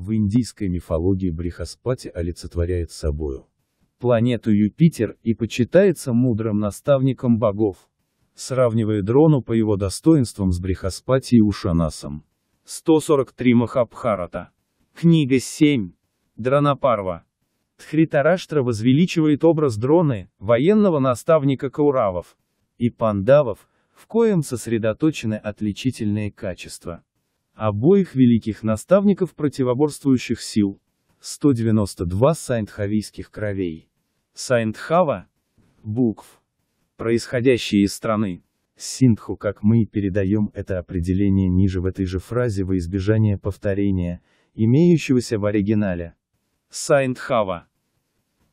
в индийской мифологии Брихаспати олицетворяет собою планету Юпитер и почитается мудрым наставником богов, сравнивая дрону по его достоинствам с Брихаспати и Ушанасом. 143 Махабхарата. Книга 7. Дранапарва. Тхритараштра возвеличивает образ дроны, военного наставника кауравов и пандавов, в коем сосредоточены отличительные качества обоих великих наставников противоборствующих сил, 192 сайнтхавийских кровей. Сайнтхава – букв, происходящие из страны. Синдху, как мы и передаем это определение ниже в этой же фразе во избежание повторения, имеющегося в оригинале. Сайнтхава.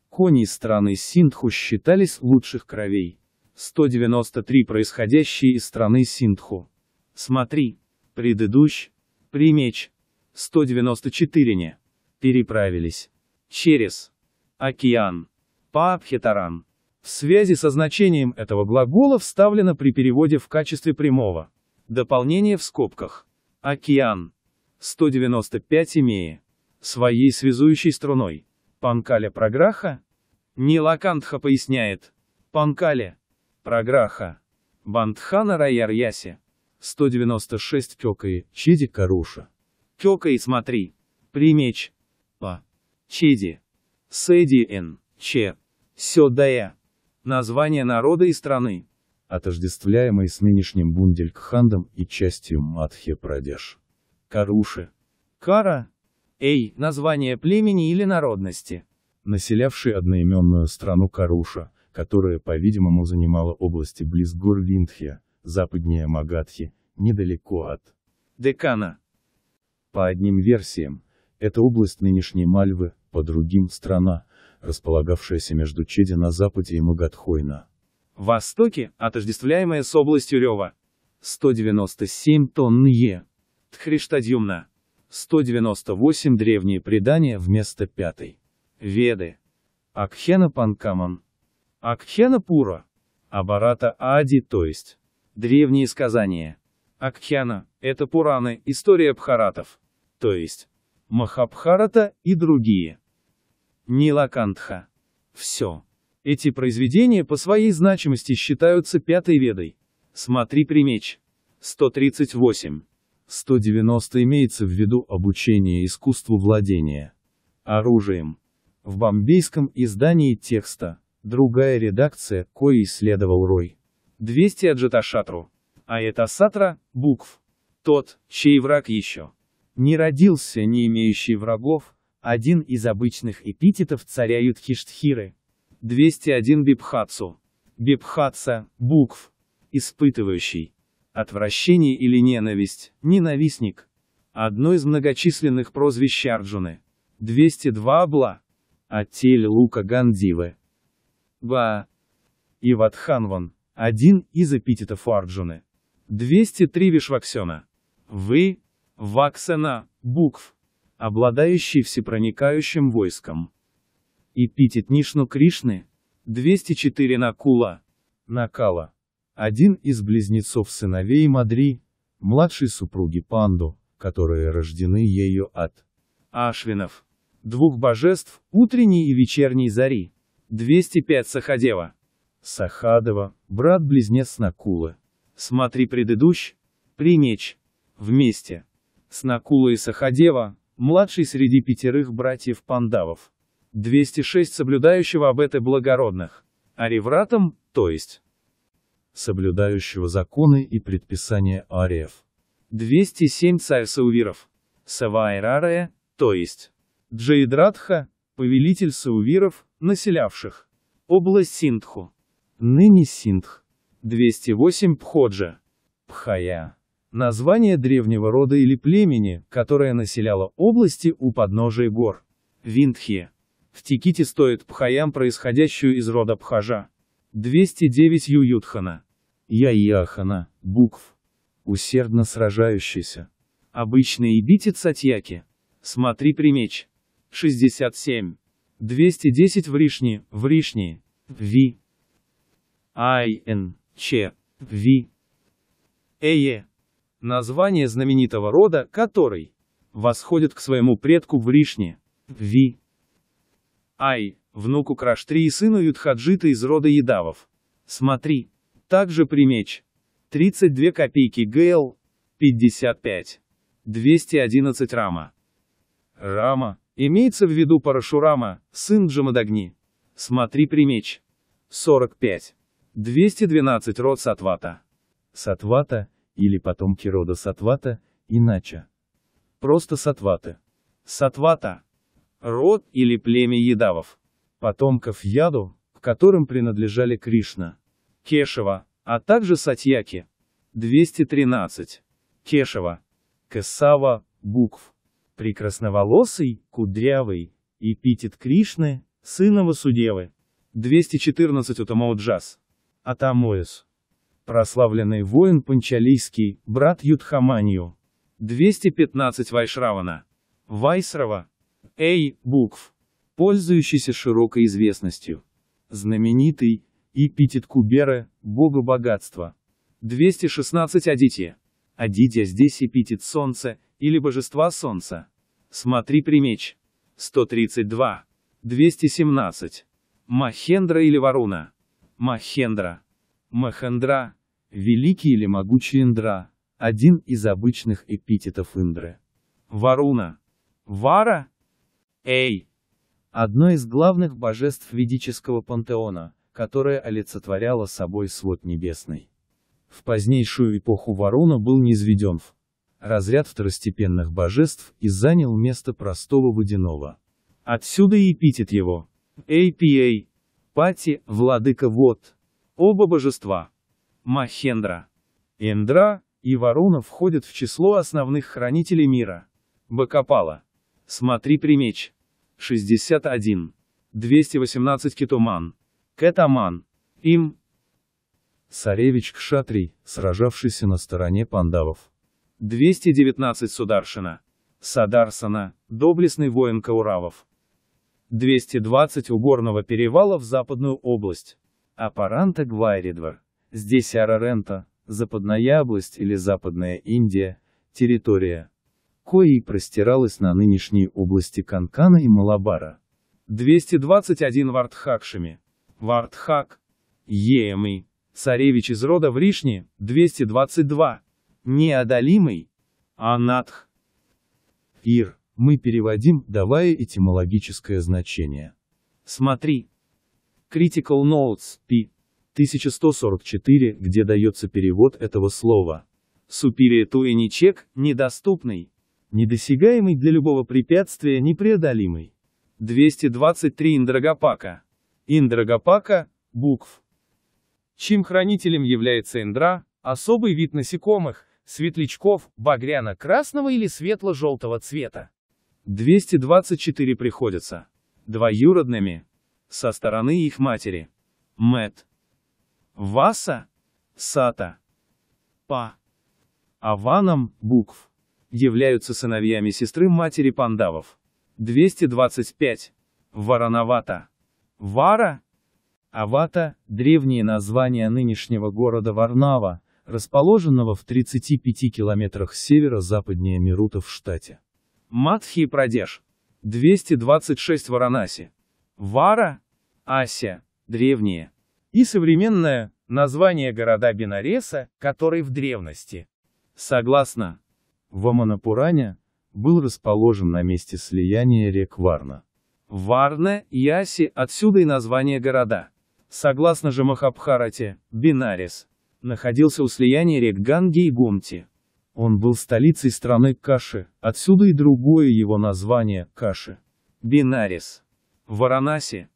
Кони страны Синдху считались лучших кровей. 193 происходящие из страны Синдху. Смотри, предыдущ, Примеч. 194 не. Переправились. Через. Океан. Паабхетаран. В связи со значением этого глагола вставлено при переводе в качестве прямого. Дополнение в скобках. Океан. 195 имея. Своей связующей струной. Панкаля Праграха Нилакантха поясняет. Панкаля. Праграха Бандхана Раяр Яси. 196 Кёкаи, Чиди Каруша. Кёкаи смотри. Примеч. Па. Чиди. Сэди Н. Че. Сёдая. Название народа и страны. Отождествляемый с нынешним Бундельгхандом и частью Мадхи прадеш Каруши. Кара. Эй, название племени или народности. Населявший одноименную страну Каруша, которая, по-видимому, занимала области близ гор Виндхья, западнее Магадхи, недалеко от Декана. По одним версиям, это область нынешней Мальвы, по другим – страна, располагавшаяся между Чеди на западе и Магадхойна. Востоке, отождествляемая с областью Рева. 197 тонн Е. Тхриштадьюмна. 198 древние предания вместо пятой. Веды. Акхена Панкаман. Акхена Пура. Абарата Ади, то есть. Древние сказания. Акхьяна, это Пураны, история Бхаратов. То есть, Махабхарата и другие. Нилакантха. Все. Эти произведения по своей значимости считаются пятой ведой. Смотри примеч. 138. 190 имеется в виду обучение искусству владения оружием. В бомбейском издании текста, другая редакция, коей следовал Рой. 200 шатру, А это сатра, букв. Тот, чей враг еще. Не родился, не имеющий врагов, один из обычных эпитетов царя Юдхиштхиры. 201 Бибхатсу. Бибхатса, букв. Испытывающий. Отвращение или ненависть, ненавистник. Одно из многочисленных прозвищ Арджуны. 202 Абла. Отель Лука Гандивы. Ба. Иватханван. Один из эпитетов Арджуны. 203 Вишваксена. Вы, Ваксена, букв, обладающий всепроникающим войском. Эпитет Нишну Кришны. 204 Накула. Накала. Один из близнецов сыновей Мадри, младшей супруги Панду, которые рождены ею от Ашвинов. Двух божеств, утренней и вечерней зари. 205 Сахадева. Сахадова, брат-близнец Накула. Смотри предыдущ, примеч, вместе. Снакула и Сахадева, младший среди пятерых братьев Пандавов. 206 соблюдающего обеты благородных, аревратом, то есть соблюдающего законы и предписания ариев. 207 царь Саувиров, Саваэрарая, то есть Джаидратха, повелитель Саувиров, населявших область Синдху ныне Синдх. 208 Пходжа. Пхая. Название древнего рода или племени, которое населяло области у подножия гор. Виндхи. В Тиките стоит Пхаям, происходящую из рода Пхажа. 209 Юютхана. Яяхана, букв. Усердно сражающийся. Обычный эпитет сатьяки. Смотри примеч. 67. 210 Вришни, Вришни, Ви. Айн, Ч, Ви, Эе. Название знаменитого рода, который восходит к своему предку в Ришне Ви, Ай, внуку Краштри и сыну Юдхаджита из рода Едавов. Смотри. Также примечь. 32 копейки ГЛ, 55. 211 Рама. Рама. Имеется в виду Парашурама, сын Джамадагни. Смотри примечь. 45. 212 род Сатвата. Сатвата, или потомки рода Сатвата, иначе. Просто Сатваты. Сатвата. Род или племя ядавов. Потомков яду, к которым принадлежали Кришна. Кешева, а также Сатьяки. 213. Кешева. Кесава, букв. Прекрасноволосый, кудрявый, эпитет Кришны, сына Васудевы. 214 Утамауджас. Атамоис. Прославленный воин Панчалийский, брат Юдхаманию. 215 Вайшравана. Вайсрава. Эй, букв. Пользующийся широкой известностью. Знаменитый, эпитет Кубера, бога богатства. 216 Адития. Адития здесь эпитет солнца, или божества солнца. Смотри примеч. 132. 217. Махендра или Варуна. Махендра. Махендра – великий или могучий Индра, один из обычных эпитетов Индры. Варуна. Вара? Эй! Одно из главных божеств ведического пантеона, которое олицетворяло собой свод небесный. В позднейшую эпоху Варуна был низведен в разряд второстепенных божеств и занял место простого водяного. Отсюда и эпитет его. APA Пати, владыка Вод. Оба божества. Махендра. Индра и Варуна входят в число основных хранителей мира. Бакапала. Смотри примеч. 61. 218 Китуман. Кетаман. Им. Царевич Кшатрий, сражавшийся на стороне пандавов. 219 Сударшина. Садарсана, доблестный воин Кауравов. 220 Угорного перевала в Западную область. Апаранта Гвайридвар. Здесь Арарента, Западная область или Западная Индия, территория. Кои простиралась на нынешние области Канкана и Малабара. 221 Вартхакшами. Вартхак. Еемый. Царевич из рода Вришни, 222. Неодолимый. Анатх. Ир мы переводим, давая этимологическое значение. Смотри. Critical Notes, p. 1144, где дается перевод этого слова. Superior to any check, недоступный, недосягаемый для любого препятствия, непреодолимый. 223 Индрагопака. Индрагопака, букв. Чем хранителем является Индра, особый вид насекомых, светлячков, багряно-красного или светло-желтого цвета. 224 приходятся двоюродными со стороны их матери. Мэт. Васа, Сата, Па. Аваном, букв, являются сыновьями сестры матери пандавов. 225. Варанавата. Вара? Авата – древнее название нынешнего города Варнава, расположенного в 35 километрах северо-западнее Мирута в штате. Матхи и Прадеш. 226 Варанаси. Вара, Ася, древние. И современное название города Бинареса, который в древности. Согласно Ваманапуране, был расположен на месте слияния рек Варна. Варна и Аси отсюда и название города. Согласно же Махабхарате, Бинарис находился у слияния рек Ганги и Гумти. Он был столицей страны Каши, отсюда и другое его название – Каши. Бинарис. Варанаси.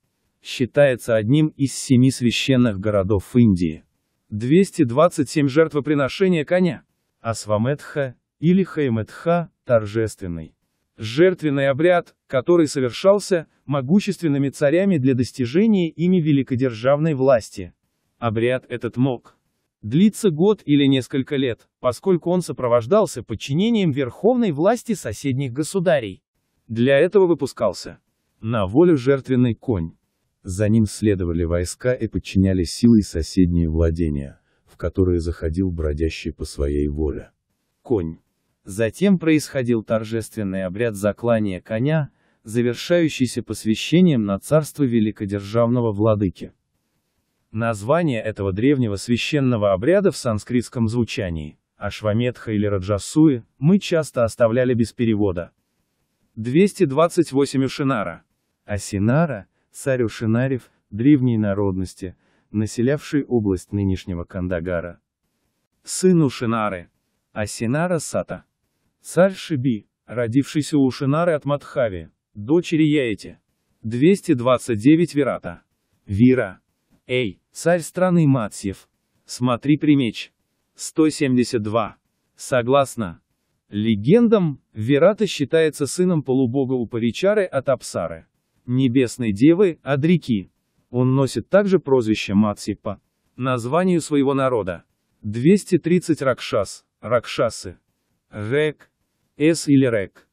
Считается одним из семи священных городов Индии. 227 жертвоприношения коня. Асваметха, или Хаймедха, торжественный. Жертвенный обряд, который совершался могущественными царями для достижения ими великодержавной власти. Обряд этот мог длится год или несколько лет, поскольку он сопровождался подчинением верховной власти соседних государей. Для этого выпускался на волю жертвенный конь. За ним следовали войска и подчиняли силой соседние владения, в которые заходил бродящий по своей воле. Конь. Затем происходил торжественный обряд заклания коня, завершающийся посвящением на царство великодержавного владыки. Название этого древнего священного обряда в санскритском звучании, Ашваметха или Раджасуи, мы часто оставляли без перевода. 228 Ушинара. Асинара, царь Ушинарев, древней народности, населявший область нынешнего Кандагара. Сын Ушинары. Асинара Сата. Царь Шиби, родившийся у Ушинары от матхави, дочери Яэти. 229 Вирата. Вира. Эй, Царь страны Матсьев. Смотри примеч. 172. Согласно легендам, Верата считается сыном полубога Упаричары от Апсары, небесной девы Адрики. Он носит также прозвище Матсипа, названию своего народа. 230 ракшас, ракшасы, рек, с или рек.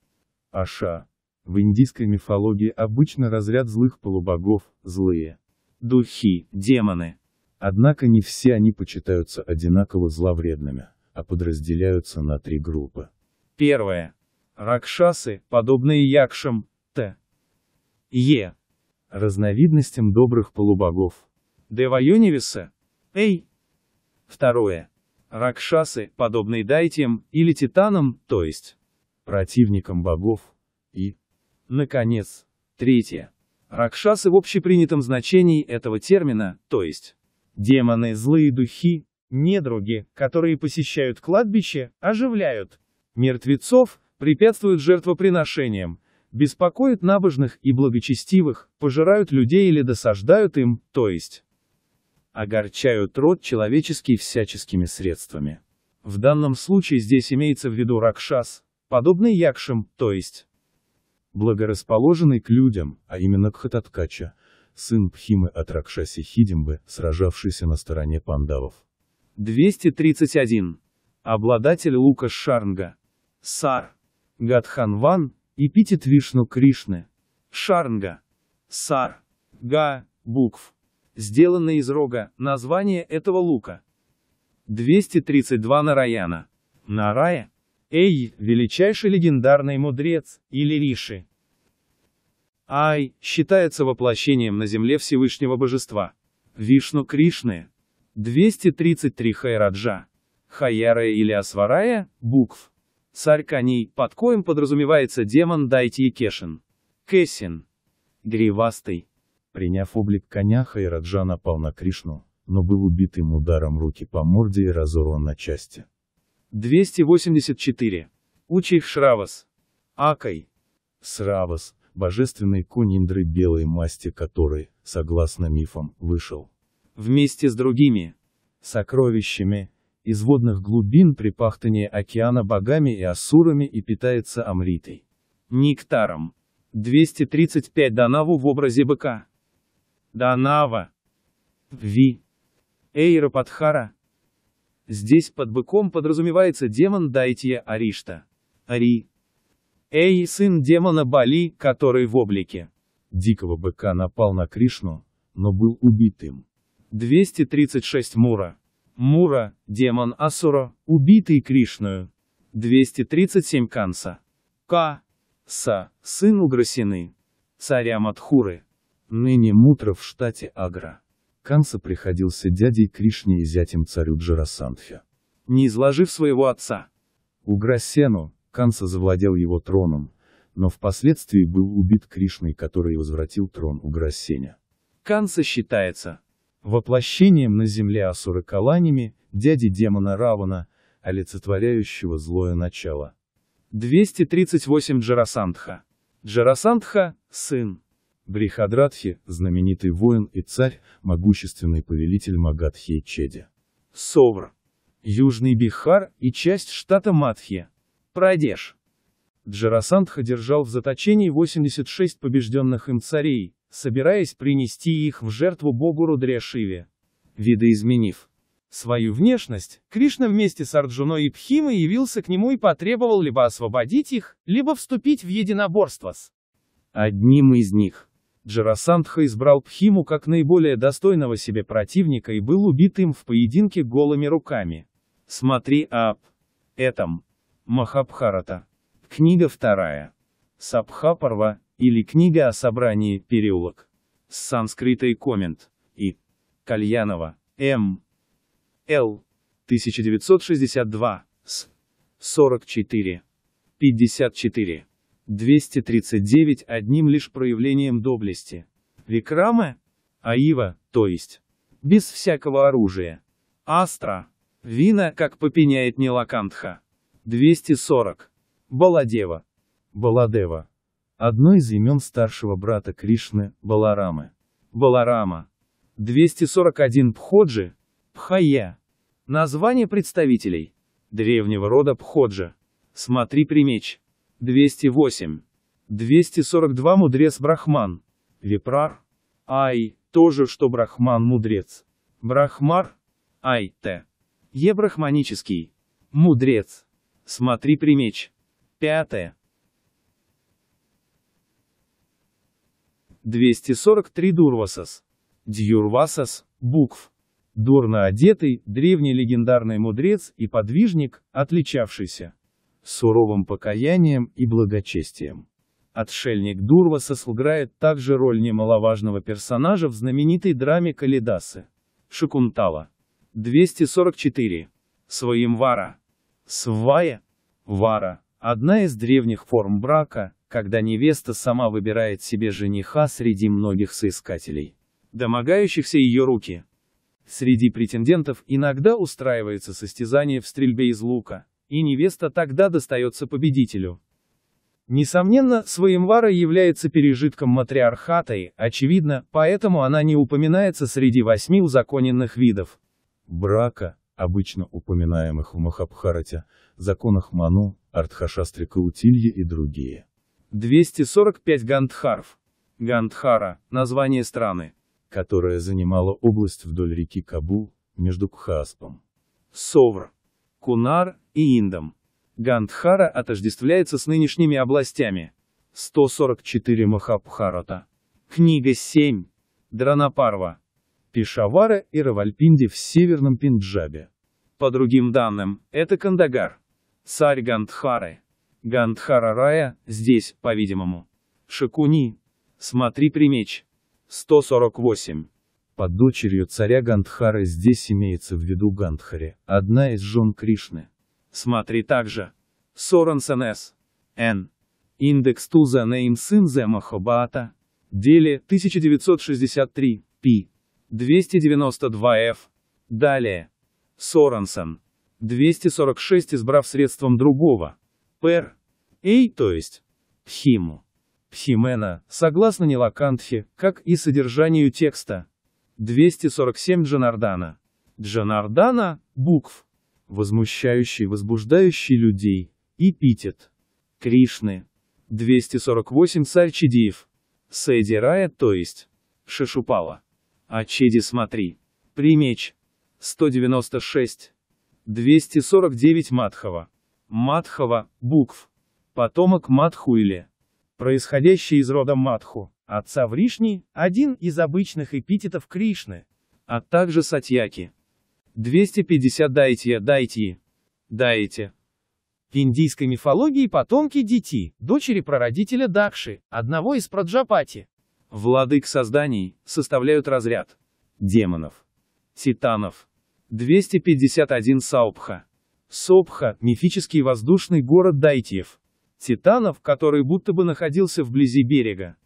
Аша. В индийской мифологии обычно разряд злых полубогов, злые духи, демоны. Однако не все они почитаются одинаково зловредными, а подразделяются на три группы. Первое. Ракшасы, подобные якшам, т. е. Разновидностям добрых полубогов. Деваюнивиса, эй. Второе. Ракшасы, подобные дайтиям, или титанам, то есть противникам богов, и, наконец, третье Ракшасы в общепринятом значении этого термина, то есть демоны, злые духи, недруги, которые посещают кладбище, оживляют мертвецов, препятствуют жертвоприношениям, беспокоят набожных и благочестивых, пожирают людей или досаждают им, то есть огорчают род человеческий всяческими средствами. В данном случае здесь имеется в виду ракшас, подобный якшам, то есть благорасположенный к людям, а именно к Хататкача, сын Пхимы от Ракшаси Хидимбы, сражавшийся на стороне пандавов. 231. Обладатель лука Шарнга. Сар. Гадханван, эпитет Вишну Кришны. Шарнга. Сар. Га. Букв. Сделанное из рога, название этого лука. 232 Нараяна. Нарая, Эй, величайший легендарный мудрец, или Риши. Ай, считается воплощением на земле Всевышнего Божества. Вишну Кришны. 233 Хайраджа. Хаярая или Асварая, букв. Царь коней, под коем подразумевается демон Дайти Кешин. Кесин. Гривастый. Приняв облик коня, Хайраджа напал на Кришну, но был убит им ударом руки по морде и разорван на части. 284. Учей Шравас. акай Сравас, божественный конь Индры белой масти который, согласно мифам, вышел. Вместе с другими сокровищами из водных глубин при пахтании океана богами и асурами и питается амритой. Нектаром. 235 Данаву в образе быка. Данава. Ви. Эйра Падхара, Здесь под быком подразумевается демон Дайтия Аришта. Ари. Эй, сын демона Бали, который в облике. Дикого быка напал на Кришну, но был убитым. 236 Мура. Мура, демон Асура, убитый Кришную. 237 Канса. Ка Са, сын Уграсины. Царя Матхуры, Ныне Мутра в штате Агра. Канса приходился дядей Кришне и зятем царю Джарасандхе. Не изложив своего отца, Уграсену, Канса завладел его троном, но впоследствии был убит Кришной, который возвратил трон Уграсеня. Канса считается воплощением на земле Асуры Каланими, дяди демона Равана, олицетворяющего злое начало. 238 Джарасандха. Джарасандха – сын Брихадратхи, знаменитый воин и царь, могущественный повелитель Магадхи и Чеди. Совр, Южный Бихар и часть штата Мадхи. Прадеш. Джарасандха держал в заточении 86 побежденных им царей, собираясь принести их в жертву богу Рудрешиве. Видоизменив свою внешность, Кришна вместе с Арджуной и Пхимой явился к нему и потребовал либо освободить их, либо вступить в единоборство с одним из них. Джарасандха избрал Пхиму как наиболее достойного себе противника и был убит им в поединке голыми руками. Смотри об этом. Махабхарата. Книга вторая. Сабхапарва, или книга о собрании, переулок. С санскрита коммент. И. Кальянова. М. Л. 1962. С. 44. 54. 239 одним лишь проявлением доблести. Викрама? Аива, то есть. Без всякого оружия. Астра. Вина, как попеняет Нилакантха. 240. Баладева. Баладева. Одно из имен старшего брата Кришны, Баларамы. Баларама. 241 Пходжи. Пхая. Название представителей. Древнего рода Пходжа. Смотри примечь. 208. 242 Мудрец Брахман. Випрар. Ай, тоже что Брахман Мудрец. Брахмар. Ай, Т. Е брахманический. Мудрец. Смотри примеч. Пятое. 243 Дурвасас. Дьюрвасас, букв. Дурно одетый, древний легендарный мудрец и подвижник, отличавшийся суровым покаянием и благочестием. Отшельник Дурваса сыграет также роль немаловажного персонажа в знаменитой драме Калидасы. Шакунтала. 244. Своим вара Свая. Вара. Одна из древних форм брака, когда невеста сама выбирает себе жениха среди многих соискателей, домогающихся ее руки. Среди претендентов иногда устраивается состязание в стрельбе из лука, и невеста тогда достается победителю. Несомненно, Своемвара является пережитком матриархата и, очевидно, поэтому она не упоминается среди восьми узаконенных видов. Брака, обычно упоминаемых в Махабхарате, законах Ману, Артхашастре Каутилье и другие. 245 Гандхарв. Гандхара – название страны, которая занимала область вдоль реки Кабул, между Кхаспом. Совр Кунар и Индом. Гандхара отождествляется с нынешними областями. 144 Махабхарата. Книга 7. Дранапарва. Пешавара и Равальпинди в северном Пинджабе. По другим данным, это Кандагар. Царь Гандхары. Гандхара Рая, здесь, по-видимому. Шакуни. Смотри примеч. 148. Под дочерью царя Гандхары здесь имеется в виду Гандхари, одна из жен Кришны. Смотри также. Соронсен С. Н. Индекс Туза Нейм Сын Зе Махабата. Деле 1963. Пи. 292 Ф. Далее. Соронсен. 246 избрав средством другого. Пер. Эй, то есть. Пхиму. Пхимена, согласно Нилакантхе, как и содержанию текста, 247 Джанардана. Джанардана – букв, возмущающий, возбуждающий людей, эпитет. Кришны. 248 Царь Чедиев. Сэди Рая, то есть. Шишупала. Ачеди, смотри. Примеч. 196. 249 Матхова. Матхова – букв. Потомок Матху или. Происходящий из рода Матху. Отца Вришни, один из обычных эпитетов Кришны, а также Сатьяки. 250 дайтия дайтии. Дайте. В индийской мифологии потомки Дити, дочери прародителя Дакши, одного из Праджапати. Владык созданий составляют разряд демонов, титанов. 251 Саупха. Сопха – мифический воздушный город Дайтиев. Титанов, который будто бы находился вблизи берега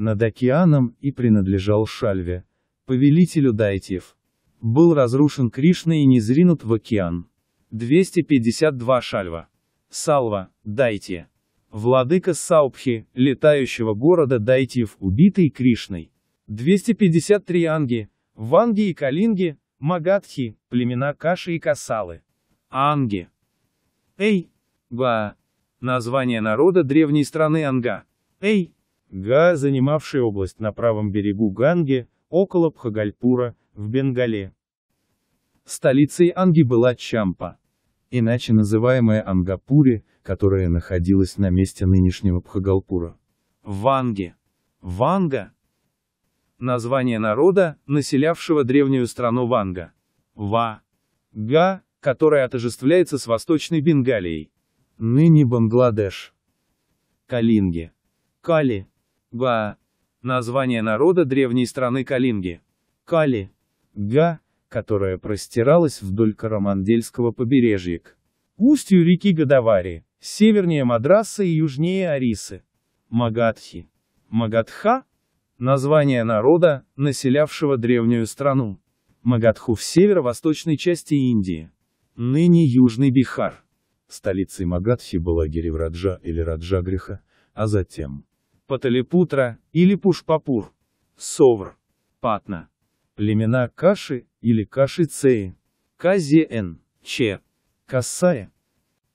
над океаном и принадлежал Шальве, повелителю Дайтиев. Был разрушен Кришна и низринут в океан. 252 Шальва. Салва, дайте. Владыка Саупхи, летающего города Дайтиев, убитый Кришной. 253 Анги, Ванги и Калинги, Магадхи, племена Каши и Касалы. Анги. Эй, Ба. Название народа древней страны Анга. Эй, Гаа, занимавший область на правом берегу Ганги, около Пхагальпура, в Бенгале. Столицей Анги была Чампа, иначе называемая Ангапури, которая находилась на месте нынешнего Пхагалпура. Ванги. Ванга. Название народа, населявшего древнюю страну Ванга. Ва. Га, которая отожествляется с Восточной Бенгалией. Ныне Бангладеш. Калинги. Кали. Ба. Название народа древней страны Калинги. Кали. Га, которая простиралась вдоль Карамандельского побережья к устью реки Гадавари, севернее Мадраса и южнее Арисы. Магадхи. Магадха – название народа, населявшего древнюю страну. Магадху в северо-восточной части Индии. Ныне Южный Бихар. Столицей Магадхи была Гиривраджа или Раджагриха, а затем Паталипутра, или Пушпапур, Совр, Патна. Племена Каши, или Каши Цеи. Казиэн, Че, Касая.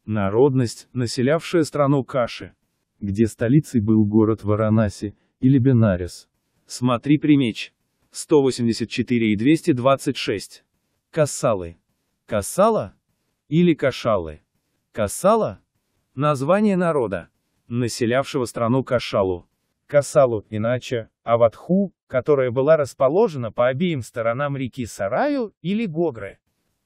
Народность, населявшая страну Каши. Где столицей был город Варанаси, или Бенарис. Смотри примеч. 184 и 226. Касалы. Касала? Или Кашалы? Касала? Название народа населявшего страну Кашалу. Касалу, иначе, Аватху, которая была расположена по обеим сторонам реки Сараю или Гогры.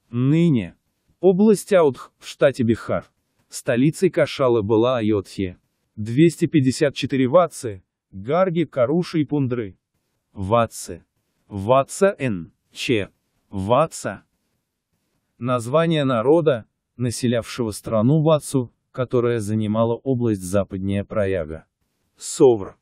Ныне. Область Аутх, в штате Бихар. Столицей Кашалы была Айотхи. 254 ватсы, гарги, каруши и пундры. Ватсы. Ватса Н. Ч. Ватса. Название народа, населявшего страну Ватсу, которая занимала область западнее Прояга. Совр.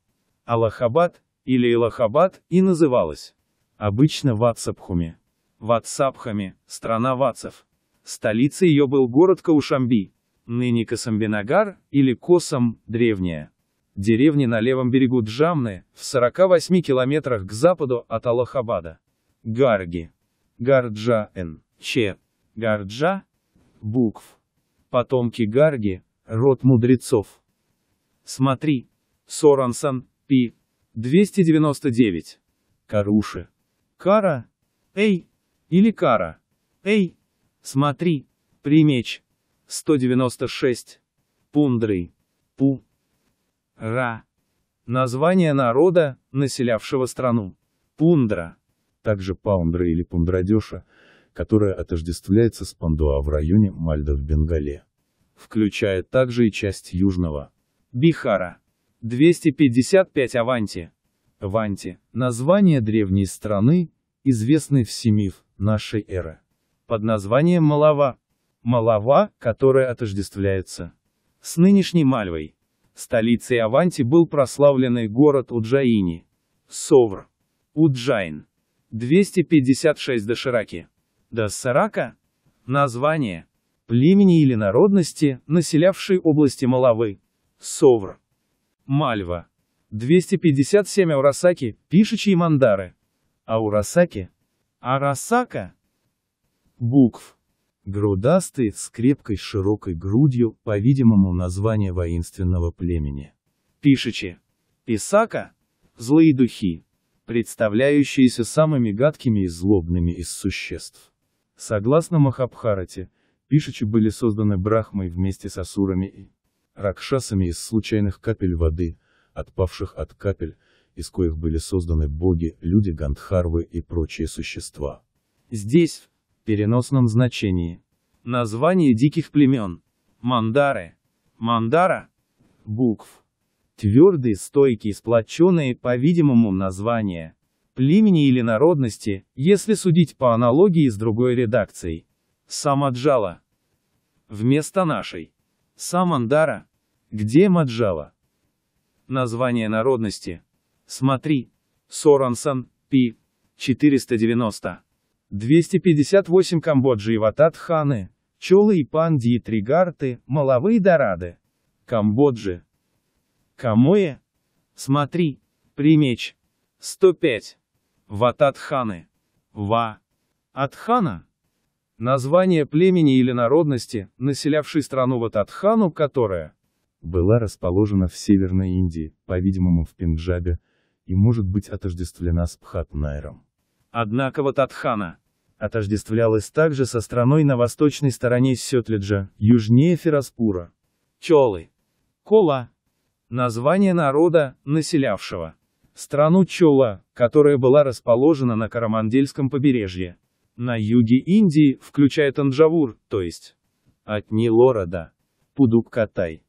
Аллахабад, или Илахабад, и называлась. Обычно Ватсапхуми. Ватсапхами, страна ватсов. Столицей ее был город Каушамби, ныне Косамбинагар, или Косам, древняя. Деревни на левом берегу Джамны, в 48 километрах к западу от Аллахабада. Гарги. гарджа Н Че. Гарджа. Букв. Потомки Гарги, Род мудрецов. Смотри. Сорансон, Пи. 299. Каруши. Кара. Эй. Или Кара. Эй. Смотри. Примеч. 196. Пундры. Пу. Ра. Название народа, населявшего страну. Пундра. Также паундра или пундрадеша, которая отождествляется с пандуа в районе Мальда в Бенгале включая также и часть южного Бихара. 255 Аванти. Аванти – название древней страны, известной в Семиф нашей эры. Под названием Малава. Малава, которая отождествляется с нынешней Мальвой. Столицей Аванти был прославленный город Уджаини. Совр. Уджайн. 256 Дошираки. Досарака? Название племени или народности, населявшей области Малавы. Совр. Мальва. 257 Аурасаки, пишичьи мандары. Аурасаки. Арасака. Букв. Грудастый, с крепкой широкой грудью, по-видимому, название воинственного племени. Пишичи. Писака. Злые духи представляющиеся самыми гадкими и злобными из существ. Согласно Махабхарате, Пишучи были созданы Брахмой вместе с асурами и ракшасами из случайных капель воды, отпавших от капель, из коих были созданы боги, люди Гандхарвы и прочие существа. Здесь, в переносном значении, название диких племен, мандары, мандара, букв, твердые, стойкие, сплоченные, по-видимому, название племени или народности, если судить по аналогии с другой редакцией, Самаджала. Вместо нашей. Самандара. Где Маджала? Название народности. Смотри. Сорансон, Пи. 490. 258 Камбоджи и Вататханы, Чолы и Панди и Тригарты, Малавы и Дорады. Камбоджи. Камое? Смотри. Примеч. 105. Вататханы. Ва. Атхана. Название племени или народности, населявшей страну Ватадхану, которая была расположена в Северной Индии, по-видимому в Пенджабе, и может быть отождествлена с Пхатнайром. Однако Ватадхана отождествлялась также со страной на восточной стороне Сетлиджа, южнее Фераспура. Чолы. Кола. Название народа, населявшего страну Чола, которая была расположена на Карамандельском побережье. На юге Индии, включая Танджавур, то есть от Нилорода, Пудуккатай.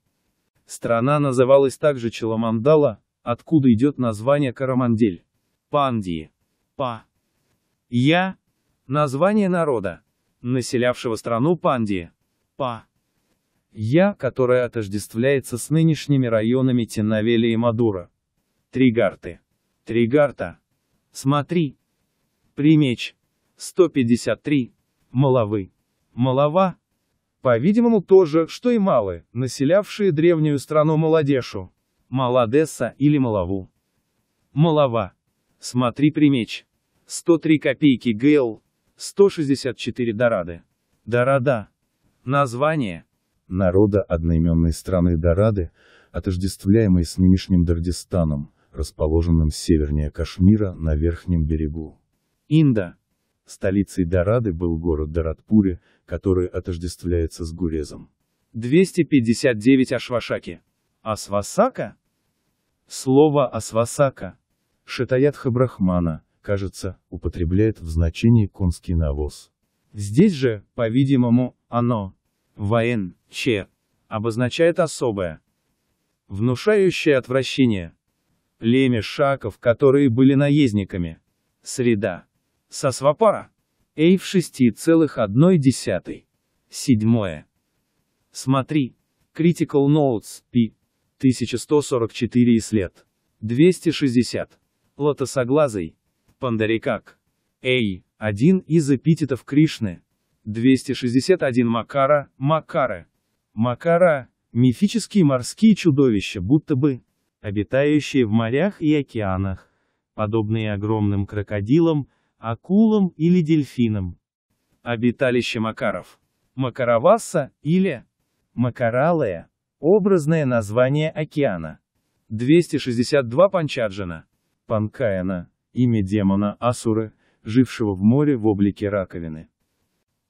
Страна называлась также Челамандала, откуда идет название Карамандель. Пандии. Па. Я. Название народа, населявшего страну Пандии. Па. Я, которая отождествляется с нынешними районами Тенавели и Мадура. Тригарты. Тригарта. Смотри. Примечь. 153. Малавы. Малава. По-видимому, тоже, что и малы, населявшие древнюю страну Маладешу. Маладеса или Малаву. Малава. Смотри примеч. 103 копейки ГЛ. 164 Дорады. Дорада. Название. Народа одноименной страны Дорады, отождествляемой с нынешним Дардистаном, расположенным севернее Кашмира на верхнем берегу. Инда. Столицей Дорады был город Дорадпуре, который отождествляется с Гурезом. 259 Ашвашаки. Асвасака? Слово Асвасака. Шатаятха Брахмана, кажется, употребляет в значении конский навоз. Здесь же, по-видимому, оно, воен, че, обозначает особое, внушающее отвращение. Племя шаков, которые были наездниками. Среда. Сосвапара. A в 6,1. Седьмое. Смотри. Critical Notes, P. 1144 и след. 260. Лотосоглазый. Пандарикак. A. Один из эпитетов Кришны. 261 Макара, Макара, Макара – мифические морские чудовища, будто бы обитающие в морях и океанах, подобные огромным крокодилам – акулам или дельфинам. Обиталище макаров. Макароваса или Макаралая – образное название океана. 262 Панчаджана. Панкаяна – имя демона Асуры, жившего в море в облике раковины.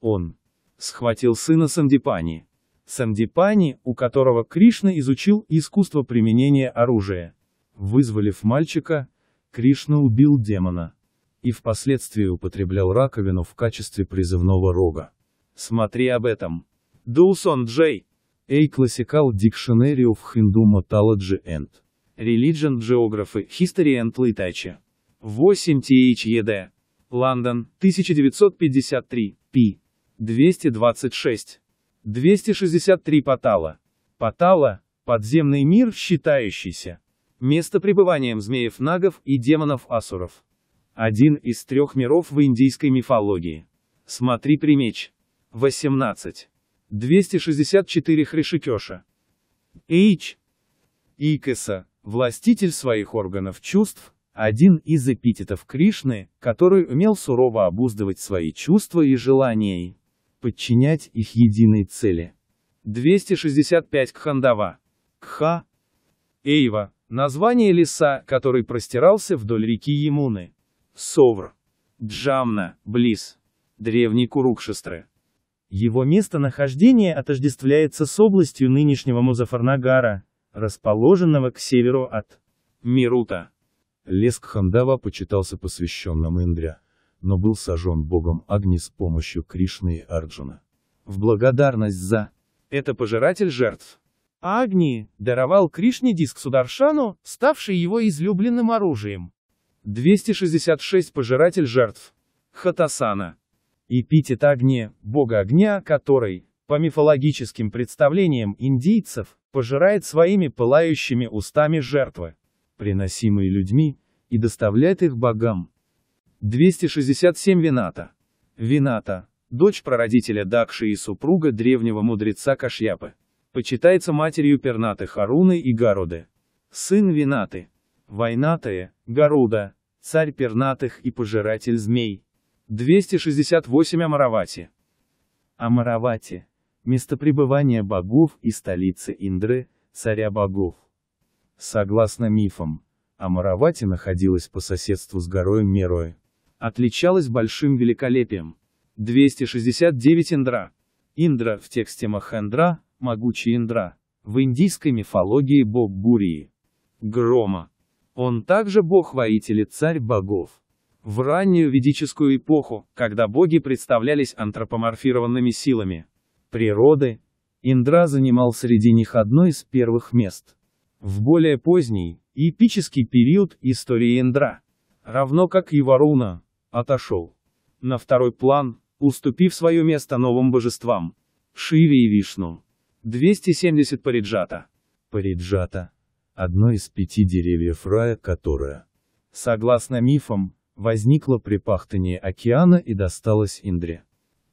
Он схватил сына Сандипани, Сандипани, у которого Кришна изучил искусство применения оружия. Вызволив мальчика, Кришна убил демона и впоследствии употреблял раковину в качестве призывного рога. Смотри об этом. Доусон Джей. A Classical Dictionary of Hindu Mythology and Religion Geography, History and Literature. 8 THED. Лондон, 1953, p. 226. 263 Патала. Патала – подземный мир, считающийся место местопребыванием змеев-нагов и демонов-асуров. Один из трех миров в индийской мифологии. Смотри примеч. 18. 264 Хришикеша. H. Икеса, властитель своих органов чувств, один из эпитетов Кришны, который умел сурово обуздывать свои чувства и желания и подчинять их единой цели. 265 Кхандава. Кха. Эйва, название леса, который простирался вдоль реки Ямуны. Совр. Джамна, Близ. Древний Курукшестры. Его местонахождение отождествляется с областью нынешнего Музафарнагара, расположенного к северу от Мирута. Лес Кхандава почитался посвященным Индре, но был сожжен богом Агни с помощью Кришны и Арджуна. В благодарность за это пожиратель жертв. Агни даровал Кришне диск Сударшану, ставший его излюбленным оружием. 266 Пожиратель жертв. Хатасана. Эпитет огня, бога огня, который, по мифологическим представлениям индийцев, пожирает своими пылающими устами жертвы, приносимые людьми, и доставляет их богам. 267 Вината. Вината, дочь прародителя Дакши и супруга древнего мудреца Кашьяпы, почитается матерью пернаты Харуны и гароды. Сын Винаты, Войнатые, Гаруда, царь пернатых и пожиратель змей. 268 Амаравати. Амаравати. Место пребывания богов и столица Индры, царя богов. Согласно мифам, Амаравати находилась по соседству с горой Мерой. Отличалась большим великолепием. 269 Индра. Индра в тексте Махендра, могучий Индра, в индийской мифологии бог Бурии. Грома. Он также бог-воитель и царь богов. В раннюю ведическую эпоху, когда боги представлялись антропоморфированными силами природы, Индра занимал среди них одно из первых мест. В более поздний, эпический период истории Индра, равно как и Варуна, отошел на второй план, уступив свое место новым божествам – Шиве и Вишну. 270 Париджата. Париджата одно из пяти деревьев рая, которое, согласно мифам, возникло при пахтании океана и досталось Индре.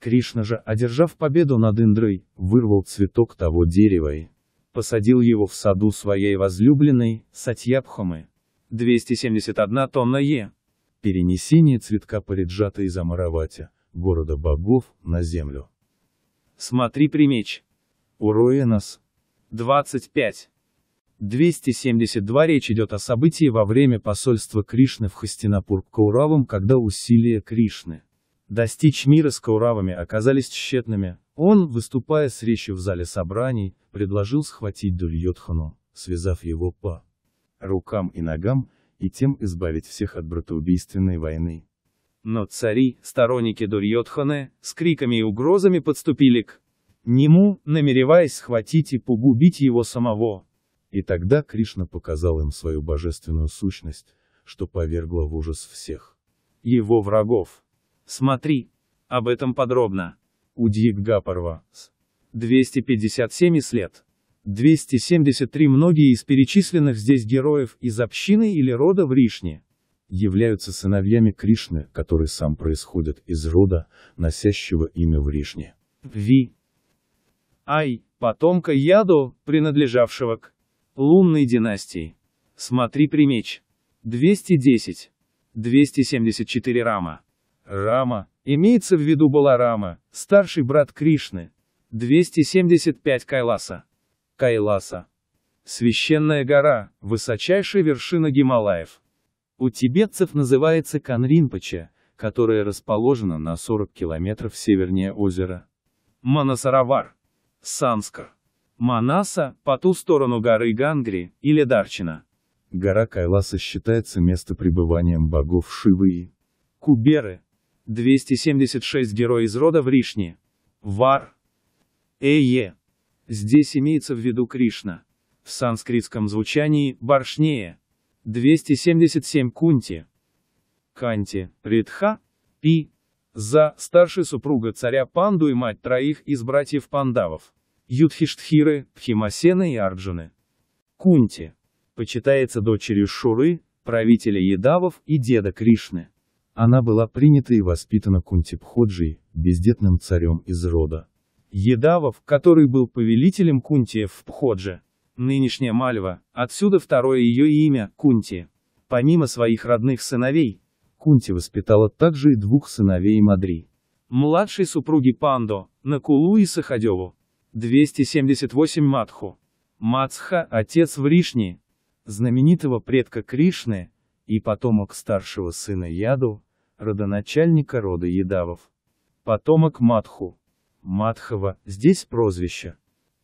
Кришна же, одержав победу над Индрой, вырвал цветок того дерева и посадил его в саду своей возлюбленной, Сатьябхамы. 271 тонна Е. Перенесение цветка Париджата из Амаравати, города богов, на землю. Смотри примеч. Уроенос. 25. 272 речь идет о событии во время посольства Кришны в Хастинапур к Кауравам, когда усилия Кришны достичь мира с Кауравами оказались тщетными. Он, выступая с речью в зале собраний, предложил схватить Дульотхану, связав его по рукам и ногам, и тем избавить всех от братоубийственной войны. Но цари, сторонники Дурьотханы, с криками и угрозами подступили к нему, намереваясь схватить и погубить его самого. И тогда Кришна показал им свою божественную сущность, что повергло в ужас всех. Его врагов. Смотри. Об этом подробно. Удьик Гапарва. 257 след. 273 Многие из перечисленных здесь героев из общины или рода в Ришне являются сыновьями Кришны, который сам происходит из рода, носящего имя в Ришне. Ви. Ай, потомка Яду, принадлежавшего к лунной династии. Смотри примеч. 210. 274 Рама. Рама, имеется в виду Баларама, старший брат Кришны. 275 Кайласа. Кайласа. Священная гора, высочайшая вершина Гималаев. У тибетцев называется Канринпоча, которая расположена на 40 километров севернее озера. Манасаравар. Санскар. Манаса, по ту сторону горы Гангри, или Дарчина. Гора Кайласа считается местопребыванием богов Шивы и Куберы. 276 герой из рода Вришни. Вар. Эе. Здесь имеется в виду Кришна. В санскритском звучании – Баршнея. 277 Кунти. Канти, Ритха. Пи. За, старший супруга царя Панду и мать троих из братьев Пандавов. Юдхиштхиры, Пхимасены и Арджуны. Кунти. Почитается дочерью Шуры, правителя Едавов и деда Кришны. Она была принята и воспитана Кунти Кунтипходжи, бездетным царем из рода. Едавов, который был повелителем Кунтиев в Пходже. Нынешняя Мальва, отсюда второе ее имя, Кунти. Помимо своих родных сыновей, Кунти воспитала также и двух сыновей Мадри. Младшей супруги Пандо, Накулу и Сахадеву. 278 Матху. Мацха – отец Вришни, знаменитого предка Кришны, и потомок старшего сына Яду, родоначальника рода Едавов. Потомок Матху. Матхова, здесь прозвище.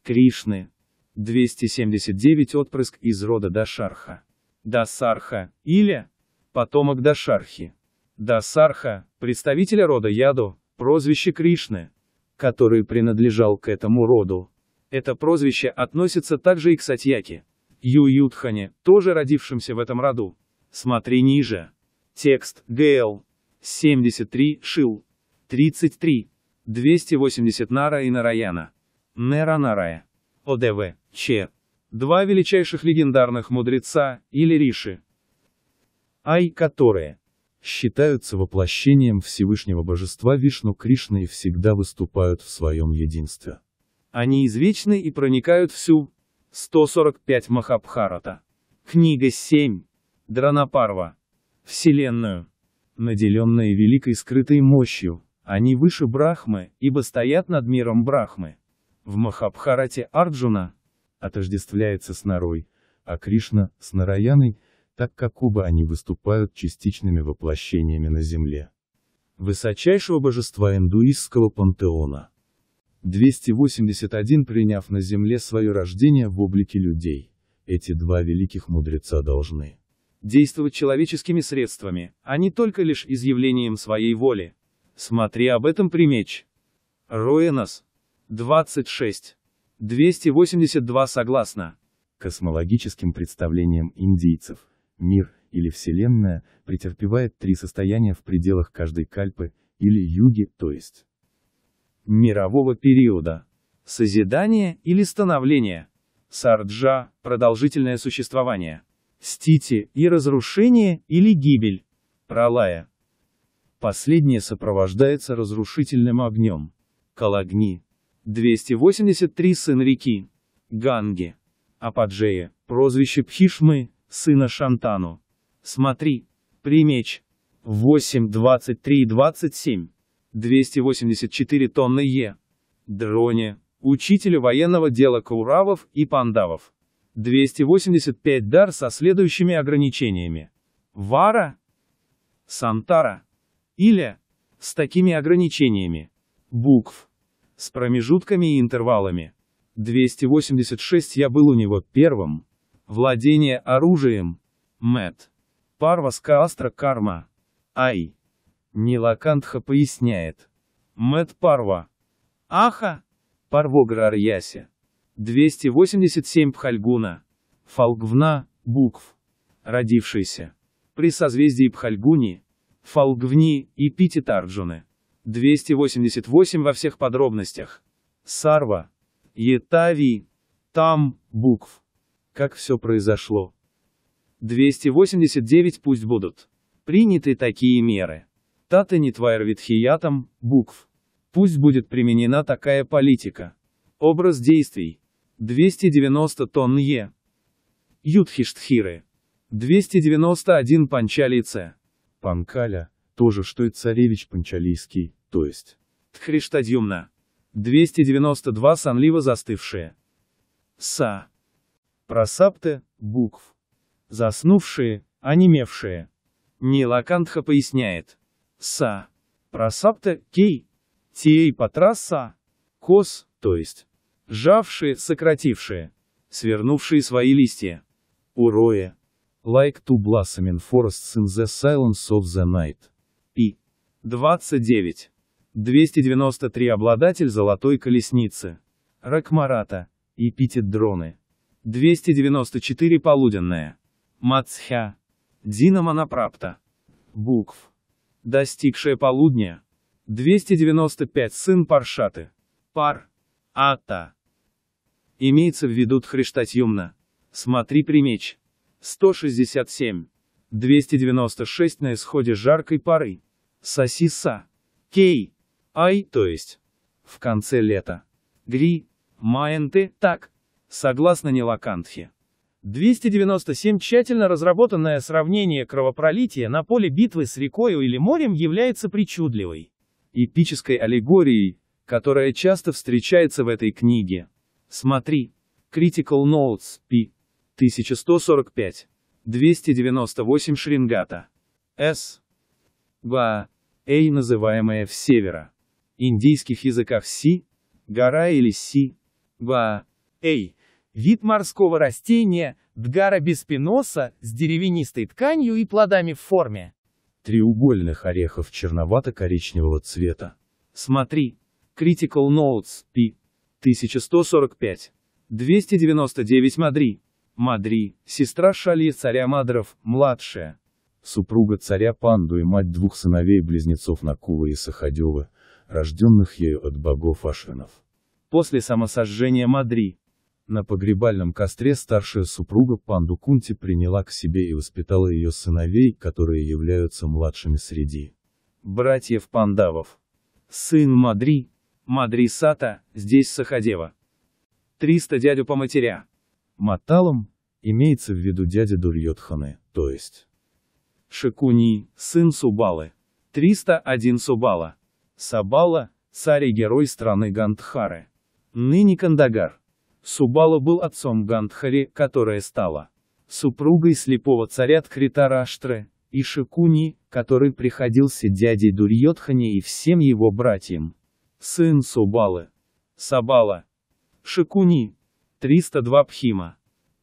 Кришны. 279 отпрыск из рода Дашарха. Дасарха, или потомок Дашархи. Дасарха, представителя рода Яду, прозвище Кришны который принадлежал к этому роду. Это прозвище относится также и к Сатьяке, Юютхане, тоже родившимся в этом роду. Смотри ниже. Текст ГЛ 73 Шил 33 280 Нара и Нараяна. Нера Нарая. ОДВ. Че. Два величайших легендарных мудреца, или риши. Ай, которые считаются воплощением Всевышнего Божества Вишну Кришны и всегда выступают в своем единстве. Они извечны и проникают всю 145 Махабхарата. Книга 7. Дранапарва. Вселенную. Наделенные великой скрытой мощью, они выше Брахмы, ибо стоят над миром Брахмы. В Махабхарате Арджуна отождествляется с Нарой, а Кришна – с Нараяной – так как оба они выступают частичными воплощениями на земле. Высочайшего божества индуистского пантеона. 281 приняв на земле свое рождение в облике людей. Эти два великих мудреца должны действовать человеческими средствами, а не только лишь изъявлением своей воли. Смотри об этом примечь. Роэнос. 26. 282 согласно космологическим представлениям индийцев – мир, или Вселенная, претерпевает три состояния в пределах каждой кальпы, или юги, то есть мирового периода. Созидание или становление. Сарджа – продолжительное существование. Стити и разрушение или гибель. пралая. Последнее сопровождается разрушительным огнем. Калагни. 283 сын реки. Ганги. Ападжея, прозвище Пхишмы, сына Шантану. Смотри. Примеч. 8, 23 и 27. 284 тонны Е. Дроне. Учителю военного дела Кауравов и Пандавов. 285 дар со следующими ограничениями. Вара. Сантара. Или. С такими ограничениями. Букв. С промежутками и интервалами. 286 я был у него первым, Владение оружием. Мэт. Парвас Каастра Карма. Ай. Нилакантха поясняет. Мэт Парва. Аха. Парвограр Яси. 287 Пхальгуна. Фалгвна, букв. Родившийся. При созвездии Пхальгуни, Фалгвни и Пититарджуны. 288 во всех подробностях. Сарва. Етави. Там, букв как все произошло. 289 пусть будут. Приняты такие меры. Тата не твайрвитхиятам, букв. Пусть будет применена такая политика. Образ действий. 290 тонн Е. Юдхиштхиры. 291 Панчалице. Панкаля, тоже что и царевич Панчалийский, то есть. Тхриштадьюмна. 292 Сонливо застывшие. Са просапты, букв. Заснувшие, онемевшие. Нилакантха поясняет. Са. Просапта, кей. Тей патраса. Кос, то есть. Жавшие, сократившие. Свернувшие свои листья. Уроя. Like to blossom in forests in the silence of the night. Пи. 29. 293 обладатель золотой колесницы. Ракмарата. И Эпитет дроны. 294 полуденная. Мацхя. Динамо Напрапта. Букв. Достигшее полудня. 295 сын Паршаты. Пар. Ата. Имеется в виду Тхриштатьюмна. Смотри примеч. 167. 296 на исходе жаркой пары. Сосиса. Кей. Ай, то есть. В конце лета. Гри. Маенте, так. Согласно Нилакантхе, 297 тщательно разработанное сравнение кровопролития на поле битвы с рекою или морем является причудливой, эпической аллегорией, которая часто встречается в этой книге. Смотри. Critical Notes, P. 1145. 298 Шрингата. С. Ва. Эй, называемая в севера. Индийских языках Си, гора или Си. Ва. Эй, Вид морского растения, дгара беспиноса, с деревянистой тканью и плодами в форме. Треугольных орехов черновато-коричневого цвета. Смотри. Critical Notes, P. 1145. 299 Мадри. Мадри, сестра Шали царя Мадров, младшая. Супруга царя Панду и мать двух сыновей-близнецов Накула и Сахадевы, рожденных ею от богов Ашвинов. После самосожжения Мадри, на погребальном костре старшая супруга Панду Кунти приняла к себе и воспитала ее сыновей, которые являются младшими среди братьев Пандавов. Сын Мадри, Мадри Сата, здесь Сахадева. 300 дядю по матеря. Маталам, имеется в виду дядя Дурьотханы, то есть Шикуни, сын Субалы. 301 Субала. Сабала, царь и герой страны Гандхары. Ныне Кандагар. Субала был отцом Гандхари, которая стала супругой слепого царя Ткритараштры, и Шикуни, который приходился дядей Дурьотхане и всем его братьям. Сын Субалы. Сабала. Шикуни. 302 Пхима.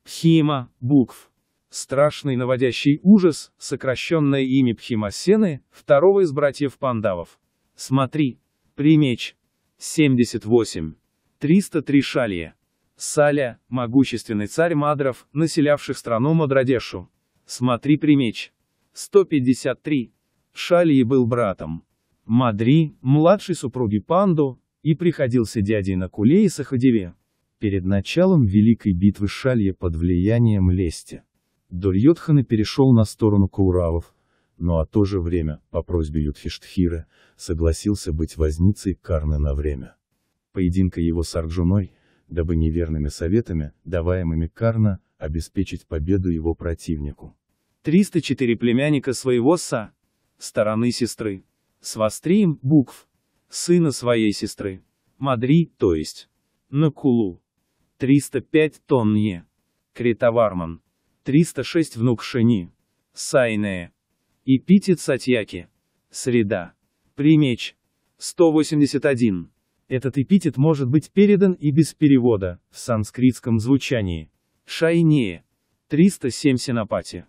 Пхима, букв. Страшный наводящий ужас, сокращенное имя Пхимасены, второго из братьев Пандавов. Смотри. Примеч. 78. 303 Шалия. Саля, могущественный царь Мадров, населявших страну Мадрадешу. Смотри примеч. 153. Шалии был братом. Мадри, младшей супруги Панду, и приходился дядей на Куле и Сахадеве. Перед началом Великой битвы Шалья под влиянием лести. Дурьотхана перешел на сторону Кауравов, но а то же время, по просьбе Юдхиштхира, согласился быть возницей Карны на время. Поединка его с Арджуной, дабы неверными советами, даваемыми Карна, обеспечить победу его противнику. 304 племянника своего Са, стороны сестры, с Свастрием, букв, сына своей сестры, Мадри, то есть, Накулу, 305 Тонне, Кретоварман, 306 внук Шини, Сайнея, Эпитет Сатьяки, Среда, Примеч, 181. Этот эпитет может быть передан и без перевода, в санскритском звучании. Шайнее. 307 Сенапати.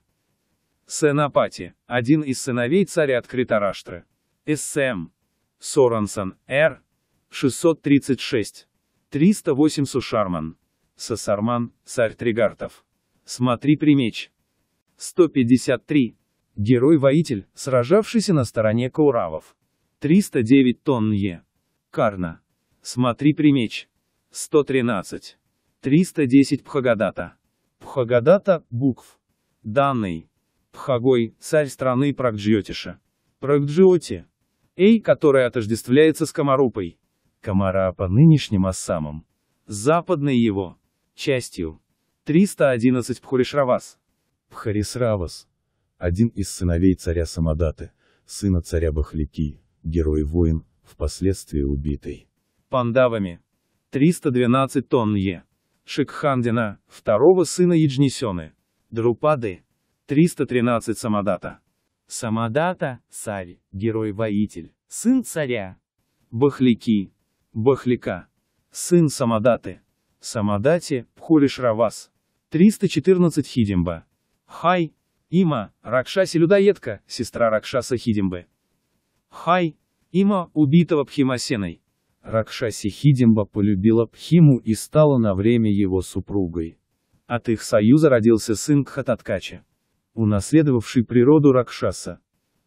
Сенапати, один из сыновей царя Откритараштры. С.М. Сорансон, Р. 636. 308 Сушарман. Сасарман, царь Тригартов. Смотри примеч. 153. Герой-воитель, сражавшийся на стороне Кауравов. 309 тонн Е. Карна. Смотри примеч. 113. 310 Пхагадата. Пхагадата, букв. Данный. Пхагой, царь страны Прагджиотиша. Прагджиоти. Эй, которая отождествляется с Комарупой. по нынешним Ассамом. Западной его. Частью. 311 Пхуришравас. Пхарисравас. Один из сыновей царя Самадаты, сына царя Бахлики, герой-воин, впоследствии убитый. Пандавами. 312 тонн Е. Шикхандина, второго сына Яджнисены. Друпады. 313 Самадата. Самадата, царь, герой-воитель, сын царя. Бахляки. Бахляка. Сын Самадаты. Самадати, Пхуришравас. 314 Хидимба. Хай. Има, Ракшаси-людоедка, сестра Ракшаса Хидимбы. Хай. Има, убитого Пхимасеной. Ракшаси Хидимба полюбила Пхиму и стала на время его супругой. От их союза родился сын Кхататкача, унаследовавший природу Ракшаса.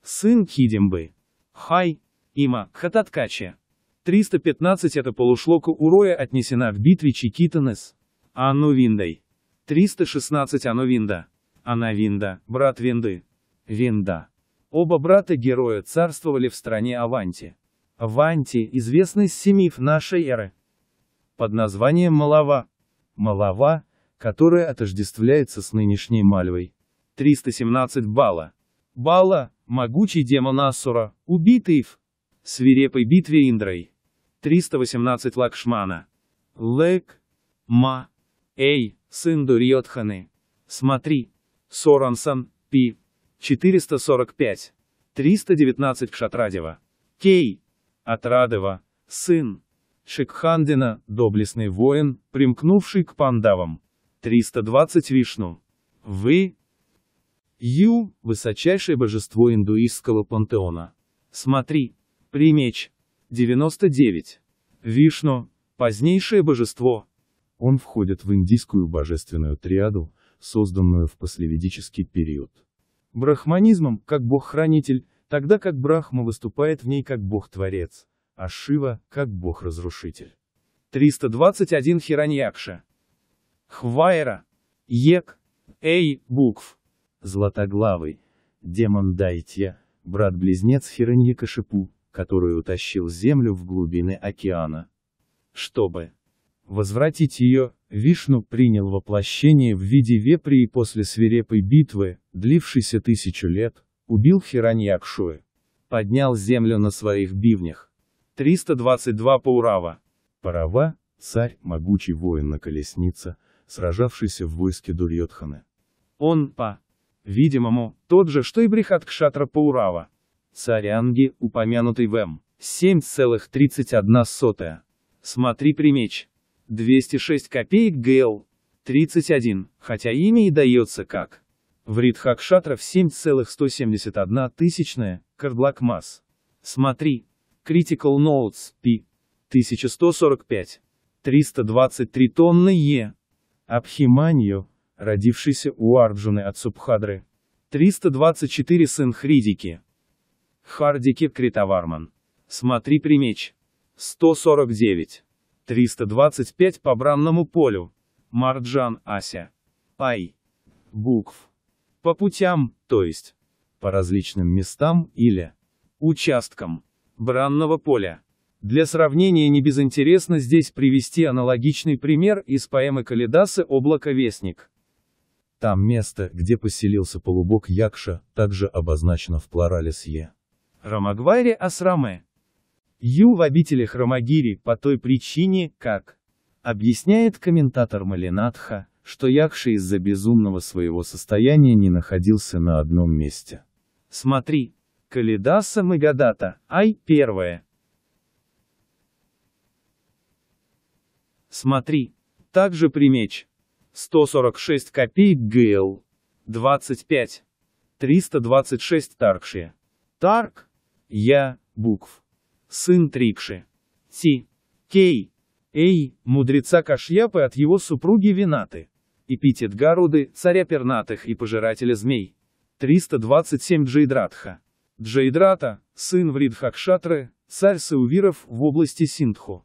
Сын Хидимбы. Хай, Има, Кхататкача. 315 эта полушлока Уроя отнесена в битве Чикитанес. Анувиндой. 316 Анувинда. Анавинда, брат Винды. Винда. Оба брата-героя царствовали в стране Аванти. Ванти, известный с семиф нашей эры, под названием Малава. Малава, которая отождествляется с нынешней Мальвой. 317 Бала, Бала, могучий демон Ассура, убитый в свирепой битве Индрой. 318 Лакшмана. Лек, Ма, Эй, сын Дурьотханы. Смотри. Сорансон, Пи. 445. 319 Кшатрадева. Кей, Отрадова, сын Шикхандина, доблестный воин, примкнувший к пандавам. 320 Вишну. Вы, Ю, высочайшее божество индуистского пантеона. Смотри, примеч. 99. Вишну, позднейшее божество. Он входит в индийскую божественную триаду, созданную в послеведический период. Брахманизмом, как бог-хранитель, тогда как Брахма выступает в ней как бог-творец, а Шива – как бог-разрушитель. 321 Хираньякша. Хвайра. Ек. Эй, букв. Златоглавый. Демон Дайтья, брат-близнец Хираньякашипу, который утащил землю в глубины океана. Чтобы возвратить ее, Вишну принял воплощение в виде вепри и после свирепой битвы, длившейся тысячу лет, Убил Хираньяк Поднял землю на своих бивнях. 322 Паурава. Парава, царь, могучий воин на колеснице, сражавшийся в войске дурьотханы. Он, по видимому, тот же, что и Брихаткшатра Паурава. Царь Анги, упомянутый в М. 7,31. Смотри примеч. 206 копеек ГЛ. 31, хотя имя и дается как Врит Хакшатров 7,171 тысячная, Кардлак Масс. Смотри. Critical Notes, P. 1145. 323 тонны Е. Абхиманью, родившийся у Арджуны от Субхадры. 324 сын Хридики. Хардики Критаварман. Смотри примеч. 149. 325 по бранному полю. Марджан Ася. Ай. Букв по путям, то есть по различным местам или участкам бранного поля. Для сравнения не безинтересно здесь привести аналогичный пример из поэмы Калидасы «Облако вестник». Там место, где поселился полубог Якша, также обозначено в плорале с «е». Рамагвари Асраме. Ю в обители Храмагири по той причине, как объясняет комментатор Малинатха, что Якша из-за безумного своего состояния не находился на одном месте. Смотри, Калидаса Магадата, ай, первое. Смотри, также примечь. 146 копеек ГЛ. 25. 326 Таркши. Тарк. Я. Букв. Сын Трикши. Ти. Кей. Эй, мудреца Кашьяпы от его супруги Винаты. Эпитет Гаруды, царя пернатых и пожирателя змей. 327 Джейдратха. Джейдрата, сын Вридхакшатры, царь Саувиров в области Синдху.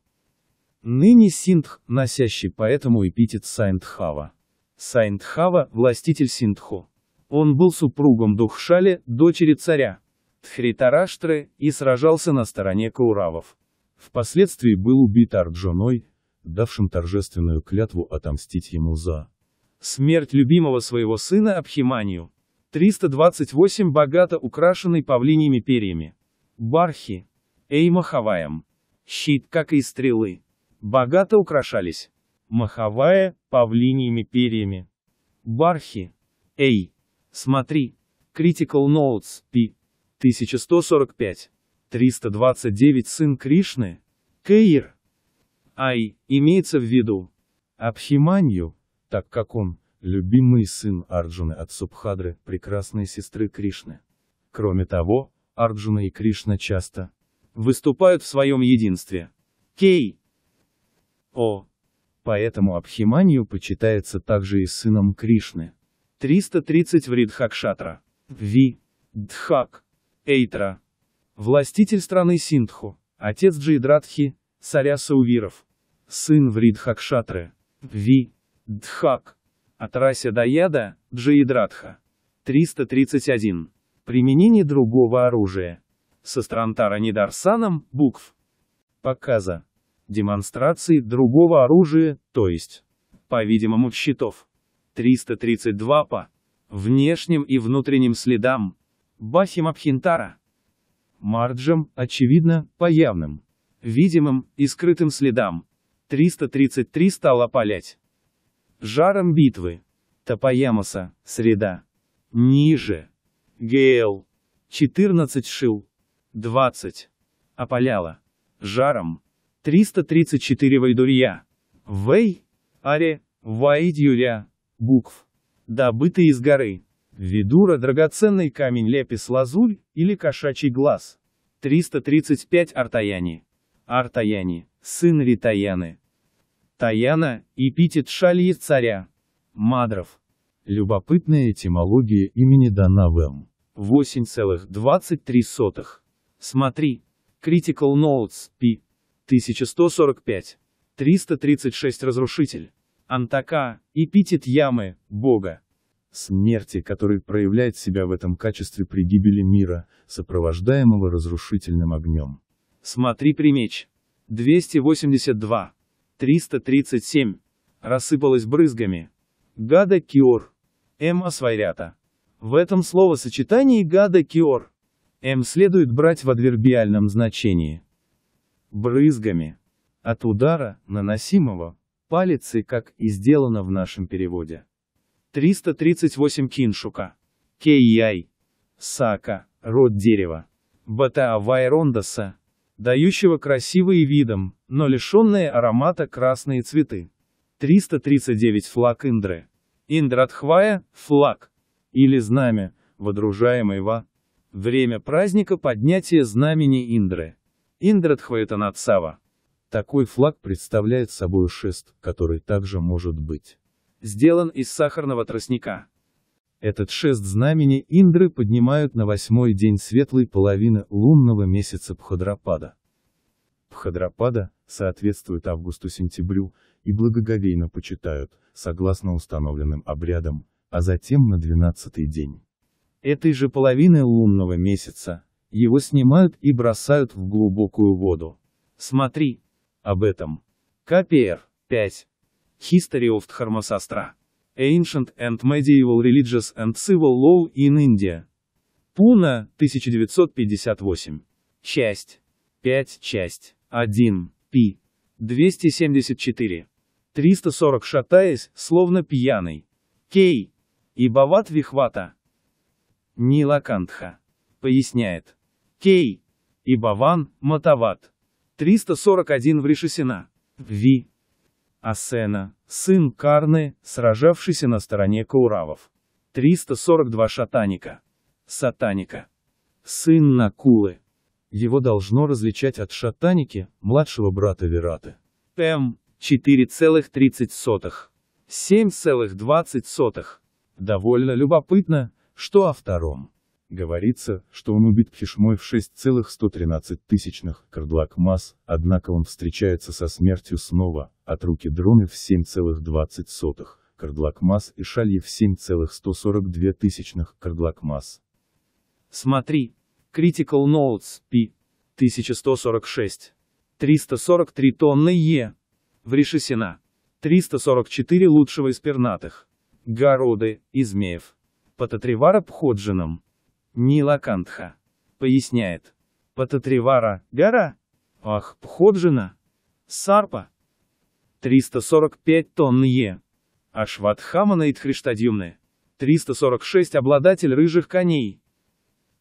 Ныне Синдх, носящий поэтому эпитет Сайндхава. Сайндхава – властитель Синдху. Он был супругом Духшали, дочери царя, Тхритараштры, и сражался на стороне Кауравов. Впоследствии был убит Арджуной, давшим торжественную клятву отомстить ему за Смерть любимого своего сына Абхиманию. 328 богато украшенный павлиньими перьями. Бархи. Эй махаваем. Щит, как и стрелы. Богато украшались. Маховая, павлиньими перьями. Бархи. Эй. Смотри. Critical Notes, P. 1145. 329 сын Кришны. Кейр. Ай, имеется в виду. Абхиманью, так как он – любимый сын Арджуны от Субхадры, прекрасной сестры Кришны. Кроме того, Арджуна и Кришна часто выступают в своем единстве. Кей. О. Поэтому Абхиманию почитается также и сыном Кришны. 330 Вридхакшатра. Ви. Дхак. Эйтра. Властитель страны Синдху, отец Джидратхи, царя Саувиров. Сын Вридхакшатры. Ви. Дхак. От Рася до яда, Джаидратха. 331. Применение другого оружия. Со Странтара Нидарсаном, букв. Показа. Демонстрации другого оружия, то есть, по-видимому, щитов. 332 по внешним и внутренним следам. Бахим Абхинтара. Марджем, очевидно, по явным, видимым и скрытым следам. 333 стало палять. Жаром битвы. Топоямоса, среда. Ниже. ГЛ. 14 шил. 20. Опаляла. Жаром. 334 вайдурья. Вэй. Аре. Вайдюря. Букв. Добытый из горы. Ведура драгоценный камень лепис-лазуль или кошачий глаз. 335 Артаяни. Артаяни. Сын Ритаяны. Таяна – эпитет шальи царя. Мадров. Любопытная этимология имени Данавэм. 8,23. Смотри. Critical Notes, P. 1145. 336 Разрушитель. Антака, эпитет Ямы, Бога. Смерти, который проявляет себя в этом качестве при гибели мира, сопровождаемого разрушительным огнем. Смотри примеч. 282. 337. Рассыпалась брызгами. Гада Киор. Эмма Свайрята. В этом словосочетании гада Киор. М следует брать в адвербиальном значении. Брызгами. От удара, наносимого, палицы, как и сделано в нашем переводе. 338 киншука. Кейяй. Сака, род дерева. Бата Вайрондаса, дающего красивые видом, но лишенные аромата красные цветы. 339 флаг Индры. Индратхвая – флаг, или знамя, водружаемый во время праздника поднятия знамени Индры. Индратхваэтанатсава. Такой флаг представляет собой шест, который также может быть сделан из сахарного тростника. Этот шест знамени Индры поднимают на восьмой день светлой половины лунного месяца Пхадрапада. Пхадрапада соответствует августу-сентябрю и благоговейно почитают, согласно установленным обрядам, а затем на двенадцатый день. Этой же половины лунного месяца, его снимают и бросают в глубокую воду. Смотри об этом. КПР 5. History of Dharmasastra Ancient and Medieval Religious and Civil Law in India. Пуна, 1958. Часть 5, часть 1, П. 274. 340 шатаясь, словно пьяный. Кей. И Бават Вихвата. Нилакантха. Поясняет. Кей. И Баван, Матават. 341 в Решесина. Ви. Асена сын Карны, сражавшийся на стороне Кауравов. 342 Шатаника. Сатаника. Сын Накулы. Его должно различать от Шатаники, младшего брата Вераты. М. 4,30. 7,20. Довольно любопытно, что о втором. Говорится, что он убит пхишмой в 6,113 кардлак масс, однако он встречается со смертью снова, от руки дроны в 7,20 кардлак масс и шалье в 7,142 кардлак масс. Смотри. Critical Notes, P. 1146. 343 тонны Е. В Решесина. 344 лучшего из пернатых. Городы, Измеев. Пататривара Пходжином. Нилакантха. Поясняет. Пататривара, гора. Ах, Пходжина. Сарпа. 345 тонн Е. Ашватхамана и Тхриштадьюмны. 346 обладатель рыжих коней.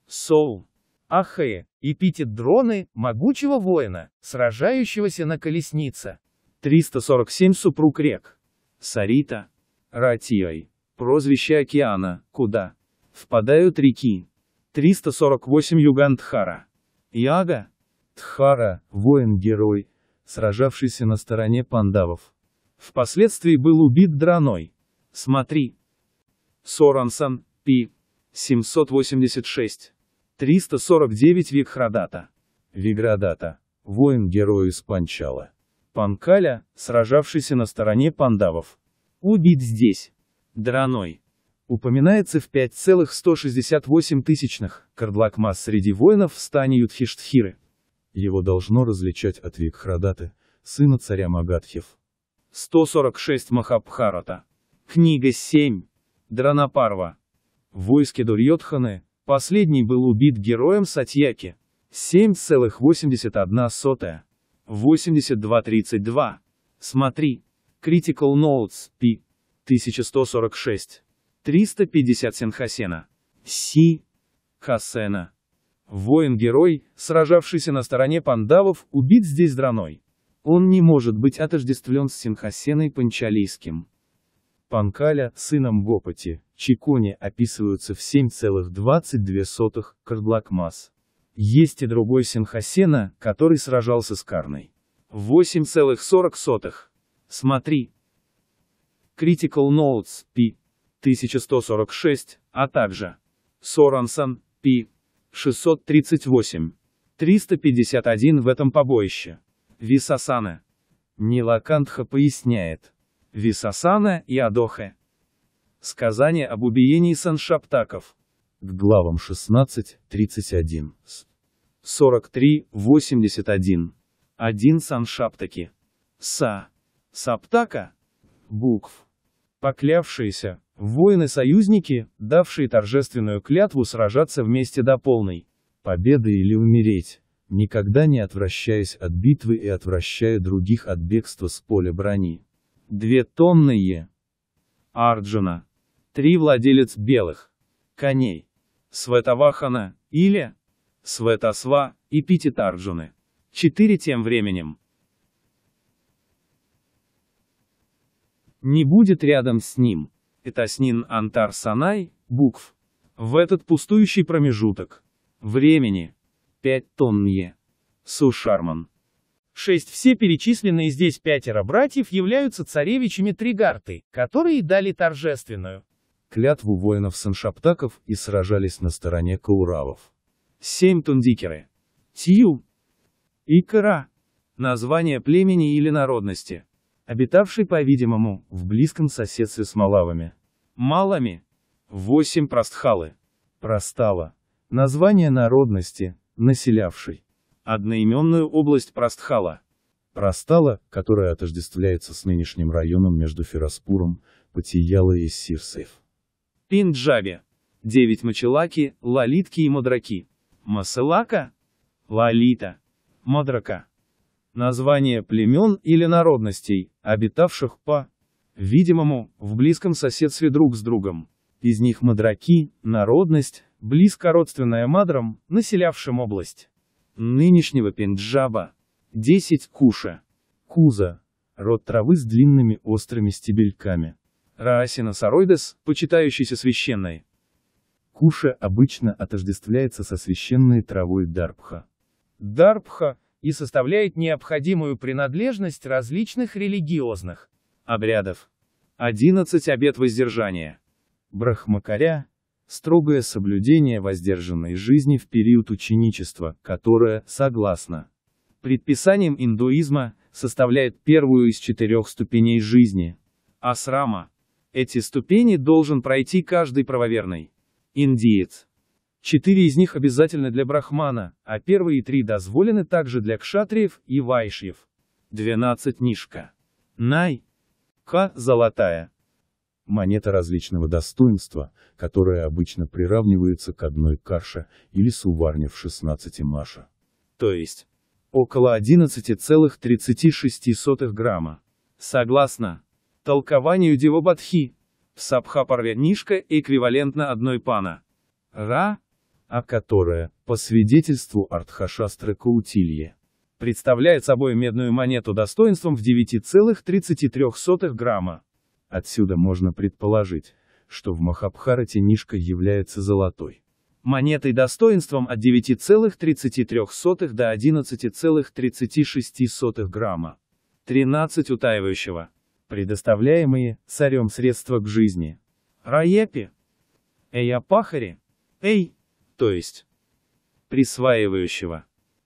Соу. Ахае, эпитет дроны, могучего воина, сражающегося на колеснице. 347 супруг рек. Сарита. Ратиой. Прозвище океана, куда впадают реки. 348 Юган Тхара. Яга? Тхара, воин-герой, сражавшийся на стороне пандавов. Впоследствии был убит драной. Смотри. Сорансон, Пи. 786. 349 Викхрадата. Виградата, воин-герой из Панчала. Панкаля, сражавшийся на стороне пандавов. Убит здесь. Драной упоминается в 5,168 тысячных, Кардлакма среди воинов в стане Юдхиштхиры. Его должно различать от Викхрадаты, сына царя Магадхев. 146 Махабхарата. Книга 7. Дранапарва. В войске Дурьотханы, последний был убит героем Сатьяки. 7,81. 82.32. Смотри. Critical Notes, p. 1146. 350 Сенхасена. Си. Хасена. Воин-герой, сражавшийся на стороне пандавов, убит здесь драной. Он не может быть отождествлен с Синхасеной Панчалийским. Панкаля, сыном Гопати, Чиконе описываются в 7,22 Кардлакмас. Есть и другой Синхасена, который сражался с Карной. 8,40. Смотри. Critical Notes, P. 1146, а также Сорансон, Пи. 638. 351 в этом побоище. Висасана. Нилакантха поясняет. Висасана и Адохе. Сказание об убиении саншаптаков. К главам 16, 31, 43, 81. один саншаптаки. Са. Саптака. Букв. Поклявшиеся, Воины-союзники, давшие торжественную клятву сражаться вместе до полной победы или умереть, никогда не отвращаясь от битвы и отвращая других от бегства с поля брони. Две тонные. Арджуна. Три владелец белых. Коней. Светавахана, или и эпитет Арджуны. Четыре тем временем. Не будет рядом с ним. Этаснин Антар Санай, букв. В этот пустующий промежуток. Времени. 5 тонн Е. Су 6. Все перечисленные здесь пятеро братьев являются царевичами Тригарты, которые дали торжественную клятву воинов-саншаптаков и сражались на стороне кауравов. 7. Тундикеры. Тью. Икара. Название племени или народности обитавший, по-видимому, в близком соседстве с малавами. Малами. восемь простхалы. простала, Название народности, населявшей одноименную область Простхала. Простала, которая отождествляется с нынешним районом между Фераспуром, Патиялой и Сирсейф. Пинджаби, Девять мачелаки, лалитки и мадраки. Масылака? лалита, Мадрака названия племен или народностей, обитавших по, видимому, в близком соседстве друг с другом. Из них мадраки, народность, близко родственная мадрам, населявшим область нынешнего Пенджаба. 10 куша. Куза. Род травы с длинными острыми стебельками. Раасиносороидес, почитающийся священной. Куша обычно отождествляется со священной травой Дарбха. Дарбха и составляет необходимую принадлежность различных религиозных обрядов. 11. Обет воздержания. Брахмакаря – строгое соблюдение воздержанной жизни в период ученичества, которое, согласно предписаниям индуизма, составляет первую из четырех ступеней жизни. Асрама. Эти ступени должен пройти каждый правоверный индиец. Четыре из них обязательны для брахмана, а первые три дозволены также для кшатриев и вайшьев. 12 нишка. Най. К. Золотая. Монета различного достоинства, которая обычно приравнивается к одной каше или суварне в 16 маша. То есть, около 11,36 грамма. Согласно толкованию Девабадхи, в Сабхапарве нишка эквивалентна одной пана. Ра а которая, по свидетельству Артхашастры Каутилье, представляет собой медную монету достоинством в 9,33 грамма. Отсюда можно предположить, что в Махабхарате Нишка является золотой. Монетой достоинством от 9,33 до 11,36 грамма. 13 утаивающего. Предоставляемые царем средства к жизни. Раепи. Эя пахари. Эй, то есть присваивающего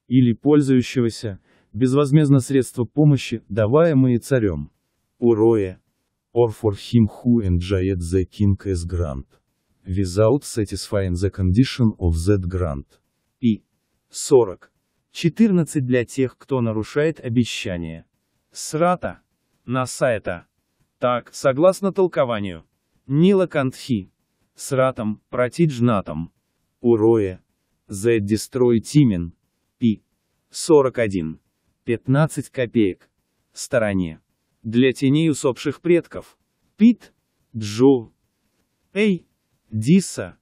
или пользующегося безвозмездно средства помощи, даваемые царем. Уроя. Or for him who enjoyed the king as grant. Without satisfying the condition of that grant. И. 40. 14 для тех, кто нарушает обещание. Срата. Насайта. Так, согласно толкованию. Нила Кантхи. Сратом, протиджнатом. Уроя. The Destroy Timin. P. 41. 15 копеек. Стороне. Для теней усопших предков. Пит. Джо. Эй. Диса.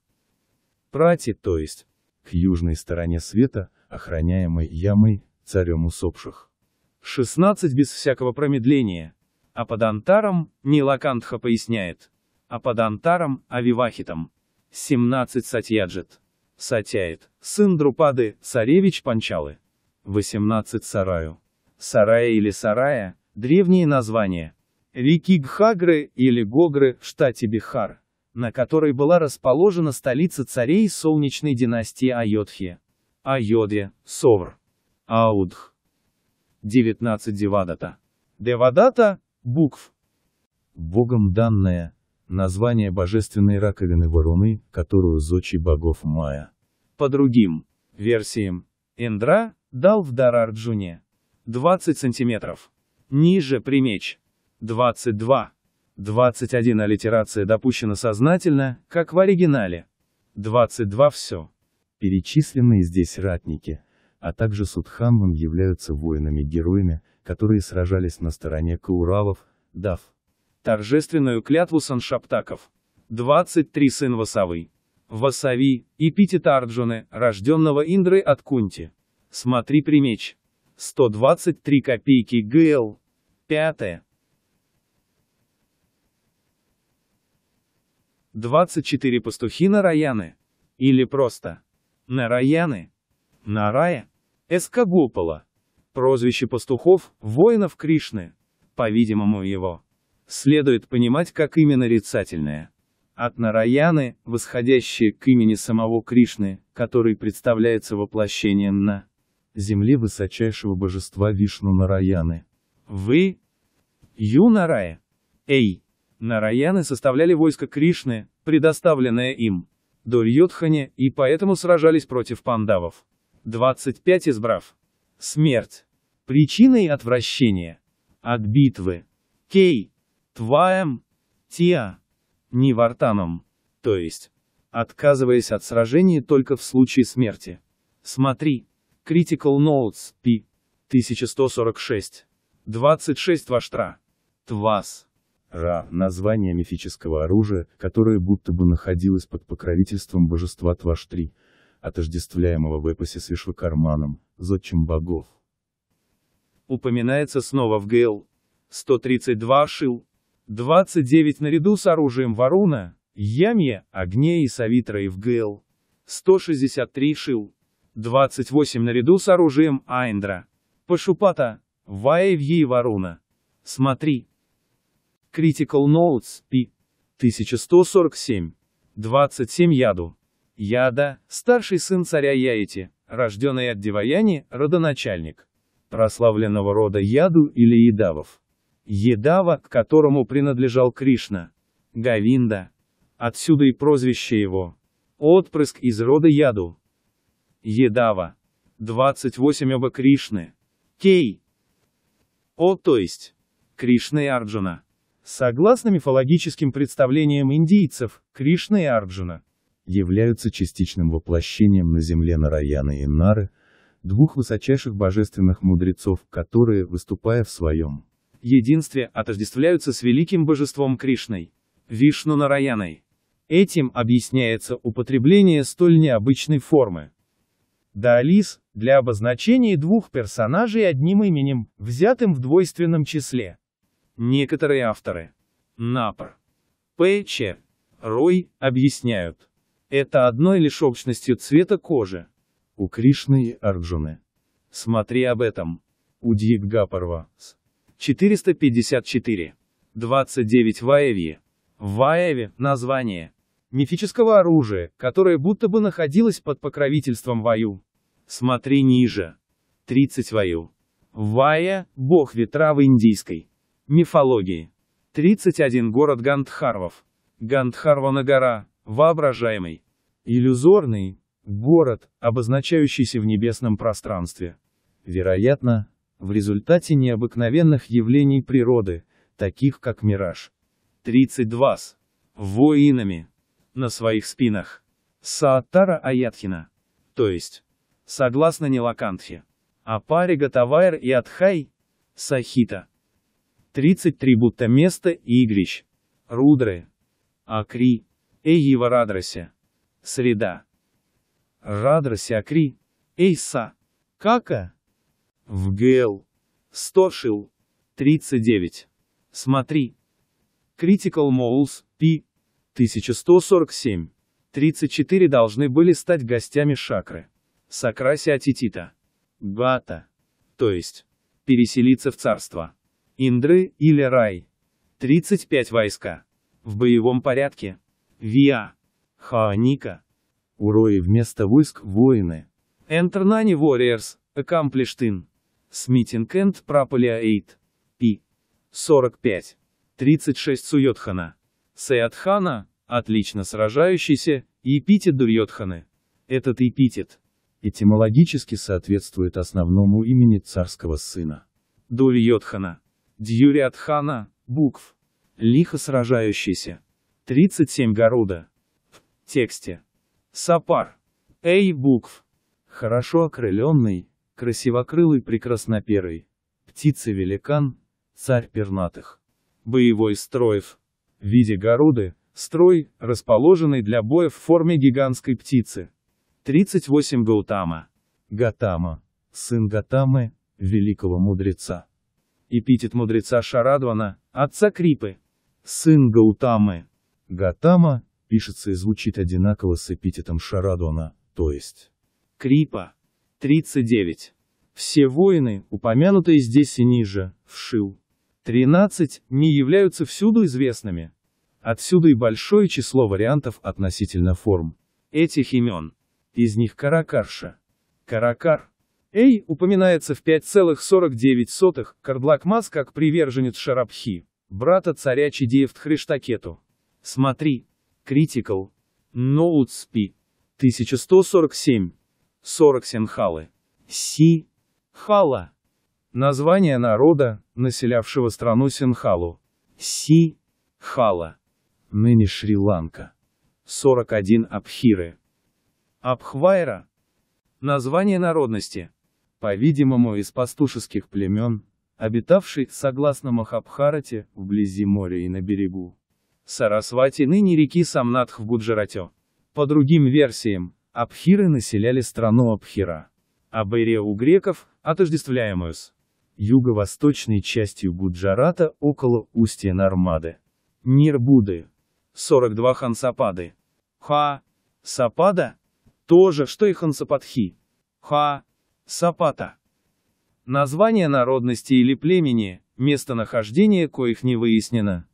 Прати, то есть. К южной стороне света, охраняемой ямой, царем усопших. 16 без всякого промедления. А под Антаром, Нилакантха поясняет. А под Антаром, Авивахитом. 17 сатьяджет. Сатяет, сын Друпады, царевич Панчалы. 18 Сараю. Сарая или Сарая – древние названия Реки Гхагры или Гогры в штате Бихар, на которой была расположена столица царей солнечной династии Айодхи. Айодья, Совр. Аудх. 19 Девадата. Девадата – букв. Богом данная, название божественной раковины Варуны, которую зодчий богов Мая. По другим версиям, Эндра дал в дар Арджуне 20 сантиметров. Ниже примеч 22. 21 аллитерация допущена сознательно, как в оригинале. 22 все. Перечисленные здесь ратники, а также Судхамвам являются воинами-героями, которые сражались на стороне кауравов, дав торжественную клятву саншаптаков. 23 сын Васавы. Васави, эпитет Арджуны, рожденного Индры от Кунти. Смотри примеч. 123 копейки ГЛ. Пятое. 24 на Раяны. Или просто. на На Рая. Эскагопола. Прозвище пастухов, воинов Кришны. По-видимому его следует понимать как именно нарицательное. От Нараяны, восходящее к имени самого Кришны, который представляется воплощением на земле высочайшего божества Вишну Нараяны. Вы? Ю Нарая? Эй! Нараяны составляли войско Кришны, предоставленное им, Дурьотхане, и поэтому сражались против пандавов. 25 избрав. Смерть. Причиной отвращения. От битвы. Кей тваем, тиа, не вартаном, то есть, отказываясь от сражений только в случае смерти. Смотри. Critical Notes, P. 1146. 26 Ваштра. Твас. Ра – название мифического оружия, которое будто бы находилось под покровительством божества Тваштри, отождествляемого в эпосе с Вишвакарманом, зодчим богов. Упоминается снова в Гейл 132 Шил 29 наряду с оружием Варуна, Ямья, Огнея и Савитра Евгейл. 163 Шил. 28 наряду с оружием Айндра. Пашупата, Ваевьи и Варуна. Смотри. Critical Notes, P. 1147. 27 Яду. Яда, старший сын царя Яити, рожденный от Диваяни, родоначальник прославленного рода Яду или Ядавов. Едава, к которому принадлежал Кришна. Гавинда. Отсюда и прозвище его. Отпрыск из рода Яду. Едава. 28 оба Кришны. Кей. О, то есть. Кришна и Арджуна. Согласно мифологическим представлениям индийцев, Кришна и Арджуна являются частичным воплощением на земле Нараяна и Нары, двух высочайших божественных мудрецов, которые, выступая в своем единстве отождествляются с великим божеством Кришной, Вишну Нараяной. Этим объясняется употребление столь необычной формы. Даалис, для обозначения двух персонажей одним именем, взятым в двойственном числе. Некоторые авторы. Напр. П.Ч. Рой, объясняют. Это одной лишь общностью цвета кожи. У Кришны и Арджуны. Смотри об этом. У Дьидгапарва. 454. 29 Ваевье. Ваеве – название мифического оружия, которое будто бы находилось под покровительством Ваю. Смотри ниже. 30 Ваю. Вая – бог ветра в индийской мифологии. 31 город Гандхарвов. на гора, воображаемый, иллюзорный, город, обозначающийся в небесном пространстве. Вероятно, в результате необыкновенных явлений природы, таких как мираж. 32. С. Воинами. На своих спинах. Саатара Аятхина. То есть, согласно Нилакантхе, Апарига Тавайр и Адхай, Сахита. 33 Будто место Игрищ, Рудры, Акри, Эйева Радрасе, Среда. Радрасе Акри, Эйса, Кака в ГЛ. 100 шил. 39. Смотри. Critical Moles, P. 1147. 34 должны были стать гостями шакры. Сокраси Атитита. Гата. То есть, переселиться в царство. Индры или рай. 35 войска. В боевом порядке. Виа. Хааника. Урои вместо войск воины. Enter Nani Warriors, Accomplished in. Смитинг энд Прапаля 8. Пи. 45. 36 Суйотхана. Саятхана, отлично сражающийся, и эпитет Дурьотханы. Этот эпитет этимологически соответствует основному имени царского сына. Дурьотхана. Дьюриатхана, букв. Лихо сражающийся. 37 Гаруда. В тексте. Сапар. Эй букв. Хорошо окрыленный, красивокрылый прекрасноперый, птица-великан, царь пернатых. Боевой строев. В виде горуды, строй, расположенный для боя в форме гигантской птицы. 38 Гаутама. Гатама. Сын Гатамы, великого мудреца. Эпитет мудреца Шарадвана, отца Крипы. Сын Гаутамы. Гатама, пишется и звучит одинаково с эпитетом Шарадвана, то есть. Крипа. 39. Все воины, упомянутые здесь и ниже, в Шил. 13, не являются всюду известными. Отсюда и большое число вариантов относительно форм этих имен. Из них Каракарша. Каракар. Эй упоминается в 5,49, Кардлакмас как приверженец Шарабхи, брата царя Чидеев Хриштакету. Смотри. Critical. ноутспи. 1147. 47 Синхалы Си. Хала. Название народа, населявшего страну Синхалу. Си. Хала. Ныне Шри-Ланка. 41 Абхиры. Абхвайра. Название народности. По-видимому, из пастушеских племен, обитавший, согласно Махабхарате, вблизи моря и на берегу. Сарасвати ныне реки Самнатх в Гуджарате. По другим версиям, Абхиры населяли страну Абхира. Аберия у греков, отождествляемую с юго-восточной частью Гуджарата около устья Нармады. Нирбуды. 42 Хансапады. Ха. Сапада. То же, что и Хансападхи. Ха. Сапата. Название народности или племени, местонахождение коих не выяснено.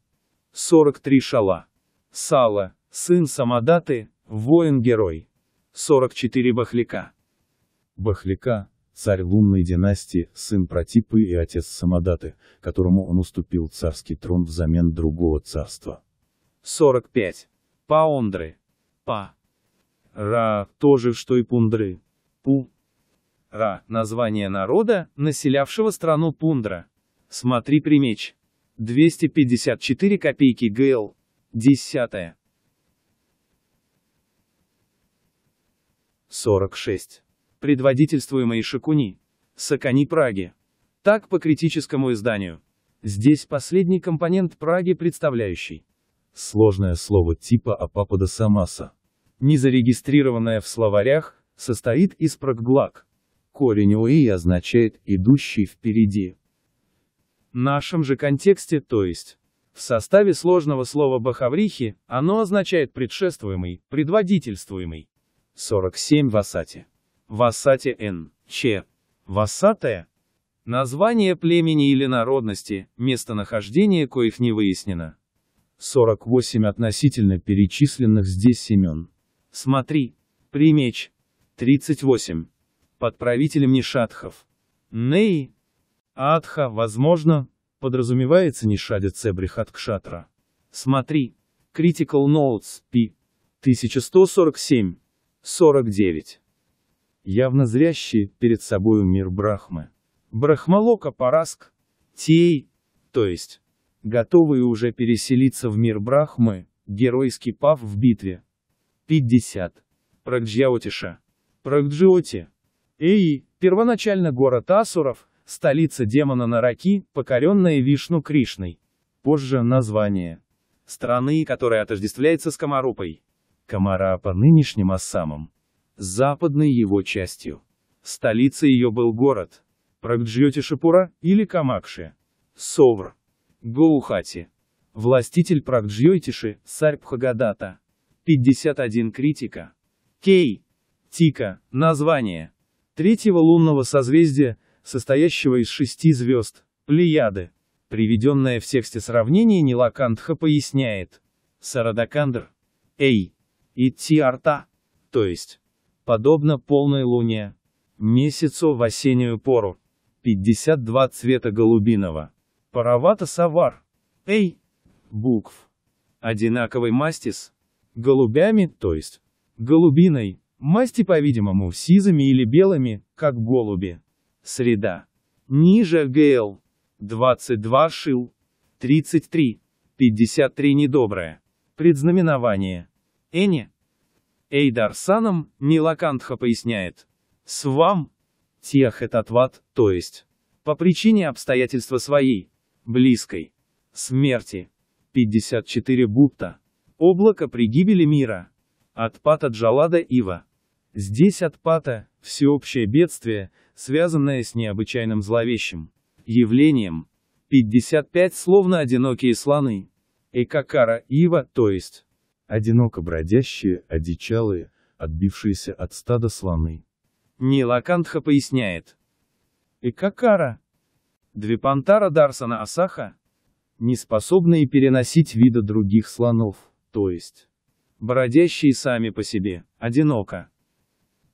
43 Шала. Сала, сын Самадаты, воин-герой. 44 Бахлика. Бахлика, царь лунной династии, сын Протипы и отец Самодаты, которому он уступил царский трон взамен другого царства. 45. Паондры. Па. Ра, тоже, что и пундры. Пу. Ра, название народа, населявшего страну Пундра. Смотри примеч. 254 копейки ГЛ. Десятое. 46. Предводительствуемые Шикуни. Сакани Праги. Так по критическому изданию. Здесь последний компонент Праги представляющий. Сложное слово типа Апапада Самаса. незарегистрированное в словарях, состоит из прокглак. Корень уи означает «идущий впереди». В нашем же контексте, то есть, в составе сложного слова бахаврихи, оно означает предшествуемый, предводительствуемый. 47 Васати. Васати Н. Ч. Васатая? Название племени или народности, местонахождение коих не выяснено. 48 относительно перечисленных здесь семен. Смотри. Примеч. 38. Под правителем Нишадхов. ней, Адха, возможно, подразумевается Нишадя Цебрихат Кшатра. Смотри. Critical Notes, P. 1147. 49. Явно зрящие, перед собою мир Брахмы. Брахмалока Параск, Тей, то есть, готовые уже переселиться в мир Брахмы, геройский пав в битве. 50. Прагджиотиша. Прагджиоти. Эй, первоначально город Асуров, столица демона Нараки, покоренная Вишну Кришной. Позже название страны, которая отождествляется с Комарупой. Камара по нынешним Ассамам, западной его частью. Столицей ее был город Пракджьоти-Шапура или Камакши, Совр, Гоухати. Властитель Пракджьойтиши, царь Пхагадата. 51 критика. Кей. Тика. Название. Третьего лунного созвездия, состоящего из шести звезд, Плеяды. Приведенное в тексте сравнение Нилакантха поясняет. Сарадакандр. Эй идти арта, то есть, подобно полной луне, месяцу в осеннюю пору, 52 цвета голубиного, паровато савар, эй, букв, одинаковой масти с голубями, то есть, голубиной, масти по-видимому сизыми или белыми, как голуби, среда, ниже ГЛ, 22 шил, 33, 53 недоброе, предзнаменование. Эни. Эйдарсаном, Нилакантха поясняет. Свам. Тиах этот ват, то есть. По причине обстоятельства своей, близкой, смерти. 54 Бутта. Облако при гибели мира. От пата Джалада Ива. Здесь от пата, всеобщее бедствие, связанное с необычайным зловещим явлением. 55 словно одинокие слоны. Экакара Ива, то есть одиноко бродящие, одичалые, отбившиеся от стада слоны. Нилакантха поясняет. И какара? Двипантара Дарсона Асаха? Не способные переносить вида других слонов, то есть. Бродящие сами по себе, одиноко.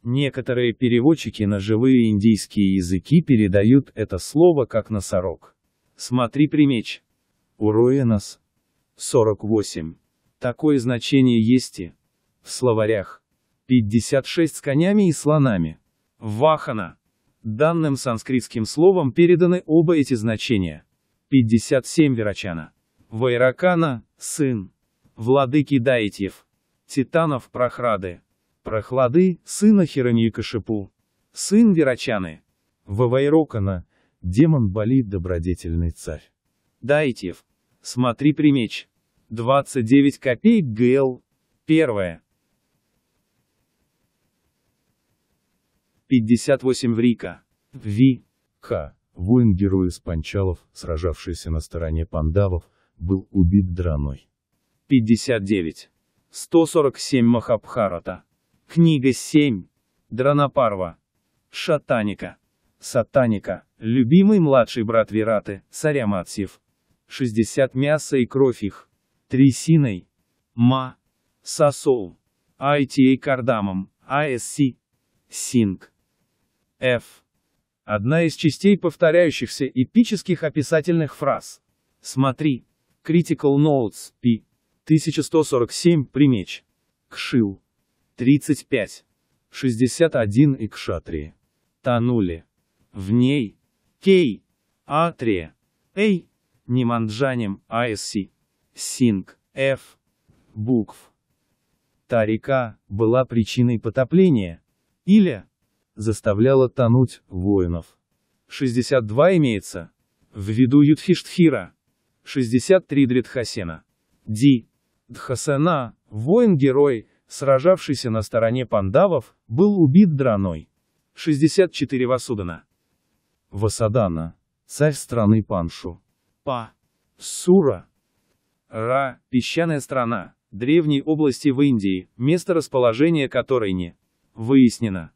Некоторые переводчики на живые индийские языки передают это слово как носорог. Смотри примеч. Уроенос. 48. Такое значение есть и в словарях. 56 с конями и слонами. Вахана. Данным санскритским словом переданы оба эти значения. 57 Верачана. Вайракана, сын. Владыки Даитьев. Титанов Прохрады. Прохлады, сына Хираньякашипу. Сын Верачаны. Вавайрокана, демон болит добродетельный царь. Даитьев. Смотри примеч. 29 копеек ГЛ, первое. 58 Врика. Ви. Х. Воин-герой из Панчалов, сражавшийся на стороне пандавов, был убит драной. 59. 147 Махабхарата. Книга 7. Дранапарва. Шатаника. Сатаника. Любимый младший брат Вираты, царя Матсьев. 60 мяса и кровь их трясиной, ма, сосоу, ITA кардамом, ASC, а синг, F. Одна из частей повторяющихся эпических описательных фраз. Смотри. Critical Notes, P. 1147, примеч. Кшил. 35. 61 и кшатрии. тонули В ней. Кей. Атрия. Эй. Неманджанем, АСС. Синг, Ф. Букв. Та река была причиной потопления. Или заставляла тонуть воинов. 62 имеется. В виду Ютфиштхира. 63 Дритхасена. Ди. Дхасена, воин-герой, сражавшийся на стороне пандавов, был убит драной. 64 Васудана. Васадана, царь страны Паншу. Па. Сура, Ра – песчаная страна, древней области в Индии, место расположения которой не выяснено.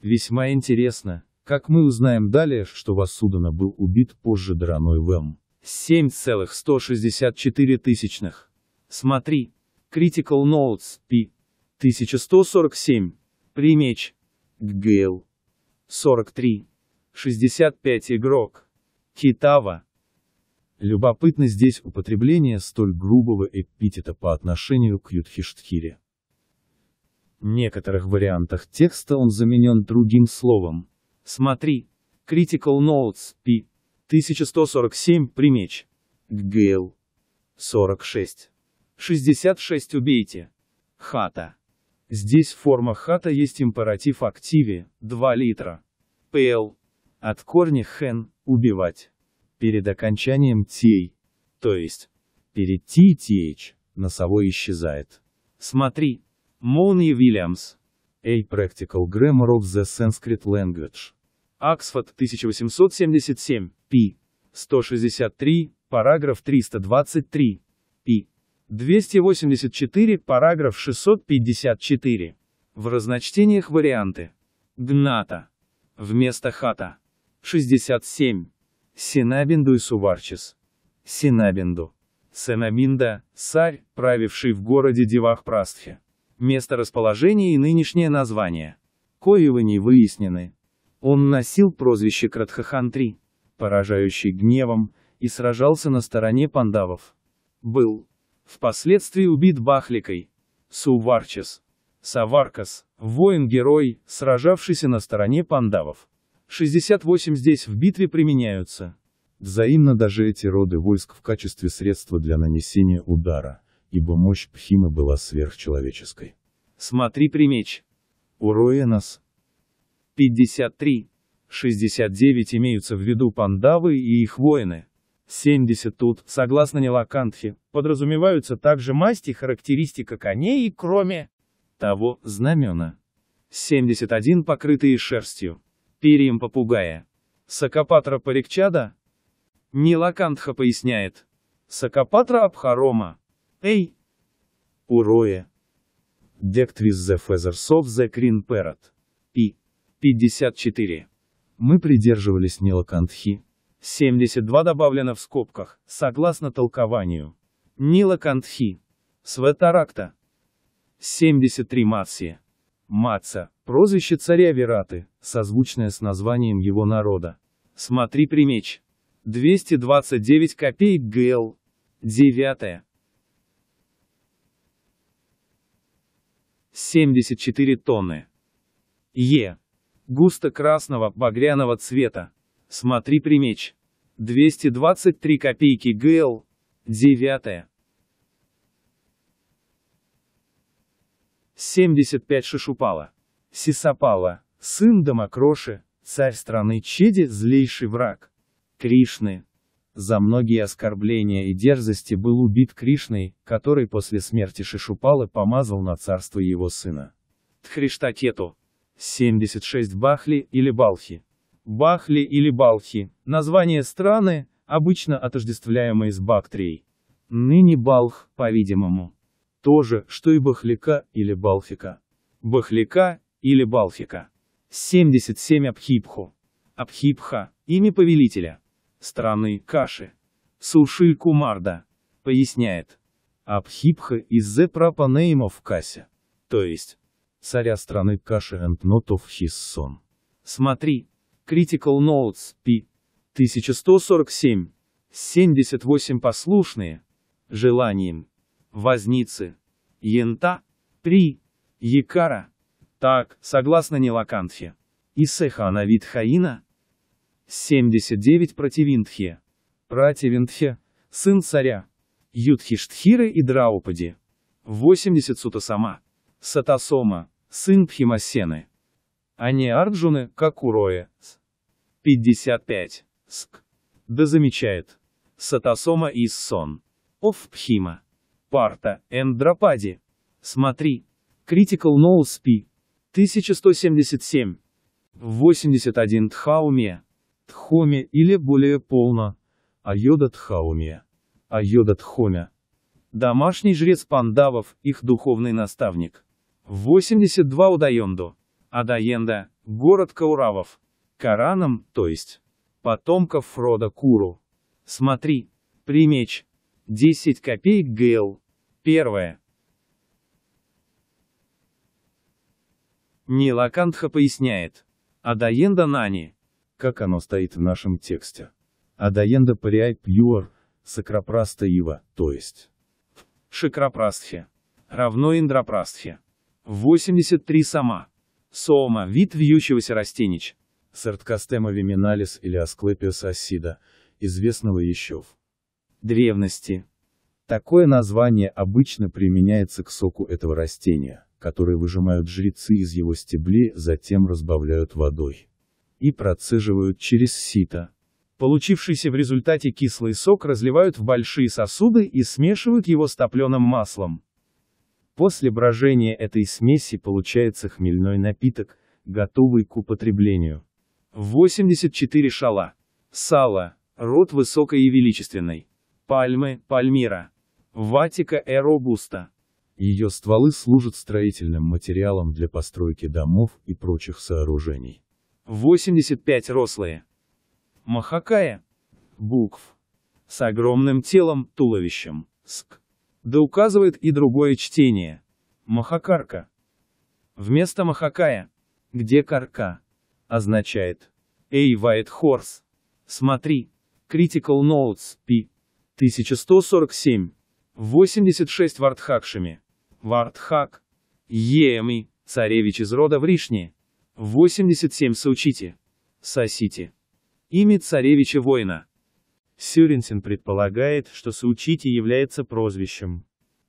Весьма интересно, как мы узнаем далее, что Васудана был убит позже Драной Вэм. 7,164 тысячных. Смотри. Critical Notes, P. 1147. Примеч. Гейл. 43. 65 игрок. Китава. Любопытно здесь употребление столь грубого эпитета по отношению к Юдхиштхире. В некоторых вариантах текста он заменен другим словом. Смотри. Critical Notes, P. 1147, примеч. Гейл. 46. 66 убейте. Хата. Здесь форма хата есть императив активе, 2 литра. ПЛ. От корня хен, убивать перед окончанием «тей», то есть перед «ти» и «th» носовой исчезает. Смотри. Молния Вильямс. A Practical Grammar of the Sanskrit Language. Аксфорд, 1877, p. 163, параграф 323, p. 284, параграф 654. В разночтениях варианты. Гната. Вместо хата. 67. Синабинду и Суварчис. Синабинду. Сенаминда, царь, правивший в городе Дивахпрастхе. Место расположения и нынешнее название. Коего не выяснены. Он носил прозвище Кратхахантри, поражающий гневом, и сражался на стороне пандавов. Был. Впоследствии убит Бахликой. Суварчис. Саваркас, воин-герой, сражавшийся на стороне пандавов. 68 здесь в битве применяются. Взаимно даже эти роды войск в качестве средства для нанесения удара, ибо мощь Пхимы была сверхчеловеческой. Смотри примеч. Уруэнос. 53. 69 имеются в виду пандавы и их воины. 70 тут, согласно Нилакантхе, подразумеваются также масти характеристика коней и кроме того знамена. 71 покрытые шерстью перьям попугая. Сакопатра парикчада? Нилакантха поясняет. Сакопатра абхарома. Эй! Урое. Decked with the feathers of the green parrot. 54. Мы придерживались Нилакантхи. 72 добавлено в скобках, согласно толкованию. Нилакантхи. Светаракта. 73 Матси. Маца. Прозвище царя Вераты, созвучное с названием его народа. Смотри примеч. 229 копеек ГЛ. Девятое. 74 тонны. Е. Густо красного, багряного цвета. Смотри примеч. 223 копейки ГЛ. Девятое. 75 шишупала. Сисапала, сын Дамакроши, царь страны Чеди, злейший враг Кришны. За многие оскорбления и дерзости был убит Кришной, который после смерти Шишупалы помазал на царство его сына. Тхриштакету. 76 Бахли или Балхи. Бахли или Балхи – название страны, обычно отождествляемой с Бактрией. Ныне Балх, по-видимому. То же, что и Бахлика или Балфика. Бахлика или Балфика. 77 Абхипху. Абхипха – имя повелителя. Страны Каши. Сушиль Кумарда. Поясняет. Абхипха из the proper name of Кася. То есть, царя страны Каши and not of his son. Смотри. Critical Notes, p. 1147. 78 послушные. Желанием. Возницы. Янта При. Якара. Так, согласно Нилакантхе. Исехана Витхаина? 79 Противиндхе. Противиндхе, сын царя. Юдхиштхиры и Драупади. 80 Сутасама. Сатасома, сын Пхимасены. А не Арджуны, как Уроя. 55. Ск. Да замечает. Сатасома из сон. Оф Пхима. Парта, Эндропади. Смотри. Critical Nose P. 1177. 81 Тхауме. Тхоме или более полно. Айода Тхауме. Айода Тхоме. Домашний жрец пандавов, их духовный наставник. 82 Удаенду. Адаенда, город Кауравов. Кораном, то есть, потомков Фрода Куру. Смотри, примеч. 10 копеек ГЛ. Первое. Нила Кантха поясняет. Адаенда Нани. Как оно стоит в нашем тексте? Адаенда Париай Пьюар, Сакрапраста Ива, то есть. в Шикрапрастхе. Равно Индрапрастхе. 83 сама. Сома, вид вьющегося растенич. Сарткастема виминалис или Асклепиус осида, известного еще в древности. Такое название обычно применяется к соку этого растения который выжимают жрецы из его стеблей, затем разбавляют водой и процеживают через сито. Получившийся в результате кислый сок разливают в большие сосуды и смешивают его с топленым маслом. После брожения этой смеси получается хмельной напиток, готовый к употреблению. 84 шала. Сало. Род высокой и величественной. Пальмы, пальмира. Ватика эробуста. Ее стволы служат строительным материалом для постройки домов и прочих сооружений. 85 рослые. Махакая. Букв. С огромным телом, туловищем. Ск. Да указывает и другое чтение. Махакарка. Вместо Махакая. Где карка? Означает. Эй, White Horse. Смотри. Critical Notes, P. 1147. 86 Вардхакшами. Вардхак, Еми, царевич из рода Вришни. 87 Саучити. Сосите Имя царевича воина. Сюринсен предполагает, что Саучити является прозвищем.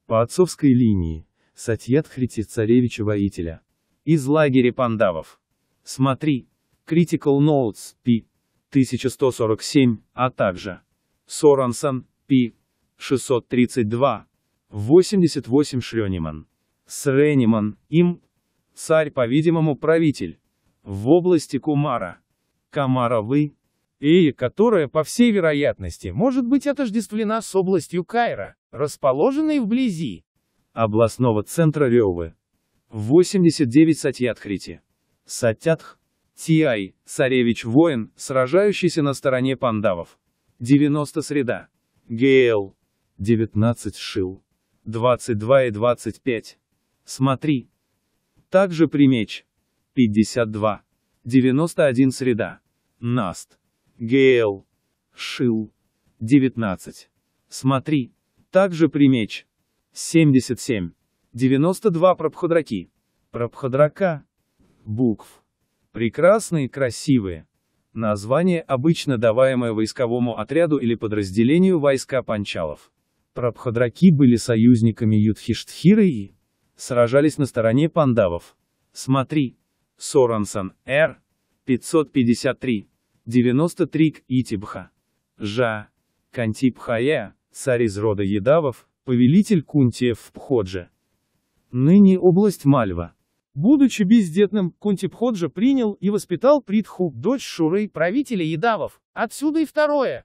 По отцовской линии, Сатьядхрити царевича-воителя. Из лагеря пандавов. Смотри. Critical Notes, P. 1147, а также Сорансон, P. 632. 88 Шрёниман. С Рениман, им. Царь, по-видимому, правитель. В области Кумара. Камаровы. И, которая, по всей вероятности, может быть отождествлена с областью Кайра, расположенной вблизи областного центра Рёвы. 89 Сатьятхрити. Сатятх. Тиай, царевич-воин, сражающийся на стороне пандавов. 90 Среда. ГЛ. 19 Шил. 22 и 25. Смотри. Также примечь. 52. 91 среда. Наст. ГЛ. Шил. 19. Смотри. Также примечь. 77. 92 Прабхудраки. Прабхудрака. Букв. Прекрасные, красивые. Название, обычно даваемое войсковому отряду или подразделению войска панчалов. Прабхадраки были союзниками Юдхиштхиры и сражались на стороне пандавов. Смотри. Сорансон, Р. 553. 93 к Итибха. Жа. Кантипхая, царь из рода Едавов, повелитель Кунтиев в Пходже. Ныне область Мальва. Будучи бездетным, Кунтипходжа принял и воспитал Притху, дочь Шуры, правителя Едавов. Отсюда и второе.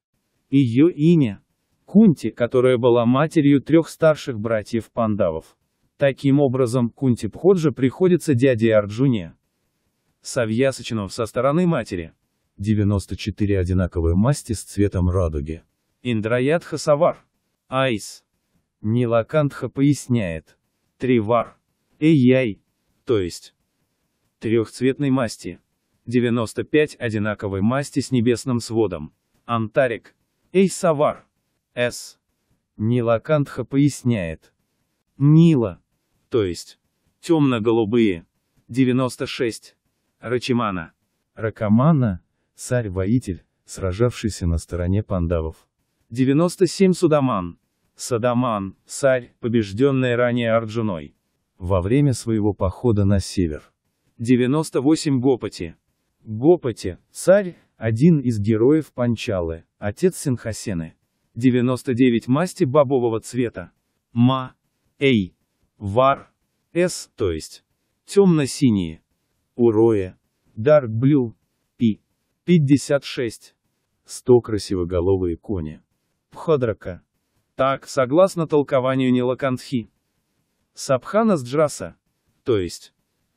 Ее имя Кунти, которая была матерью трех старших братьев пандавов. Таким образом, Кунти Пходжа приходится дяде Арджуне. Савьясачинов со стороны матери. 94 одинаковые масти с цветом радуги. Индраядха савар. Айс. Нилакантха поясняет. Тривар. Эй-яй. То есть. Трехцветной масти. 95 одинаковой масти с небесным сводом. Антарик. Эй-савар. С. Нилакантха поясняет. Нила, то есть, темно-голубые, 96. Рачимана. Ракамана, царь-воитель, сражавшийся на стороне пандавов. 97 Судаман. Садаман, царь, побежденный ранее Арджуной. Во время своего похода на север. 98 Гопати. Гопати, царь, один из героев Панчалы, отец Синхасены. 99 масти бобового цвета. Ма, Эй, Вар, С, то есть темно-синие. Уроя, Dark Blue, Пи, 56. 100 красивоголовые кони. Пхадрака. Так, согласно толкованию Нилакантхи. Сабхана Сджраса, то есть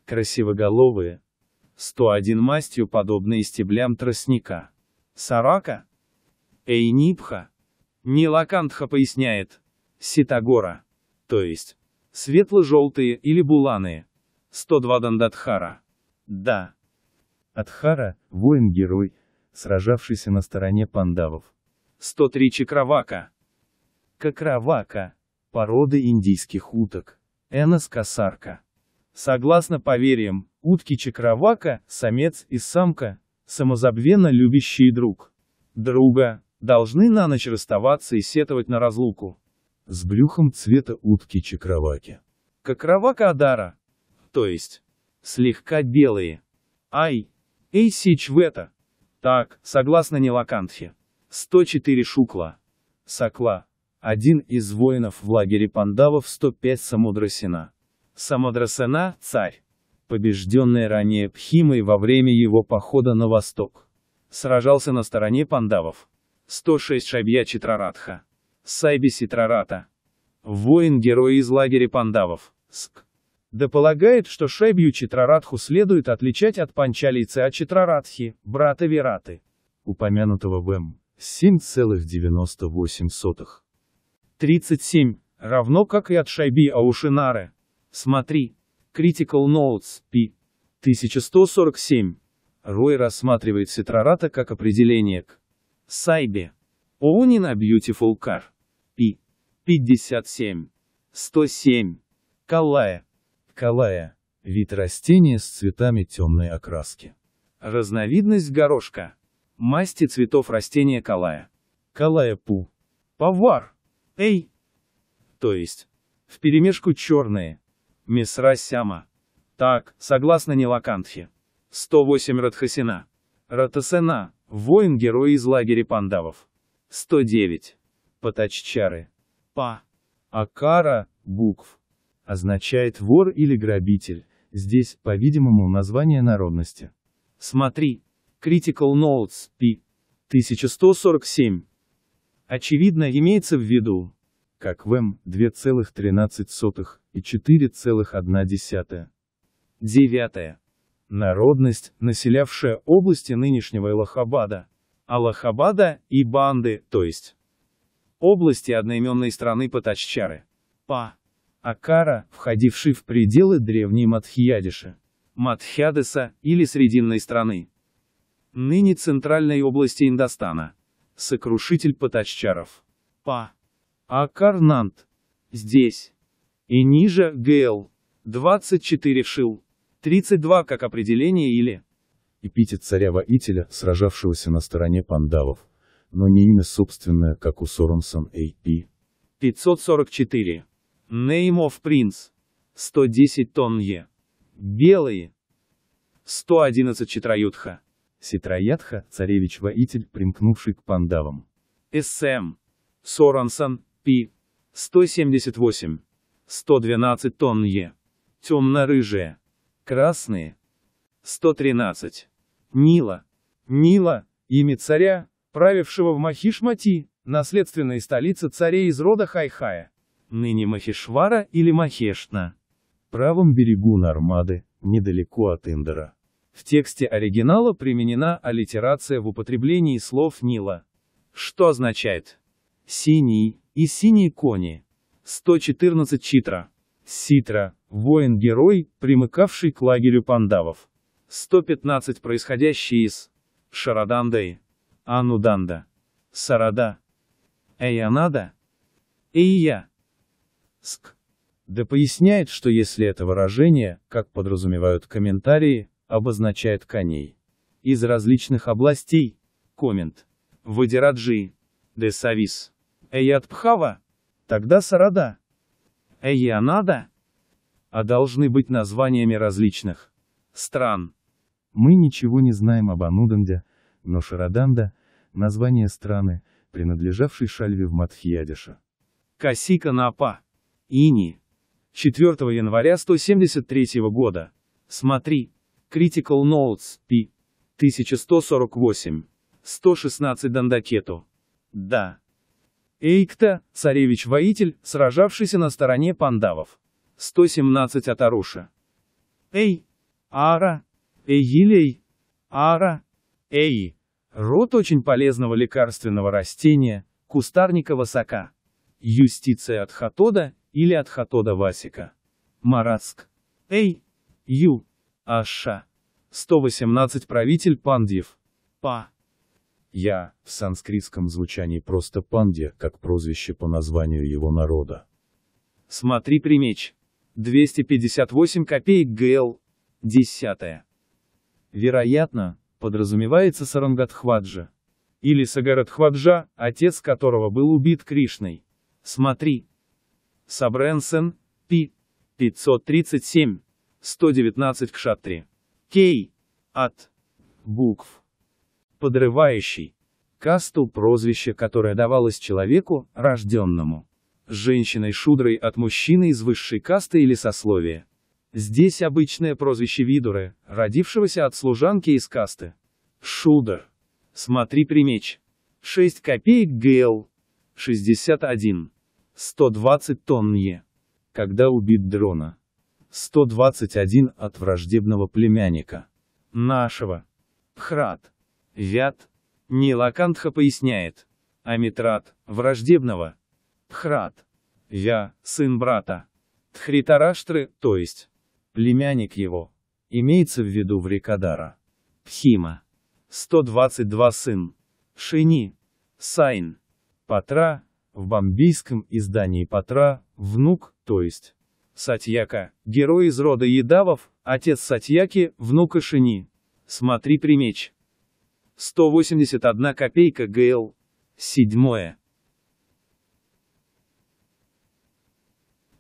красивоголовые, 101 мастью подобные стеблям тростника. Сарака, Эйнипха, Нилакантха поясняет. Ситагора. То есть. Светло-желтые или буланы. 102 Дандатхара. Да. Адхара – воин-герой, сражавшийся на стороне пандавов. 103 Чакравака. Какравака – порода индийских уток. Энос Касарка. Согласно поверьям, утки Чакравака, самец и самка, самозабвенно любящие друг друга, Должны на ночь расставаться и сетовать на разлуку. С брюхом цвета утки чакроваки. Какровака Адара. То есть, слегка белые. Ай, эй сечь в это. Так, согласно Нилакантхе. 104 шукла. Сакла. Один из воинов в лагере пандавов 105 Самудрасена. Самудрасена – царь, побежденный ранее Пхимой во время его похода на восток. Сражался на стороне пандавов. 106 Шабья Читраратха. Сайби Ситрарата. Воин-герой из лагеря пандавов. Ск. Да полагает, что Шайбью Читраратху следует отличать от панчалийца от брата Вераты. Упомянутого БМ. 7,98. 37. Равно как и от Шайби Аушинары. Смотри. Critical Notes, P. 1147. Рой рассматривает Ситрарата как определение к Сайбе, Owning a а Beautiful Кар Пи. 57. 107. Калая. Калая. Вид растения с цветами темной окраски. Разновидность горошка. Масти цветов растения калая. Калая пу. Повар. Эй. То есть. Вперемешку черные. Месра сяма. Так, согласно Нилакантхе. 108 Радхасина. Ратасена. Воин-герой из лагеря пандавов. 109. Потаччары. Па. Акара, букв. Означает вор или грабитель. Здесь, по-видимому, название народности. Смотри. Critical Notes, P. 1147. Очевидно, имеется в виду, как в М, эм 2,13 и 4,1. 9. Народность, населявшая области нынешнего Эллахабада. Аллахабада и Банды, то есть области одноименной страны Патаччары. Па. Акара, входивший в пределы древней Мадхьядиши. Мадхядеса или Срединной страны. Ныне центральной области Индостана. Сокрушитель Патаччаров. Па. Акарнант. Здесь. И ниже ГЛ. 24 Шил. 32 как определение или эпитет царя воителя, сражавшегося на стороне пандавов, но не имя собственное, как у Соронсон AP. 544. Name of Prince. 110 тонн Е. Белые. 111 Читраютха. Ситраятха, царевич-воитель, примкнувший к пандавам. СМ. Соронсон, Пи. 178. 112 тонн Е. Темно-рыжая красные. 113. Нила. Нила, имя царя, правившего в Махишмати, наследственной столице царей из рода Хайхая, ныне Махишвара или Махешна. Правом берегу Нармады, недалеко от Индора. В тексте оригинала применена аллитерация в употреблении слов Нила. Что означает «синий» и «синие кони». 114 читра. Ситра, Воин-герой, примыкавший к лагерю пандавов. 115 происходящие из Шарадандай, Ануданда, Сарада, Эйанада, Эйя, Ск. Да поясняет, что если это выражение, как подразумевают комментарии, обозначает коней. Из различных областей. Коммент. Вадираджи. Десавис, Савис. Тогда Сарада. Эйянада а должны быть названиями различных стран. Мы ничего не знаем об Ануданде, но Шараданда – название страны, принадлежавшей Шальве в Мадхьядиша. Касика Напа. Ини. 4 января 173 года. Смотри. Critical Notes, P. 1148. 116 Дандакету. Да. Эйкта, царевич-воитель, сражавшийся на стороне пандавов. 117 от Аруша. Эй! Ара! Эйилей! Ара! Эй! Рот очень полезного лекарственного растения, кустарника высока. Юстиция от Хатода или от Хатода Васика. Мараск. Эй! Ю! Аша. 118 правитель Пандьев. Па. Я, в санскритском звучании просто пандья, как прозвище по названию его народа. Смотри примечь. 258 копеек ГЛ. Десятое. Вероятно, подразумевается Сарангатхваджа. Или Сагарадхваджа, отец которого был убит Кришной. Смотри. Сабренсен, Пи. 537. 119 кшатри. Кей. От. Букв. Подрывающий. Касту – прозвище, которое давалось человеку, рожденному женщиной-шудрой от мужчины из высшей касты или сословия. Здесь обычное прозвище Видуры, родившегося от служанки из касты. Шудр. Смотри примеч. 6 копеек ГЛ. 61. 120 тонн Е. Когда убит дрона. 121 от враждебного племянника. Нашего. Пхрат. Вят. Нилакантха поясняет. Амитрат, враждебного, Пхрат. Я, сын брата. Тхритараштры, то есть, племянник его. Имеется в виду Врикадара. Пхима. 122 сын. Шини. Сайн. Патра. В бомбийском издании Патра, внук, то есть, Сатьяка, герой из рода Едавов, отец Сатьяки, внук Шини. Смотри примеч. 181 копейка ГЛ. Седьмое.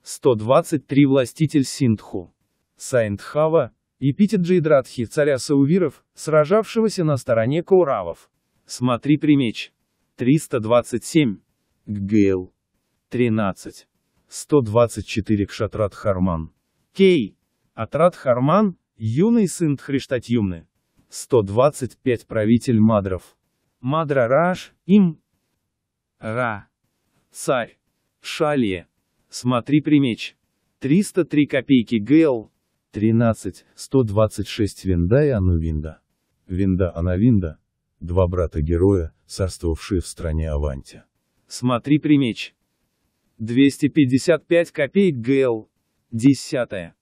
123 властитель Синдху. Саиндхава, эпитет Джейдратхи, царя Саувиров, сражавшегося на стороне Кауравов. Смотри примеч. 327. Гейл. 13. 124 Кшатрат Харман. Кей. Атрат Харман, юный сын Тхриштатьюмны. 125 правитель Мадров. Мадра Раш, им. Ра. Царь. Шалия. Смотри примеч. 303 копейки ГЛ. 13, 126 Винда и Анувинда. Винда Анавинда. Два брата-героя, царствовавшие в стране Аванти. Смотри примеч. 255 копеек ГЛ. Десятое.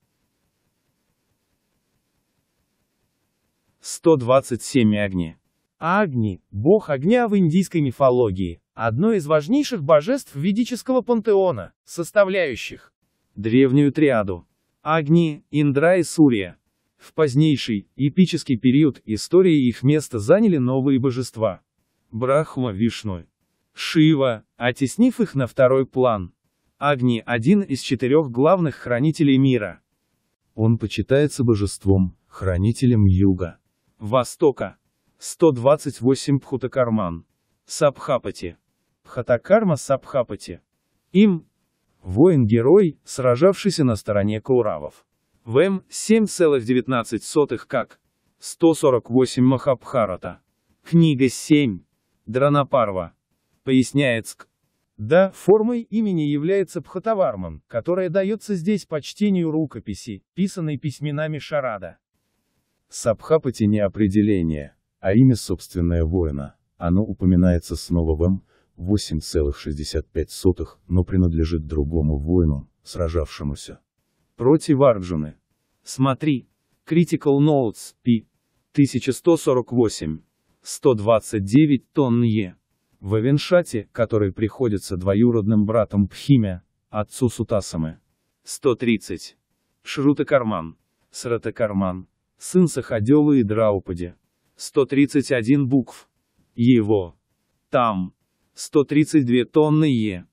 127 огни. Агни – бог огня в индийской мифологии, одно из важнейших божеств ведического пантеона, составляющих древнюю триаду – Агни, Индра и Сурья. В позднейший, эпический период истории их место заняли новые божества – Брахма, Вишну, Шива, оттеснив их на второй план. Агни – один из четырех главных хранителей мира. Он почитается божеством, хранителем юга, востока, 128 Пхутакарман. Сабхапати. Пхатакарма Сабхапати. Им. Воин-герой, сражавшийся на стороне кауравов. ВМ 7,19 как. 148 Махабхарата. Книга 7. Дранапарва. Поясняет Ск. Да, формой имени является Пхатаварман, которая дается здесь по чтению рукописи, писанной письменами Шарада. Сабхапати не определение а имя собственное воина, оно упоминается снова в М8,65, но принадлежит другому воину, сражавшемуся против Арджуны. Смотри. Critical Notes, P. 1148. 129 тонн Е. В Эвеншате, который приходится двоюродным братом Пхиме, отцу Сутасамы. 130. Шрутакарман. Сратакарман. Сын Сахаделы и Драупади. 131 букв. Его. Там. 132 тонны Е.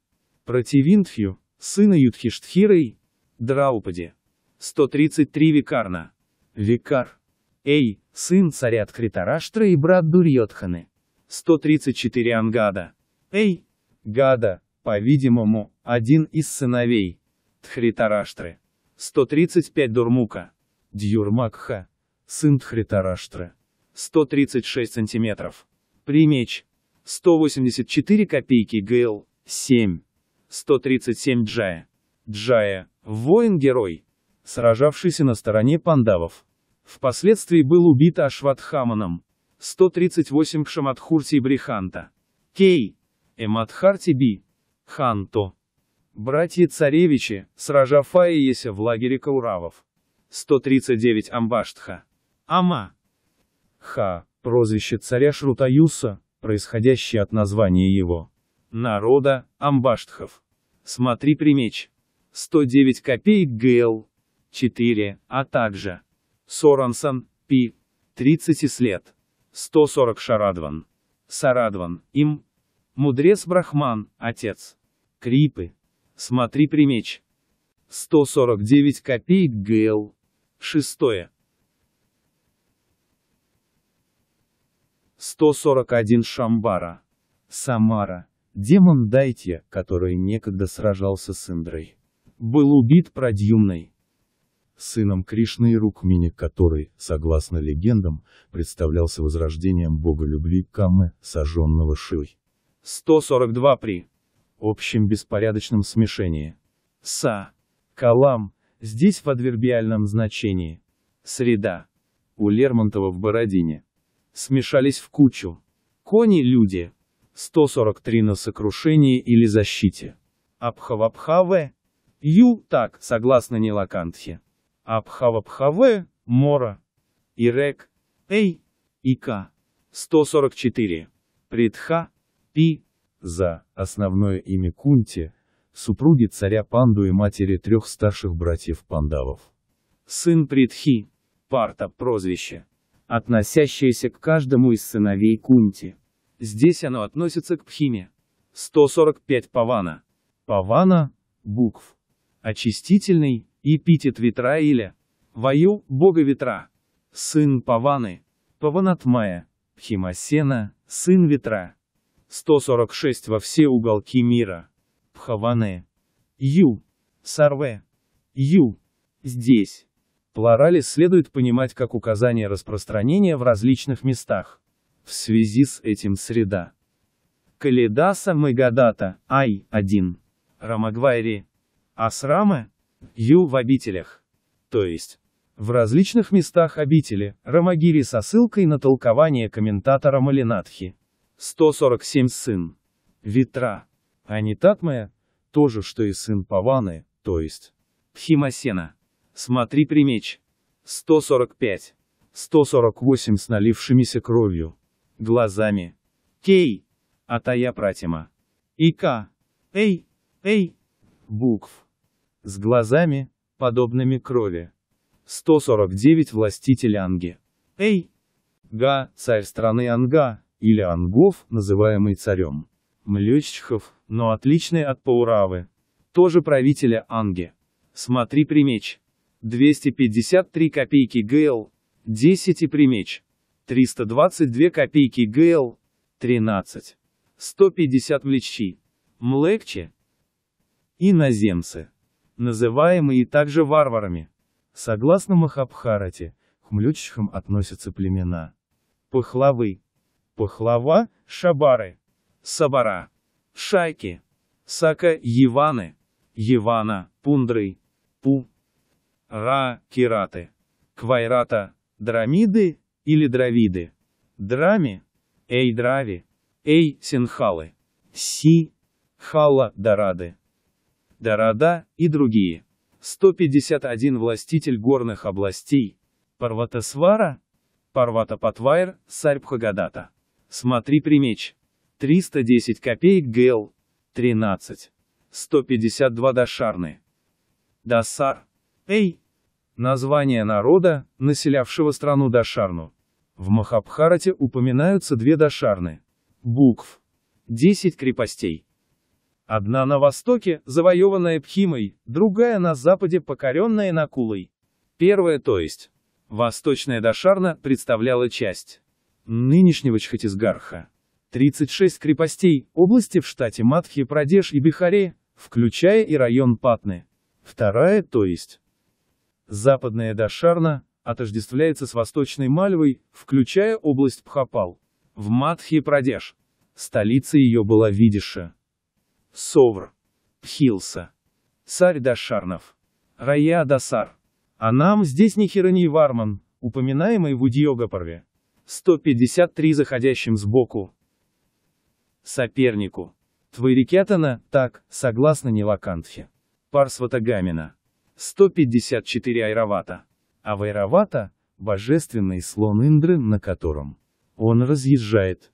Противинтфью, сына Юдхиштхирой, Драупади. 133 Викарна. Викар. Эй, сын царя Тхритараштра и брат Дурьотханы. 134 Ангада. Эй, Гада, по-видимому, один из сыновей. Тхритараштры. 135 Дурмука. Дьюрмакха, сын Тхритараштры. 136 сантиметров. Примеч. 184 копейки ГЛ, 7. 137 Джая. Джая, воин-герой, сражавшийся на стороне пандавов. Впоследствии был убит Ашватхаманом. 138 Кшаматхурти Бриханта. Кей. Эматхарти Би. Ханто. Братья-царевичи, сражавшиеся в лагере Кауравов. 139 Амбаштха. Ама. Ха, прозвище царя Шрутаюса, происходящее от названия его народа, амбаштхов. Смотри примеч. 109 копеек ГЛ. 4, а также Сорансон, Пи. 30 след. 140 Шарадван. Сарадван, им. Мудрец Брахман, отец. Крипы. Смотри примеч. 149 копеек ГЛ. 6. 141 Шамбара. Самара. Демон Дайте, который некогда сражался с Индрой. Был убит Прадьюмной. Сыном Кришны и Рукмини, который, согласно легендам, представлялся возрождением бога любви Камы, сожженного Шивой. 142 при общем беспорядочном смешении. Са. Калам, здесь в адвербиальном значении. Среда. У Лермонтова в Бородине смешались в кучу. Кони – люди. 143 на сокрушении или защите. Абхавабхаве. Ю, так, согласно Нилакантхе. Абхавабхаве, Мора. Ирек, Эй, Ика. 144. Притха, Пи, За, основное имя Кунти, супруги царя Панду и матери трех старших братьев Пандавов. Сын Притхи, Парта, прозвище относящееся к каждому из сыновей Кунти. Здесь оно относится к Пхиме. 145 Павана. Павана – букв. Очистительный – эпитет ветра или Ваю – бога ветра. Сын Паваны. Паванатмая. Пхимасена – сын ветра. 146 во все уголки мира. Пхаваны. Ю. Сарве. Ю. Здесь. Плоралис следует понимать как указание распространения в различных местах. В связи с этим среда. Калидаса Магадата, Ай, 1. Рамагвайри. Асрамы? Ю в обителях. То есть, в различных местах обители, Рамагири со ссылкой на толкование комментатора Малинатхи. 147 сын. ветра. Анитатмая, то же, что и сын Паваны, то есть, Пхимасена. Смотри примеч. 145. 148 с налившимися кровью. Глазами. Кей. а та я Пратима. Ика. Эй. Эй. Букв. С глазами, подобными крови. 149 властитель Анги. Эй. Га, царь страны Анга, или Ангов, называемый царем. Млеччихов, но отличный от Пауравы. Тоже правителя Анги. Смотри примечь 253 копейки ГЛ, 10 и примеч, 322 копейки ГЛ, 13, 150 млечи, млекчи, иноземцы, называемые также варварами. Согласно Махабхарате, к млеччикам относятся племена пахлавы, пахлава, шабары, сабара, шайки, сака, Иваны, Ивана, пундры, пу, Ра, кираты. Квайрата, драмиды или дравиды. Драми, эй драви, эй синхалы. Си, хала, дарады. Дорада и другие. 151 властитель горных областей. Парватасвара, Парвата-Патвайр, Смотри примеч. 310 копеек ГЛ. 13. 152 Дашарны. Дасар. Эй, Название народа, населявшего страну Дашарну. В Махабхарате упоминаются две Дашарны. Букв. 10 крепостей. Одна на востоке, завоеванная Пхимой, другая на западе, покоренная Накулой. Первая, то есть, восточная Дашарна представляла часть нынешнего Чхатисгарха. 36 крепостей, области в штате Мадхи-Прадеш и Бихаре, включая и район Патны. Вторая, то есть, Западная Дашарна отождествляется с Восточной Мальвой, включая область Пхапал. В Мадхи-Прадеш. Столица ее была Видиша. Совр. Пхилса. Царь Дашарнов. Рая Дасар. А нам здесь не Хираньи Варман, упоминаемый в Удьёгапарве. 153 заходящим сбоку. Сопернику. твой Рикетана, так, согласно Нилакантхе. Парсватагамина. 154 Айравата. А в Айравата – божественный слон Индры, на котором он разъезжает.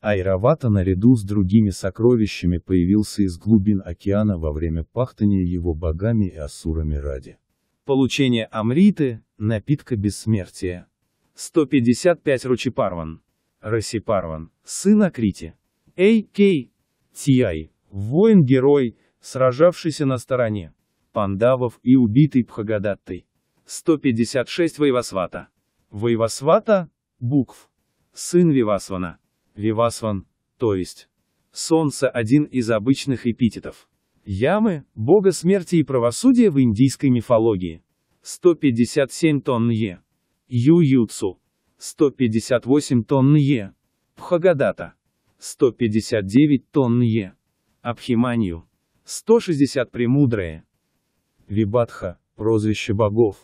Айравата наряду с другими сокровищами появился из глубин океана во время пахтания его богами и асурами ради. Получение Амриты – напитка бессмертия. 155 Ручипарван. Расипарван, сын Акрити. Эй, Кей, Тиай, воин-герой, сражавшийся на стороне пандавов и убитый Пхагадаттой. 156 Вайвасвата. Вайвасвата – букв. Сын Вивасвана. Вивасван, то есть. Солнце – один из обычных эпитетов. Ямы – бога смерти и правосудия в индийской мифологии. 157 тонн Е. Ю-Юцу. 158 тонн Е. Пхагадата. 159 тонн Е. Абхиманию. 160 премудрые. Вибадха, прозвище богов.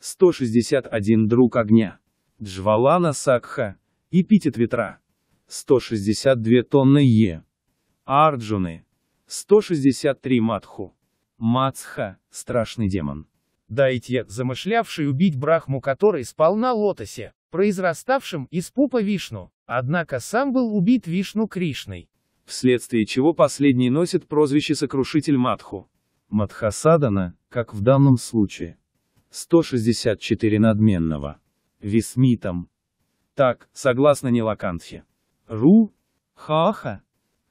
161 друг огня. Джвалана Сакха, эпитет ветра. 162 тонны Е. Арджуны. 163 Матху. Мацха, страшный демон. Дайтья, замышлявший убить Брахму, который спал на лотосе, произраставшем из пупа Вишну, однако сам был убит Вишну Кришной. Вследствие чего последний носит прозвище Сокрушитель Матху. Мадхасадана, как в данном случае. 164 надменного. висмитам. Так, согласно Нилакантхе. Ру, Хааха,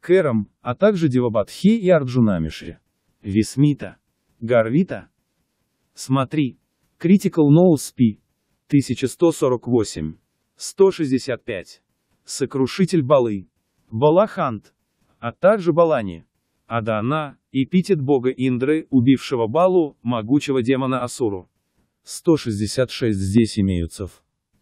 Кэром, а также Девабадхи и Арджунамишри. Висмита. Гарвита. Смотри. Critical Nose P. 1148. 165. Сокрушитель Балы. Балахант. А также Балани. Адана, эпитет бога Индры, убившего Балу, могучего демона Асуру. 166 здесь имеются.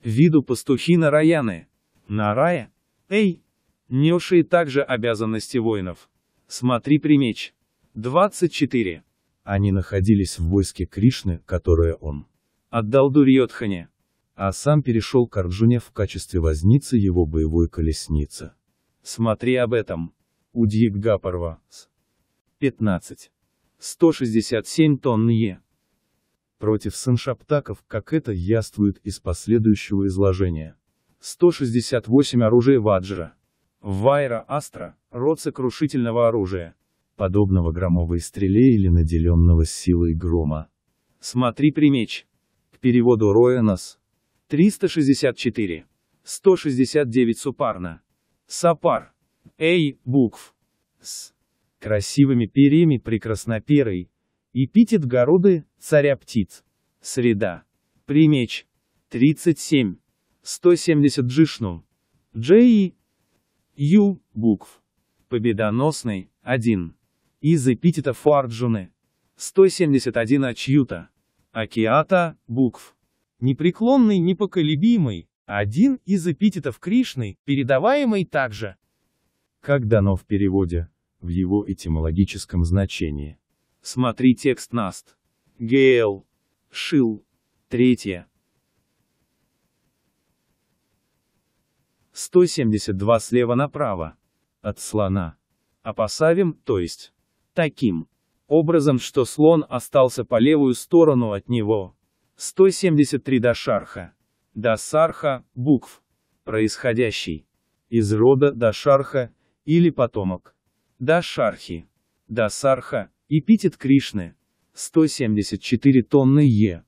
Виду пастухи Нараяны. Нарая? Эй! Нешие также обязанности воинов. Смотри примеч. 24. Они находились в войске Кришны, которое он отдал Дурьотхане, а сам перешел к Арджуне в качестве возницы его боевой колесницы. Смотри об этом. Удьик Гапарва. 15. 167 тонн Е. Против саншаптаков, как это яствует из последующего изложения. 168 оружия Ваджра. Вайра Астра, род сокрушительного оружия. Подобного громовой стреле или наделенного силой грома. Смотри примеч. К переводу Роэнос. 364. 169 супарна. Сапар. Эй, букв. С красивыми перьями прекрасноперой, эпитет городы, царя птиц. Среда. Примеч. 37. 170 джишну. Джей. Ю. Букв. Победоносный. 1. Из эпитета Фуарджуны. 171 Ачьюта. Акиата. Букв. Непреклонный, непоколебимый. Один из эпитетов Кришны, передаваемый также. Как дано в переводе в его этимологическом значении. Смотри текст Наст. Геэл. Шил. Третье. 172 слева направо. От слона. Опосавим, то есть, таким образом, что слон остался по левую сторону от него. 173 до шарха. До сарха, букв, происходящий из рода до шарха, или потомок. Дашархи, Дасарха, эпитет Кришны, 174 тонны Е.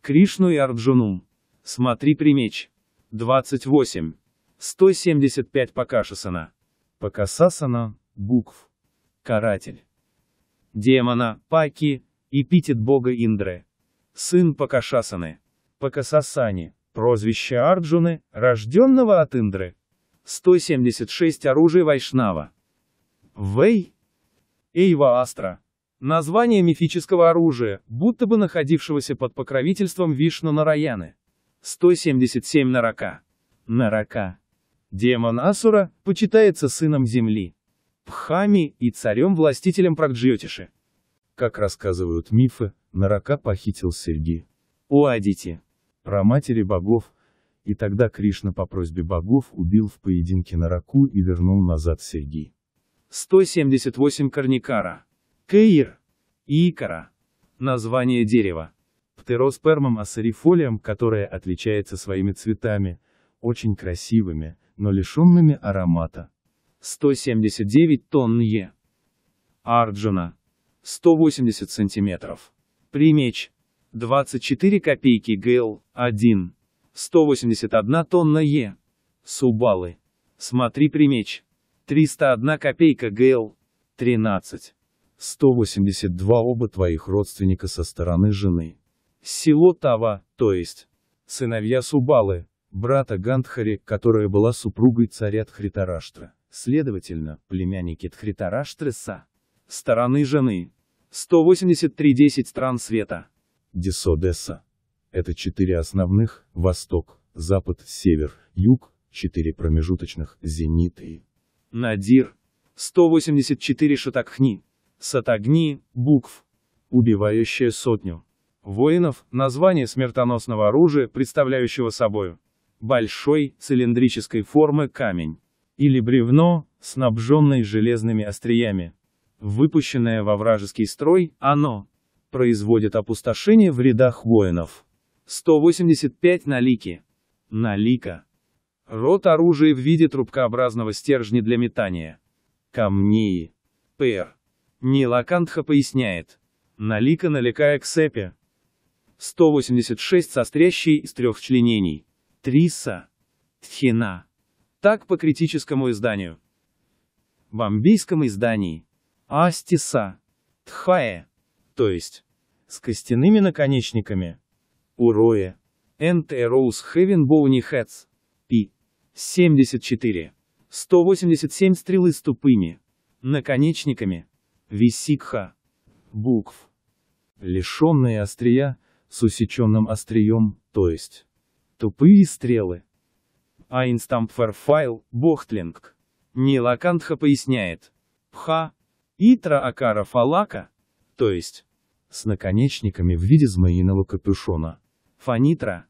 Кришну и Арджуну. Смотри примеч. 28. 175 Пакашасана, Пакасасана, букв. Каратель. Демона, Паки, эпитет бога Индры. Сын Пакашасаны, Пакасасани, прозвище Арджуны, рожденного от Индры. 176 оружие Вайшнава. Вэй? Эйва Астра. Название мифического оружия, будто бы находившегося под покровительством Вишну Нараяны. 177 Нарака. Нарака. Демон Асура почитается сыном земли. Пхами и царем-властителем Прагджиотиши. Как рассказывают мифы, Нарака похитил серьги. Уадити. Про матери богов, и тогда Кришна по просьбе богов убил в поединке Нараку и вернул назад серьги. 178 корникара. Кейр. Икара. Название дерева. Птероспермом ассорифолием, которое отличается своими цветами, очень красивыми, но лишенными аромата. 179 тонн Е. Арджуна. 180 сантиметров. Примеч. 24 копейки ГЛ, 1. 181 тонна Е. Субалы. Смотри примеч. 301 копейка ГЛ, 13. 182 оба твоих родственника со стороны жены. Село Тава, то есть, сыновья Субалы, брата Гандхари, которая была супругой царя Тхритараштра, следовательно, племянники Тхритараштры са. Стороны жены. 183-10 стран света. Десодеса. Это четыре основных, восток, запад, север, юг, четыре промежуточных, зенит и Надир. 184 шатакхни. Сатагни, букв. Убивающая сотню. Воинов – название смертоносного оружия, представляющего собой большой, цилиндрической формы камень или бревно, снабженное железными остриями. Выпущенное во вражеский строй, оно производит опустошение в рядах воинов. 185 налики. Налика. Рот оружия в виде трубкообразного стержня для метания. Камни. П.Р. Нилакантха поясняет. Налика наликая к сепе. 186 сострящий из трех членений. Триса. Тхина. Так по критическому изданию. Бомбийском издании. Астиса. Тхае. То есть. С костяными наконечниками. Уроя. Энте Роуз Хевен Боуни Хэтс. Пи. 74. 187 стрелы с тупыми наконечниками висикха букв, лишенные острия, с усеченным острием, то есть тупые стрелы. Айнстампферфайл, Бохтлинг. Нилакантха поясняет. Пха, Итра Акара Фалака, то есть с наконечниками в виде змеиного капюшона. Фанитра.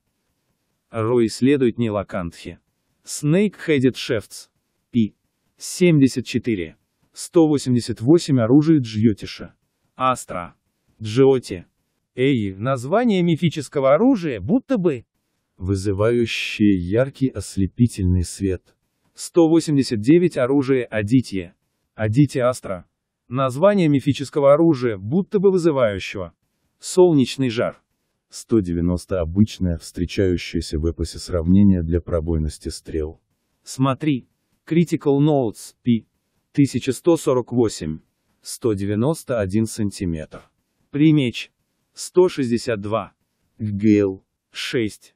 Рой следует Нилакантхи. Snake-headed shafts. P. 74. 188 оружие Джьотиша. Астра. Джоти. Эй, название мифического оружия будто бы вызывающее яркий ослепительный свет. 189 оружие Адития. Адити Астра. Название мифического оружия, будто бы вызывающего солнечный жар. 190 обычное, встречающееся в эпосе сравнение для пробойности стрел. Смотри. Critical Notes, P. 1148. 191 см. Примеч. 162. Гейл. 6.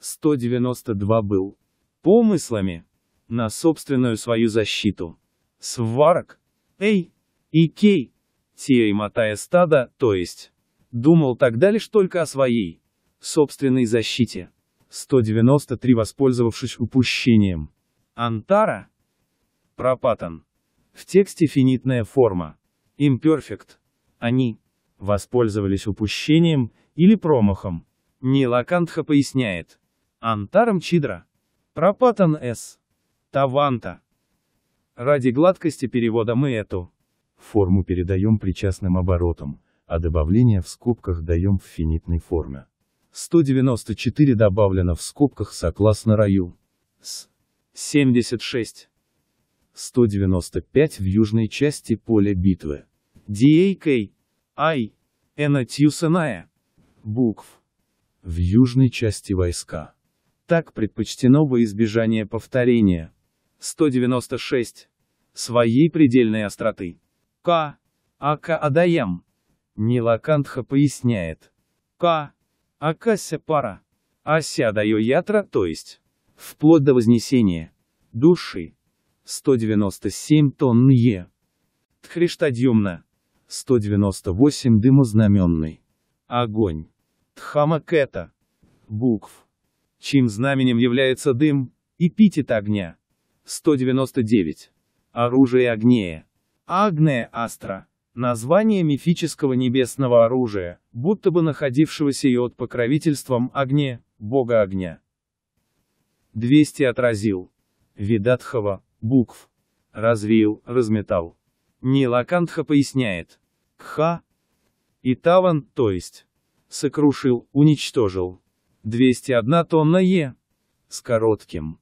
192 был. Помыслами. На собственную свою защиту. Сварок. Эй. И кей. Тей мотая стада, то есть. Думал тогда лишь только о своей собственной защите. 193 воспользовавшись упущением. Антара? Пропатан. В тексте финитная форма. Имперфект. Они воспользовались упущением или промахом. Нилакантха поясняет. Антарам Чидра. Пропатан С. Таванта. Ради гладкости перевода мы эту форму передаем причастным оборотом а добавление в скобках даем в финитной форме. 194 добавлено в скобках согласно раю. С. 76. 195 в южной части поля битвы. DAK. I. Энатьюсеная. Букв. В южной части войска. Так предпочтено бы избежание повторения. 196. Своей предельной остроты. К. ака адаем Нилакантха поясняет. К. Акася пара. Ася даю ятра, то есть, вплоть до вознесения души. 197 тонн Е. Тхриштадьюмна. 198 дымознаменный. Огонь. Тхама Кэта. Букв. Чьим знаменем является дым, и эпитет огня. 199. Оружие огнея. Агне Астра. Название мифического небесного оружия, будто бы находившегося и от покровительством огне, бога огня. 200 отразил. Видатхова, букв. Развил, разметал. Нилакантха поясняет. Кха. И таван, то есть. Сокрушил, уничтожил. 201 тонна Е. С коротким.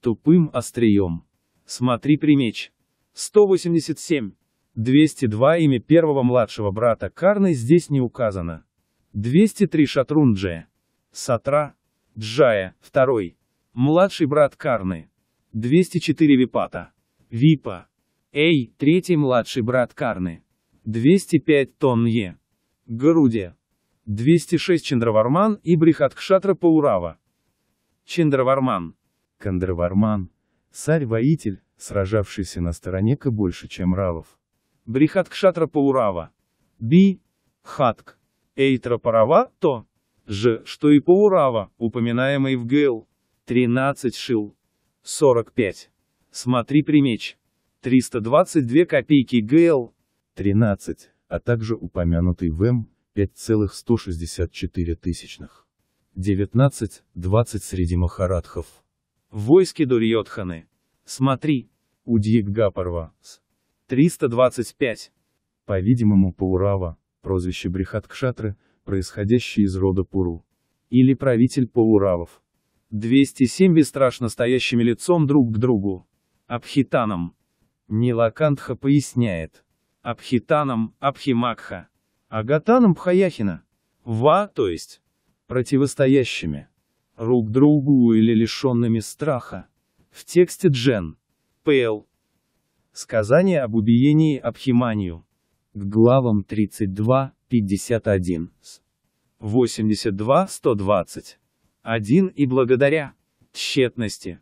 Тупым острием. Смотри примеч. 187. 202 имя первого младшего брата Карны здесь не указано. 203 Шатрунджая. Сатра. Джая, второй. Младший брат Карны. 204 Випата. Випа. Эй, третий младший брат Карны. 205 Тонье. Гарудия. 206 Чандраварман и Брихаткшатра Паурава. Чандраварман. Кандраварман, Царь-воитель, сражавшийся на стороне К больше, чем Равов. Брихаткшатра Паурава. Би. Хатк. Эйтра Парава то же, что и Паурава, упоминаемый в ГЭЛ. 13 шил. 45. Смотри примеч. 322 копейки ГЭЛ. 13, а также упомянутый в М 5,164 тысячных. 19, 20 среди махарадхов. Войски войске Дурьотханы. Смотри. Удьик Гапарва. С. 325. По-видимому, Паурава, прозвище Брихаткшатры, происходящее из рода Пуру. Или правитель Пауравов. 207 Ви страшно стоящими лицом друг к другу. Абхитаном. Нилакантха поясняет. Абхитаном, Абхимакха. Агатаном Пхаяхина. Ва, то есть, противостоящими. Рук другу или лишенными страха. В тексте Джен. П.Л. Сказание об убиении Абхиманию. К главам 32, 51, 82, 120. 1 и благодаря тщетности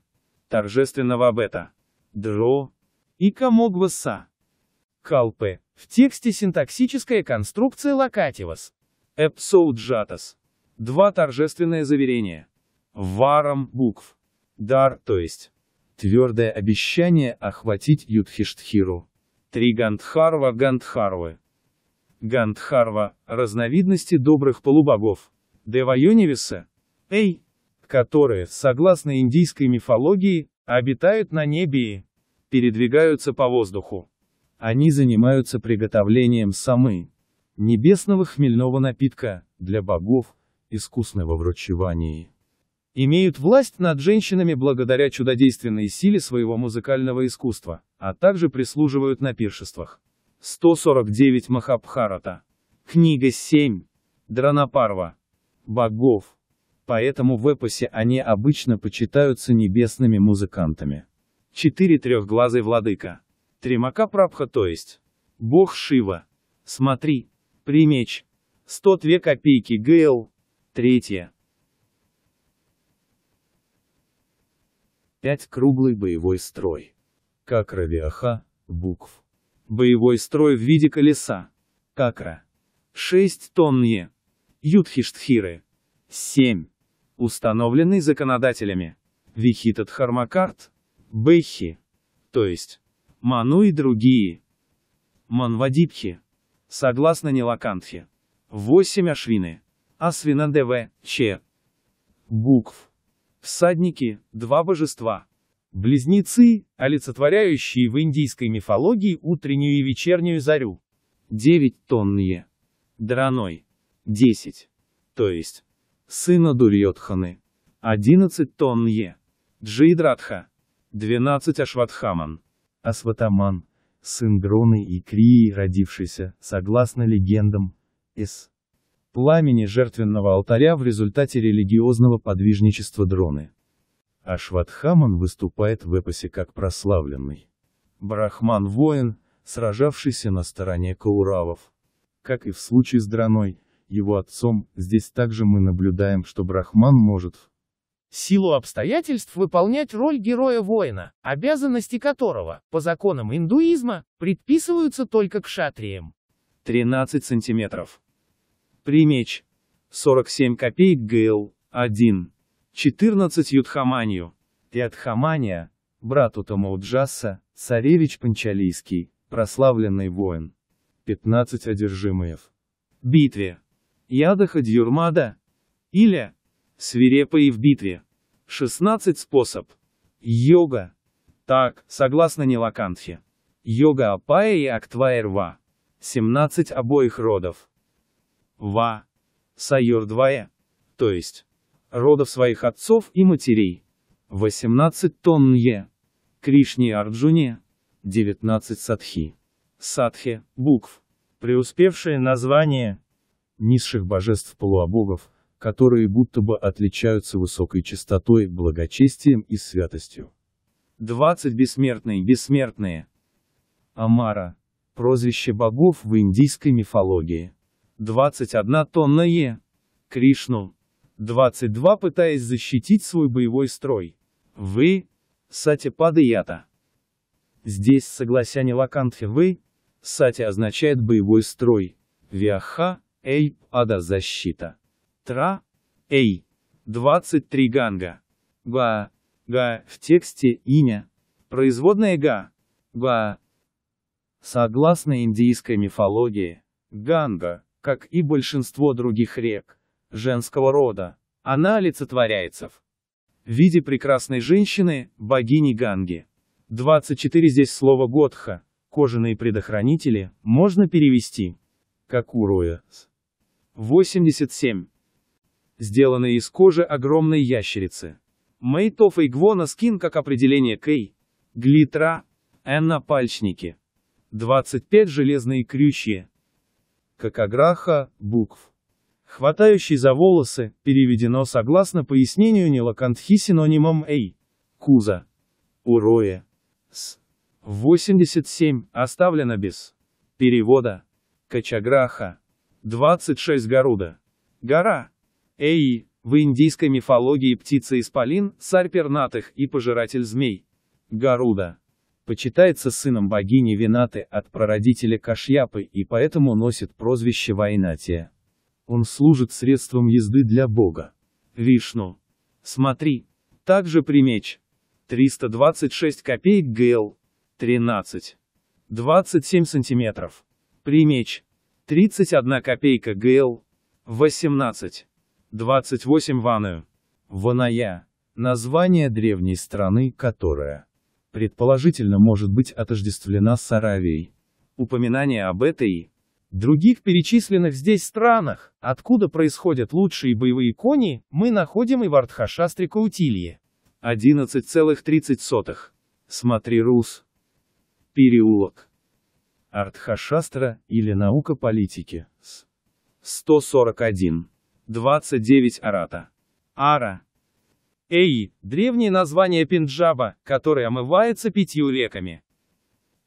торжественного бета дро и комогваса калпе. В тексте синтаксическая конструкция локативас эпсоуджатас. Два торжественное заверения. Варом букв. Дар, то есть твердое обещание охватить Юдхиштхиру. Три Гандхарва Гандхарвы. Гандхарва – разновидности добрых полубогов. Девайонивиса – Эй, которые, согласно индийской мифологии, обитают на небе и передвигаются по воздуху. Они занимаются приготовлением самы, небесного хмельного напитка, для богов, искусного врачевания имеют власть над женщинами благодаря чудодейственной силе своего музыкального искусства, а также прислуживают на пиршествах. 149 Махабхарата. Книга 7. Дранапарва. Богов. Поэтому в эпосе они обычно почитаются небесными музыкантами. 4. Трехглазый владыка. Тримака Прабха, то есть. Бог Шива. Смотри. примечь. 102 копейки ГЛ. Третье. 5. Круглый боевой строй. какра виаха букв. Боевой строй в виде колеса. Какра. 6 тоннные. Юдхиштхиры. 7. Установленный законодателями. Вихитат Хармакарт. Бэхи. То есть. Ману и другие. Манвадипхи. Согласно Нилакантхе. 8 Ашвины. Асвина ДВ, че Букв. Всадники – два божества. Близнецы, олицетворяющие в индийской мифологии утреннюю и вечернюю зарю. 9 тонные. Драной. 10. То есть, сына Дурьотханы. 11 тонные. Джидратха, 12 Ашватхаман. Асватаман, сын Гроны и Крии, родившийся, согласно легендам, из пламени жертвенного алтаря в результате религиозного подвижничества дроны. Ашватхаман выступает в эпосе как прославленный. Брахман-воин, сражавшийся на стороне Кауравов. Как и в случае с дроной, его отцом, здесь также мы наблюдаем, что Брахман может в силу обстоятельств выполнять роль героя-воина, обязанности которого, по законам индуизма, предписываются только к кшатриям. 13 сантиметров. Примеч. 47 копеек ГЛ. 1. 14 Юдхаманию. Пятхамания, брат Утамауджаса, царевич Панчалийский, прославленный воин. 15 одержимоев. Битве. Ядаха Дьюрмада. Или. Свирепые в битве. 16 способ. Йога. Так, согласно Нилакантхе. Йога Апая и Актвайрва. 17 обоих родов. Ва. Сайор 2 то есть родов своих отцов и матерей. 18 тонн Е. Кришне и Арджуне. 19 садхи. Садхи, букв. Преуспевшие названия низших божеств-полуобогов, которые будто бы отличаются высокой чистотой, благочестием и святостью. 20 бессмертные бессмертные. Амара. Прозвище богов в индийской мифологии. 21 тонна Е. Кришну. 22 пытаясь защитить свой боевой строй. Вы, Сатипада Ята. Здесь согласяние Лакантхи вы, Сати означает боевой строй. Виаха, Эй, Ада защита. Тра, Эй. 23 ганга. Га, га, в тексте имя. Производная га, га. Согласно индийской мифологии, ганга как и большинство других рек, женского рода. Она олицетворяется в виде прекрасной женщины, богини Ганги. 24 здесь слово Годха, кожаные предохранители, можно перевести как уруя. 87. Сделанные из кожи огромной ящерицы. Мейтов и Гвона скин как определение Кей. Глитра. Н. Напальчники. 25 железные крючья, какограха, букв. Хватающий за волосы, переведено согласно пояснению Нилакантхи синонимом «эй». Куза. Урое С. 87. Оставлено без. Перевода. Качаграха. 26. Гаруда. Гора. эй В индийской мифологии птица Исполин, царь пернатых и пожиратель змей. Гаруда почитается сыном богини Винаты от прародителя Кашьяпы и поэтому носит прозвище Вайнатия. Он служит средством езды для бога. Вишну. Смотри. Также примечь. 326 копеек ГЛ. 13. 27 сантиметров. Примечь. 31 копейка ГЛ. 18. 28 ваную. Ваная. Название древней страны, которая предположительно может быть отождествлена с Аравией. Упоминание об этой других перечисленных здесь странах, откуда происходят лучшие боевые кони, мы находим и в Артхашастре Каутилье. 11,30. Смотри Рус. Переулок. Артхашастра, или наука политики. 141. 29 Арата. Ара, Эй – древнее название Пенджаба, которое омывается пятью реками.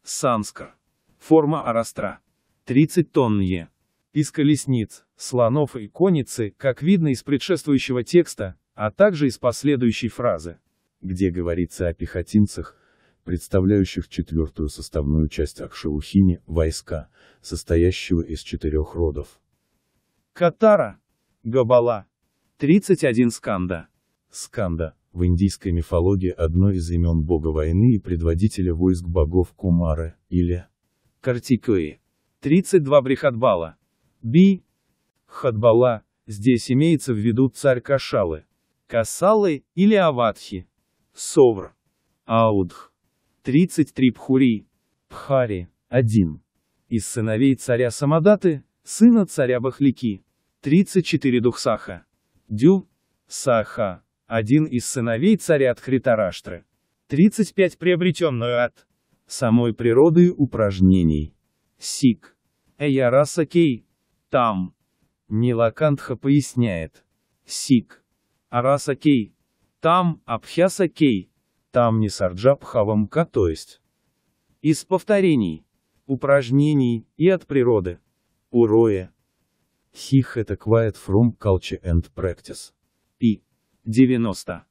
Санскар. Форма оростра. 30 тонн Е. Из колесниц, слонов и конницы, как видно из предшествующего текста, а также из последующей фразы. Где говорится о пехотинцах, представляющих четвертую составную часть Акшаухини, войска, состоящего из четырех родов. Катара. Габала. 31 сканда. Сканда, в индийской мифологии одно из имен бога войны и предводителя войск богов Кумары, или Картикои. 32 Брихатбала. Би. Хатбала, здесь имеется в виду царь Кашалы. Касалы или Аватхи. Совр. Аудх. 33 Пхури. Пхари. 1. Из сыновей царя Самадаты, сына царя Бахлики. 34 Духсаха. Дю. Саха один из сыновей царя Тхритараштры. 35 приобретенную от самой природы упражнений. Сик. Эяраса кей. Там. Нилакантха поясняет. Сик. Араса кей. Там, Абхяса кей. Там не сарджабхавамка, то есть. Из повторений, упражнений и от природы. Уроя. Хих это quiet from culture and practice. Пи. 90.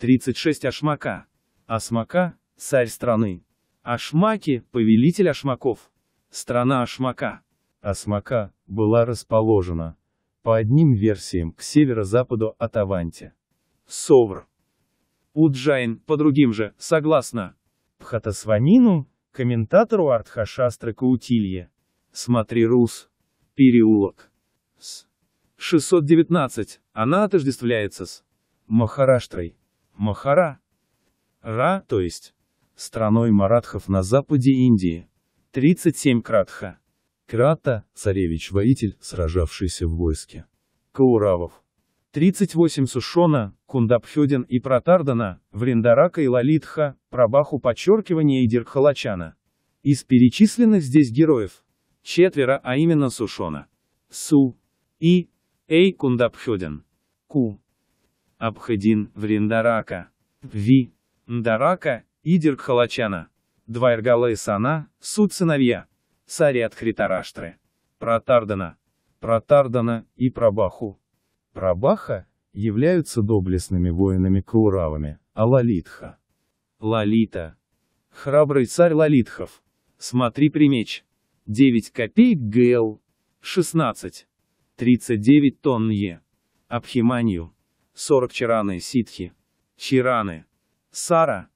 36 Ашмака. Асмака – царь страны. Ашмаки – повелитель Ашмаков. Страна Ашмака. Асмака была расположена, по одним версиям, к северо-западу от Аванти. Совр. Уджайн, по другим же, согласно. пхатасванину комментатору Артхашастры Каутилье. Смотри Рус. Переулок. С. 619. Она отождествляется с Махараштрой. Махара. Ра, то есть. Страной маратхов на западе Индии. 37 кратха. Крата, царевич-воитель, сражавшийся в войске. Кауравов. 38 Сушона, Кундапхёдин и Протардана, Вриндарака и Лалитха, Прабаху подчеркивания и Диркхалачана. Из перечисленных здесь героев четверо, а именно Сушона. Су. И. Эй Кундапхёдин. Ку. Абхадин, Вриндарака. Ви. Ндарака Идир Халачана. Двайргалы Сана, Суд сыновья. Сарят Хритараштры. Протардана. Протардана и Прабаху. Прабаха являются доблестными воинами-кауравами, а Лалитха. Лалита. Храбрый царь Лалитхов. Смотри примеч. 9 копеек ГЛ. 16. 39 тонн Е. Абхиманию. 40 чираны ситхи. Чираны. Сара.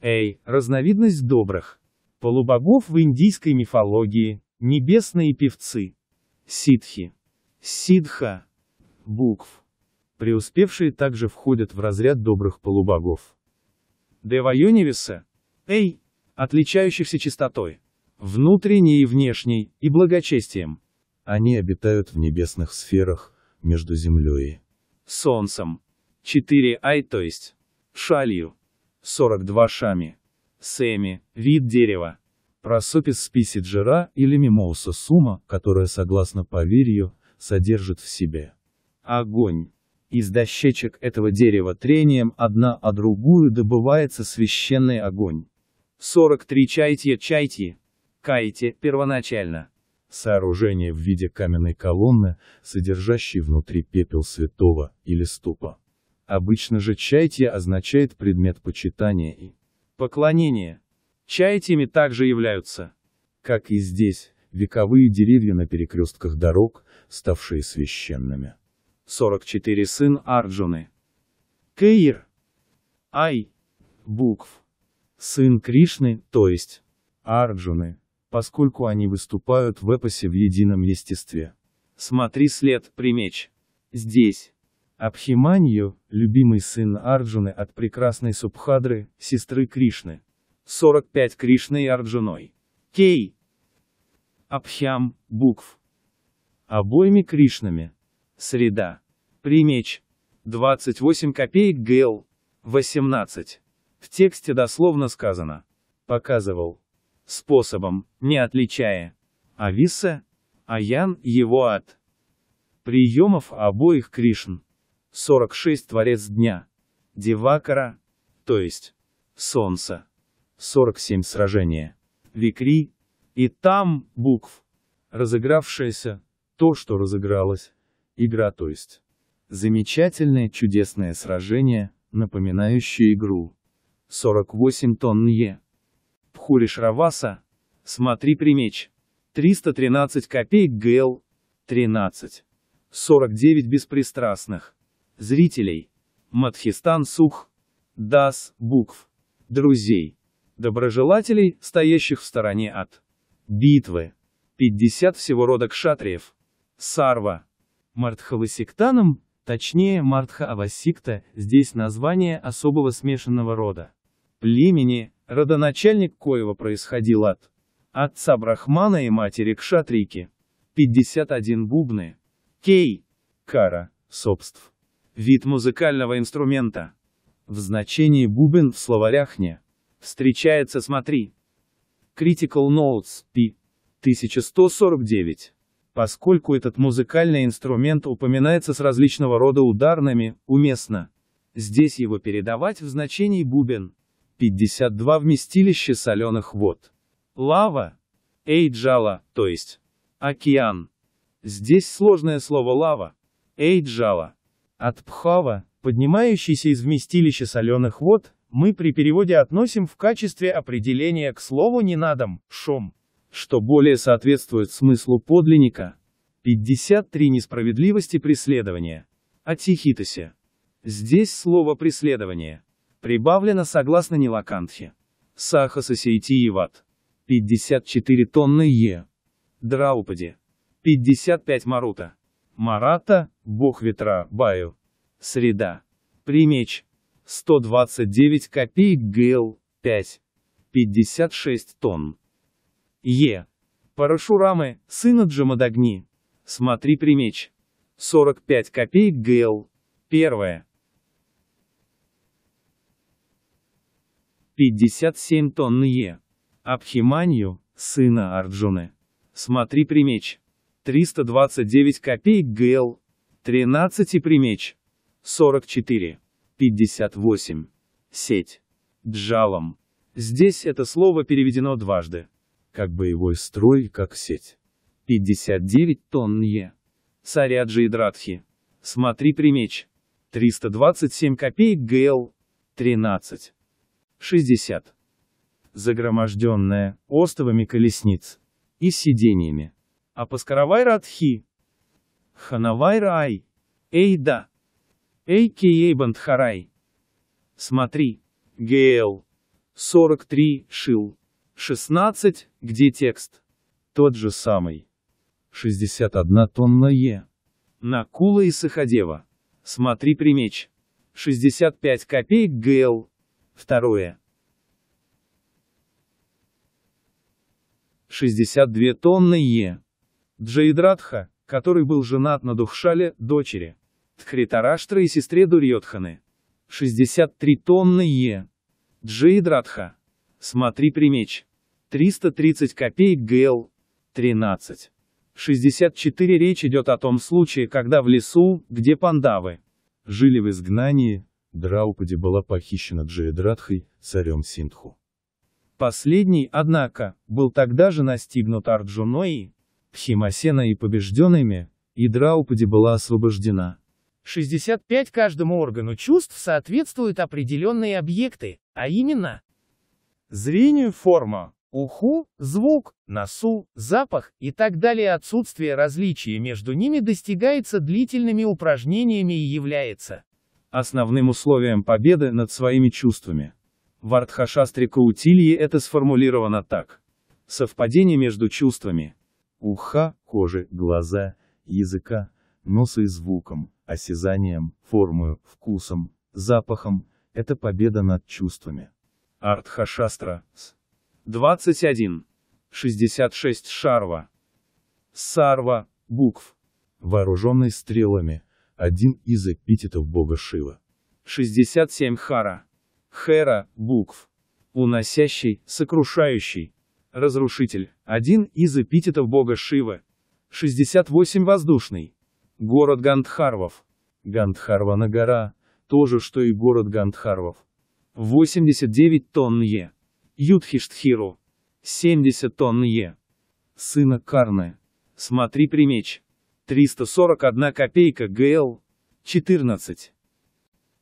Эй, разновидность добрых. Полубогов в индийской мифологии, небесные певцы. Ситхи. Сидха. Букв. Преуспевшие также входят в разряд добрых полубогов. Девайонивиса. Эй, отличающихся чистотой. Внутренней и внешней, и благочестием. Они обитают в небесных сферах, между землей солнцем, 4 ай, то есть шалью, 42 шами, семи, вид дерева. Просопис списиджера или мимоуса сума, которая, согласно поверью, содержит в себе огонь. Из дощечек этого дерева трением одна о другую добывается священный огонь. 43 чайтье чайтье. Кайте, первоначально сооружение в виде каменной колонны, содержащей внутри пепел святого, или ступа. Обычно же чайтье означает предмет почитания и поклонения. Чайтьями также являются, как и здесь, вековые деревья на перекрестках дорог, ставшие священными. 44 сын Арджуны. Кейр. Ай. Букв. Сын Кришны, то есть Арджуны, поскольку они выступают в эпосе в едином естестве. Смотри след, примеч. Здесь. Абхиманью, любимый сын Арджуны от прекрасной Субхадры, сестры Кришны. 45 Кришны и Арджуной. Кей. Абхям, букв. Обоими Кришнами. Среда. Примеч. 28 копеек ГЛ. 18. В тексте дословно сказано. Показывал способом, не отличая Ависа, Аян его от приемов обоих Кришн. 46 Творец Дня. Девакара, то есть Солнце. 47 сражения, Викри. И там, букв. Разыгравшаяся, то, что разыгралось. Игра, то есть. Замечательное чудесное сражение, напоминающее игру. 48 тонн Е. Пхуриш-Раваса, смотри примеч. 313 копеек ГЛ, 13. 49 беспристрастных. Зрителей. Матхистан Сух. Дас, букв. Друзей. Доброжелателей, стоящих в стороне от битвы. 50 всего рода кшатриев. Сарва. Мартхавасиктаном, точнее Мартха-авасикта, здесь название особого смешанного рода. Племени, родоначальник Коева происходил от отца Брахмана и матери Кшатрики. 51 бубны. Кей. Кара. Собств. Вид музыкального инструмента. В значении бубен в словарях не. Встречается смотри. Critical Notes, P. 1149. Поскольку этот музыкальный инструмент упоминается с различного рода ударными, уместно. Здесь его передавать в значении бубен. 52 вместилище соленых вод. Лава. Эйджала, то есть. Океан. Здесь сложное слово лава. Эйджала. От пхава, поднимающийся из вместилища соленых вод, мы при переводе относим в качестве определения к слову ненадом, шом, что более соответствует смыслу подлинника. 53 несправедливости преследования. Атихитосе. Здесь слово преследование прибавлено согласно Нилакантхе. Саха Сосейти и 54 тонны Е. Драупади. 55 Марута. Марата, бог ветра, Баю. Среда. Примеч. 129 копеек ГЛ, 5. 56 тонн. Е. Парашурамы, сына Джамадагни. Смотри примеч. 45 копеек ГЛ. 1. 57 тонн Е. Абхиманью, сына Арджуны. Смотри примеч. 329 копеек ГЛ. 13 примеч. 44. 58. Сеть. Джалом. Здесь это слово переведено дважды. Как боевой строй, как сеть. 59 тонн Е. Саряджи и Дратхи. Смотри примеч. 327 копеек ГЛ. 13. 60. Загроможденная, остовами колесниц. И сидениями. А паскаравай радхи. Ханавай рай. Эй да. Эй кей бандхарай. Смотри. ГЛ. 43, шил. 16, где текст? Тот же самый. 61 тонна Е. Накула и Сахадева. Смотри примеч. 65 копеек ГЛ. Второе. 62 тонны Е. Джаидратха, который был женат на Духшале, дочери. Тхритараштра и сестре Дурьотханы. 63 тонны Е. Джаидратха. Смотри примеч. 330 копеек ГЛ. 13. 64 речь идет о том случае, когда в лесу, где пандавы жили в изгнании, Драупади была похищена Джиедратхой, царем Синдху. Последний, однако, был тогда же настигнут Арджуной, Пхимасена и побежденными, и Драупади была освобождена. 65 каждому органу чувств соответствуют определенные объекты, а именно зрению форма, уху, звук, носу, запах и так далее отсутствие различия между ними достигается длительными упражнениями и является Основным условием победы над своими чувствами. В Ардхашастре Каутильи это сформулировано так. Совпадение между чувствами. Уха, кожи, глаза, языка, носа и звуком, осязанием, формою, вкусом, запахом, это победа над чувствами. Артхашастра 21. 66 Шарва. Сарва, букв. Вооруженный стрелами, один из эпитетов бога Шива. 67 Хара. Хера, букв. Уносящий, сокрушающий. Разрушитель. Один из эпитетов бога Шивы. 68 Воздушный. Город Гандхарвов. Гандхарвана гора, то же, что и город Гандхарвов. 89 тонн Е. Ютхиштхиру. 70 тонн Е. Сына Карны. Смотри примеч. 341 копейка ГЛ, 14.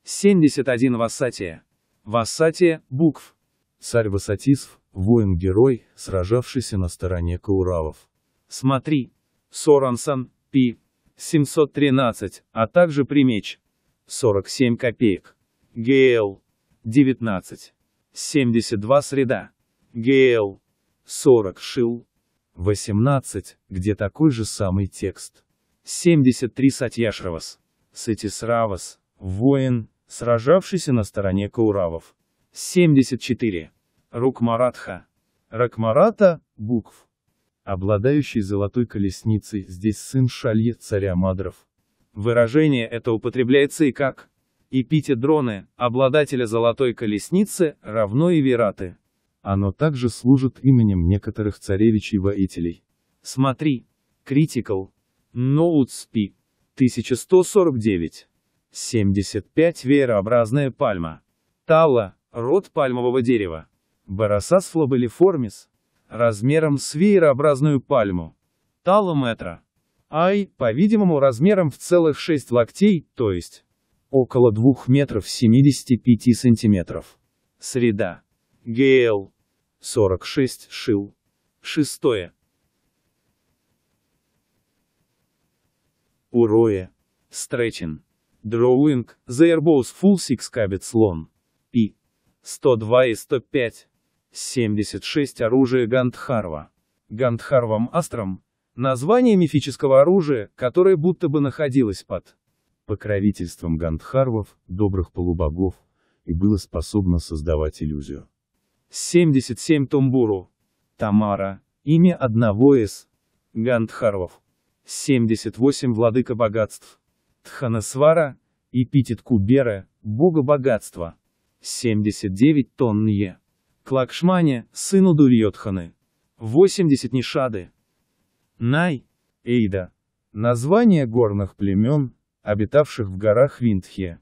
71 Вассатия. Вассатия, букв. Царь Васатисв, воин-герой, сражавшийся на стороне Кауравов. Смотри. Сорансон, Пи. 713, а также примеч. 47 копеек. ГЛ. 19. 72 среда. ГЛ. 40 шил. 18, где такой же самый текст. 73 Сатьяшравас, Сетисравас, воин, сражавшийся на стороне Кауравов. 74. Рукмаратха, Ракмарата, букв. Обладающий золотой колесницей, здесь сын Шалье, царя Мадров. Выражение это употребляется и как эпитедроны, обладателя золотой колесницы, равно и вераты. Оно также служит именем некоторых царевичей-воителей. Смотри. Критикал. Ноутспи. 1149. 75. Веерообразная пальма. Талла. Род пальмового дерева. Барасас флобелиформис. Размером с веерообразную пальму. Талла Ай, по-видимому, размером в целых 6 локтей, то есть около 2 метров 75 сантиметров. Среда. ГЛ. 46 шил. Шестое. Уроя. Stretching. Drawing. The Airbow's Full Six Cabit Long. 102 и 105. 76 оружие Гандхарва. Гандхарвам Астром – название мифического оружия, которое будто бы находилось под покровительством Гандхарвов, добрых полубогов, и было способно создавать иллюзию. 77 Томбуру. Тамара. Имя одного из Гандхарвов. 78 владыка богатств. Тханасвара, эпитет Кубера, бога богатства. 79 Тоннье. Клакшмане, сыну Дурьотханы. 80 Нишады. Най, Эйда. Название горных племен, обитавших в горах Виндхе.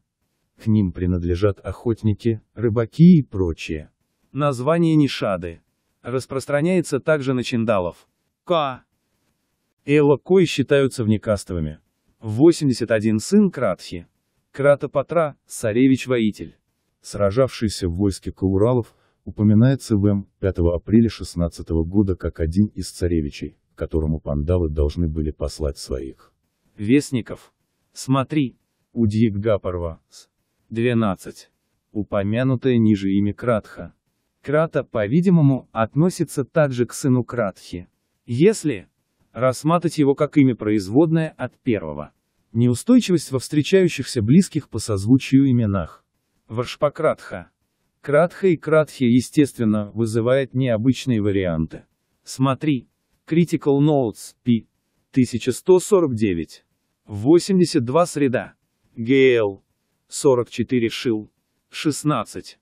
К ним принадлежат охотники, рыбаки и прочие. Название Нишады. Распространяется также на чиндалов. К. Кой считаются внекастовыми. 81 сын Кратхи. Кратопатра, царевич-воитель. Сражавшийся в войске Кауралов, упоминается в М. 5 апреля 16 года как один из царевичей, которому пандавы должны были послать своих. Вестников. Смотри. У Дьеггапарва. 12. Упомянутое ниже имя Кратха. Крата, по-видимому, относится также к сыну Кратхи. Если рассматривать его как имя производное от первого. Неустойчивость во встречающихся близких по созвучию именах. Варшпакратха. Кратха и кратхи, естественно, вызывает необычные варианты. Смотри. Critical Notes, P. 1149. 82 среда. ГЛ. 44 шил. 16.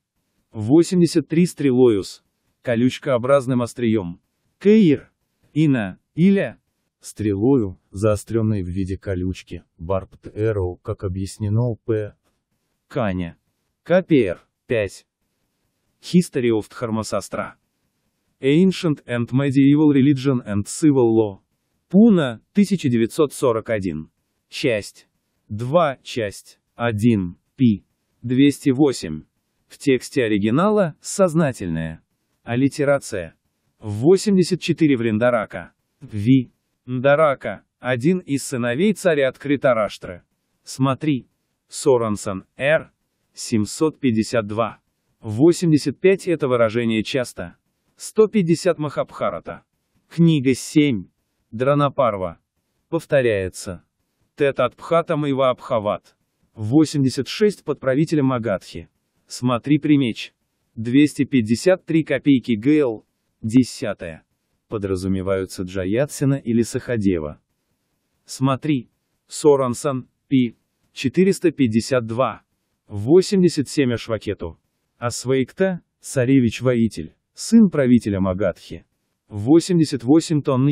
83 стрелоюс. Колючкообразным острием. Кейр. Ина или стрелою, заостренной в виде колючки, Barbed Arrow, как объяснено П. Каня. КПР. 5. History of Dharmasastra. Ancient and Medieval Religion and Civil Law. Пуна, 1941. Часть. 2, часть. 1, П. 208. В тексте оригинала – сознательная. Аллитерация. 84 в рендарака. Ви. Дарака, один из сыновей царя Ткритараштры. Смотри. Соронсон, Р. 752. 85 это выражение часто. 150 Махабхарата. Книга 7. Дранапарва. Повторяется. Тет от Пхатам и Ваабхават. 86 под правителем Магадхи. Смотри примеч. 253 копейки ГЛ. 10 подразумеваются Джаятсина или Сахадева. Смотри. Сорансон, Пи. 452. 87 Ашвакету. Асвейкта, Саревич воитель, сын правителя Магадхи. 88 тонн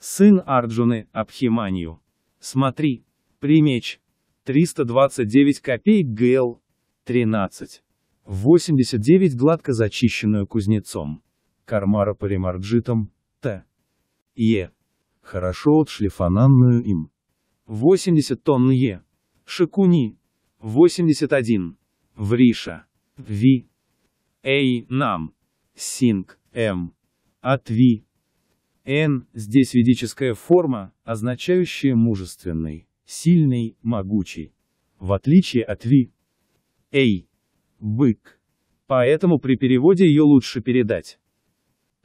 Сын Арджуны, Абхиманию. Смотри. Примеч. 329 копеек ГЛ. 13. 89 гладко зачищенную кузнецом. Кармара паримарджитам Т. Е. Хорошо отшлифананную им. 80 тонн Е. Шикуни. 81. Вриша. Ви. Эй, нам. Синг, М. От Ви. Н. Здесь ведическая форма, означающая мужественный, сильный, могучий. В отличие от Ви. Эй. Бык. Поэтому при переводе ее лучше передать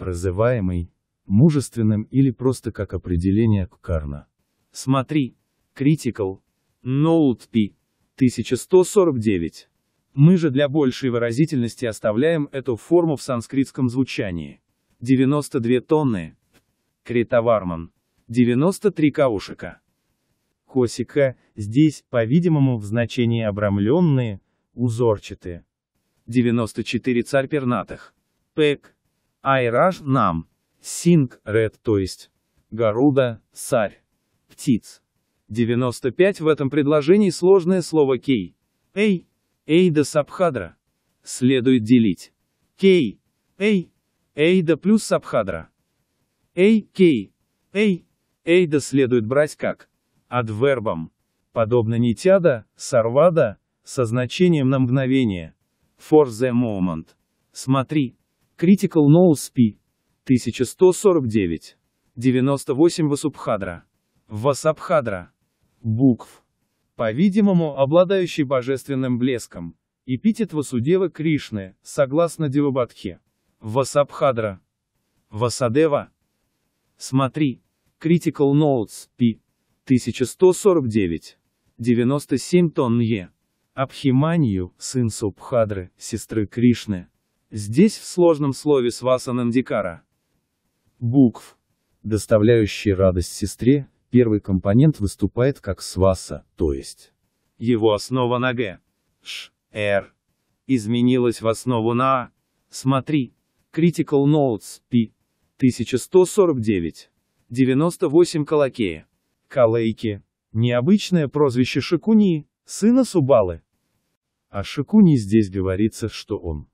прозываемый мужественным или просто как определение Карна. Смотри, Critical, Note P, 1149. Мы же для большей выразительности оставляем эту форму в санскритском звучании. 92 тонны. Критоварман. 93 каушика. Косика, здесь, по-видимому, в значении обрамленные, узорчатые. 94 царь пернатых. Пэк, Айраж нам. Синг, Ред, то есть. Гаруда, Сарь. Птиц. 95 в этом предложении сложное слово кей. Эй. Эйда сабхадра. Следует делить. Кей. Эй. Эйда плюс сабхадра. Эй, кей. Эй. Эйда следует брать как адвербом, подобно нитяда, сарвада, со значением на мгновение. For the moment. Смотри. Critical Nose P. 1149. 98 Васубхадра. Васабхадра. Букв. По-видимому, обладающий божественным блеском. Эпитет Васудева Кришны, согласно Девабадхе. Васабхадра. Васадева. Смотри. Critical Notes, P. 1149. 97 тонн Е. Абхиманию, сын Субхадры, сестры Кришны, Здесь в сложном слове свасанандикара. Букв, доставляющий радость сестре, первый компонент выступает как сваса, то есть. Его основа на г. Ш. Р. Изменилась в основу на а. Смотри. Critical Notes, P. 1149. 98 Калакея. Калейки. Необычное прозвище Шикуни, сына Субалы. О а Шикуни здесь говорится, что он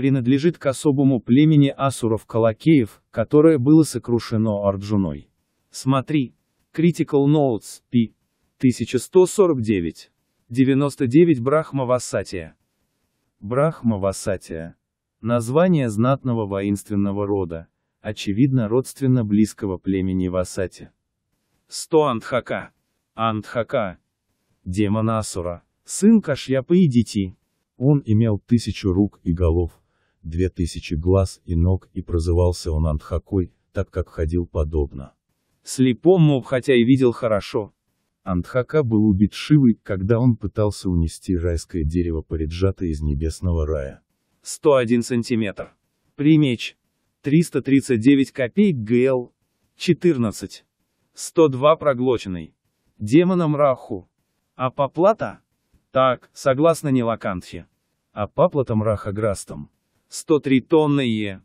принадлежит к особому племени асуров-калакеев, которое было сокрушено Арджуной. Смотри. Critical Notes, p. 1149. 99 Брахма Васатия. Брахма Васатия. Название знатного воинственного рода, очевидно родственно близкого племени Васати. 100 Антхака. Антхака. Демон Асура. Сын Кашьяпы и детей. Он имел тысячу рук и голов две тысячи глаз и ног и прозывался он Антхакой, так как ходил подобно. Слепому, хотя и видел хорошо. Антхака был убит Шивой, когда он пытался унести райское дерево Париджата из небесного рая. 101 сантиметр. Примеч. 339 копеек ГЛ. 14. 102 проглоченный. Демоном Раху. А поплата? Так, согласно Нилакантхе. А паплатом Рахаграстом. 103 тонны и...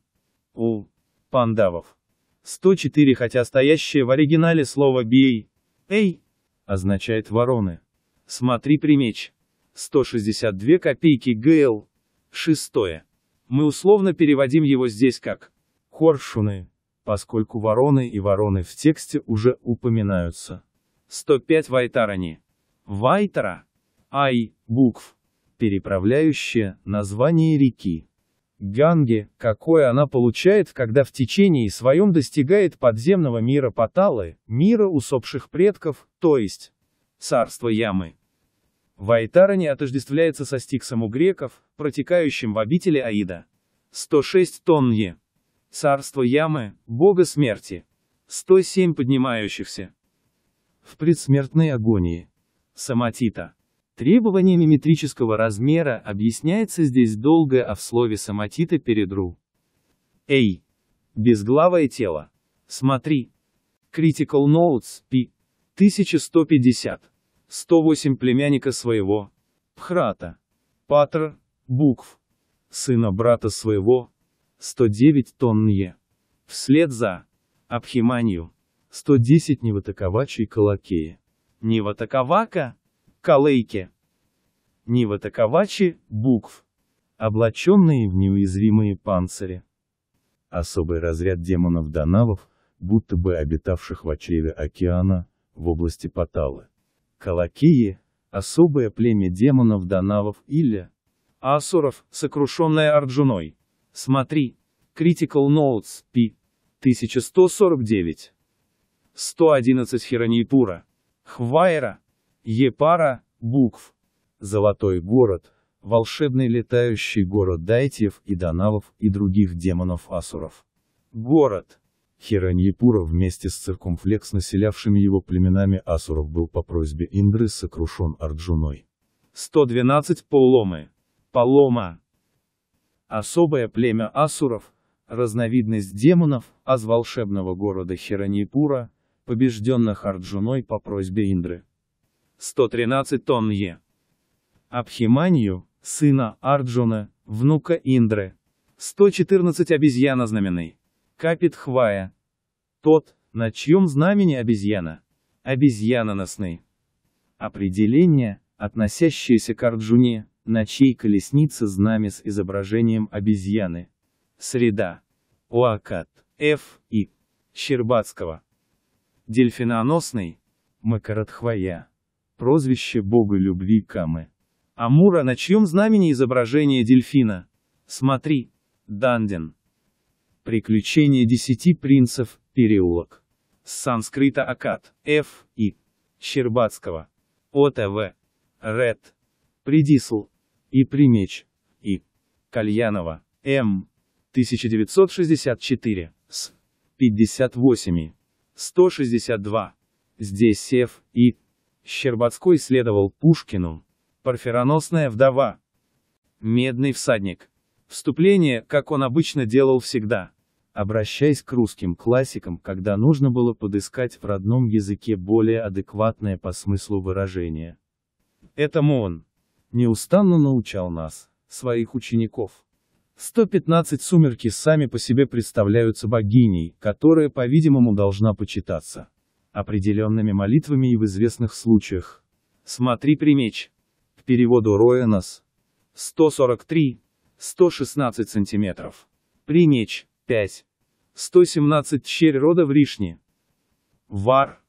у... пандавов. 104 хотя стоящее в оригинале слово «бей», «эй» означает «вороны». Смотри примеч. 162 копейки ГЛ. Шестое. Мы условно переводим его здесь как «коршуны», поскольку вороны и вороны в тексте уже упоминаются. 105 вайтарани. Вайтара. Ай, букв. Переправляющее название реки. Ганги, какое она получает, когда в течении своем достигает подземного мира Паталы, мира усопших предков, то есть царство Ямы. Вайтарани отождествляется со стиксом у греков, протекающим в обители Аида. 106 тонн Царство Ямы, бога смерти. 107 поднимающихся. В предсмертной агонии. Саматита. Требование метрического размера объясняется здесь долгое, а в слове самотита перед ру. Эй! Безглавое тело. Смотри. Critical Notes, P. 1150. 108 племянника своего. Пхрата. Патр. Букв. Сына брата своего. 109 тонн Е. Вслед за. Абхиманию. 110 Неватаковачей колокея. Неватаковака? калейке. Нива Таковачи, букв. Облаченные в неуязвимые панцири. Особый разряд демонов-донавов, будто бы обитавших в очреве океана, в области Паталы. Калакии – особое племя демонов-донавов или Асуров, сокрушенная Арджуной. Смотри. Critical Notes, P. 1149. 111 Хиранипура. Хвайра. Епара букв. Золотой город, волшебный летающий город дайтиев и даналов и других демонов-асуров. Город. Хираньепура вместе с циркумфлекс населявшими его племенами асуров был по просьбе Индры сокрушен Арджуной. 112 Поломы. Полома. Особое племя асуров, разновидность демонов, аз волшебного города Хираньепура, побежденных Арджуной по просьбе Индры. 113 тонн Е. Абхиманию, сына Арджуна, внука Индры. 114 обезьяна знаменный. Капит Хвая. Тот, на чьем знамени обезьяна. Обезьяна носный. Определение, относящееся к Арджуне, на чьей колеснице знамя с изображением обезьяны. Среда. Уакат. Ф. И. Щербацкого. Дельфиноносный. Макаратхвая прозвище бога любви Камы. Амура, на чьем знамени изображение дельфина? Смотри. Дандин. Приключения десяти принцев, переулок. С санскрита Акад, Ф. И. Щербацкого. ОТВ. Ред. Придисл. И Примеч. И. Кальянова. М. 1964. С. 58. 162. Здесь Ф. И. Щербацкой следовал Пушкину. Парфероносная вдова. Медный всадник. Вступление, как он обычно делал всегда. Обращаясь к русским классикам, когда нужно было подыскать в родном языке более адекватное по смыслу выражение. Этому он неустанно научал нас, своих учеников. 115 сумерки сами по себе представляются богиней, которая, по-видимому, должна почитаться определенными молитвами и в известных случаях. Смотри примеч. К переводу Роэнос. 143, 116 сантиметров. Примеч, 5. 117 черь рода в Ришне. Вар.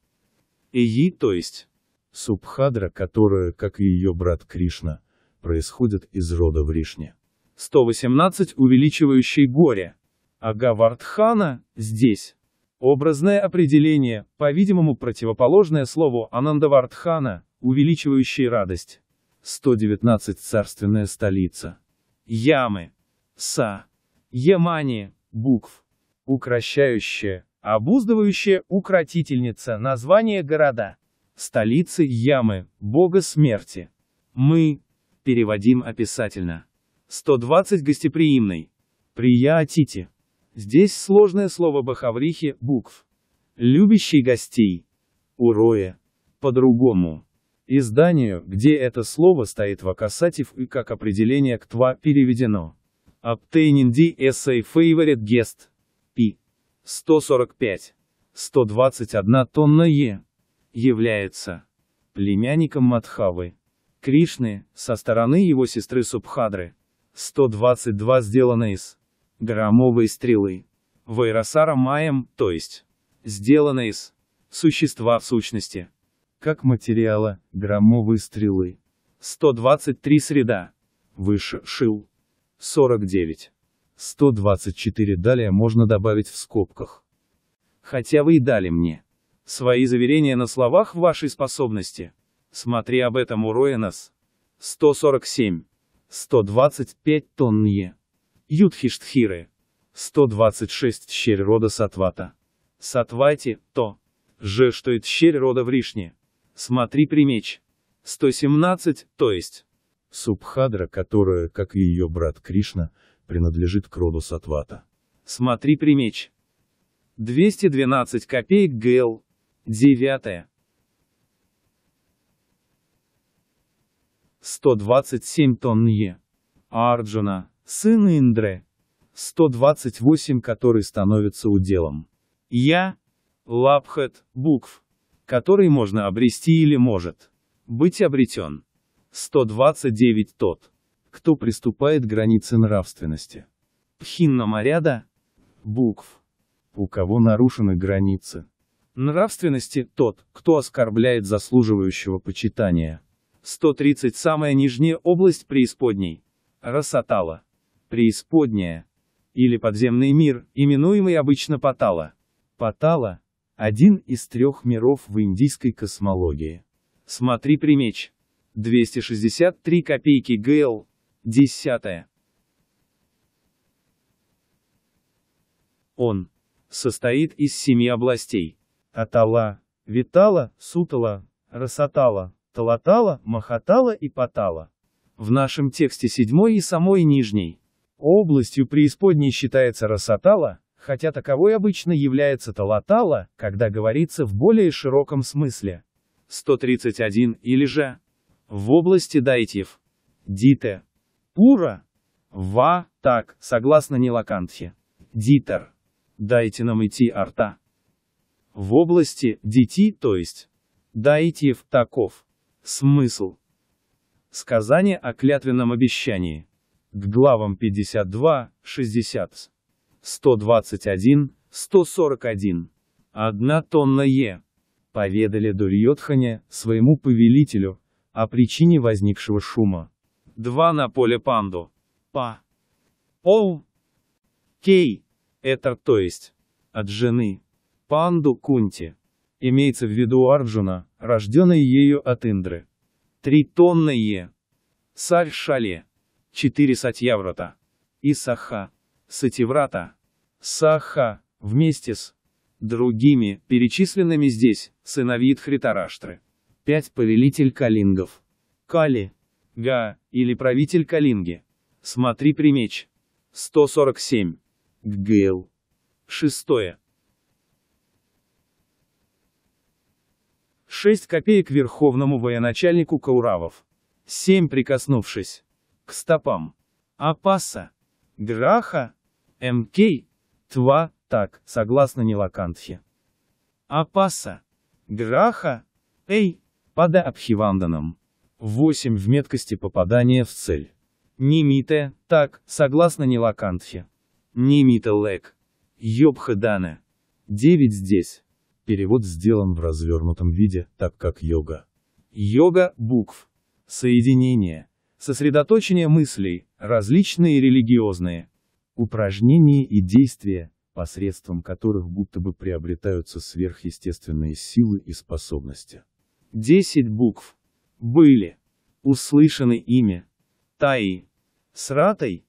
Эйи, то есть. Субхадра, которая, как и ее брат Кришна, происходит из рода в Ришне. 118 увеличивающий горе. Агавардхана, здесь. Образное определение, по-видимому противоположное слову Анандавардхана, увеличивающее радость. 119 царственная столица. Ямы. Са. Ямани. Букв. Укращающее, обуздывающая, укротительница, название города. Столицы Ямы, бога смерти. Мы. Переводим описательно. 120 гостеприимный. Прия Здесь сложное слово бахаврихи, букв. Любящий гостей. урое, По-другому. Изданию, где это слово стоит в акасатив и как определение к ТВА переведено. Obtaining the essay favorite guest. P. 145. 121 тонна Е. Является племянником Мадхавы. Кришны, со стороны его сестры Субхадры. 122 сделано из громовой стрелы. Вайросара маем, то есть, сделана из существа в сущности. Как материала, громовой стрелы. 123 среда. Выше, шил. 49. 124 далее можно добавить в скобках. Хотя вы и дали мне. Свои заверения на словах в вашей способности. Смотри об этом у Роэнос. 147. 125 тонн Е. Юдхиштхиры. 126 Тщерь рода Сатвата. Сатвайте, то. Же, что и Тщерь рода Вришни. Смотри примеч. 117, то есть. Субхадра, которая, как и ее брат Кришна, принадлежит к роду Сатвата. Смотри примеч. 212 копеек ГЛ. Девятое. 127 тонн Е. Арджуна сын Индры. 128, который становится уделом. Я, лапхет, букв, который можно обрести или может быть обретен. 129 тот, кто приступает к границе нравственности. Пхинна букв, у кого нарушены границы. Нравственности тот, кто оскорбляет заслуживающего почитания. 130 самая нижняя область преисподней. Расатала преисподняя, или подземный мир, именуемый обычно Патала. Патала – один из трех миров в индийской космологии. Смотри примеч. 263 копейки ГЛ, 10. Он состоит из семи областей. Атала, Витала, Сутала, Расатала, Талатала, Махатала и Патала. В нашем тексте седьмой и самой нижней. Областью преисподней считается Расатала, хотя таковой обычно является Талатала, когда говорится в более широком смысле. 131 или же в области дайтив. Дите. Пура. Ва, так, согласно Нилакантхе. Дитер. Дайте нам идти арта. В области дети, то есть дайтив таков. Смысл. Сказание о клятвенном обещании к главам 52, 60, 121, 141. Одна тонна Е. Поведали Дурьотхане, своему повелителю, о причине возникшего шума. Два на поле панду. Па. Оу. Кей. Это то есть. От жены. Панду Кунти. Имеется в виду Арджуна, рожденный ею от Индры. Три тонны Е. Саль Шале четыре Сатьяврата. И Саха. Сативрата. Саха. Вместе с другими, перечисленными здесь, сыновьи хритараштры 5. Повелитель Калингов. Кали. Га, или правитель Калинги. Смотри примеч. 147. Ггл. Шестое. 6 копеек верховному военачальнику Кауравов. 7 прикоснувшись к стопам. Апаса, Граха, МК, Тва, так, согласно Нилакантхе. Апаса, Граха, Эй, пада Абхиванданам. 8 в меткости попадания в цель. Нимите, так, согласно Нилакантхе. Нимите лек. Йобхадана. 9 здесь. Перевод сделан в развернутом виде, так как йога. Йога букв. Соединение сосредоточение мыслей, различные религиозные упражнения и действия, посредством которых будто бы приобретаются сверхъестественные силы и способности. Десять букв были услышаны ими Таи, Сратой,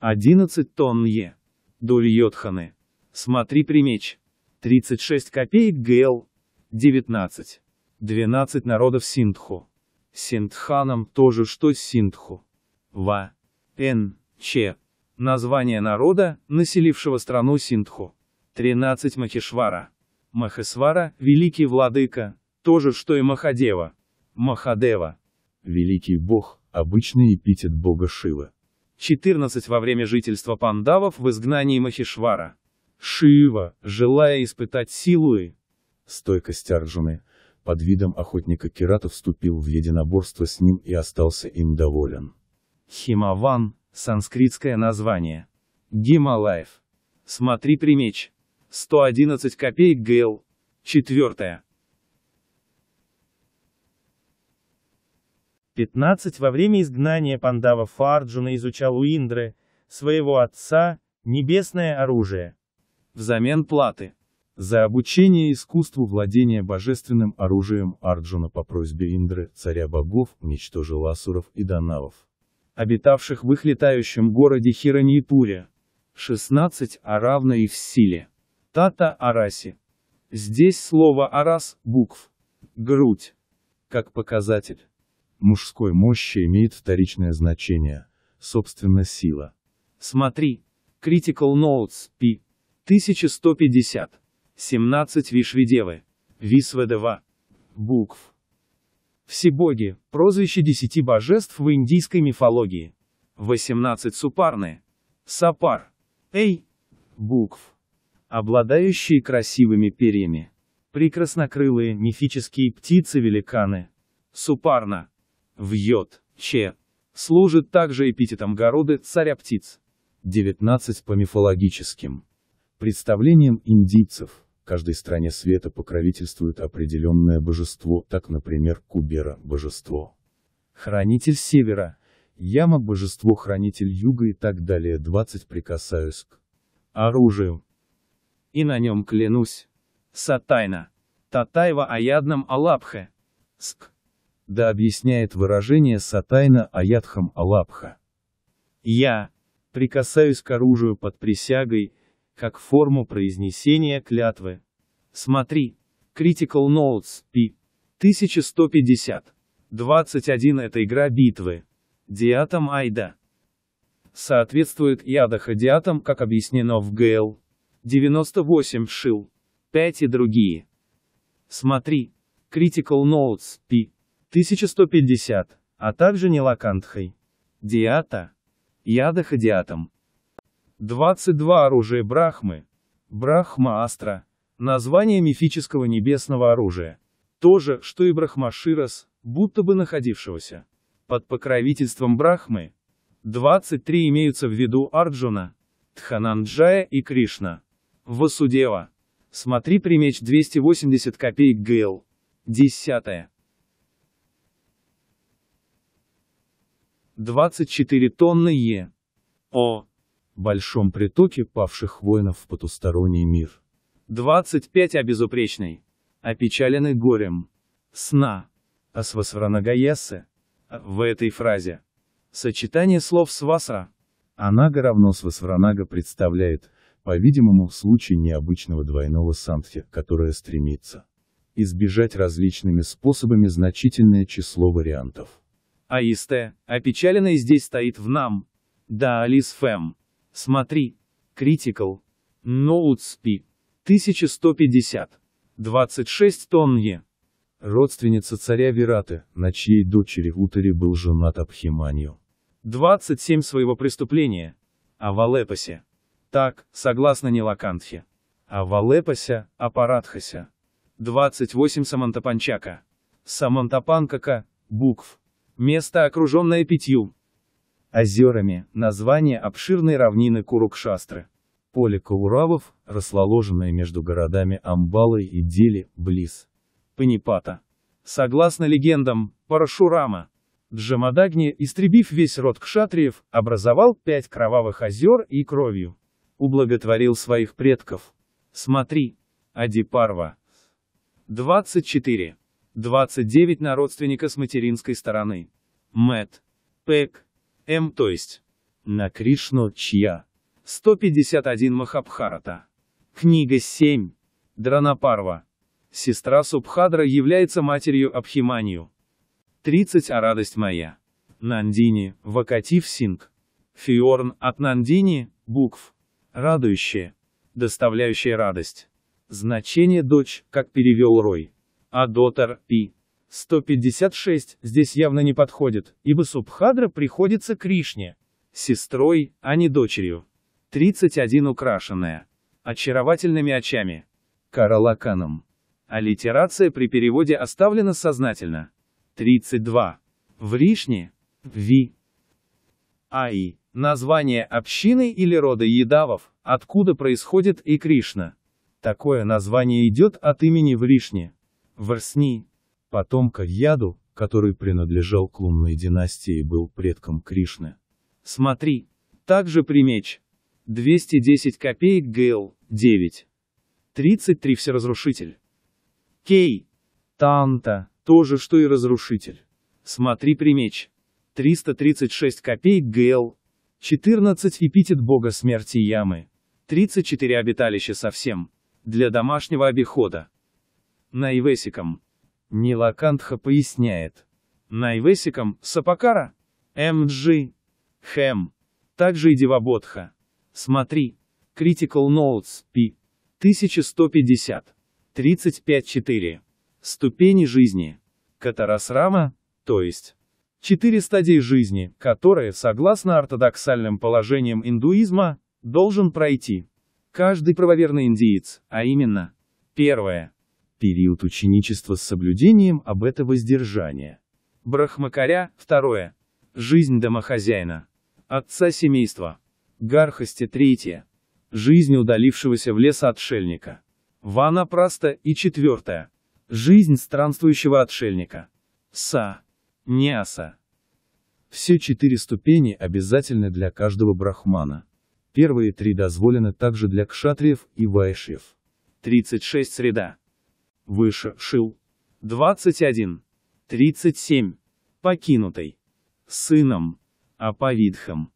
одиннадцать тонн Е, доль Йотханы, смотри примеч, 36 копеек ГЛ, 19, 12 народов Синдху. Синдханом то же, что Синдху. Ва. Н. Ч. Название народа, населившего страну Синдху. 13 Махишвара. Махисвара – великий владыка, то же, что и Махадева. Махадева. Великий бог, обычный эпитет бога Шивы. 14 во время жительства пандавов в изгнании Махишвара. Шива, желая испытать силу и стойкость Арджуны, под видом охотника Кирата вступил в единоборство с ним и остался им доволен. Химаван, санскритское название. Гималаев. Смотри примеч. 111 копеек ГЛ. Четвертое. 15 Во время изгнания пандава Фарджуна изучал у Индры, своего отца, небесное оружие. Взамен платы. За обучение искусству владения божественным оружием Арджуна по просьбе Индры, царя богов, уничтожил асуров и данавов, обитавших в их летающем городе Хираньипуре. 16 а равно и в силе. Тата Араси. Здесь слово Арас, букв. Грудь. Как показатель. Мужской мощи имеет вторичное значение, собственно сила. Смотри. Critical Notes, P. 1150. 17 Вишведевы. Висведева. Букв. Всебоги – прозвище десяти божеств в индийской мифологии. 18 Супарны. Сапар. Эй. Букв. Обладающие красивыми перьями. Прекраснокрылые, мифические птицы-великаны. Супарна. Вьет. Че. Служит также эпитетом Городы, царя птиц. 19 по мифологическим представлениям индийцев, каждой стране света покровительствует определенное божество, так, например, Кубера – божество. Хранитель севера, Яма – божество, хранитель юга и так далее. 20 прикасаюсь к оружию. И на нем клянусь. Сатайна. Татайва аядном Алапхе. Ск. Да объясняет выражение Сатайна аядхам Алапха. Я прикасаюсь к оружию под присягой, как форму произнесения клятвы. Смотри. Critical Notes, P. 1150. 21 это игра битвы. Диатом Айда. Соответствует Ядаха диатом как объяснено в ГЛ. 98 Шил. 5 и другие. Смотри. Critical Notes, P. 1150, а также Нилакантхой. Диата. Ядаха диатом 22 оружия Брахмы. Брахма Астра. Название мифического небесного оружия. То же, что и Брахмаширас, будто бы находившегося под покровительством Брахмы. 23 имеются в виду Арджуна, Тхананджая и Кришна. Васудева. Смотри примеч 280 копеек ГЛ. Десятое. 24 тонны Е. О большом притоке павших воинов в потусторонний мир. 25 о безупречной, опечаленный горем, сна, асвасваранагаясы. В этой фразе сочетание слов свасра, анага равно свасваранага представляет, по-видимому, случай необычного двойного самхи, которое стремится избежать различными способами значительное число вариантов. Аисте, опечаленное здесь стоит в нам. Да, Алис Фэм. Смотри. Critical. Notes P. 1150. 26 тонн Е. Родственница царя Вираты, на чьей дочери Утери был женат Абхиманию. 27 своего преступления. О Валепасе. Так, согласно Нилакантхе. О Валепасе, о Парадхасе. 28 Самантапанчака. Самантапанкака, букв. Место окруженное пятью. Озерами – название обширной равнины Курукшастры. Поле Кауравов, расположенное между городами Амбалы и Дели, близ Панипата. Согласно легендам, Парашурама, Джамадагни, истребив весь род кшатриев, образовал пять кровавых озер и кровью ублаготворил своих предков. Смотри. Адипарва. 24. 29 на родственника с материнской стороны. Мэт. Пэк. М, то есть на Кришну Чья. 151 Махабхарата. Книга 7. Дранапарва. Сестра Субхадра является матерью Абхиманию. 30 А радость моя. Нандини, Вакатив Синг. Фиорн от Нандини, букв. Радующая. Доставляющая радость. Значение дочь, как перевел Рой. А дотер, пи. 156 здесь явно не подходит, ибо Субхадра приходится Кришне, сестрой, а не дочерью. 31 украшенная, очаровательными очами, каралаканом. Аллитерация при переводе оставлена сознательно. 32. Вришни, Ви. Аи. Название общины или рода едавов, откуда происходит и Кришна. Такое название идет от имени Вришни. Врсни, потомка Яду, который принадлежал к лунной династии и был предком Кришны. Смотри. Также примечь. 210 копеек ГЛ, 9. 33 Всеразрушитель. Кей. Танта, тоже что и Разрушитель. Смотри примечь. 336 копеек ГЛ, 14 эпитет бога смерти Ямы, 34 обиталища совсем, для домашнего обихода. Наивесиком Нилакантха поясняет. Найвесикам Сапакара, МГ, Хэм, также и Девабодха. Смотри. Critical Notes, P. 1150. 354. Ступени жизни. Катарасрама, то есть. Четыре стадии жизни, которые, согласно ортодоксальным положениям индуизма, должен пройти. Каждый правоверный индиец, а именно. Первое период ученичества с соблюдением об обета воздержания. Брахмакаря, второе. Жизнь домохозяина. Отца семейства. Гархасти, третье. Жизнь удалившегося в лес отшельника. Вана Праста и четвертое. Жизнь странствующего отшельника. Са. Неаса. Все четыре ступени обязательны для каждого брахмана. Первые три дозволены также для кшатриев и вайшев. 36 среда выше, шил. 21. 37. Покинутый. Сыном. Аповидхом.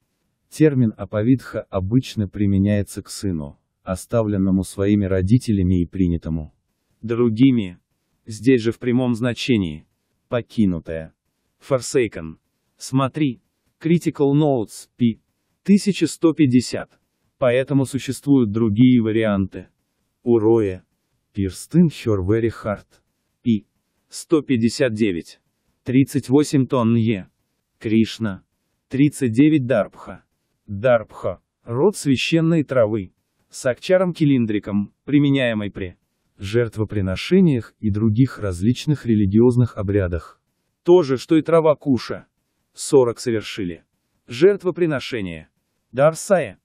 Термин «аповидха» обычно применяется к сыну, оставленному своими родителями и принятому. Другими. Здесь же в прямом значении. Покинутая. Forsaken. Смотри. Critical Notes, p. 1150. Поэтому существуют другие варианты. Уроя. Пирстын Хер Very Hard. Пи. 159. 38 тонн Е. Кришна. 39 Дарбха. Дарбха. Род священной травы. С акчаром-килиндриком, применяемой при жертвоприношениях и других различных религиозных обрядах. То же, что и трава куша. 40 совершили. Жертвоприношение. Дарсая.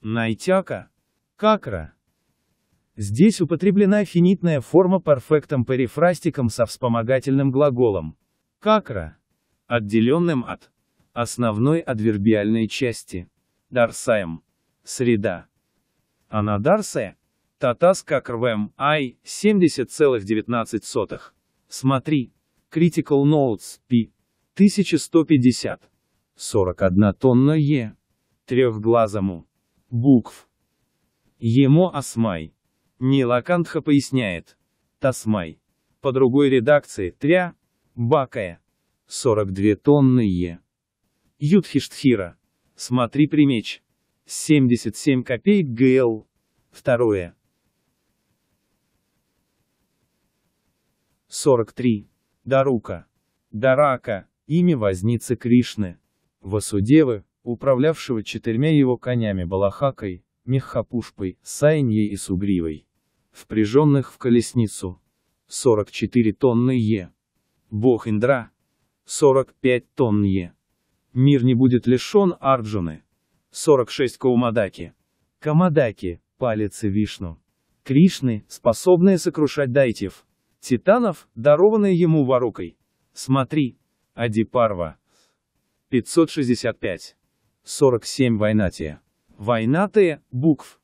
Найтяка. Какра. Здесь употреблена финитная форма перфектом перифрастиком со вспомогательным глаголом «какра», отделенным от основной адвербиальной части «дарсаем» – «среда». А «дарсе» – «татас как рвэм» «ай» 70,19. Смотри. Critical Notes P. 1150. 41 тонна Е. Трехглазому. Букв. Емо Осмай. Нилакантха поясняет. Тасмай. По другой редакции, тря, бакая. 42 тонны Е. Юдхиштхира. Смотри примеч. 77 копеек ГЛ. Второе. 43. Дарука. Дарака, имя возницы Кришны. Васудевы, управлявшего четырьмя его конями Балахакой, Мехапушпой, Сайньей и Сугривой впряженных в колесницу. 44 тонны Е. Бог Индра. 45 тонн Е. Мир не будет лишен Арджуны. 46 Каумадаки. Камадаки, палец и Вишну. Кришны, способные сокрушать дайтев. Титанов, дарованные ему ворукой. Смотри. Адипарва. 565. 47 Вайнатия. Вайнатые, букв.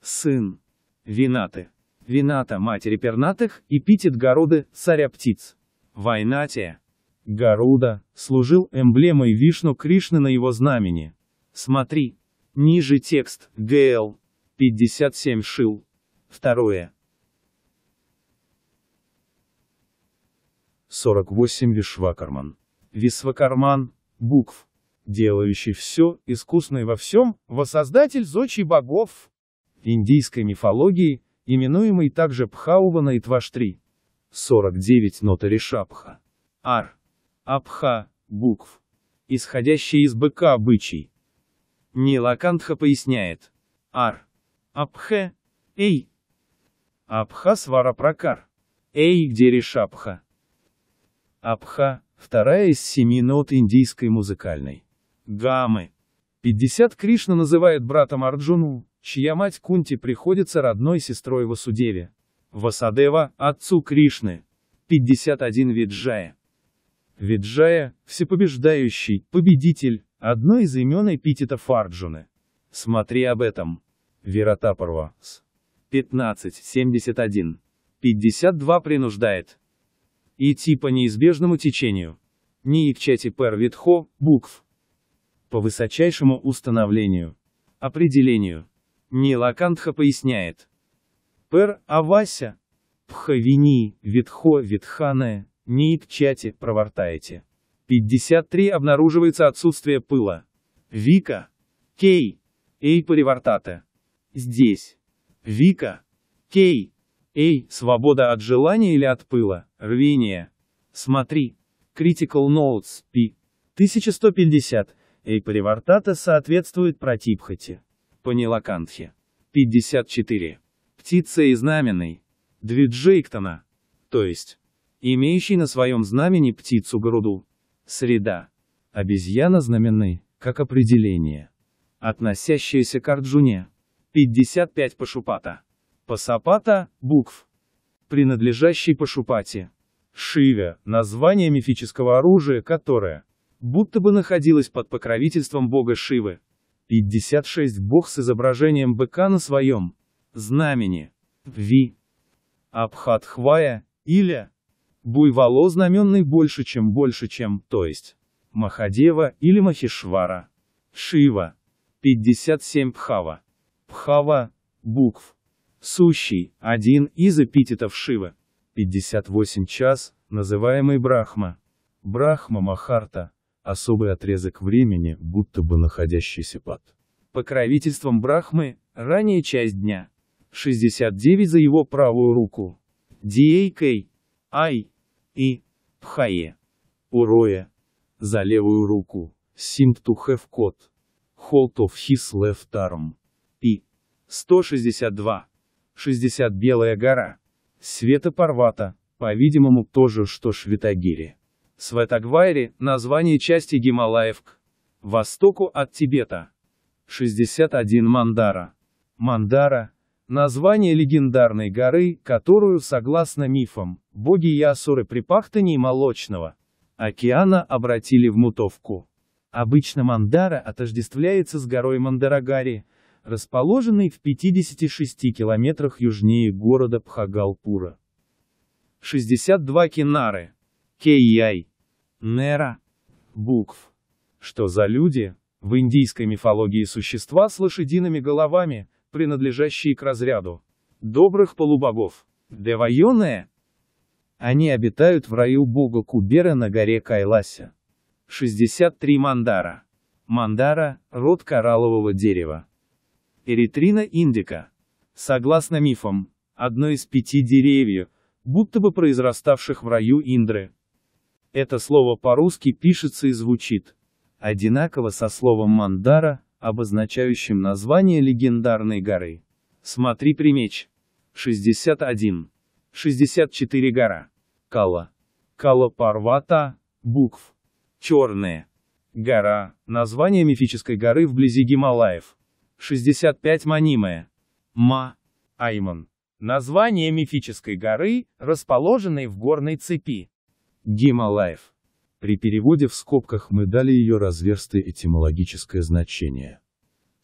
Сын. Винаты. Вината матери пернатых, и эпитет Городы, царя птиц. Вайнатия. Гаруда, служил эмблемой Вишну Кришны на его знамени. Смотри. Ниже текст, ГЛ. 57 Шил. Второе. 48 Вишвакарман. Висвакарман, букв. Делающий все, искусный во всем, воссоздатель зодчий богов. индийской мифологии именуемый также Пхаувана и Тваштри. 49 нота Шапха. Ар. Абха. Букв. исходящий из быка обычай. Нилакантха поясняет. Ар. Абхе. Эй. Абха свара пракар. Эй, где решапха? Абха, вторая из семи нот индийской музыкальной гамы 50 Кришна называет братом Арджуну, чья мать Кунти приходится родной сестрой Васудеве. Васадева, отцу Кришны. 51 Виджая. Виджая, всепобеждающий, победитель, одно из имен эпитета Фарджуны. Смотри об этом. Вератапарва. 15.71. 52 принуждает. Идти по неизбежному течению. не Ниикчати первитхо, букв. По высочайшему установлению. Определению. Нилакантха поясняет. Пер Авася, Пхавини, Витхо, Витхане, Ниипчати, провортаете. 53 обнаруживается отсутствие пыла. Вика. Кей. Эй поривортате. Здесь. Вика. Кей. Эй, свобода от желания или от пыла, рвение. Смотри. Critical Notes, P. 1150. Эй поривортата соответствует протипхоте. Панилакантхи. 54. Птица и знаменный. Двиджейктона. То есть, имеющий на своем знамени птицу груду. Среда. Обезьяна знаменный, как определение. Относящаяся к Арджуне. 55 Пашупата. Пасапата, букв. Принадлежащий Пашупате. Шиве, название мифического оружия, которое будто бы находилось под покровительством бога Шивы. 56 бог с изображением быка на своем знамени. Ви. Абхатхвая, или буйволо знаменный больше чем больше чем, то есть Махадева или Махишвара. Шива. 57 Пхава. Пхава, букв. Сущий, один из эпитетов Шивы. 58 час, называемый Брахма. Брахма Махарта особый отрезок времени, будто бы находящийся под покровительством Брахмы, ранее часть дня. 69 за его правую руку. Диэйкэй, Ай, И, Пхае, Уроя, за левую руку. Seemed to have caught. Hold of his left arm. И. 162. 60 Белая гора. Света Парвата, по-видимому, тоже что Швитагири. Светагвайри – название части Гималаев к востоку от Тибета. 61 Мандара. Мандара – название легендарной горы, которую, согласно мифам, боги Ясуры при пахтании молочного океана обратили в мутовку. Обычно Мандара отождествляется с горой Мандарагари, расположенной в 56 километрах южнее города Пхагалпура. 62 Кинары – Кей-Яй. Нера. Букв. Что за люди? В индийской мифологии существа с лошадиными головами, принадлежащие к разряду добрых полубогов. Девайоне. Они обитают в раю бога Кубера на горе Кайласе. 63 мандара. Мандара – род кораллового дерева. Эритрина индика. Согласно мифам, одно из пяти деревьев, будто бы произраставших в раю Индры, это слово по-русски пишется и звучит одинаково со словом «мандара», обозначающим название легендарной горы. Смотри примеч. 61. 64 гора. Кала. Кала Парвата, букв. Черная. Гора, название мифической горы вблизи Гималаев. 65 Манимая. Ма. Айман. Название мифической горы, расположенной в горной цепи. Гима Лайф. При переводе в скобках мы дали ее разверстое этимологическое значение.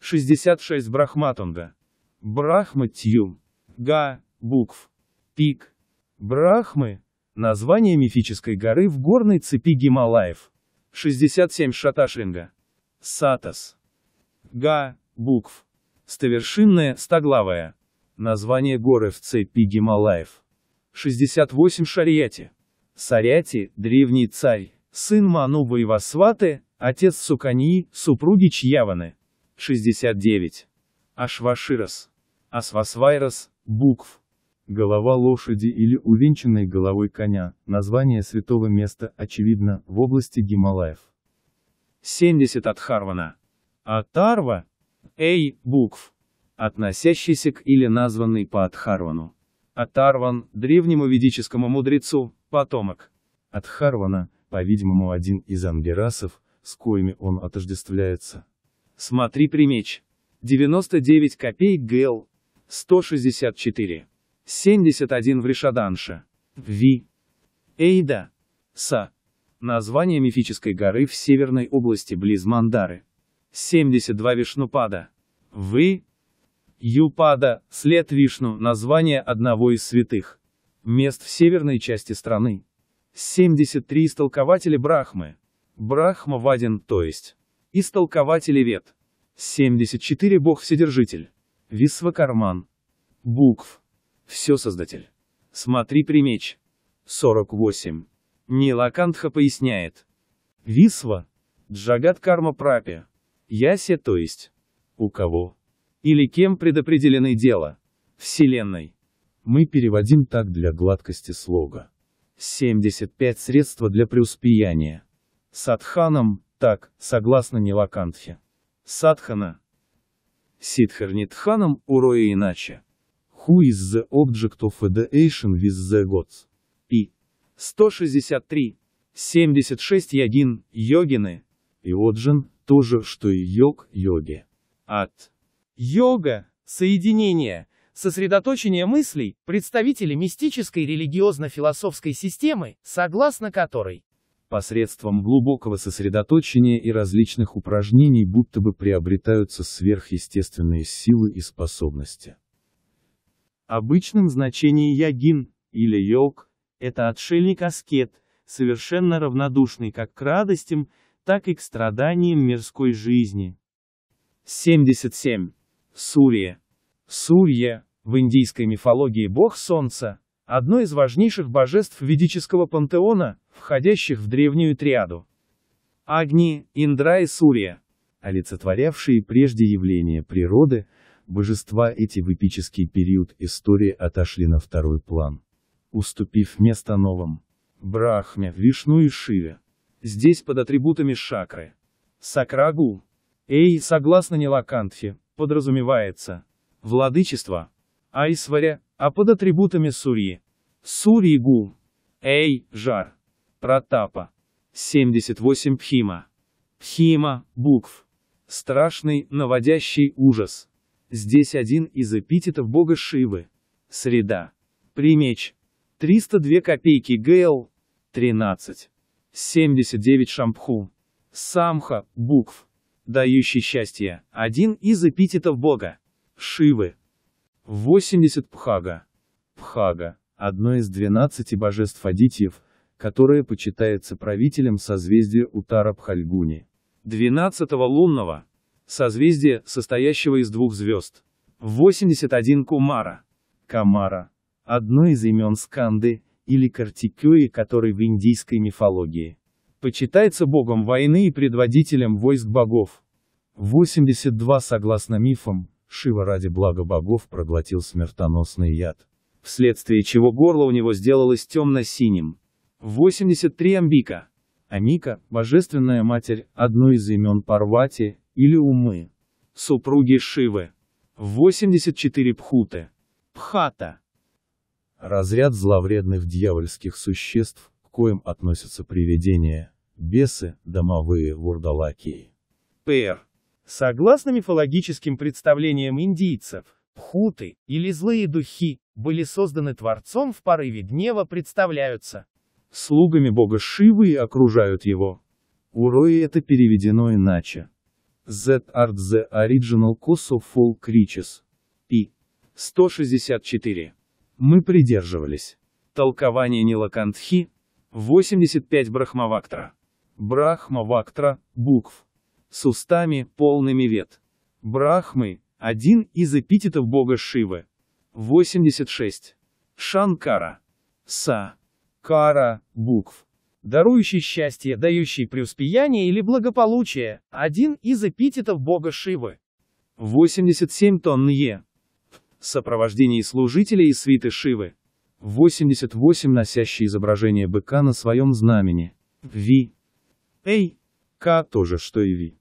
66 Брахматунда. Брахма Тьюм. Га, букв. Пик. Брахмы – название мифической горы в горной цепи Гималаев. 67 Шаташринга. Сатас. Га, букв. Стовершинная, стоглавая. Название горы в цепи Гималаев. 68 Шарьяти. Саряти, древний царь, сын Ману Воевасваты, отец Сукани, супруги Чьяваны. 69. Ашваширас, Асвасвайрос, букв. Голова лошади или увенчанной головой коня, название святого места, очевидно, в области Гималаев. 70 от Харвана. Атарва. Эй, букв. Относящийся к или названный по Атхарвану. Атарван, древнему ведическому мудрецу, потомок. От Харвана, по-видимому один из ангерасов, с коими он отождествляется. Смотри примеч. 99 копеек ГЛ. 164. 71 в Ришаданше. Ви. Эйда. Са. Название мифической горы в северной области близ Мандары. 72 Вишнупада. Вы. Юпада, след Вишну, название одного из святых мест в северной части страны. 73 истолкователи Брахмы. Брахма Вадин, то есть. Истолкователи Вет. 74 Бог Вседержитель. Висвакарман. Букв. Все Создатель. Смотри примеч. 48. Нилакантха поясняет. Висва. Джагат Карма Прапи. Ясе, то есть. У кого? Или кем предопределены дела? Вселенной. Мы переводим так для гладкости слога. 75 средства для преуспеяния. Садханом, так, согласно Нилакантхе. Садхана. Сидхарнитханом, урое иначе. Who is the object of ideation with the gods? P. 163. 76 йогин, йогины. Иоджин, то же, что и йог, йоги. От. Йога, соединение, сосредоточение мыслей, представители мистической религиозно-философской системы, согласно которой посредством глубокого сосредоточения и различных упражнений будто бы приобретаются сверхъестественные силы и способности. Обычным значением ягин, или йог, это отшельник-аскет, совершенно равнодушный как к радостям, так и к страданиям мирской жизни. 77. Сурия. Сурья, в индийской мифологии бог солнца, одно из важнейших божеств ведического пантеона, входящих в древнюю триаду. Агни, Индра и Сурья, олицетворявшие прежде явления природы, божества эти в эпический период истории отошли на второй план, уступив место новым – Брахме, Вишну и Шиве. Здесь под атрибутами шакры. Сакрагу. Эй, согласно Нилакантхе, подразумевается, владычество, айсваря, а под атрибутами Сурьи. Суригу, Эй, Жар, Протапа, 78 Пхима. Пхима, букв. Страшный, наводящий ужас. Здесь один из эпитетов бога Шивы. Среда. Примеч. 302 копейки ГЛ. 13. 79 Шампху. Самха, букв. Дающий счастье. Один из эпитетов бога. Шивы. 80 Пхага. Пхага – одно из 12 божеств Адитьев, которое почитается правителем созвездия Утара-Пхальгуни. 12 лунного – созвездие, состоящего из двух звезд. 81 Кумара. Камара – одно из имен Сканды, или Картикёи, который в индийской мифологии. Почитается богом войны и предводителем войск богов. 82 Согласно мифам, Шива ради блага богов проглотил смертоносный яд. Вследствие чего горло у него сделалось темно-синим. 83 Амбика. Амика, божественная матерь, одно из имен Парвати, или Умы. Супруги Шивы. 84 Пхуты. Пхата. Разряд зловредных дьявольских существ, к коим относятся привидения, бесы, домовые вурдалаки. Пэр. Согласно мифологическим представлениям индийцев, пхуты, или злые духи, были созданы Творцом в порыве гнева представляются слугами бога Шивы и окружают его. Урои это переведено иначе. Z art the original cause of all creatures. P. 164. Мы придерживались. Толкование Нилакантхи. 85 Брахмавактра. Брахмавактра, букв с устами, полными вет. Брахмы – один из эпитетов бога Шивы. 86. Шанкара. Са. Кара, букв. Дарующий счастье, дающий преуспеяние или благополучие – один из эпитетов бога Шивы. 87 тонн Е. В сопровождении служителей и свиты Шивы. 88 носящий изображение быка на своем знамени. Ви. Эй. К то же, что и Ви.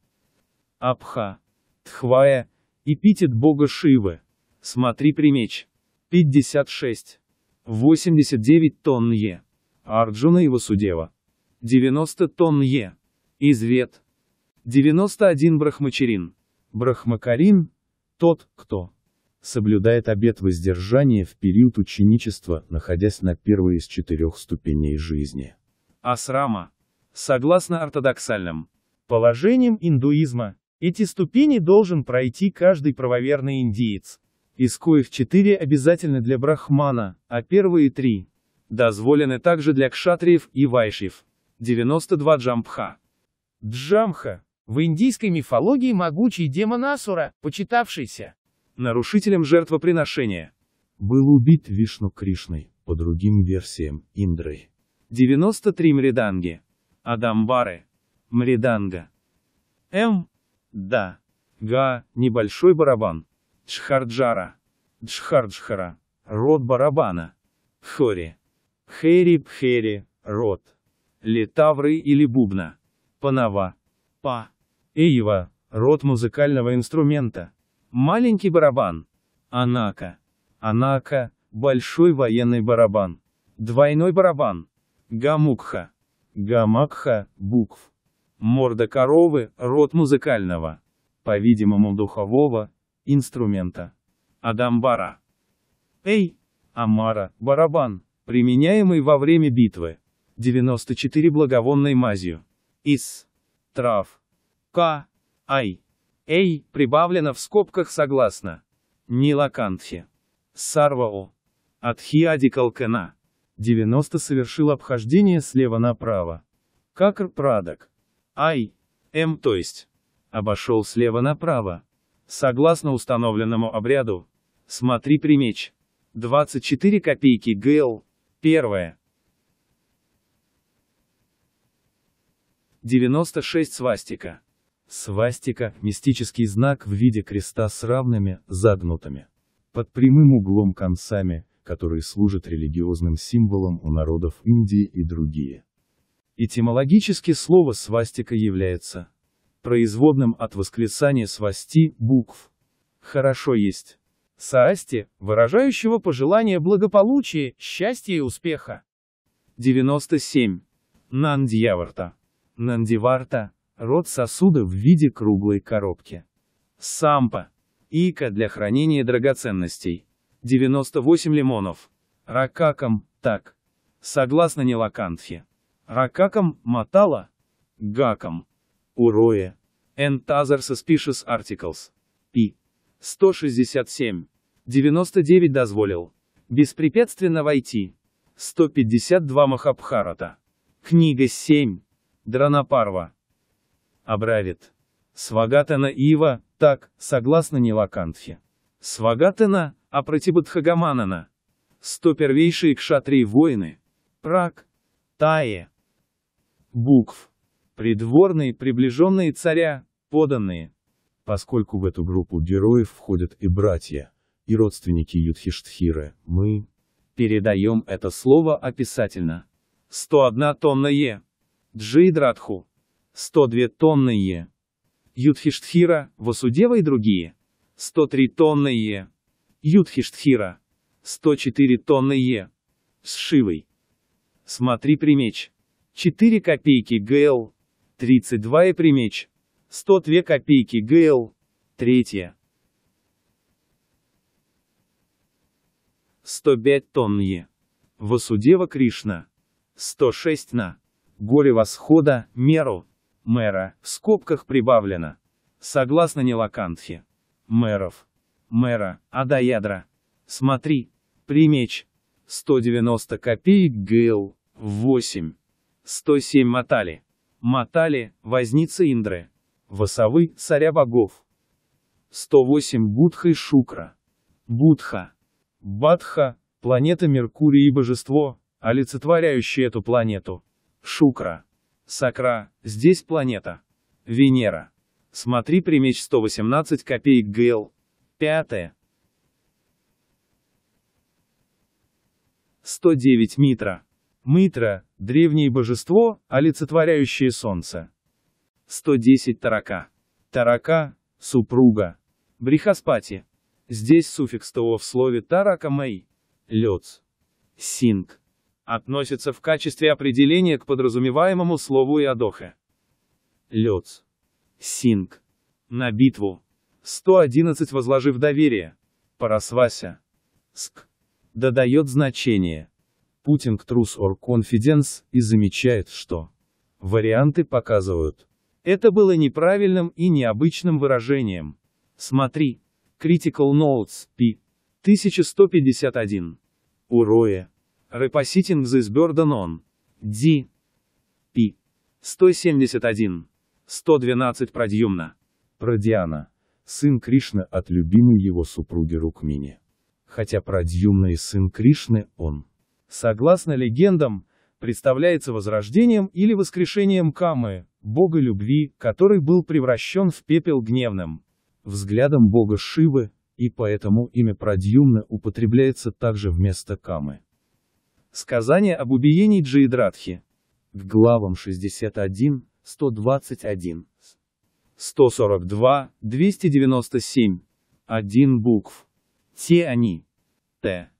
Абха, Тхвая, эпитет бога Шивы. Смотри примеч. 56. 89 тонн Е. Арджуна и Васудева. 90 тонн Е. Извет. 91 Брахмачарин. Брахмакарин – тот, кто соблюдает обет воздержания в период ученичества, находясь на первой из четырех ступеней жизни. Асрама. Согласно ортодоксальным положениям индуизма, эти ступени должен пройти каждый правоверный индиец. Из коих четыре обязательны для брахмана, а первые три дозволены также для кшатриев и вайшев. 92 Джампха. Джамха. В индийской мифологии могучий демон Асура, почитавшийся нарушителем жертвоприношения, был убит Вишну Кришной, по другим версиям, Индрой. 93 Мриданги. Адамбары. Мриданга. М. Да. Га, небольшой барабан. Джхарджара. Джхарджхара. рот барабана. Хори. Хэри пхери, рот, Летавры или бубна. Панава. Па. Эйва, рот музыкального инструмента. Маленький барабан. Анака. Анака, большой военный барабан. Двойной барабан. Гамукха. Гамакха, букв морда коровы, рот музыкального, по-видимому духового, инструмента. Адамбара. Эй, Амара, барабан, применяемый во время битвы. 94 благовонной мазью. Из. Трав. К. Ай. Эй, прибавлено в скобках согласно. Нилакантхи. Сарвао. Адхиади Калкана. 90 совершил обхождение слева направо. Какр Прадак. I, M то есть, обошел слева направо. Согласно установленному обряду, смотри примеч. 24 копейки ГЛ, первое. 96 свастика. Свастика – мистический знак в виде креста с равными, загнутыми. Под прямым углом концами, который служит религиозным символом у народов Индии и другие. Этимологически слово «свастика» является производным от восклицания «свасти» букв «хорошо есть» «саасти», выражающего пожелание благополучия, счастья и успеха. 97. Нандьяварта. Нандиварта – род сосуда в виде круглой коробки. Сампа. Ика для хранения драгоценностей. 98 лимонов. Ракакам. так. Согласно Нилакантхе. Ракакам Матала, гакам Уроя, and other suspicious articles. P. 167. 99 дозволил. Беспрепятственно войти. 152 Махабхарата. Книга 7. Дранапарва. Абравит. Свагатана Ива, так, согласно Нилакантхе. Свагатана, а Пратибадхагаманана. Сто первейшие кшатрии воины. Прак. Тае букв. Придворные, приближенные царя, поданные. Поскольку в эту группу героев входят и братья, и родственники Юдхиштхиры, мы передаем это слово описательно. 101 тонна Е. Джидрадху. 102 тонны Е. Юдхиштхира, Васудева и другие. 103 тонны Е. Юдхиштхира. 104 тонны Е. С Шивой. Смотри примеч. 4 копейки ГЛ, 32 и примеч, 102 копейки ГЛ, 3. 105 тонн Е. Васудева Кришна. 106 на. Горе восхода, меру, мэра, в скобках прибавлено. Согласно Нелакантхе. Мэров. Мэра, Адаядра. Смотри. Примеч. 190 копеек ГЛ. 8. 107 Матали. Матали, возница Индры. восовы царя богов. 108 Будха и Шукра. Будха. Бадха, планета Меркурий и божество, олицетворяющее эту планету. Шукра. Сакра, здесь планета. Венера. Смотри примеч 118 копеек ГЛ. Пятое. 109 Митра. Митра, Древнее божество, олицетворяющее солнце. 110 Тарака. Тарака, супруга. Брихаспати. Здесь суффикс того в слове Тарака Мэй. Лёц. Синг. Относится в качестве определения к подразумеваемому слову Иадоха. Лёц. Синг. На битву. 111 возложив доверие. Парасвася. Ск. Додает значение. Putting Truth or Confidence, и замечает, что варианты показывают. Это было неправильным и необычным выражением. Смотри. Critical Notes, p. 1151. Уроя. Repositing this burden on. D. P. 171. 112 Продьюмна. Продиана. Сын Кришны от любимой его супруги Рукмини. Хотя Продьюмна и сын Кришны, он согласно легендам, представляется возрождением или воскрешением Камы, бога любви, который был превращен в пепел гневным взглядом бога Шивы, и поэтому имя Прадьюмна употребляется также вместо Камы. Сказание об убиении Джаидратхи. К главам 61, 121, 142, 297. Один букв. Те они. Т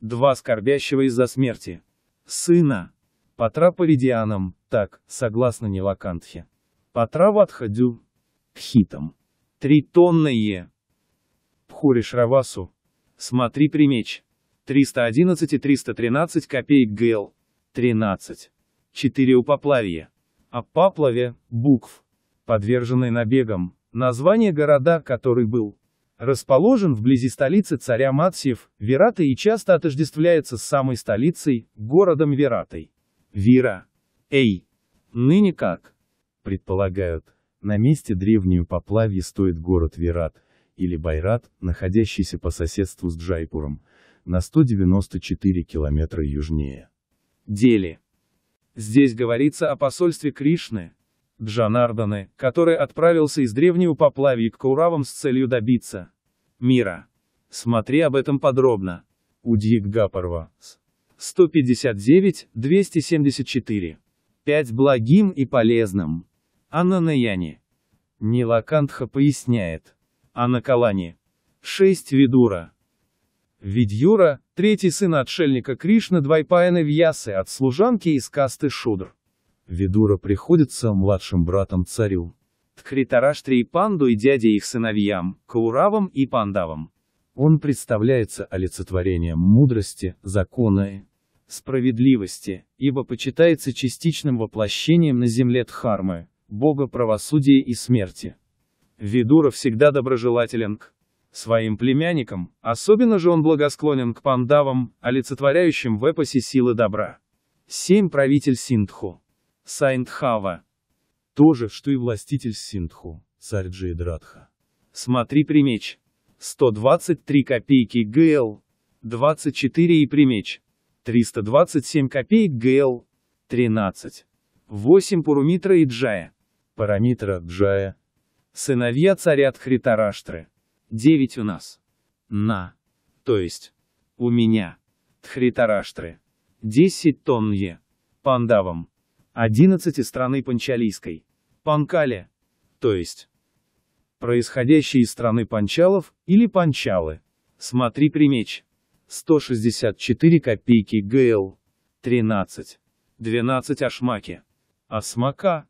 два скорбящего из-за смерти сына. Патра Паридианам, так, согласно Нилакантхе. Патра Ватхадю, Хитам. Тритонное. Пхури Шравасу. Смотри примеч. 311 и 313 копеек ГЛ. 13. 4 упоплавье. а поплаве букв, подверженный набегам, название города, который был Расположен вблизи столицы царя Матсиев, Верата и часто отождествляется с самой столицей, городом Вератой. Вира. Эй. Ныне как? Предполагают, на месте древнего поплавья стоит город Верат, или Байрат, находящийся по соседству с Джайпуром, на 194 километра южнее. Дели. Здесь говорится о посольстве Кришны, Джанарданы, который отправился из древнего поплавья к Кауравам с целью добиться мира. Смотри об этом подробно. Удьик Гапарва. 159, 274. Пять благим и полезным. Анна Наяни. Нилакантха поясняет. Анна Калани. 6 Видура. Видьюра, третий сын отшельника Кришны Двайпаяна Вьясы от служанки из касты Шудр. Видура приходится младшим братом царю. Тхритараштре и Панду и дяде их сыновьям, Кауравам и Пандавам. Он представляется олицетворением мудрости, закона и справедливости, ибо почитается частичным воплощением на земле Дхармы, бога правосудия и смерти. Видура всегда доброжелателен к своим племянникам, особенно же он благосклонен к пандавам, олицетворяющим в эпосе силы добра. 7. Правитель Синдху Сайндхава. То же, что и властитель Синдху, царь Джейдратха. Смотри примеч. 123 копейки ГЛ, 24 и примеч. 327 копеек ГЛ, 13. 8 Пурумитра и Джая. Парамитра Джая. Сыновья царя Тхритараштры. 9 у нас. На. То есть. У меня. Тхритараштры. 10 тонн Е. Пандавам. 11 страны Панчалийской. Панкале. То есть, происходящие из страны панчалов, или панчалы. Смотри примеч. 164 копейки ГЛ. 13. 12 ашмаки. Ашмака.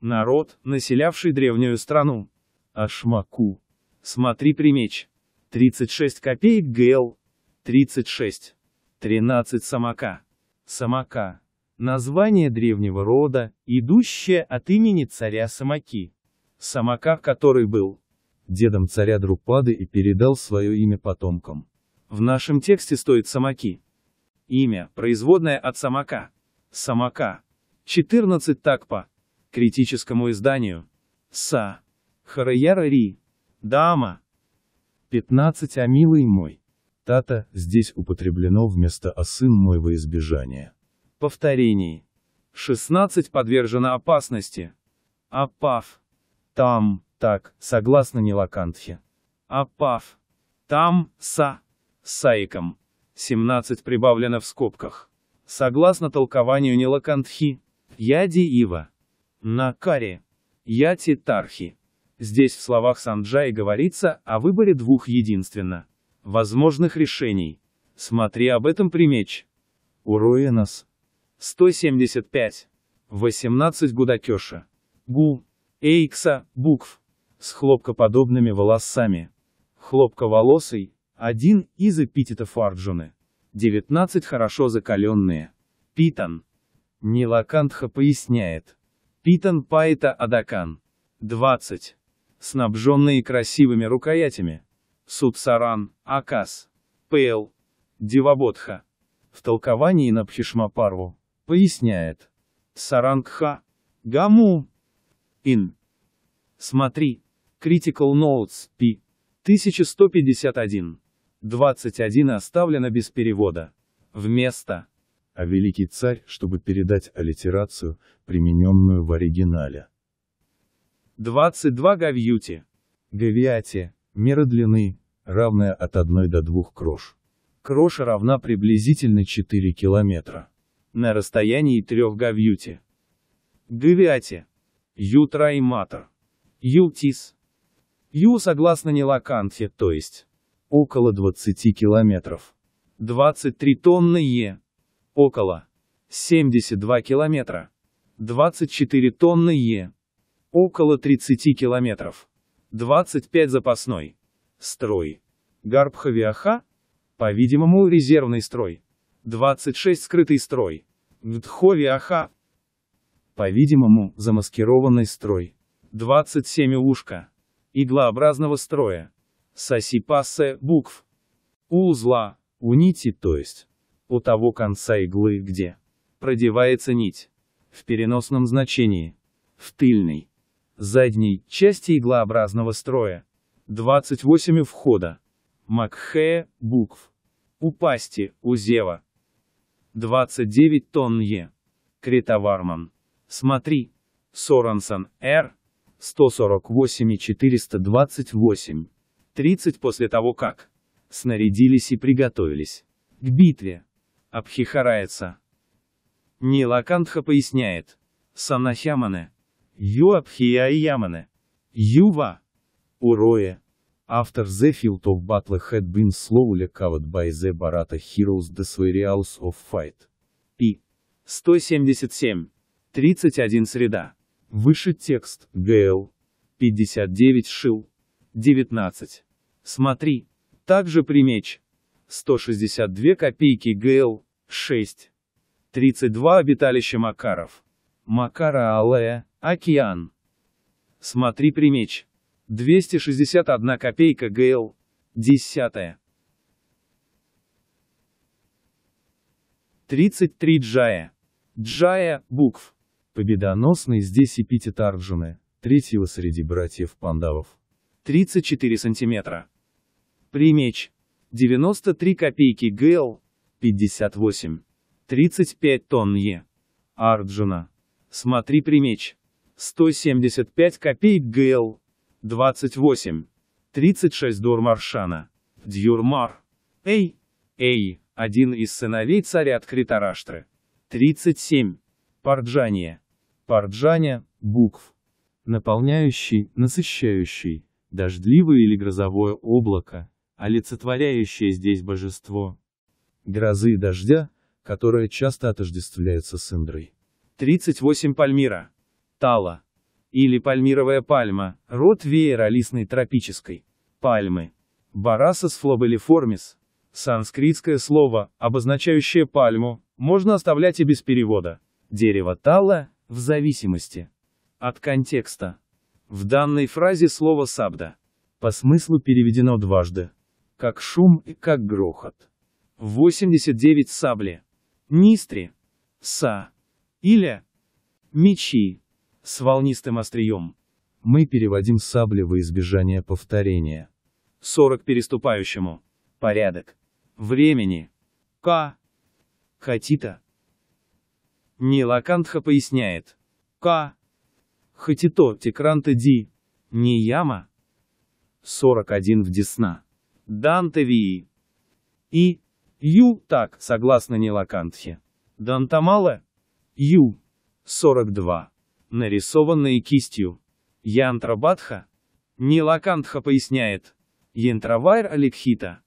Народ, населявший древнюю страну. Ашмаку. Смотри примеч. 36 копеек ГЛ. 36. 13 самака. Самака название древнего рода, идущее от имени царя Самаки. Самака, который был дедом царя Друпады и передал свое имя потомкам. В нашем тексте стоит Самаки. Имя, производное от Самака. Самака. 14 такпа. Критическому изданию. Са. Хараяра Ри. Дама. 15 А милый мой. Тата, здесь употреблено вместо «а сын мой» во избежание повторений. 16 подвержено опасности. Апав. Там, так, согласно Нилакантхе. Апав. Там, са. Саиком. 17 прибавлено в скобках. Согласно толкованию Нилакантхи, яди ива. На каре. Яти тархи. Здесь в словах Санджаи говорится о выборе двух единственно возможных решений. Смотри об этом примечь. Уруэнос. 175. 18 Гудакёши. Гу. Эйкса, букв. С хлопкоподобными волосами. Хлопковолосый, один из эпитетов Арджуны. 19 хорошо закаленные. Питан. Нилакантха поясняет. Питан Паита Адакан. 20. Снабженные красивыми рукоятями. Судсаран, Акас. Пэл. Диваботха. В толковании на Пхишмапарву поясняет. Сарангха. Гаму. Ин. Смотри. Critical Notes, P. 1151. 21 оставлено без перевода. Вместо. А великий царь, чтобы передать аллитерацию, примененную в оригинале. 22 Гавьюти. Гавиати. Мера длины, равная от 1 до 2 крош. Кроша равна приблизительно 4 километра на расстоянии трех гавьюти. Гавиати. Ютрайматор. Ютис. Ю согласно Нилаканте, то есть около 20 километров. 23 тонны Е. Около 72 километра. 24 тонны Е. Около 30 километров. 25 запасной. Строй. Гарбхавиаха, по-видимому, резервный строй. 26. Скрытый строй. В Дхове Аха. По-видимому, замаскированный строй. 27. Ушко. Иглообразного строя. соси пассе букв. У узла, у нити, то есть, у того конца иглы, где продевается нить. В переносном значении. В тыльной, задней части иглообразного строя. 28. Входа. Макхе, букв. у пасти у зева 29 тонн Е. Критоварман Смотри. Соронсон, Р. 148 и 428. 30 после того как. Снарядились и приготовились. К битве. Абхихарается. Нилакантха поясняет. Санахяманы. Юабхия и Яманы. Юва. Уроя. After the field of battle had been slowly covered by the Barata heroes the areas of fight. P. 177. 31 среда. Выше текст. ГЛ. 59 шил. 19. Смотри. Также примечь. 162 копейки ГЛ. 6. 32 обиталища Макаров. Макара Алая, Океан. Смотри примечь. 261 копейка ГЛ. Десятая. 33 Джая. Джая, букв. Победоносный здесь эпитет Арджуны, третьего среди братьев пандавов. 34 сантиметра. Примеч. 93 копейки ГЛ. 58. 35 тонн Е. Арджуна. Смотри примеч. 175 копеек ГЛ. 28. 36 Дурмаршана, Дюрмар, Эй. Эй, один из сыновей царя от Критараштры. 37. Парджания. Парджания букв. Наполняющий, насыщающий, дождливое или грозовое облако, олицетворяющее здесь божество. Грозы и дождя, которое часто отождествляется с Индрой. 38 Пальмира. Тала или пальмировая пальма, род веера листной тропической пальмы. Барасос флобелиформис. Санскритское слово, обозначающее пальму, можно оставлять и без перевода. Дерево тала, в зависимости от контекста. В данной фразе слово сабда по смыслу переведено дважды. Как шум и как грохот. 89 сабли. Нистри. Са. Или. Мечи с волнистым острием. Мы переводим сабли во избежание повторения. 40 переступающему. Порядок. Времени. К. Хатита. Нилакантха поясняет. К. Хатито, текранта ди. Не яма. 41 в десна. Данте Дантавии. И. Ю, так, согласно Нилакантхе. Дантамала. Ю. 42 нарисованные кистью. Янтрабадха, Нилакантха поясняет, Янтравайр Аликхита.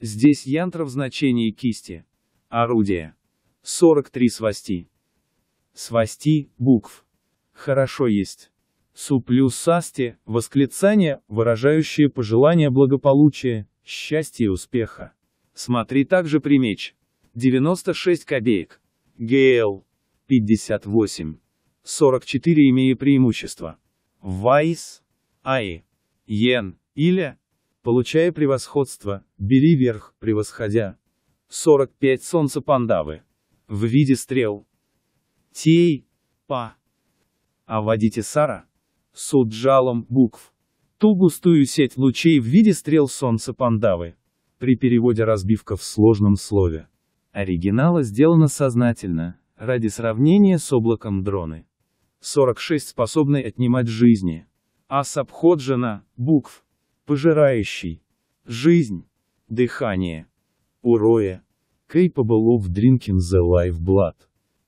Здесь янтра в значении кисти, орудие. 43 свасти. Свасти, букв. Хорошо есть. Су плюс састи, восклицание, выражающее пожелание благополучия, счастья и успеха. Смотри также примеч. 96 копеек. ГЛ. 58. 44 имея преимущество. Вайс, Ай, Йен, или, получая превосходство, бери верх, превосходя. 45 солнца Пандавы. В виде стрел. Тей, Па. А водите Сара. с Суджалом букв. Ту густую сеть лучей в виде стрел Солнца Пандавы. При переводе разбивка в сложном слове. Оригинала сделано сознательно, ради сравнения с облаком дроны. 46 способный отнимать жизни. Ас обходжена, букв, пожирающий, жизнь, дыхание, уроя, capable of drinking the life blood,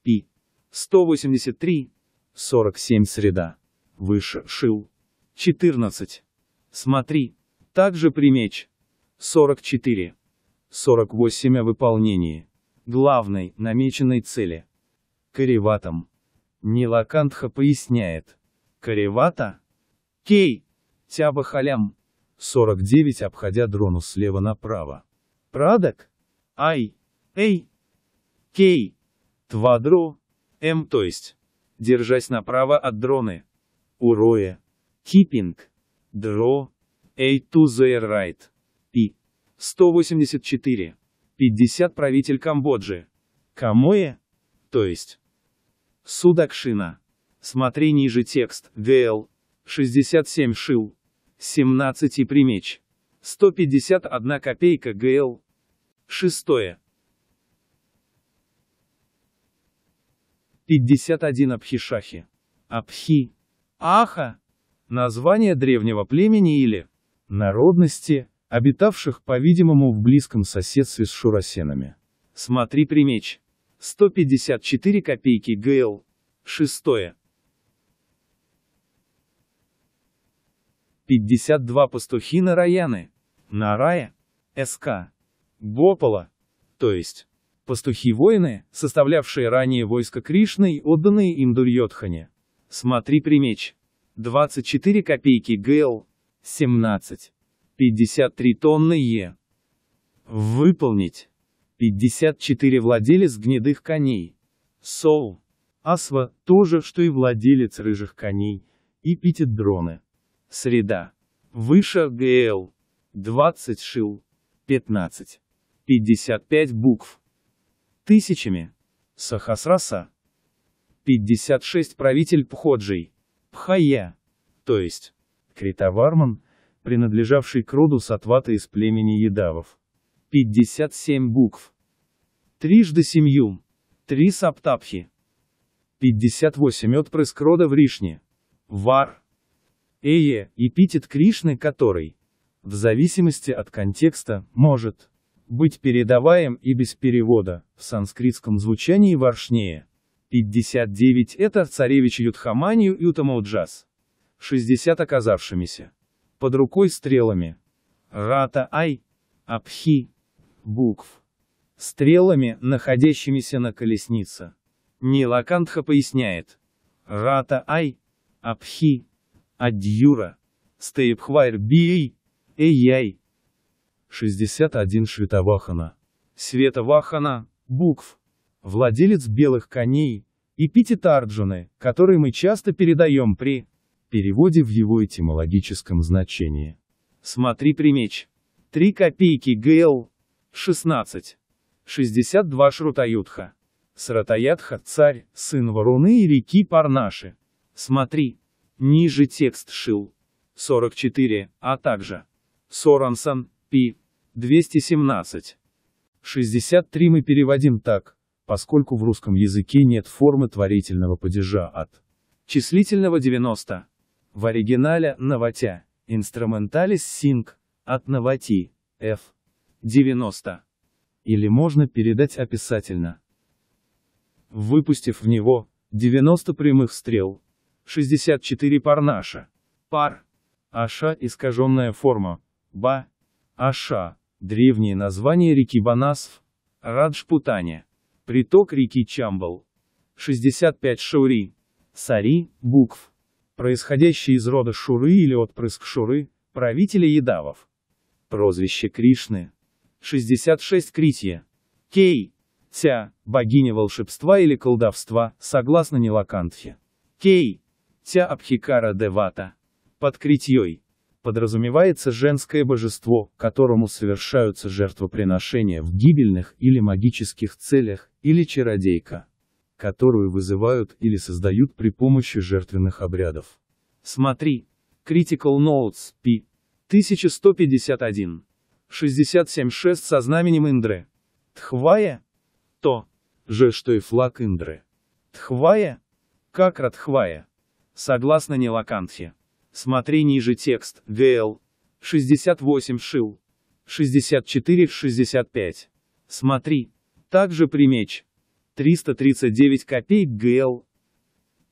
пи, 183, 47 среда, выше, шил, 14, смотри, также примечь, 44, 48 о выполнении, главной, намеченной цели, кореватом. Нилакантха поясняет. Каревата? Кей! Тяба халям. 49 обходя дрону слева направо. Прадок? Ай! Эй! Кей! Твадро! М эм, то есть. Держась направо от дроны. Уроя. Кипинг. Дро. Эй ту зэр райт. Пи. 184. 50 правитель Камбоджи. камое, То есть. Судакшина. Смотри ниже текст, ГЛ. 67 шил. 17 и примеч. 151 копейка ГЛ. Шестое. 51 Абхишахи. Абхи. Аха. Название древнего племени или народности, обитавших, по-видимому, в близком соседстве с шурасенами. Смотри примечь. 154 копейки ГЛ. Шестое. 52 на Раяны. на Рая СК. Бопола. То есть, пастухи-воины, составлявшие ранее войско Кришны и отданные им Дурьотхане. Смотри примеч. 24 копейки ГЛ. 17. 53 тонны Е. Выполнить. 54 владелец гнедых коней. Соу. Асва, то же, что и владелец рыжих коней. И питит дроны. Среда. Выше ГЛ. 20 шил. 15. 55 букв. Тысячами. Сахасраса. 56 правитель Пходжий. Пхая. То есть. Критоварман, принадлежавший к роду Сатвата из племени Едавов. 57 букв. Трижды семью. Три саптапхи. 58 отпрыск рода Вришни. Вар. Эе, эпитет Кришны, который, в зависимости от контекста, может быть передаваем и без перевода, в санскритском звучании варшнее. 59 – это царевич Юдхаманию и Утамауджас. 60 оказавшимися под рукой стрелами. Рата Ай, Абхи, букв. Стрелами, находящимися на колеснице. Нилакантха поясняет. Рата Ай, Абхи, Адьюра, Стейпхвайр Бий, Эйяй. 61 Швитавахана. Светавахана, букв. Владелец белых коней, эпитет Арджуны, который мы часто передаем при переводе в его этимологическом значении. Смотри примеч. Три копейки ГЛ, 16. 62 Шрутаютха. Сратаятха, царь, сын Варуны и реки Парнаши. Смотри. Ниже текст Шил. 44, а также. Сорансон, Пи. 217. 63 мы переводим так, поскольку в русском языке нет формы творительного падежа от числительного 90. В оригинале «наватя», инструменталис синг, от «навати», F. 90. Или можно передать описательно. Выпустив в него 90 прямых стрел, 64 парнаша, пар, аша искаженная форма, ба, аша, древнее название реки Банасв, Раджпутане, приток реки Чамбал, 65 шури, сари, букв, происходящие из рода Шуры или отпрыск Шуры, правителя Едавов. Прозвище Кришны, 66 Крития. Кей. Тя, богиня волшебства или колдовства, согласно Нилакантхе. Кей. Тя Абхикара Девата. Под Критьей. Подразумевается женское божество, которому совершаются жертвоприношения в гибельных или магических целях, или чародейка, которую вызывают или создают при помощи жертвенных обрядов. Смотри. Critical Notes, P. 1151. 67-6 со знаменем Индры. Тхвая? То. Же, что и флаг Индры. Тхвая? Как Радхвая? Согласно Нилакантхе. Смотри ниже текст, ВЛ. 68 Шил. 64-65. Смотри. Также примечь. 339 копеек ГЛ.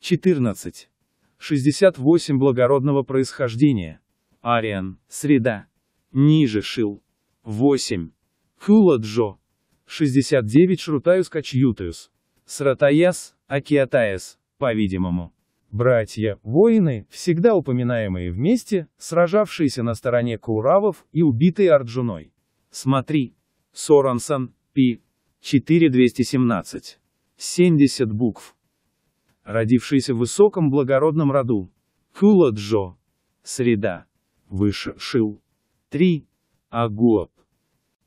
14. 68 благородного происхождения. Ариан, среда. Ниже шил. 8. Хюладжо. 69 Шрутаюс Качьютаюс. Сратаяс, Акиатаяс, по-видимому. Братья, воины, всегда упоминаемые вместе, сражавшиеся на стороне Куравов и убитые Арджуной. Смотри. Сорансон, Пи. 4217. 70 букв. Родившийся в высоком благородном роду. Куладжо. Среда. Выше Шил. 3. Агуа.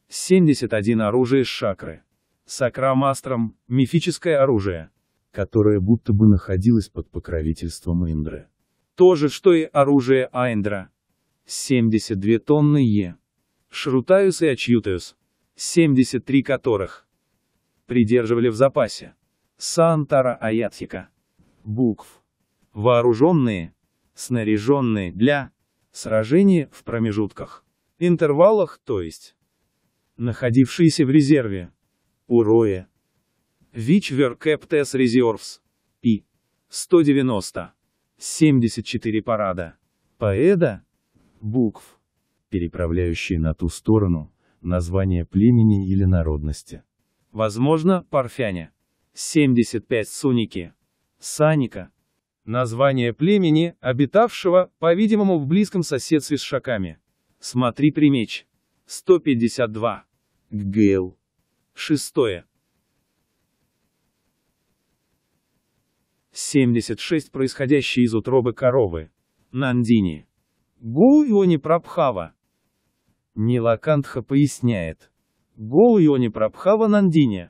71 оружие с шакры. Сакрамастром – мифическое оружие, которое будто бы находилось под покровительством Индры. То же, что и оружие Айндра. 72 тонны Е. Шрутаюс и Ачьютаюс. 73 которых придерживали в запасе. Сантара Аятхика. Букв. Вооруженные, снаряженные для сражения в промежутках, интервалах, то есть находившиеся в резерве. Уроя. Which were kept И. 190. 74 парада. Поэда. Букв. Переправляющие на ту сторону, название племени или народности. Возможно, парфяне. 75 суники. Саника. Название племени, обитавшего, по-видимому, в близком соседстве с шаками. Смотри примечь. 152. ГГЛ. Шестое. 76 происходящее из утробы коровы. Нандини. Гоу Иони Прабхава. Нилакантха поясняет. Гоу Иони Прабхава Нандини.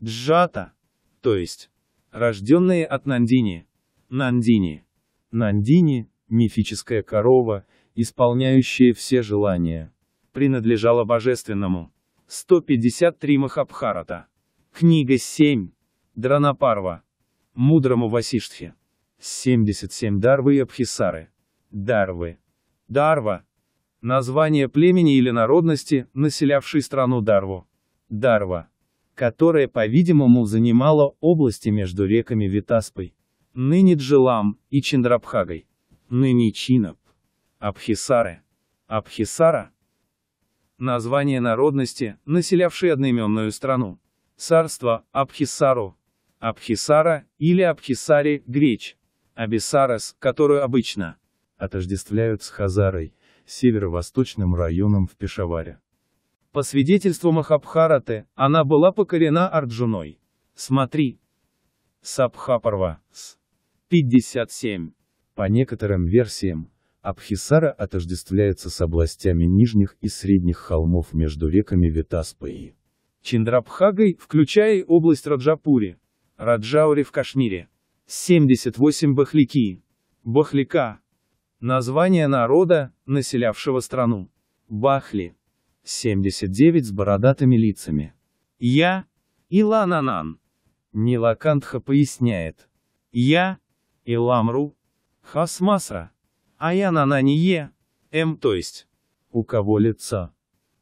Джата. То есть, рожденные от Нандини. Нандини. Нандини – мифическая корова, исполняющая все желания принадлежала божественному. 153 Махабхарата. Книга 7. Дранапарва. Мудрому Васиштхе. 77 Дарвы и Абхисары. Дарвы. Дарва. Название племени или народности, населявшей страну Дарву. Дарва. Которая, по-видимому, занимала области между реками Витаспой. Ныне Джилам и Чандрабхагой. Ныне Чинап. Абхисары. Абхисара – название народности, населявшей одноименную страну. Царство – Абхисару. Абхисара или Абхисари – греч. Абисарас, которую обычно отождествляют с Хазарой, северо-восточным районом в Пешаваре. По свидетельству Махабхараты, она была покорена Арджуной. Смотри. Сабхапарва. 57. По некоторым версиям, Абхисара отождествляется с областями нижних и средних холмов между реками Витаспа и Чиндрабхагой, включая область Раджапури, Раджаури в Кашмире. 78 Бахлики. Бахлика. Название народа, населявшего страну. Бахли. 79 с бородатыми лицами. Я. Илананан. Нилакантха поясняет. Я. Иламру. Хасмасра. А я на на не е, м «эм». то есть. У кого лица?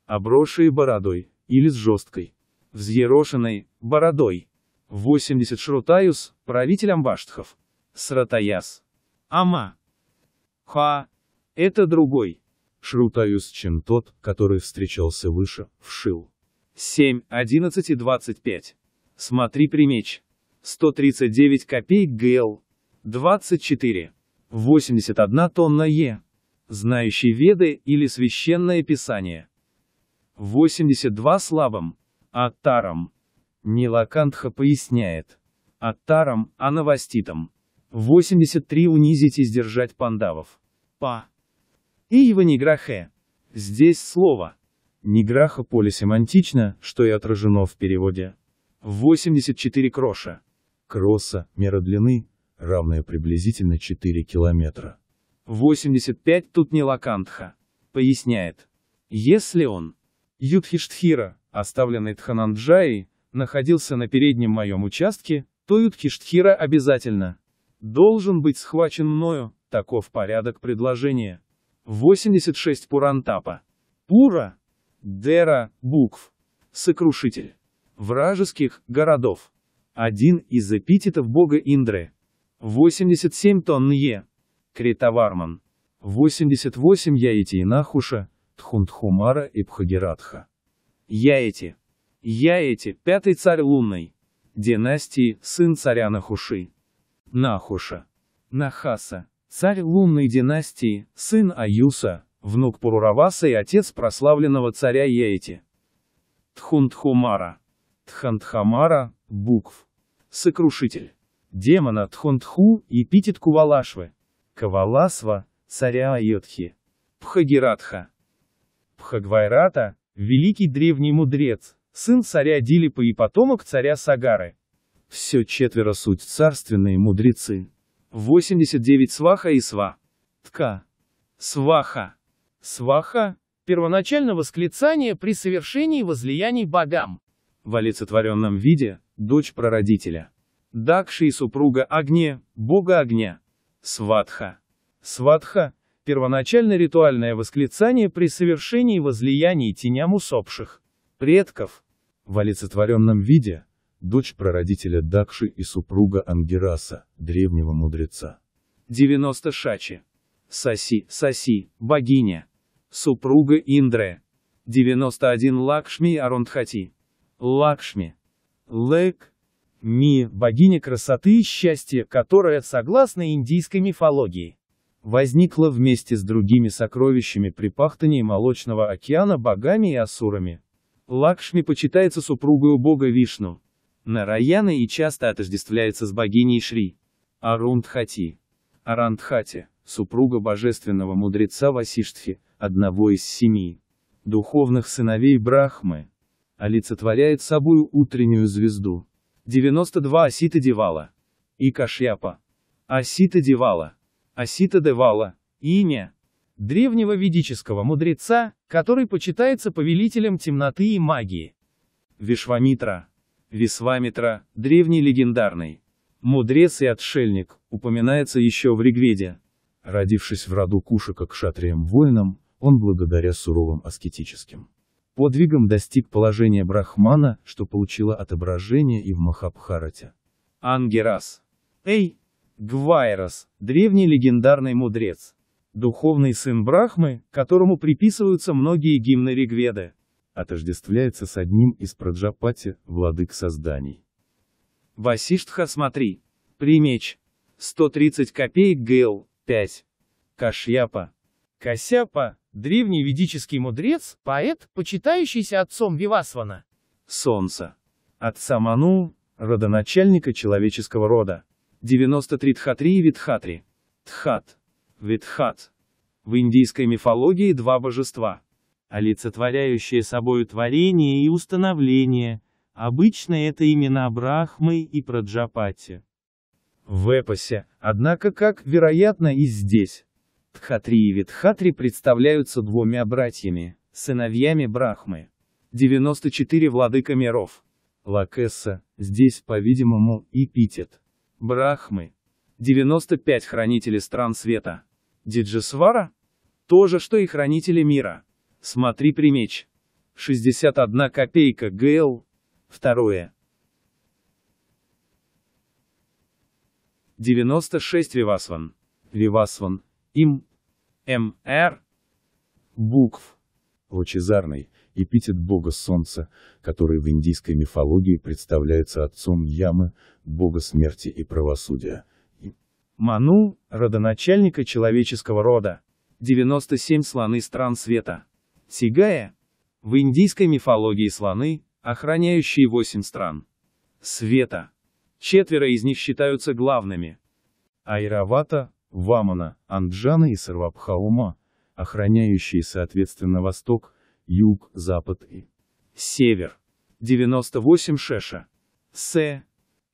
Обросшие бородой, или с жесткой, взъерошенной, бородой. 80 Шрутаюс, правитель амбаштхов. Сратаяс. Ама. Ха. Это другой. Шрутаюс, чем тот, который встречался выше, вшил. 7, 11 и 25. Смотри примеч. 139 копеек ГЛ. 24. 81 тонна Е. Знающий Веды или Священное Писание. 82 слабым. Аттаром. Нилакантха поясняет. Аттаром, анаваститом. 83 унизить и сдержать пандавов. Па. И его ниграхе. Здесь слово. Ниграха полисемантично, что и отражено в переводе. 84 кроша. Кросса, мера длины, равное приблизительно 4 километра. 85 тут не Лакантха. Поясняет. Если он, Юдхиштхира, оставленный Тхананджаи, находился на переднем моем участке, то Юдхиштхира обязательно должен быть схвачен мною, таков порядок предложения. 86 Пурантапа. Пура, Дера, букв. Сокрушитель. Вражеских городов. Один из эпитетов бога Индры, 87 тонн Е. Критаварман. 88 Яити и Нахуша, Тхундхумара и Пхагиратха. Яити. Яити, пятый царь лунной. Династии, сын царя Нахуши. Нахуша. Нахаса. Царь лунной династии, сын Аюса, внук Пурураваса и отец прославленного царя Яити. Тхундхумара Тхантхамара, букв. Сокрушитель демона Тхунтху и эпитет Кувалашвы, Каваласва, царя Айотхи, Пхагиратха. Пхагвайрата, великий древний мудрец, сын царя Дилипа и потомок царя Сагары. Все четверо суть царственные мудрецы. 89 сваха и сва. Тка. Сваха. Сваха – Первоначальное восклицание при совершении возлияний богам. В олицетворенном виде – дочь прародителя. Дакши и супруга Агния, бога огня. Сватха. Сватха – первоначально ритуальное восклицание при совершении возлияний теням усопших. Предков. В олицетворенном виде – дочь прародителя Дакши и супруга Ангераса, древнего мудреца. 90 Шачи. Саси, Саси, богиня. Супруга Индре. 91 Лакшми Арундхати. Лакшми. Лэк, Ми – богиня красоты и счастья, которая, согласно индийской мифологии, возникла вместе с другими сокровищами при пахтании Молочного океана богами и асурами. Лакшми почитается супругой бога Вишну. Нараяна и часто отождествляется с богиней Шри. Арундхати. Арандхати, супруга божественного мудреца Васиштхи, одного из семи духовных сыновей Брахмы, олицетворяет собой утреннюю звезду. 92 Асита Девала. И Кашьяпа. Асита Девала. Асита Девала. Имя древнего ведического мудреца, который почитается повелителем темноты и магии. Вишвамитра. Висвамитра, древний легендарный. Мудрец и отшельник, упоминается еще в Ригведе. Родившись в роду Куша как шатрием воином, он благодаря суровым аскетическим подвигом достиг положения Брахмана, что получило отображение и в Махабхарате. Ангерас. Эй! Гвайрас, древний легендарный мудрец. Духовный сын Брахмы, которому приписываются многие гимны Ригведы. Отождествляется с одним из Праджапати, владык созданий. Васиштха смотри. Примеч. 130 копеек ГЛ, 5. Кашьяпа. Кассяпа – древний ведический мудрец, поэт, почитающийся отцом Вивасвана. Солнце. Отца Ману, родоначальника человеческого рода. 93 Тхатри и Витхатри. Тхат. Витхат. В индийской мифологии два божества. Олицетворяющие собою творение и установление. Обычно это имена Брахмы и Праджапати. В эпосе, однако как, вероятно, и здесь, Тхатри и Витхатри представляются двумя братьями, сыновьями Брахмы. 94 владыка миров. Лакеса здесь, по-видимому, эпитет. Брахмы. 95 хранители стран света. Диджисвара? То же, что и хранители мира. Смотри примеч. 61 копейка ГЛ. Второе. 96 Вивасван. Вивасван, им, МР, букв. Лучезарный – эпитет бога солнца, который в индийской мифологии представляется отцом Ямы, бога смерти и правосудия. Ману – родоначальника человеческого рода. 97 слоны стран света. Сигая – в индийской мифологии слоны, охраняющие 8 стран. Света. Четверо из них считаются главными. Айравата, Вамана, Анджана и Сарвабхаума, охраняющие соответственно восток, юг, запад и север. 98 Шеша. С.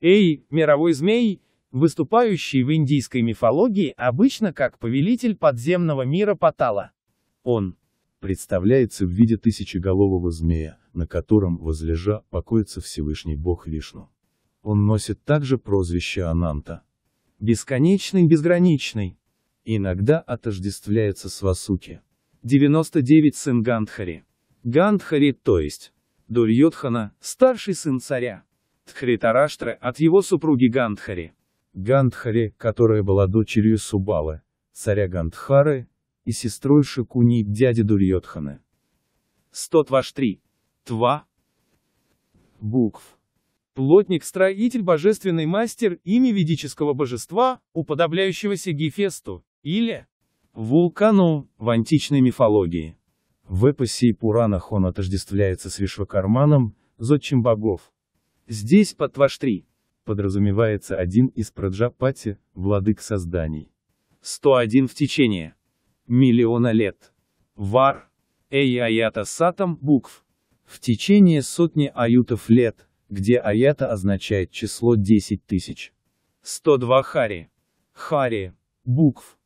Эй, мировой змей, выступающий в индийской мифологии обычно как повелитель подземного мира Патала. Он представляется в виде тысячеголового змея, на котором возлежа покоится Всевышний Бог Вишну. Он носит также прозвище Ананта бесконечный, безграничный, иногда отождествляется с Васуки. 99 сын Гандхари. Гандхари, то есть Дурьотхана, старший сын царя. Тхритараштры от его супруги Гандхари. Гандхари, которая была дочерью Субалы, царя Гандхары, и сестрой Шикуни, дяди Дурьотхана. 123. Тва. Букв. Плотник-строитель – божественный мастер, имя ведического божества, уподобляющегося Гефесту, или вулкану в античной мифологии. В эпосе и Пуранах он отождествляется с Вишвакарманом, зодчим богов. Здесь под Ваштри подразумевается один из Праджапати, владык созданий. 101 в течение миллиона лет. Вар, Эйаята Сатам, букв. В течение сотни аютов лет – где аята означает число 10 тысяч. 102 хари. Хари. Букв.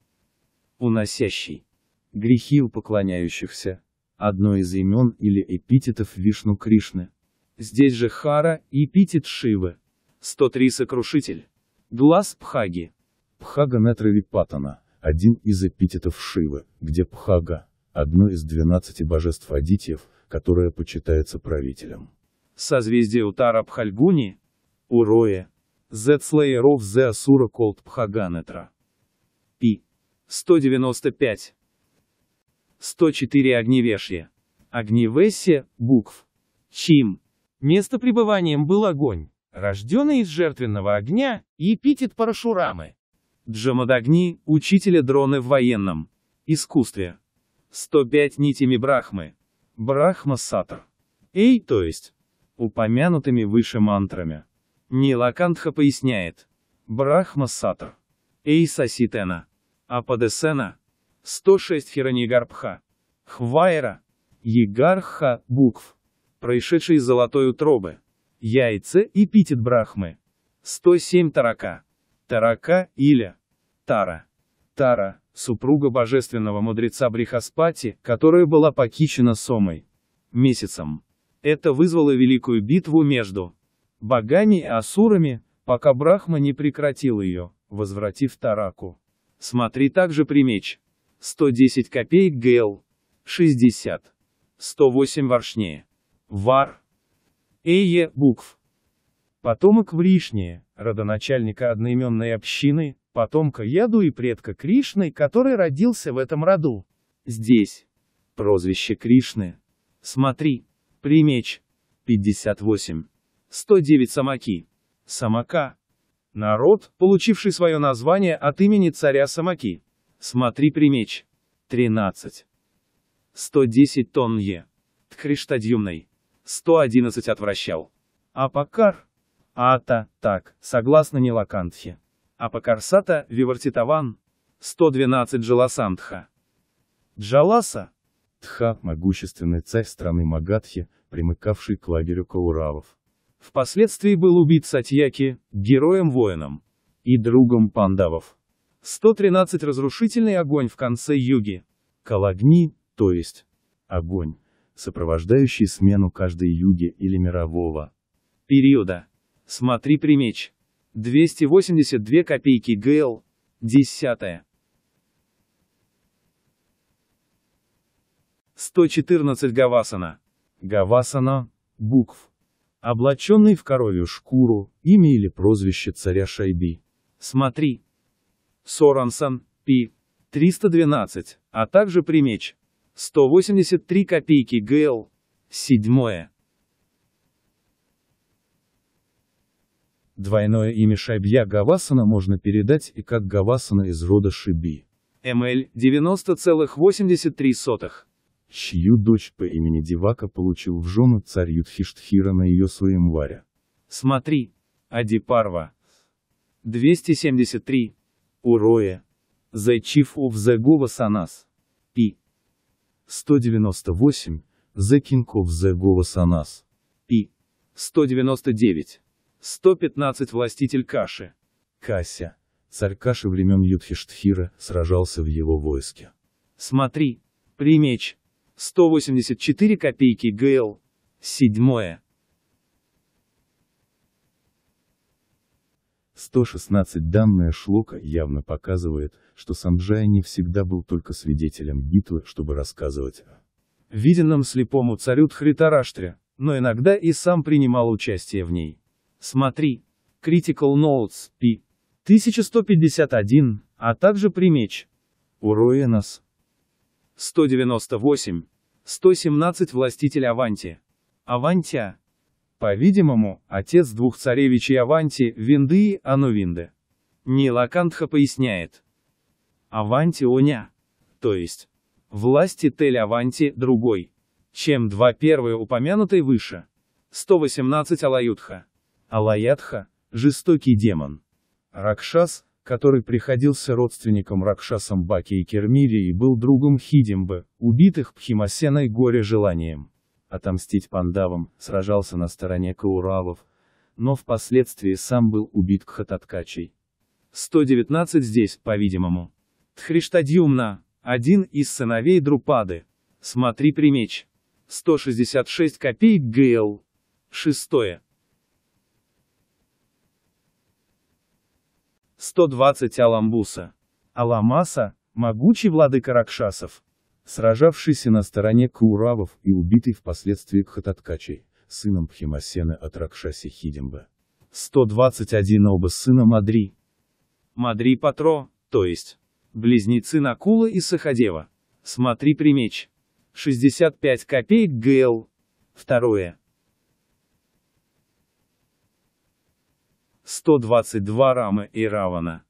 Уносящий. Грехи у поклоняющихся. Одно из имен или эпитетов Вишну Кришны. Здесь же Хара эпитет Шивы. 103 сокрушитель. Глаз Пхаги. Пхага Патана, один из эпитетов Шивы, где Пхага, одно из 12 божеств Адитьев, которое почитается правителем. Созвездие Утара Пхальгуни, Урое Z Slayer of the Asura Cold Phaganatra. 195. 104 Огневешье. Огневесье, букв. Чим. Место пребыванием был огонь, рожденный из жертвенного огня, и эпитет Парашурамы. Джамадагни, учителя дроны в военном. Искусстве. 105 нитями Брахмы. Брахма Сатр. Эй, то есть упомянутыми выше мантрами. Нилакантха поясняет. Брахма Сатр. Эй Саситена. Ападесена. 106 Хираньягарбха. Хвайра. Егарха букв. Происшедший из золотой утробы. Яйца и питит Брахмы. 107 Тарака. Тарака или Тара. Тара, супруга божественного мудреца Брихаспати, которая была похищена Сомой. Месяцем. Это вызвало великую битву между богами и асурами, пока Брахма не прекратил ее, возвратив Тараку. Смотри также примеч. 110 копеек ГЛ. 60. 108 варшне Вар. Эйе, букв. Потомок Вришнее, родоначальника одноименной общины, потомка Яду и предка Кришны, который родился в этом роду. Здесь. Прозвище Кришны. Смотри. Примеч. 58. 109 Самаки. Самака. Народ, получивший свое название от имени царя Самаки. Смотри примеч. 13. 110 тонн Е. Ткриштадьюмной. 111 отвращал. Апакар. Ата, так, согласно Нилакантхе. Апакарсата, Вивартитаван. 112 Джаласантха. Джаласа, Тха – могущественный царь страны Магадхи, примыкавший к лагерю кауравов. Впоследствии был убит Сатьяки, героем-воином и другом пандавов. 113 разрушительный огонь в конце юги. Калагни, то есть огонь, сопровождающий смену каждой юги или мирового периода. Смотри примеч. 282 копейки ГЛ. Десятая. 114 Гавасана. Гавасана – букв. Облаченный в коровью шкуру, имя или прозвище царя Шайби. Смотри. Сорансон, Пи. 312, а также примеч. 183 копейки ГЛ. Седьмое. Двойное имя Шайбья Гавасана можно передать и как Гавасана из рода Шиби. МЛ 90,83 чью дочь по имени Девака получил в жену царь Юдхиштхира на ее своем своемваре. Смотри, Адипарва. 273. Уроя. The Chief of the Govassanas. P. 198. The King of the Govassanas. P. 199. 115 Властитель Каши. Кася. Царь Каши времен Юдхиштхира сражался в его войске. Смотри. Примечь. 184 копейки ГЛ. Седьмое. 116 данная шлока явно показывает, что Санджай не всегда был только свидетелем битвы, чтобы рассказывать о виденном слепому царю Тхритараштре, но иногда и сам принимал участие в ней. Смотри. Critical Notes, P. 1151, а также примеч. Уроенос. 198, 117 властитель Аванти. Авантия. По-видимому, отец двух царевичей Аванти, Винды и Анувинды. Нилакантха поясняет. Аванти Оня. То есть, власти Тель Аванти другой, чем два первые упомянутые выше. 118 Алаютха. Алаятха – жестокий демон. Ракшас, который приходился родственником Ракшасам Баки и Кермири и был другом Хидимбы, убитых Пхимасеной горе желанием. Отомстить пандавам, сражался на стороне Кауравов, но впоследствии сам был убит Кхататкачей. 119 здесь, по-видимому. Тхриштадьюмна, один из сыновей Друпады. Смотри примеч. 166 копеек ГЛ. Шестое. 120 Аламбуса. Аламаса, могучий владыка Ракшасов, сражавшийся на стороне Кауравов и убитый впоследствии Кхататкачей, сыном Пхимасена от Ракшаси Хидимба. 121 оба сына Мадри. Мадри Патро, то есть, близнецы Накула и Сахадева. Смотри примеч. 65 копеек ГЛ. Второе. 122 Рама и Равана.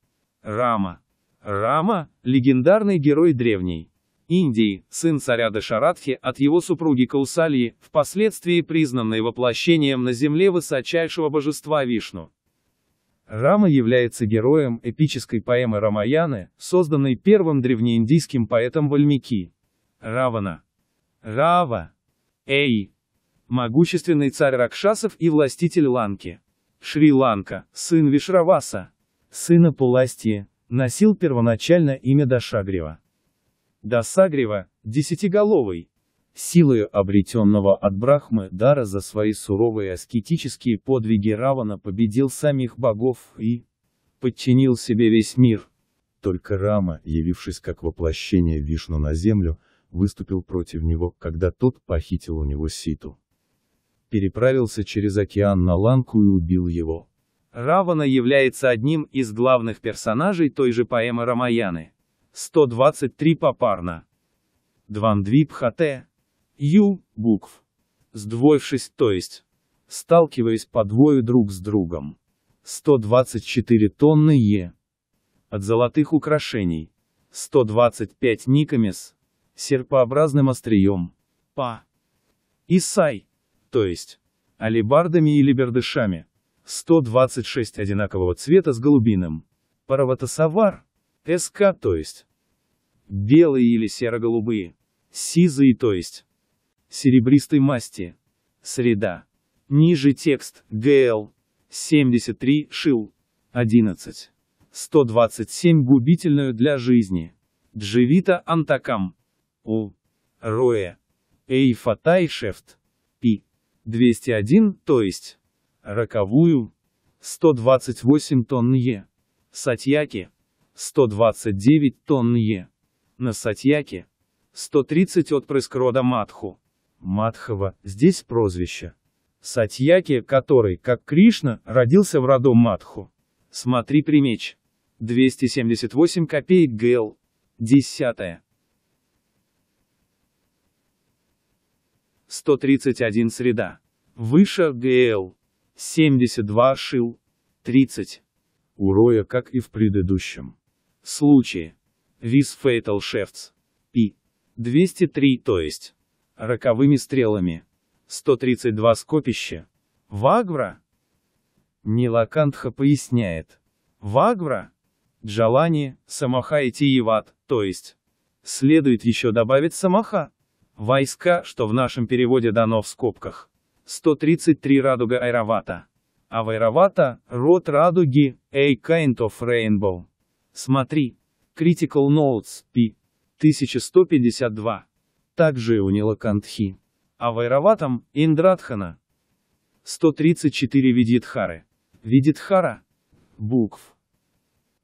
Рама. Рама – легендарный герой древней Индии, сын царя Дашаратхи от его супруги Каусальи, впоследствии признанный воплощением на земле высочайшего божества Вишну. Рама является героем эпической поэмы Рамаяны, созданной первым древнеиндийским поэтом Вальмики. Равана. Рава. Эй. Могущественный царь Ракшасов и властитель Ланки. Шри-Ланка, сын Вишраваса, сына Пуластии, носил первоначально имя Дашагрева. Дасагрева, десятиголовый, силою обретенного от Брахмы дара за свои суровые аскетические подвиги Равана победил самих богов и подчинил себе весь мир. Только Рама, явившись как воплощение Вишну на землю, выступил против него, когда тот похитил у него Ситу переправился через океан на Ланку и убил его. Равана является одним из главных персонажей той же поэмы Рамаяны. 123 попарно. Двандвипхате. Ю, букв. Сдвоившись, то есть, сталкиваясь по двое друг с другом. 124 тонны Е. От золотых украшений. 125 никомес. Серпообразным острием. Па. Исай то есть алибардами или бердышами. 126 одинакового цвета с голубиным. Параватасавар, СК, то есть белые или серо-голубые, сизые, то есть серебристой масти. Среда. Ниже текст, ГЛ, 73, ШИЛ, 11. 127 губительную для жизни. Дживита Антакам. У. Роя. Эйфатай Шефт. Пи. 201, то есть роковую, 128 тонн Е. Сатьяки, 129 тонн Е. На Сатьяке, 130 отпрыск рода Матху. Матхова, здесь прозвище. Сатьяки, который, как Кришна, родился в роду Матху. Смотри примеч. 278 копеек ГЛ. Десятое. 131 среда. Выше ГЛ. 72 шил. 30. уроя как и в предыдущем. Случае. Вис фейтл Шефтс. Пи. 203, то есть. Роковыми стрелами. 132 скопище. Вагвра? Нилакантха поясняет. Вагвра? Джалани, Самаха и Тиеват, то есть. Следует еще добавить Самаха. Войска, что в нашем переводе дано в скобках. 133 радуга Айравата. А в Айравата, род радуги, A kind of rainbow. Смотри. Critical Notes, P. 1152. Также и у Нилакантхи. А в Айраватам, Индрадхана. 134 Видитхары. Видитхара. Букв.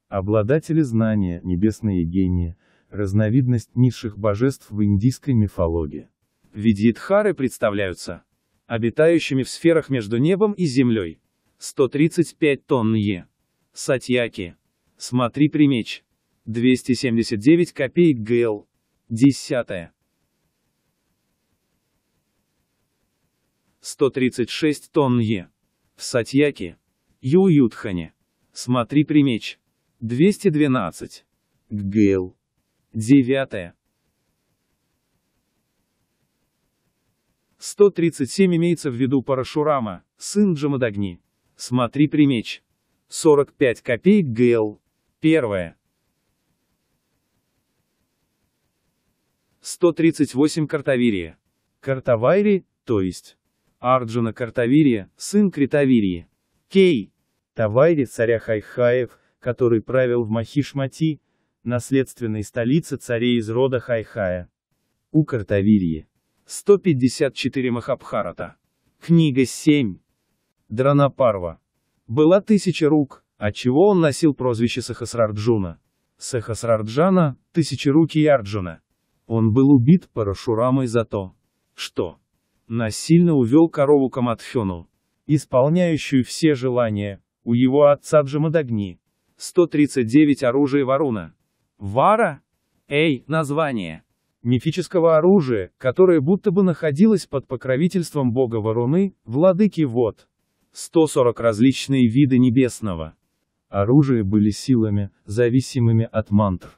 Обладатели знания, небесные гении, разновидность низших божеств в индийской мифологии. Видьидхары представляются обитающими в сферах между небом и землей. 135 тонн Е. Сатьяки. Смотри примеч. 279 копеек ГЛ. Десятое. 136 тонн Е. В Сатьяке. Юютхане. Смотри примеч. 212. ГЛ. Девятое. 137 имеется в виду Парашурама, сын Джамадагни. Смотри примеч. 45 копеек ГЛ. Первое. 138 Картавирия. Картавайри, то есть. Арджуна Картавирия, сын Критавирии. Кей. Тавайри царя Хайхаев, который правил в Махишмати, наследственной столице царей из рода Хайхая. У Картавирьи. 154 Махабхарата. Книга 7. Дранапарва. Была тысяча рук, отчего он носил прозвище Сахасрарджуна. Сахасрарджана, руки Ярджуна. Он был убит Парашурамой за то, что насильно увел корову Камадхёну, исполняющую все желания, у его отца Джамадагни. 139 оружие Варуна. Вара? Эй, название мифического оружия, которое будто бы находилось под покровительством бога Варуны, владыки Вод. 140 различные виды небесного. Оружие были силами, зависимыми от мантр.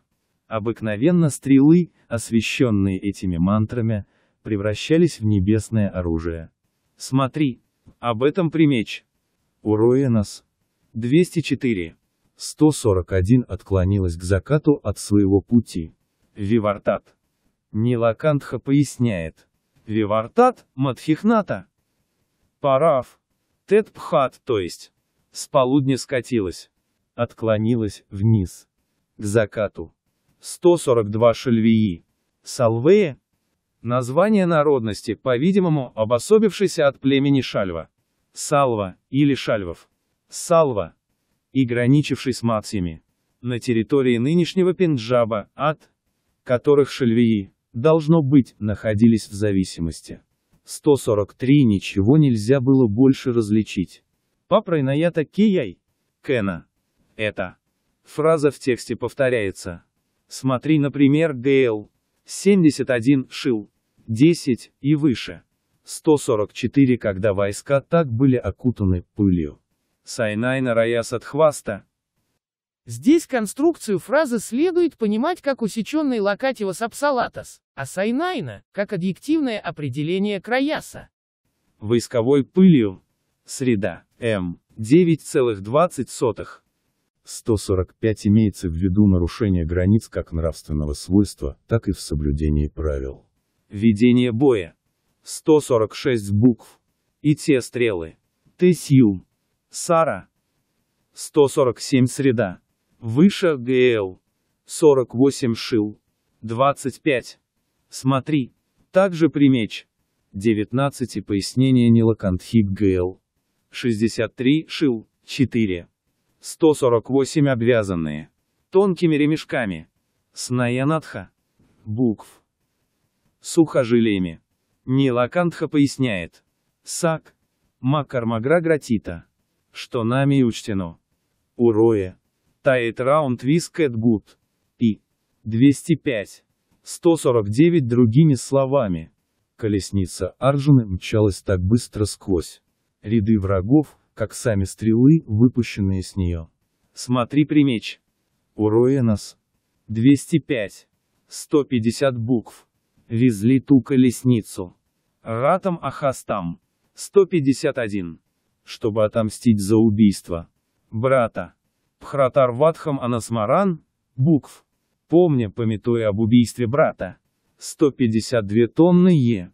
Обыкновенно стрелы, освещенные этими мантрами, превращались в небесное оружие. Смотри, об этом примечь. Уроенос. 204. 141 отклонилась к закату от своего пути. Вивартат. Нилакантха поясняет. Вивартат, Мадхихната. Парав. Тетпхат, то есть. С полудня скатилась. Отклонилась вниз. К закату. 142 шальвии. Салвея. Название народности, по-видимому, обособившейся от племени Шальва. Салва, или Шальвов. Салва, и граничивший с Матсьями. На территории нынешнего Пенджаба, от которых Шельвии, должно быть, находились в зависимости. 143 ничего нельзя было больше различить. Папрайнаята кияй, кена. Это. Фраза в тексте повторяется. Смотри, например, ГЛ. 71, Шил. 10 и выше. 144, когда войска так были окутаны пылью. Сайнайна Раяс от хваста. Здесь конструкцию фразы следует понимать как усеченный локативос апсалатос, а сайнайна – как адъективное определение краяса. Войсковой пылью. Среда. М. 9,20. 145 имеется в виду нарушение границ как нравственного свойства, так и в соблюдении правил. Ведение боя. 146 букв. И те стрелы. Тесью. Сара. 147 среда. Выше ГЛ. 48 шил. 25. Смотри. Также примеч 19 и пояснение Нилакантхик ГЛ. 63 шил. 4. 148 обвязанные. Тонкими ремешками. с наянатха Букв. Сухожилиями. Нилакантха поясняет. Сак. Макармагра гратита что нами учтено. Урое. Тает раунд вискет гуд. И. 205. 149 другими словами. Колесница Арджуны мчалась так быстро сквозь ряды врагов, как сами стрелы, выпущенные с нее. Смотри примеч. Урое Уроенос. 205. 150 букв. Везли ту колесницу. Ратам Ахастам. 151 чтобы отомстить за убийство брата. Пхратар Ватхам Анасмаран, букв. Помня, пометуя об убийстве брата. 152 тонны Е.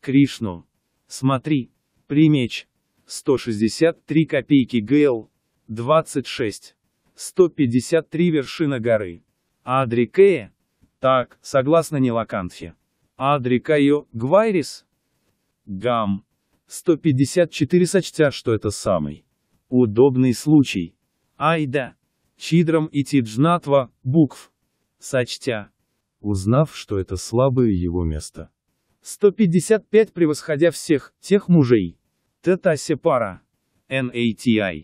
Кришну. Смотри. Примеч. 163 копейки ГЛ. 26. 153 вершина горы. Адрикея? Так, согласно Нилакантхе. Адрикайо, Гвайрис? Гам. 154 сочтя, что это самый удобный случай. Айда. Чидрам и Тиджнатва, букв. Сочтя. Узнав, что это слабое его место. 155 превосходя всех, тех мужей. тетасе пара. NATI. А а.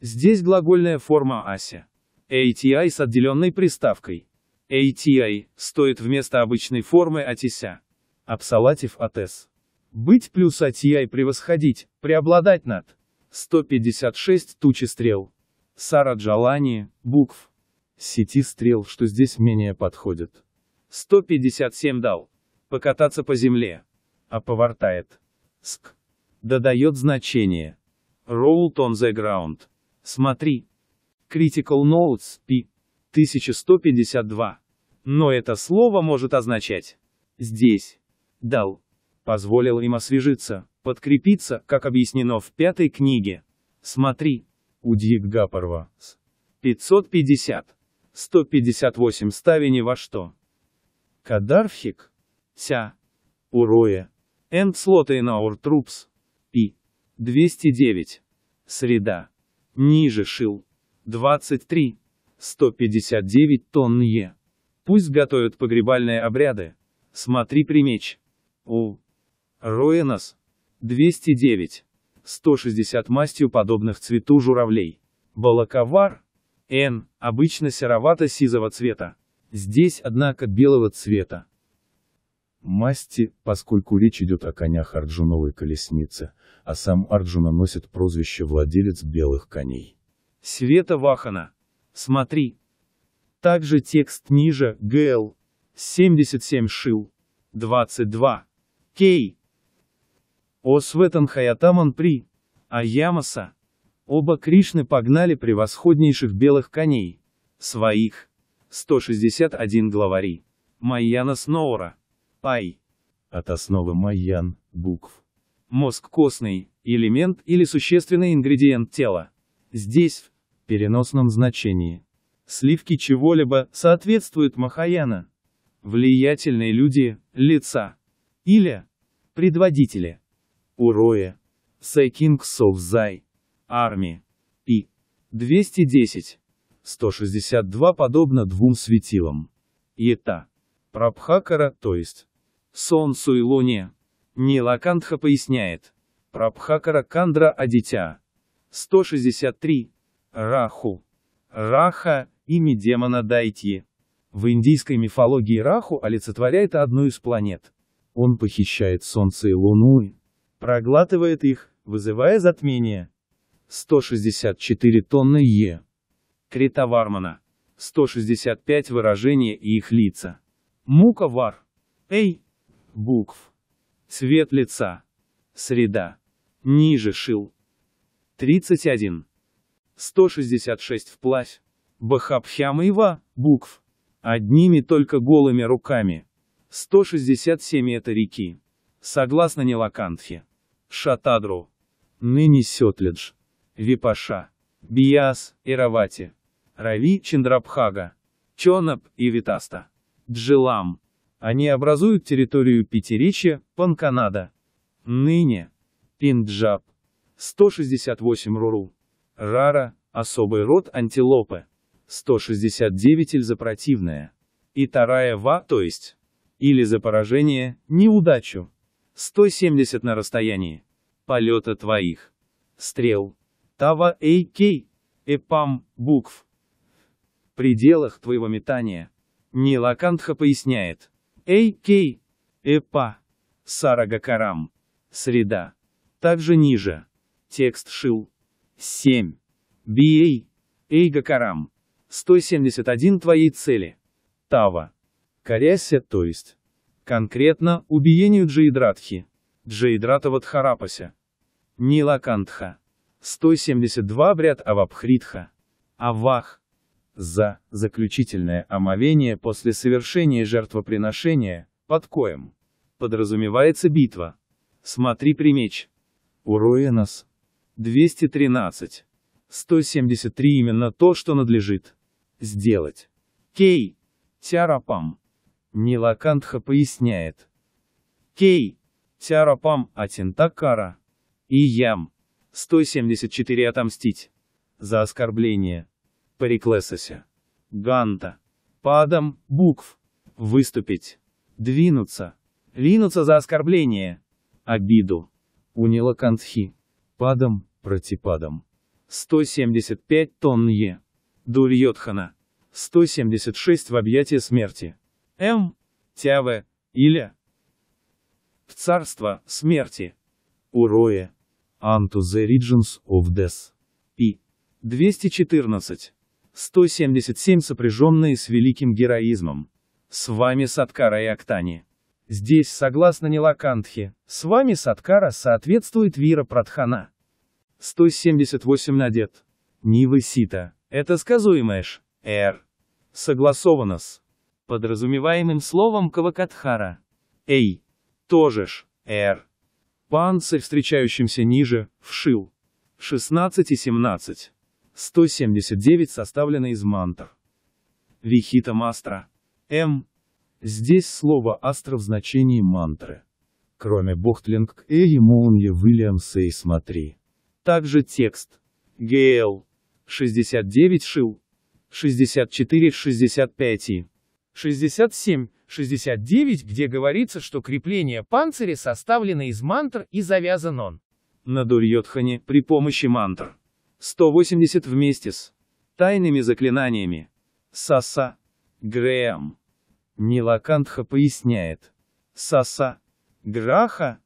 Здесь глагольная форма ася. ATI а с отделенной приставкой. ATI стоит вместо обычной формы атися. Апсалатив атес. Быть плюс от я и превосходить, преобладать над. 156 тучи стрел. Сара Джалани, букв. Сети стрел, что здесь менее подходит. 157 дал. Покататься по земле. А повортает. Ск. Додает значение. Rolled on the ground. Смотри. Critical Notes, P. 1152. Но это слово может означать «здесь», «дал», позволил им освежиться, подкрепиться, как объяснено в пятой книге. Смотри. Удик Гапарва. 550. 158 Стави ставени во что. Кадарфхик. Ся. Уроя. Энд слоты на уртрупс. Пи. 209. Среда. Ниже шил. 23. 159 тонн Е. Пусть готовят погребальные обряды. Смотри примеч. У. Руэнос. 209. 160 мастью подобных цвету журавлей. Балаковар. Н. Обычно серовато-сизого цвета. Здесь, однако, белого цвета. Масти, поскольку речь идет о конях Арджуновой колесницы, а сам Арджуна носит прозвище владелец белых коней. Света Вахана. Смотри. Также текст ниже, ГЛ. 77 шил. 22. Кей. О Светан Хаятаман При, Аямаса. Оба Кришны погнали превосходнейших белых коней. Своих. 161 главари. Майяна Сноура. Пай. От основы майян, букв. Мозг костный, элемент или существенный ингредиент тела. Здесь, в переносном значении. Сливки чего-либо соответствуют Махаяна. Влиятельные люди, лица. Или предводители. Уроя, Сайкингс оф Зай, Арми, Пи. 210. 162 подобно двум светилам. Ета. Прабхакара, то есть. Солнцу и Луне. Нилакантха поясняет. Прабхакара Кандра а дитя. 163. Раху. Раха, имя демона Дайти. В индийской мифологии Раху олицетворяет одну из планет. Он похищает Солнце и Луну, и проглатывает их, вызывая затмение. 164 тонны Е. Крета 165 выражения и их лица. Мука Вар. Эй. Букв. Цвет лица. Среда. Ниже шил. 31. 166 вплавь. Бахабхяма Ива, букв. Одними только голыми руками. 167 это реки. Согласно Нилакантхе. Шатадру, ныне Сетлидж, Випаша, Биас, Иравати, Рави Чендрабхага, Чонап и Витаста, Джилам. Они образуют территорию Пятиречья, Панканада. Ныне Пинджаб, 168 руру, Рара, особый род антилопы, 169 иль противная. противное, и Тарая Ва, то есть, или за поражение, неудачу, 170 на расстоянии полета твоих стрел. Тава Эйкей, Эпам, букв. В пределах твоего метания. Нилакантха поясняет. Эйкей, Эпа, Сарагакарам, среда. Также ниже. Текст Шил. 7. Биэй, Эйгакарам. 171 твоей цели. Тава. Коряся, то есть. Конкретно, убиению джейдратхи Джаидратова Дхарапася. Нилакантха. 172 в ряд Авабхритха. Авах. За заключительное омовение после совершения жертвоприношения, под коем подразумевается битва. Смотри примеч. Уроенос. 213. 173 именно то, что надлежит сделать. Кей. Тярапам. Нилакантха поясняет. Кей. Тярапам Атинтакара. И ям. 174 отомстить. За оскорбление. Париклесося. Ганта. падам букв. Выступить. Двинуться. Линуться за оскорбление. Обиду. унила Унилокантхи. Падом, протипадом. 175 тонн Е. Дурьотхана. 176 в объятия смерти. М. Тяве. Иля. В царство смерти. Уроя. Unto the Regions of Death. P. 214. 177 сопряженные с великим героизмом. С вами Садкара и Актани. Здесь, согласно Нилакантхе, с вами Садкара соответствует Вира Прадхана. 178 надет. Нивы Сита. Это сказуемое ж. Р. Согласовано с. Подразумеваемым словом Кавакатхара. Эй. Тоже ж. Р. Панцирь, встречающимся ниже, вшил. 16 и 17. 179 составлено из мантр. Вихитам астра. М. Здесь слово астра в значении мантры. Кроме Бохтлинг, и Молнья Уильямса и Смотри. Также текст. ГЛ. 69 шил. 64-65 и 67. 69, где говорится, что крепление панциря составлено из мантр и завязан он на Дурьотхане при помощи мантр. 180 вместе с тайными заклинаниями. Саса. Грэм. Нилакантха поясняет. Саса. Граха.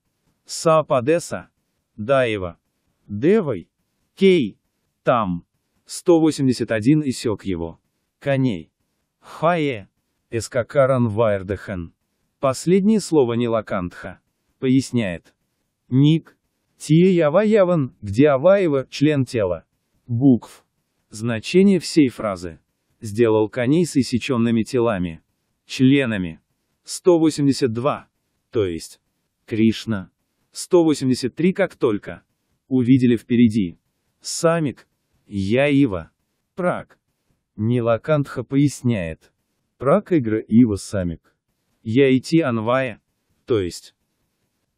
Сападеса. Даева. Девой. Кей. Там. 181 исек его. Коней. Хае. Эскакаран Каран Последнее слово Нилакантха Поясняет. Ник. Тие где Аваева, член тела. Букв. Значение всей фразы. Сделал коней с иссеченными телами. Членами. 182. То есть. Кришна. 183 как только. Увидели впереди. Самик. Яива. Праг. Нилакантха поясняет. Рак игра Ива Самик. Я идти Анвая. То есть.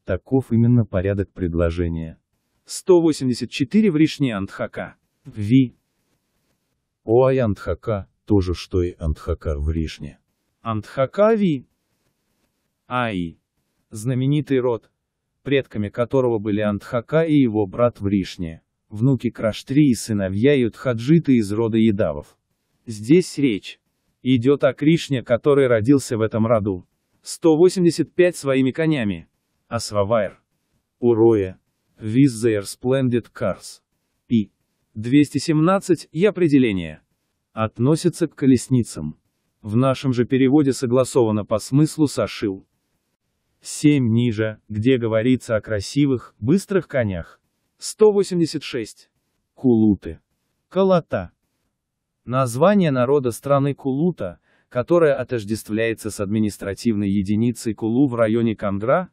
Таков именно порядок предложения. 184 в Ришне Антхака Ви. Оай Андхака, тоже что и Антхакар в Ришне. Андхака Ви. Аи. Знаменитый род, предками которого были Антхака и его брат в Ришне, внуки Краштри и сыновья Юдхаджиты из рода Едавов. Здесь речь Идет о Кришне, который родился в этом роду. 185 своими конями. Асравайр. Уроя. With their splendid cars. P. 217 и определение. Относится к колесницам. В нашем же переводе согласовано по смыслу со Шил. 7 ниже, где говорится о красивых, быстрых конях. 186. Кулуты. Колота. Название народа страны Кулута, которая отождествляется с административной единицей Кулу в районе Кандра,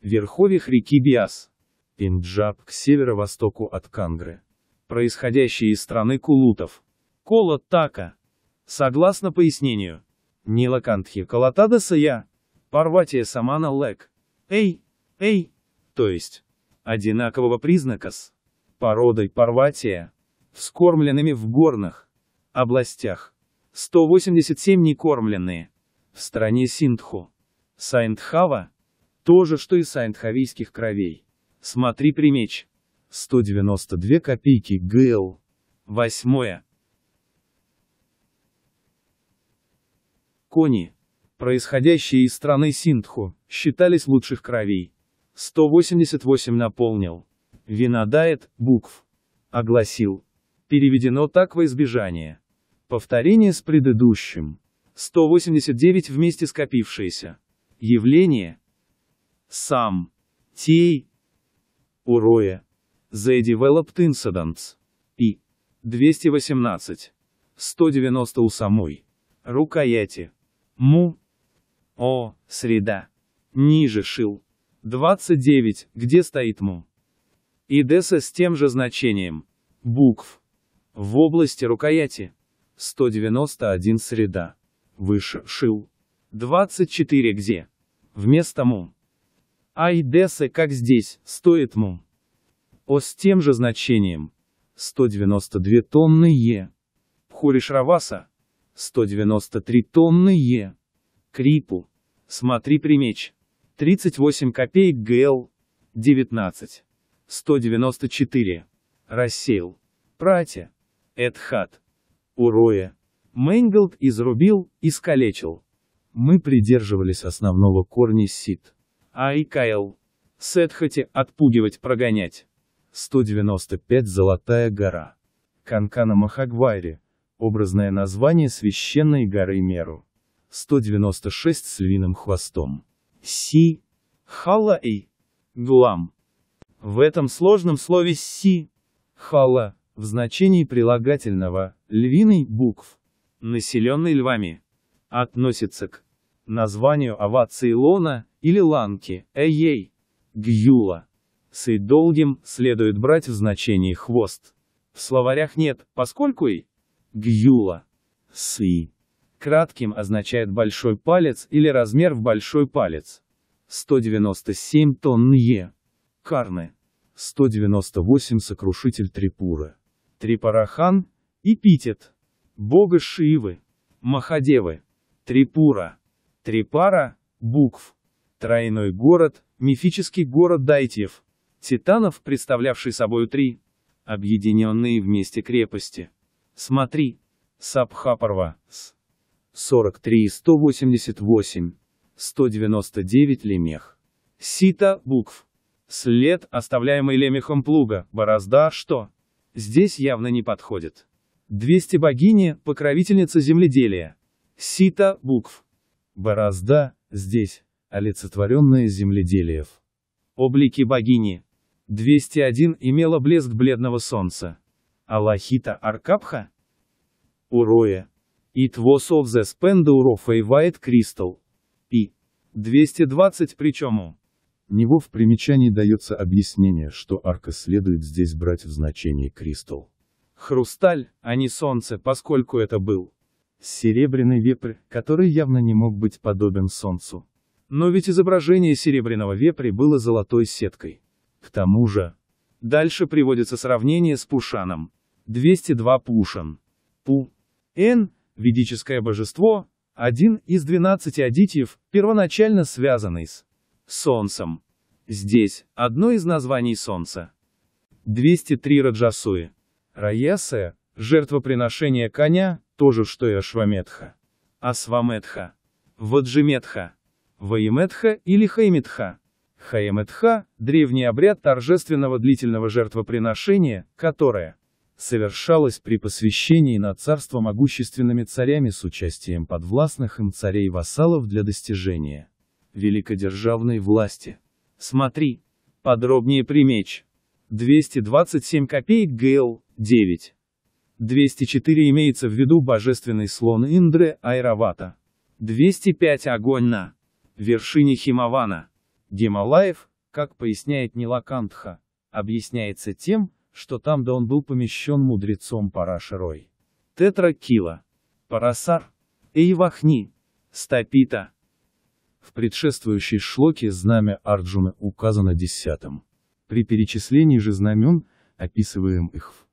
верховьях реки Биас, Пенджаб к северо-востоку от Кангры, происходящие из страны Кулутов. кола Согласно пояснению, Нилакантхи Калатадаса я, Парватия Самана Лек, Эй, Эй, то есть, одинакового признака с породой Парватия, вскормленными в горных областях. 187 некормленные. В стране Синдху. Сайндхава – то же, что и сайндхавийских кровей. Смотри примеч. 192 копейки ГЛ. Восьмое. Кони, происходящие из страны Синдху, считались лучших кровей. 188 наполнил. Винодает, букв. Огласил. Переведено так во избежание. Повторение с предыдущим. 189 вместе скопившееся. Явление. Сам. Тей. Уроя. The Developed Incidents. И. 218. 190 у самой. Рукояти. Му. О, среда. Ниже шил. 29, где стоит му. И Деса с тем же значением. Букв. В области рукояти. 191 среда. Выше шил. 24 где. Вместо мум. Айдесы как здесь, стоит мум. О с тем же значением. 192 тонны Е. Пхуришраваса. 193 тонны Е. Крипу. Смотри примеч. 38 копеек ГЛ. 19. 194. Рассеял. пратя Эдхат. Уруя. Мэнголд изрубил, искалечил. Мы придерживались основного корня сит. А Кайл, Сетхати отпугивать, прогонять. 195 Золотая гора. Канкана Махагвайри. Образное название священной горы Меру. 196 с львиным хвостом. Си. Халла и. Глам. В этом сложном слове си. Хала в значении прилагательного, львиной, букв, населенный львами, относится к названию овации лона, или ланки, эей, гюла. С и долгим следует брать в значении хвост. В словарях нет, поскольку и гюла, сы. Кратким означает большой палец или размер в большой палец. 197 тонн е. Карны. 198 сокрушитель Трипуры. Трипарахан, эпитет, бога Шивы, Махадевы, Трипура, Трипара, букв, тройной город, мифический город Дайтьев, титанов, представлявший собою три, объединенные вместе крепости. Смотри, Сабхапарва, с 43 188, 199 лемех. Сита, букв. След, оставляемый лемехом плуга, борозда, что? здесь явно не подходит. 200 богини, покровительница земледелия. Сита, букв. Борозда, здесь, олицетворенная земледелиев. Облики богини. 201 имела блеск бледного солнца. Аллахита Аркапха? Уроя. It was of the spender of a white crystal. И. 220 причем у. У него в примечании дается объяснение, что арка следует здесь брать в значении кристалл. Хрусталь, а не солнце, поскольку это был серебряный вепрь, который явно не мог быть подобен солнцу. Но ведь изображение серебряного вепря было золотой сеткой. К тому же, дальше приводится сравнение с Пушаном. 202 Пушан. Пу. Н. Ведическое божество, один из 12 адитьев, первоначально связанный с Солнцем. Здесь одно из названий Солнца. 203 Раджасуи. Раясая – жертвоприношение коня, тоже что и Ашваметха. Асваметха. Ваджиметха. Ваеметха или Хаймитха. Хаймитха – древний обряд торжественного длительного жертвоприношения, которое совершалось при посвящении на царство могущественными царями с участием подвластных им царей-вассалов для достижения великодержавной власти. Смотри. Подробнее примечь. 227 копеек ГЛ, 9. 204 имеется в виду божественный слон Индры Айравата. 205 огонь на вершине Химавана. Гималаев, как поясняет Нилакантха, объясняется тем, что там да он был помещен мудрецом Параширой. Тетра Кила. Парасар. Эйвахни. Стапита. В предшествующей шлоке знамя Арджуны указано десятым. При перечислении же знамен, описываем их в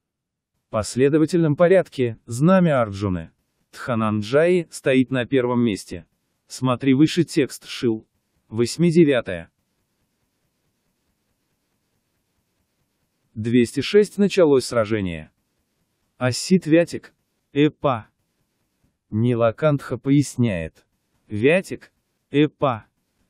последовательном порядке, знамя Арджуны. Тхананджаи стоит на первом месте. Смотри выше текст Шил. 8-9. 206 началось сражение. Асит Вятик. Эпа. Нилакантха поясняет. Вятик, Эпа,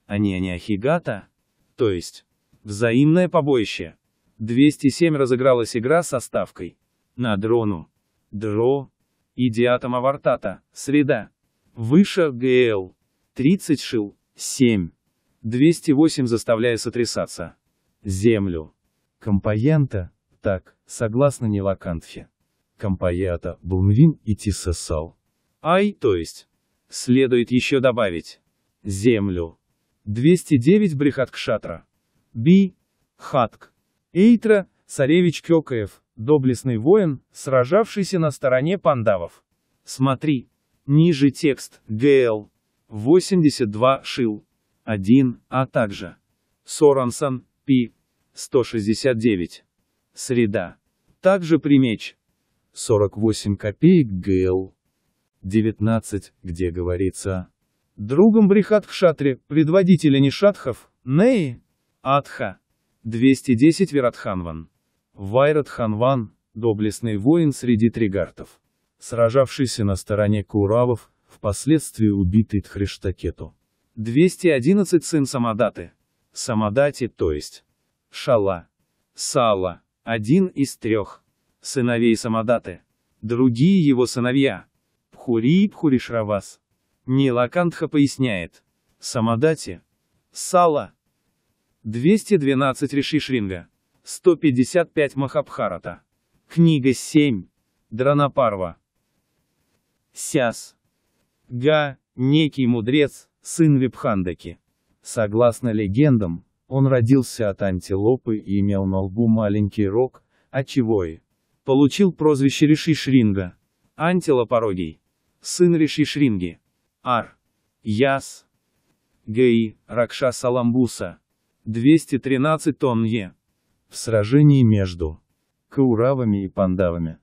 а не Аниахигата, то есть взаимное побоище. 207 разыгралась игра со ставкой на дрону. Дро. Идиатом Авартата. Среда. Выше ГЛ. 30 шил. 7. 208 заставляя сотрясаться. Землю. Компоянта. Так, согласно Нилакантфе. Компоята, Булмвин и Тисесал. Ай, то есть. Следует еще добавить землю. 209 Брихаткшатра. Би. Хатк. Эйтра, царевич Кёкаев, доблестный воин, сражавшийся на стороне пандавов. Смотри. Ниже текст, ГЛ. 82 Шил. 1, а также. Сорансон, Пи. 169. Среда. Также примечь. 48 копеек ГЛ. 19, где говорится другом Брихатхшатри, предводителя Нишатхов, Неи, Адха, 210 Виратханван. Вайратханван, доблестный воин среди тригартов, сражавшийся на стороне Куравов, впоследствии убитый Тхриштакету. 211 сын Самадаты. Самадати, то есть Шала, Сала, один из трех сыновей Самадаты. Другие его сыновья – Пхури и Пхуришравас. Нилакантха поясняет. Самадати. Сала. 212 Риши Шринга. 155 Махабхарата. Книга 7. Дранапарва. Сяс. Га, некий мудрец, сын Випхандаки. Согласно легендам, он родился от антилопы и имел на лбу маленький рог, отчего и получил прозвище Риши Шринга. Антилопорогий. Сын Риши Шринги. Ар. Яс. ГИ. Ракша Саламбуса. 213 тонн Е. В сражении между Кауравами и Пандавами.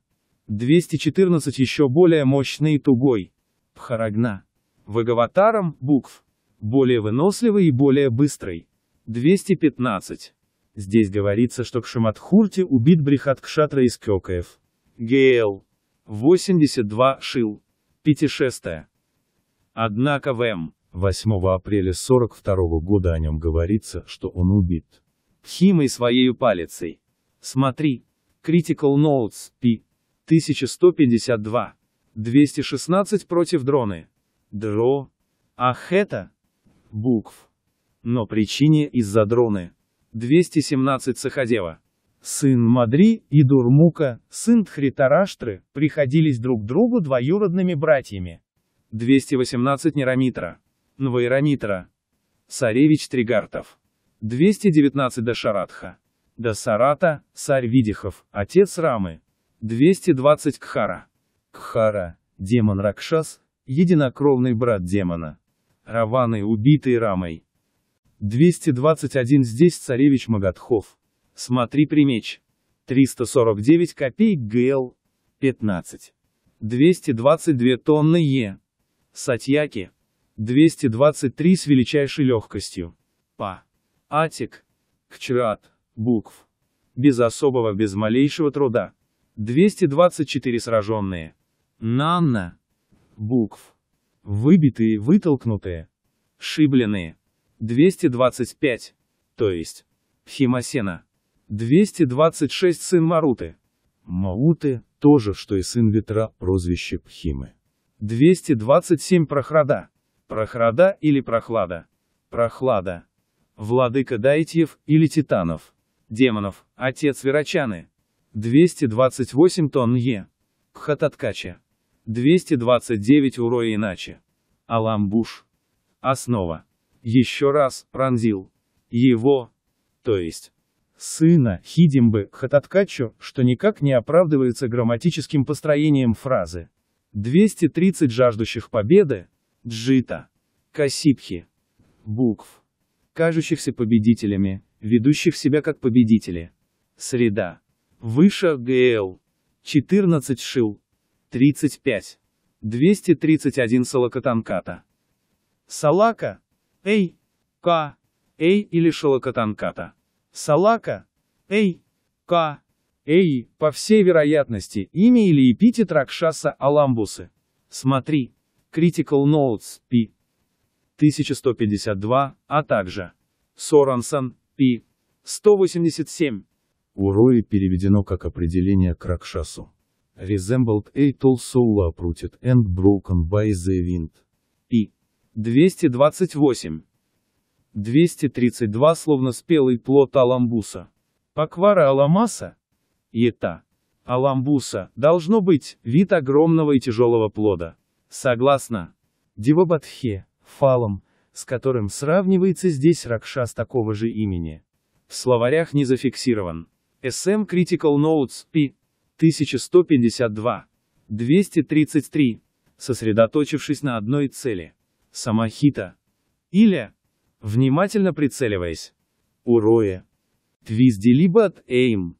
214 еще более мощный и Тугой. Пхарагна. Вагаватаром, букв. Более выносливый и более быстрый. 215. Здесь говорится, что к Кшиматхурти убит Брихат Кшатра из Кёкаев. ГЛ. 82 Шил. 56. Однако в М. 8 апреля 42 года о нем говорится, что он убит. Химой своей палицей. Смотри. Critical Notes, P. 1152. 216 против дроны. Дро. Ах это? Букв. Но причине из-за дроны. 217 Сахадева. Сын Мадри и Дурмука, сын Тхритараштры, приходились друг другу двоюродными братьями. 218 Нерамитра. Нвайрамитра. Царевич Тригартов. 219 Дашаратха. Дасарата, царь Видихов, отец Рамы. 220 Кхара. Кхара, демон Ракшас, единокровный брат демона. Раваны убитый Рамой. 221 Здесь царевич Магадхов. Смотри примеч. 349 копеек ГЛ. 15. 222 тонны Е. Сатьяки. 223 с величайшей легкостью. Па. Атик. Кчрат. Букв. Без особого, без малейшего труда. 224 сраженные. Нанна. Букв. Выбитые, вытолкнутые. Шибленные. 225. То есть. Химасена. 226 сын Маруты. Мауты, тоже что и сын Ветра, прозвище Пхимы. 227 Прохрада. Прохрада или прохлада. Прохлада. Владыка Дайтьев или Титанов. Демонов, отец Верачаны. 228 тонн Е. Кхататкача. 229 Уроя иначе. Аламбуш. Основа. Еще раз пронзил. Его. То есть. Сына Хидимбы Хататкачу, что никак не оправдывается грамматическим построением фразы. 230 жаждущих победы, джита, касипхи, букв, кажущихся победителями, ведущих себя как победители. Среда. Выше ГЛ. 14 шил. 35. 231 салакатанката. Салака. Эй. К. Эй или шалакатанката. Салака. Эй. К. Эй, по всей вероятности, имя или эпитет Ракшаса Аламбусы. Смотри. Critical Notes, P. 1152, а также Сорансон, P. 187. У переведено как определение к Ракшасу. Resembled a tall soul uprooted and broken by the wind. P. 228. 232 словно спелый плод Аламбуса. Паквара Аламаса, и это. Аламбуса, должно быть, вид огромного и тяжелого плода. Согласно Дивабадхе, фалом, с которым сравнивается здесь Ракшас такого же имени. В словарях не зафиксирован. SM Critical Notes, P. 1152. 233. Сосредоточившись на одной цели. Самахита. Или, внимательно прицеливаясь. Уроя. Твизделибат Эйм.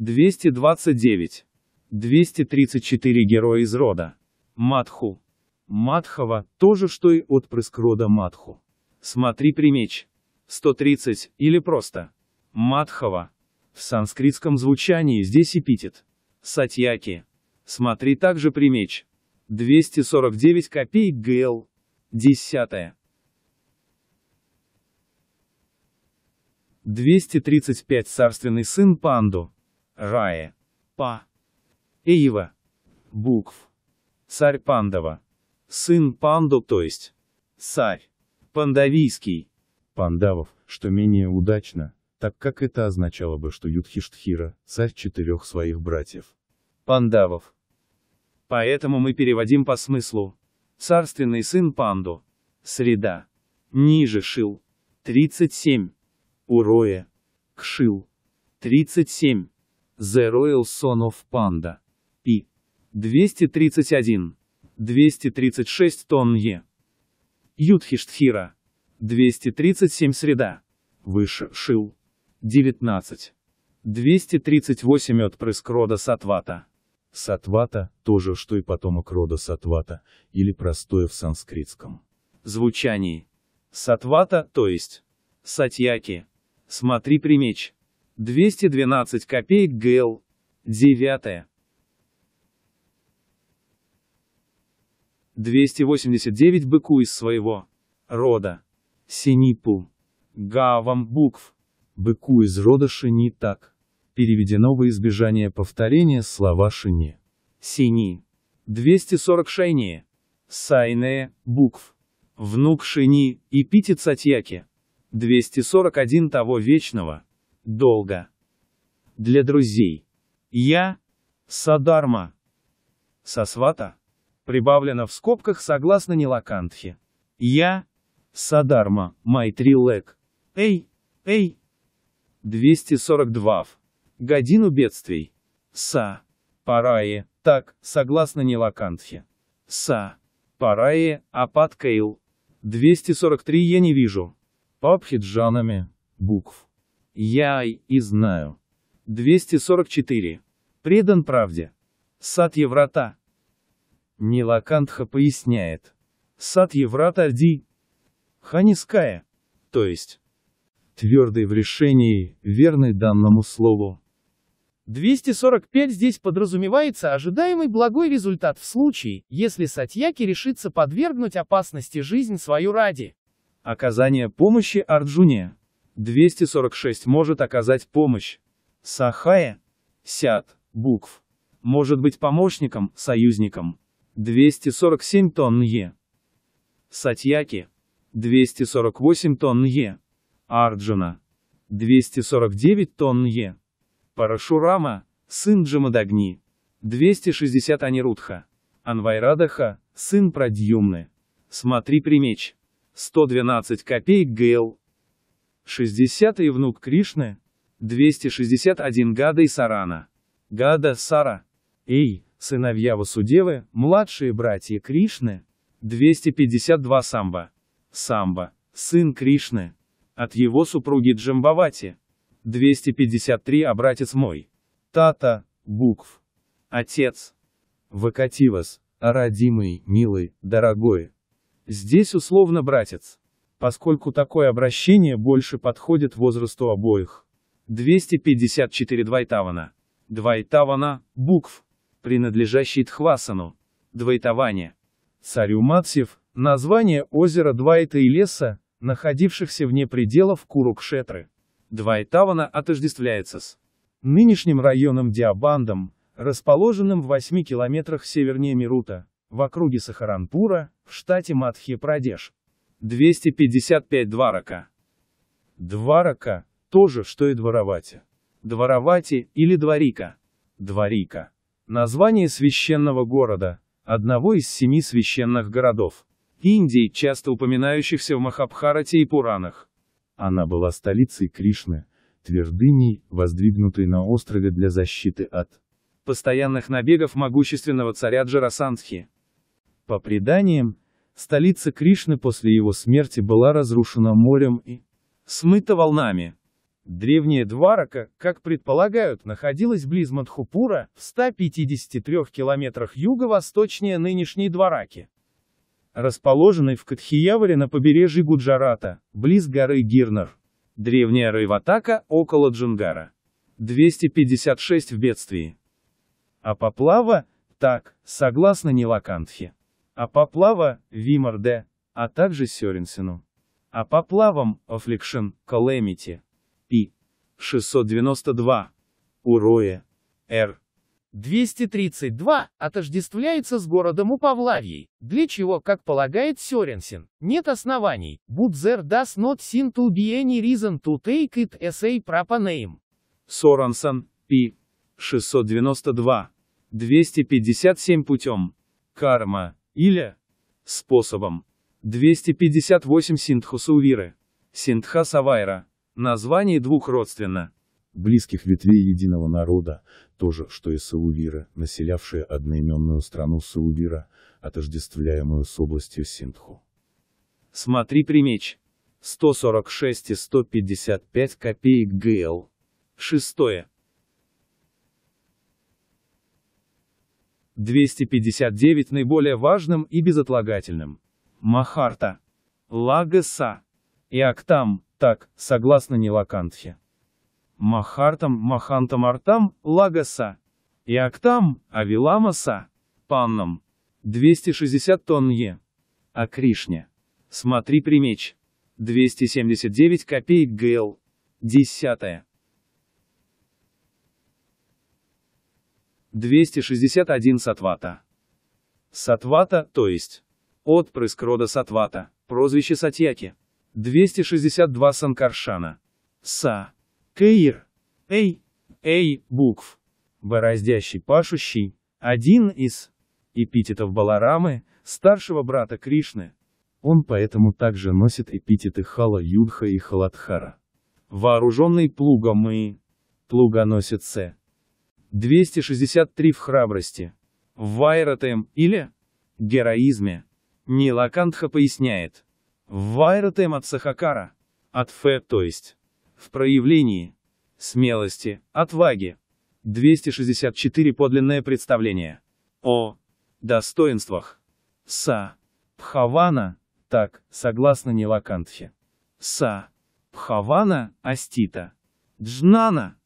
229. 234 героя из рода. Матху. Матхава, тоже что и отпрыск рода Матху. Смотри примеч. 130, или просто. Матхава. В санскритском звучании здесь эпитет. Сатьяки. Смотри также примеч. 249 копеек ГЛ. Десятое. 235 Царственный сын Панду. Рае Па, Эйва, букв. Царь Пандова. Сын Панду, то есть. Царь. Пандавийский. Пандавов, что менее удачно, так как это означало бы, что Юдхиштхира, царь четырех своих братьев. Пандавов. Поэтому мы переводим по смыслу. Царственный сын Панду. Среда. Ниже Шил. 37. Урое Кшил. 37. The Royal Son of Panda. P. 231. 236 тонн Е. Юдхиштхира. 237 среда. Выше, Шил. 19. 238 отпрыск рода Сатвата. Сатвата, то же, что и потомок рода Сатвата, или простое в санскритском. Звучание. Сатвата, то есть. Сатьяки. Смотри примечь. 212 копеек ГЛ. Девятое. 289 быку из своего рода. Синипу. Гавам букв. Быку из рода шини так. Переведено во избежание повторения слова шини. Сини. 240 шайни. Сайне, букв. Внук шини, и пятицатьяки. 241 того вечного, долго. Для друзей. Я. Садарма. Сосвата. Прибавлено в скобках согласно Нилакантхе. Я. Садарма. Майтрилек. Эй. Эй. 242. В. Годину бедствий. Са. Парае. Так, согласно Нилакантхе. Са. Парае. Апаткаил. 243 я не вижу. Папхиджанами. Букв. Я и знаю. 244. Предан правде. Сат Еврата. Нилакантха поясняет. Сат Еврата Ди. Ханиская. То есть. Твердый в решении, верный данному слову. 245 здесь подразумевается ожидаемый благой результат в случае, если Сатьяки решится подвергнуть опасности жизнь свою ради. Оказание помощи Арджуне. 246 может оказать помощь. Сахая, Сят, букв. Может быть помощником, союзником. 247 тонн Е. Сатьяки. 248 тонн Е. Арджуна. 249 тонн Е. Парашурама, сын Джамадагни. 260 Анирудха. Анвайрадаха, сын Прадьюмны. Смотри примеч. 112 копеек ГЛ. 60 и внук Кришны, 261 Гада и Сарана. Гада, Сара, Эй, сыновья Васудевы, младшие братья Кришны, 252 Самба. Самба, сын Кришны, от его супруги Джамбавати, 253 А братец мой, Тата, букв, отец, Вакативас, родимый, милый, дорогой. Здесь условно братец поскольку такое обращение больше подходит возрасту обоих. 254 Двайтавана. Двайтавана, букв, принадлежащий Тхвасану. Двойтование. Царю Мацьев, название озера Двайта и леса, находившихся вне пределов Курукшетры. Двайтавана отождествляется с нынешним районом Диабандом, расположенным в 8 километрах севернее Мирута, в округе Сахаранпура, в штате Мадхья-Прадеш. 255 дварака. Дварака – то же, что и дворовати. Дворовати или дворика. Дворика. Название священного города, одного из семи священных городов. Индии, часто упоминающихся в Махабхарате и Пуранах. Она была столицей Кришны, твердыней, воздвигнутой на острове для защиты от постоянных набегов могущественного царя Джарасандхи. По преданиям, Столица Кришны после его смерти была разрушена морем и смыта волнами. Древняя Дварака, как предполагают, находилась близ Мадхупура, в 153 километрах юго-восточнее нынешней Двараки. Расположенной в Кадхияваре на побережье Гуджарата, близ горы Гирнар. Древняя Райватака, около Джунгара. 256 в бедствии. А поплава, так, согласно Нилакантхе а поплава – Вимарде, а также Сёренсену. А по плавам – Affliction, Calamity, P. 692. Уроя, Р. 232 отождествляется с городом Уповлавьей, для чего, как полагает Сёренсен, нет оснований, but there does not seem to be any reason to take it as a proper name. Соренсен, П. 692. 257 путем. Карма, или способом. 258 Синдхуса Увиры. Синдхас Название двух родственно. Близких ветвей единого народа, то же, что и Саувира, населявшая одноименную страну Саувира, отождествляемую с областью Синдху. Смотри примеч. 146 и 155 копеек ГЛ. Шестое. 259 наиболее важным и безотлагательным. Махарта, Лагаса и Актам, так, согласно Нилакантхе. Махартам, Махантам Артам, Лагаса и Актам, Авиламаса, Паннам. 260 тонн А Кришне. Смотри примеч. 279 копеек ГЛ. Десятое. 261 Сатвата. Сатвата, то есть отпрыск рода Сатвата, прозвище Сатьяки. 262 Санкаршана. Са. кейр, Эй. Эй, букв. Бороздящий пашущий, один из эпитетов Баларамы, старшего брата Кришны. Он поэтому также носит эпитеты Хала Юдха и Халадхара. Вооруженный плугом и носит С. 263 в храбрости, в вайротем или героизме. Нилакантха поясняет. В вайротем от сахакара, от фе, то есть, в проявлении, смелости, отваги. 264 подлинное представление о достоинствах са пхавана, так, согласно Нилакантхе. Са пхавана астита джнана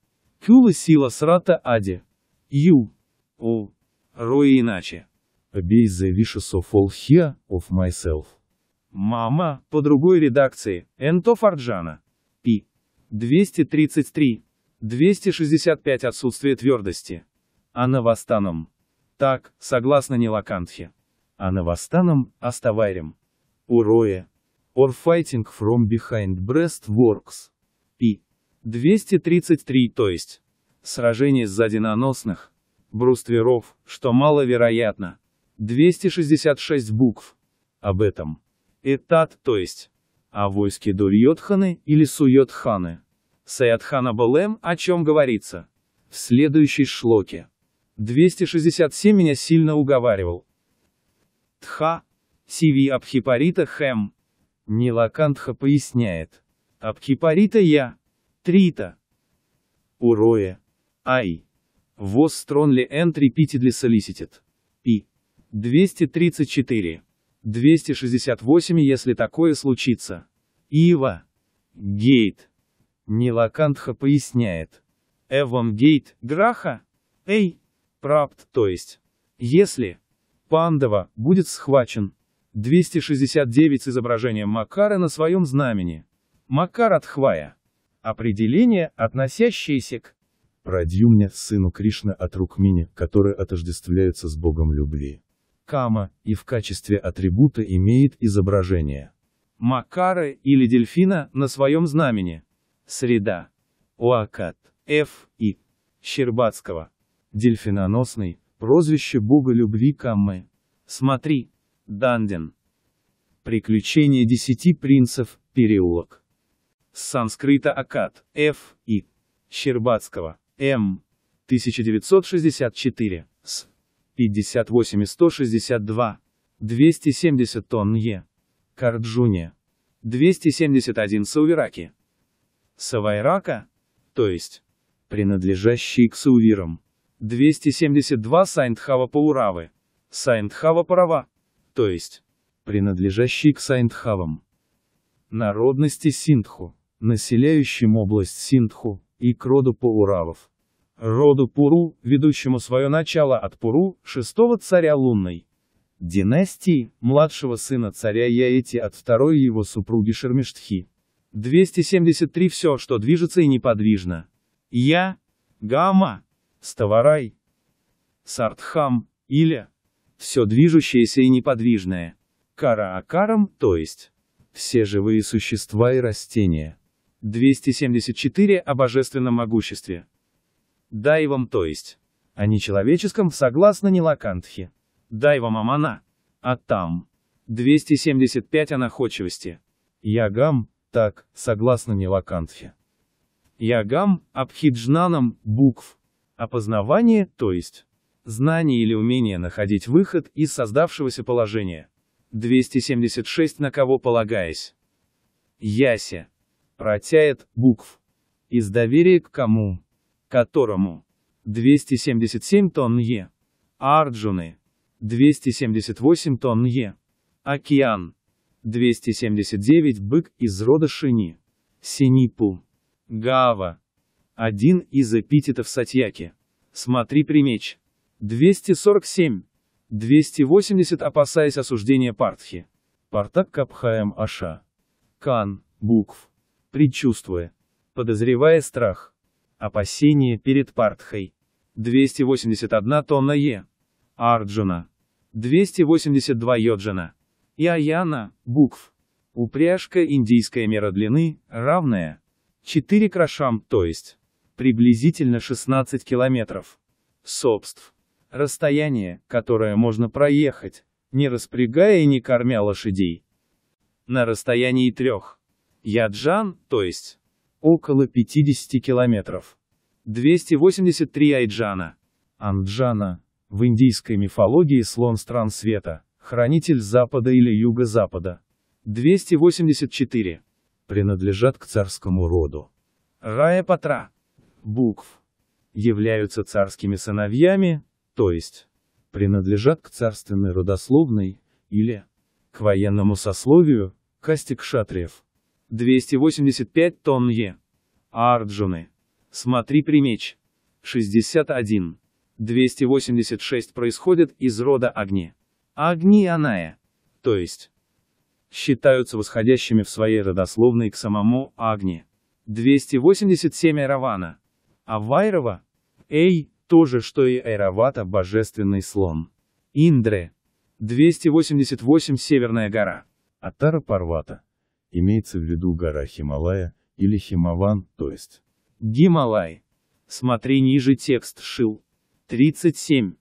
Кюла сила срата ади. Ю. О. Рой иначе. Obey the wishes of all here, of myself. Мама, по другой редакции, Энто Фарджана. Пи. 233. 265 отсутствие твердости. а Анавастанам. Так, согласно Нилакантхе. Анавастанам, оставайрем. Уроя. Or fighting from behind breastworks works. 233, то есть. Сражение сзади наносных. Брустверов, что маловероятно. 266 букв. Об этом. Этат, то есть. О войске Дурьотханы или Суйотханы. Саятхана Балем, о чем говорится. В следующей шлоке. 267 меня сильно уговаривал. Тха, Сиви Абхипарита Хэм. Нилакантха поясняет. Абхипарита я, Трита. Уроя. Ай. Воз стронли энтри питидли солиситит. Пи. 234. 268 если такое случится. Ива. Гейт. Нилакантха поясняет. Эвам Гейт, Граха? Эй. Прапт, то есть. Если. пандова будет схвачен. 269 с изображением Макара на своем знамени. Макар от Хвая. Определение, относящееся к Прадюмня, сыну Кришны от Рукмини, которые отождествляются с богом любви. Кама, и в качестве атрибута имеет изображение. Макары или дельфина на своем знамени. Среда. Уакат. Ф. И. Щербацкого. Дельфиноносный, прозвище бога любви Каммы. Смотри. Дандин. Приключения десяти принцев, переулок с санскрита Акад, Ф. И. Щербацкого, М. 1964, с. 58 и 162, 270 тонн Е. Карджуния, 271 Саувираки. Савайрака, то есть, принадлежащий к Саувирам, 272 Сайндхава Пауравы, Сайндхава Парава, то есть, принадлежащий к Сайндхавам. Народности Синдху населяющим область Синдху, и к роду Пауравов. Роду Пуру, ведущему свое начало от Пуру, шестого царя лунной династии, младшего сына царя Яэти от второй его супруги Шермештхи. 273 Все, что движется и неподвижно. Я, Гама, Ставарай, Сартхам, Иля. Все движущееся и неподвижное. караакарам, то есть. Все живые существа и растения. 274 о божественном могуществе. Дайвам то есть. О нечеловеческом согласно Нилакантхе. Дайвам Амана. А там. 275 о находчивости. Ягам, так, согласно Нилакантхи. Ягам, Абхиджнанам, букв. Опознавание, то есть. Знание или умение находить выход из создавшегося положения. 276 на кого полагаясь. Яся протяет, букв. Из доверия к кому? Которому. 277 тонн Е. Арджуны. 278 тонн Е. Океан. 279 бык из рода Шини. Синипу. Гава. Один из эпитетов Сатьяки. Смотри примеч. 247. 280 опасаясь осуждения Партхи. Партак Капхаем Аша. Кан. Букв предчувствуя, подозревая страх, опасение перед Партхой. 281 тонна Е. Арджуна. 282 Йоджина. И Аяна, букв. Упряжка индийская мера длины, равная 4 крошам, то есть приблизительно 16 километров. Собств. Расстояние, которое можно проехать, не распрягая и не кормя лошадей. На расстоянии трех Яджан, то есть около 50 километров. 283 Айджана. Анджана. В индийской мифологии слон стран света, хранитель запада или юго-запада. 284. Принадлежат к царскому роду. Рая Патра. Букв. Являются царскими сыновьями, то есть, принадлежат к царственной родословной, или, к военному сословию, кастик шатриев. 285 тонн Е. Арджуны. Смотри примеч. 61. 286 происходит из рода Агни. Огни и Аная. То есть, считаются восходящими в своей родословной к самому огне. 287 Айравана. А Вайрова? Эй, то же, что и Айравата, божественный слон. Индре. 288 Северная гора. Атара Парвата имеется в виду гора Хималая, или Химаван, то есть Гималай. Смотри ниже текст Шил. 37.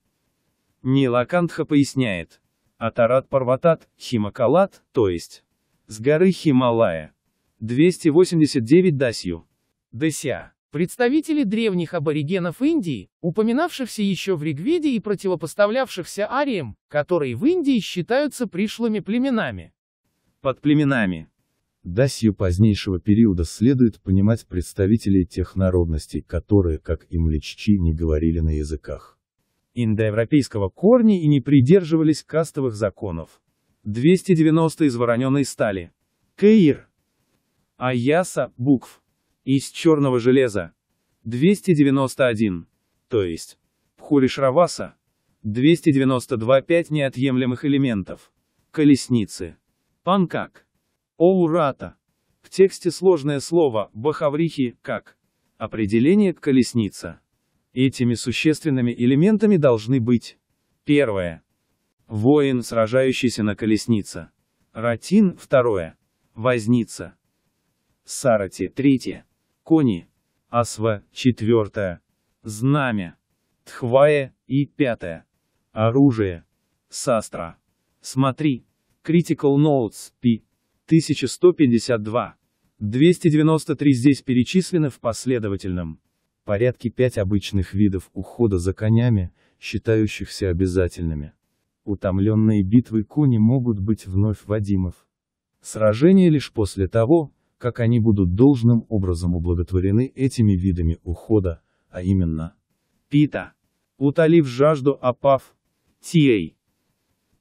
Нилакантха поясняет. Атарат Парватат, Химакалат, то есть с горы Хималая. 289 Дасью. Дася. Представители древних аборигенов Индии, упоминавшихся еще в Ригведе и противопоставлявшихся ариям, которые в Индии считаются пришлыми племенами. Под племенами. Дасью позднейшего периода следует понимать представителей тех народностей, которые, как им личчи, не говорили на языках индоевропейского корня и не придерживались кастовых законов. 290 из вороненой стали. Каир. Аяса, букв. Из черного железа. 291. То есть. Пхуришраваса. 292 пять неотъемлемых элементов. Колесницы. Панкак. Оурата. В тексте сложное слово «бахаврихи» как определение «колесница». Этими существенными элементами должны быть первое Воин, сражающийся на колеснице. Ратин – второе. Возница. Сарати – третье. Кони. Асва – четвертое. Знамя. Тхвая и пятое. Оружие. Састра. Смотри. Critical Notes, P. 1152. 293 здесь перечислены в последовательном порядке 5 обычных видов ухода за конями, считающихся обязательными. Утомленные битвой кони могут быть вновь вадимов. Сражение лишь после того, как они будут должным образом ублаготворены этими видами ухода, а именно пита, утолив жажду опав, тей,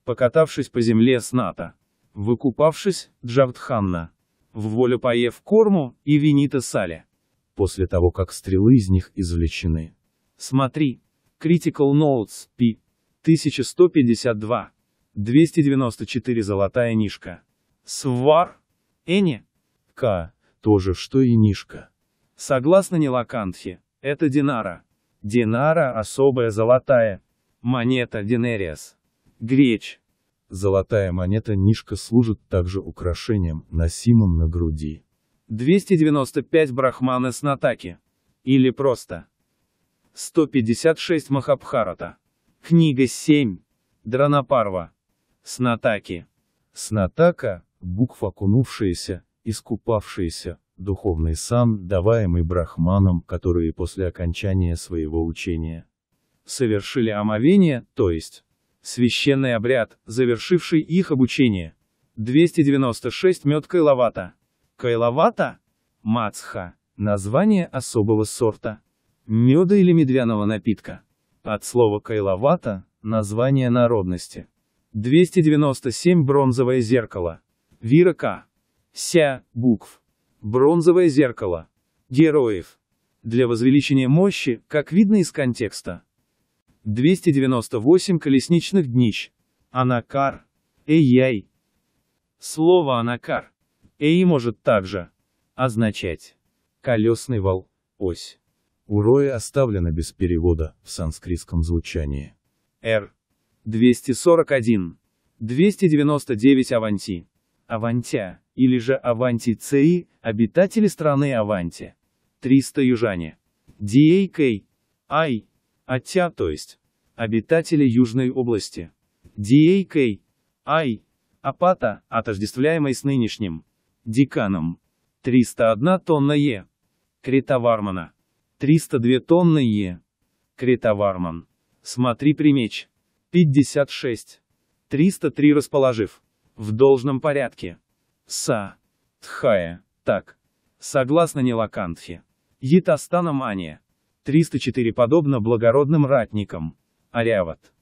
покатавшись по земле с НАТО. Выкупавшись, Джавдханна в волю поев корму и винита сали. После того, как стрелы из них извлечены. Смотри. Critical Notes, P. 1152. 294 золотая нишка. Свар. Эни. К. Тоже что и нишка. Согласно Нилакантхе, это динара. Динара – особая золотая. Монета Динериас. Греч. Золотая монета Нишка служит также украшением, носимым на груди. 295 брахманы Снатаки, Или просто. 156 Махабхарата. Книга 7. Дранапарва. Снатаки. Снатака – буква окунувшаяся, искупавшаяся, духовный сан, даваемый брахманам, которые после окончания своего учения совершили омовение, то есть Священный обряд, завершивший их обучение. 296 мед кайловата. Кайловата? Мацха. Название особого сорта. Меда или медвяного напитка. От слова кайловата – название народности. 297 бронзовое зеркало. Вирака. Ся, букв. Бронзовое зеркало. Героев. Для возвеличения мощи, как видно из контекста, 298 колесничных днищ. Анакар. Эй-яй. Слово анакар. Эй может также означать колесный вал, ось. Урое оставлено без перевода в санскритском звучании. Р. 241. 299 Аванти. Авантя, или же Аванти Ци, обитатели страны Аванти. 300 южане. Диэй Кэй. Ай. АТЯ, то есть обитатели Южной области. DAK, ай, Апата, отождествляемой с нынешним деканом. 301 тонна Е. Кретовармана. 302 тонны Е. Кретоварман. Смотри примеч. 56. 303 расположив. В должном порядке. Са. Тхая. Так. Согласно Нилакантхе. Етастана мания. 304 подобно благородным ратникам. Аряват.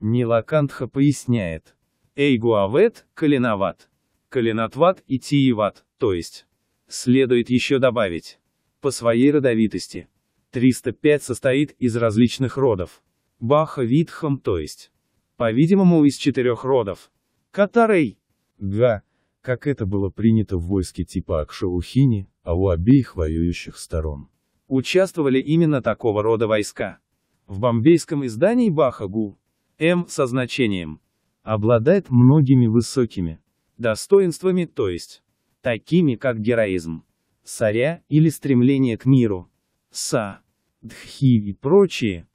Нилакантха поясняет. Эйгуавет, Калиноват. Калинатват и Тиеват, то есть. Следует еще добавить. По своей родовитости. 305 состоит из различных родов. Баха Витхам, то есть. По-видимому, из четырех родов. Катарей. Га. Как это было принято в войске типа Акшаухини, а у обеих воюющих сторон участвовали именно такого рода войска. В бомбейском издании Бахагу М со значением обладает многими высокими достоинствами, то есть такими как героизм, царя или стремление к миру, са, дхи и прочие.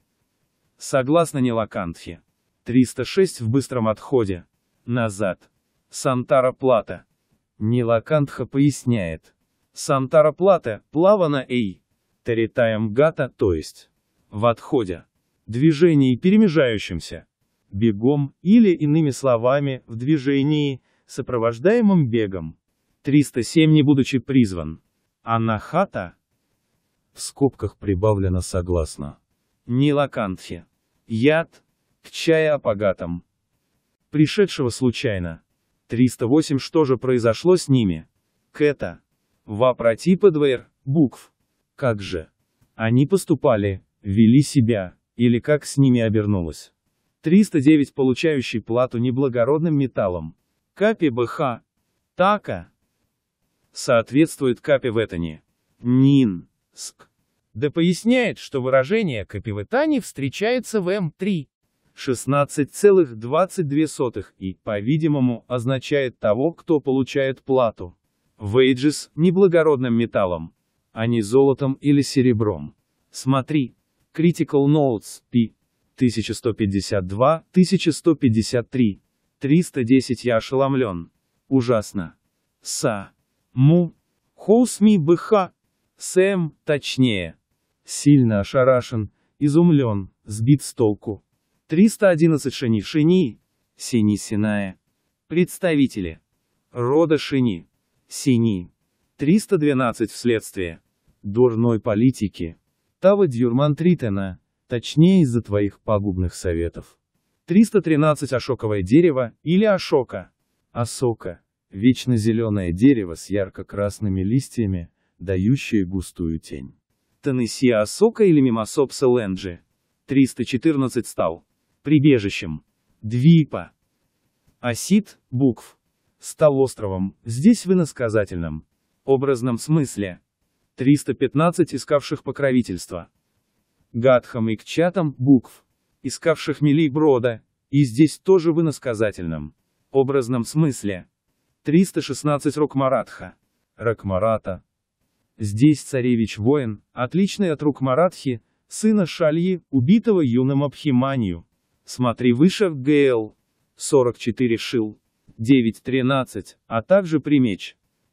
Согласно Нилакантхе, 306 в быстром отходе, назад, Сантара Плата. Нилакантха поясняет. Сантара Плата, плавана эй, Таритаем гата, то есть в отходе, движении перемежающемся, бегом или, иными словами, в движении, сопровождаемом бегом. 307 не будучи призван. Анахата в скобках прибавлено согласно. Нилакантхи. Яд, к чая апагатам. Пришедшего случайно. 308 Что же произошло с ними? Кэта. Вапротипа двоер, букв. Как же они поступали, вели себя, или как с ними обернулось? 309 получающий плату неблагородным металлом. Капи БХ. Така. Соответствует капи ветани. Нин. Ск. Да поясняет, что выражение капи капиветани встречается в М3. Эм 16,22 и, по-видимому, означает того, кто получает плату. Вейджис – неблагородным металлом а не золотом или серебром. Смотри. Critical Notes, P. 1152-1153. 310 я ошеломлен. Ужасно. Са. Му. Хоусми быха. Сэм, точнее. Сильно ошарашен, изумлен, сбит с толку. 311 шини шини, сини синая. Представители. Рода шини. Сини. 312 вследствие дурной политики Тава Дюрман Тритена, точнее из-за твоих пагубных советов. 313 Ашоковое дерево, или Ашока. Асока – вечно зеленое дерево с ярко-красными листьями, дающее густую тень. Теннессия Асока или Мимосопса Лэнджи. 314 стал прибежищем. Двипа. Осит, букв. Стал островом, здесь выносказательным образном смысле. 315 искавших покровительства. Гадхам и Кчатам, букв, искавших милей брода, и здесь тоже в иносказательном, образном смысле. 316 Рукмаратха. Ракмарата. Здесь царевич-воин, отличный от Рукмаратхи, сына Шальи, убитого юным Абхиманию. Смотри выше в ГЛ. 44 Шил. 9.13, а также примечь.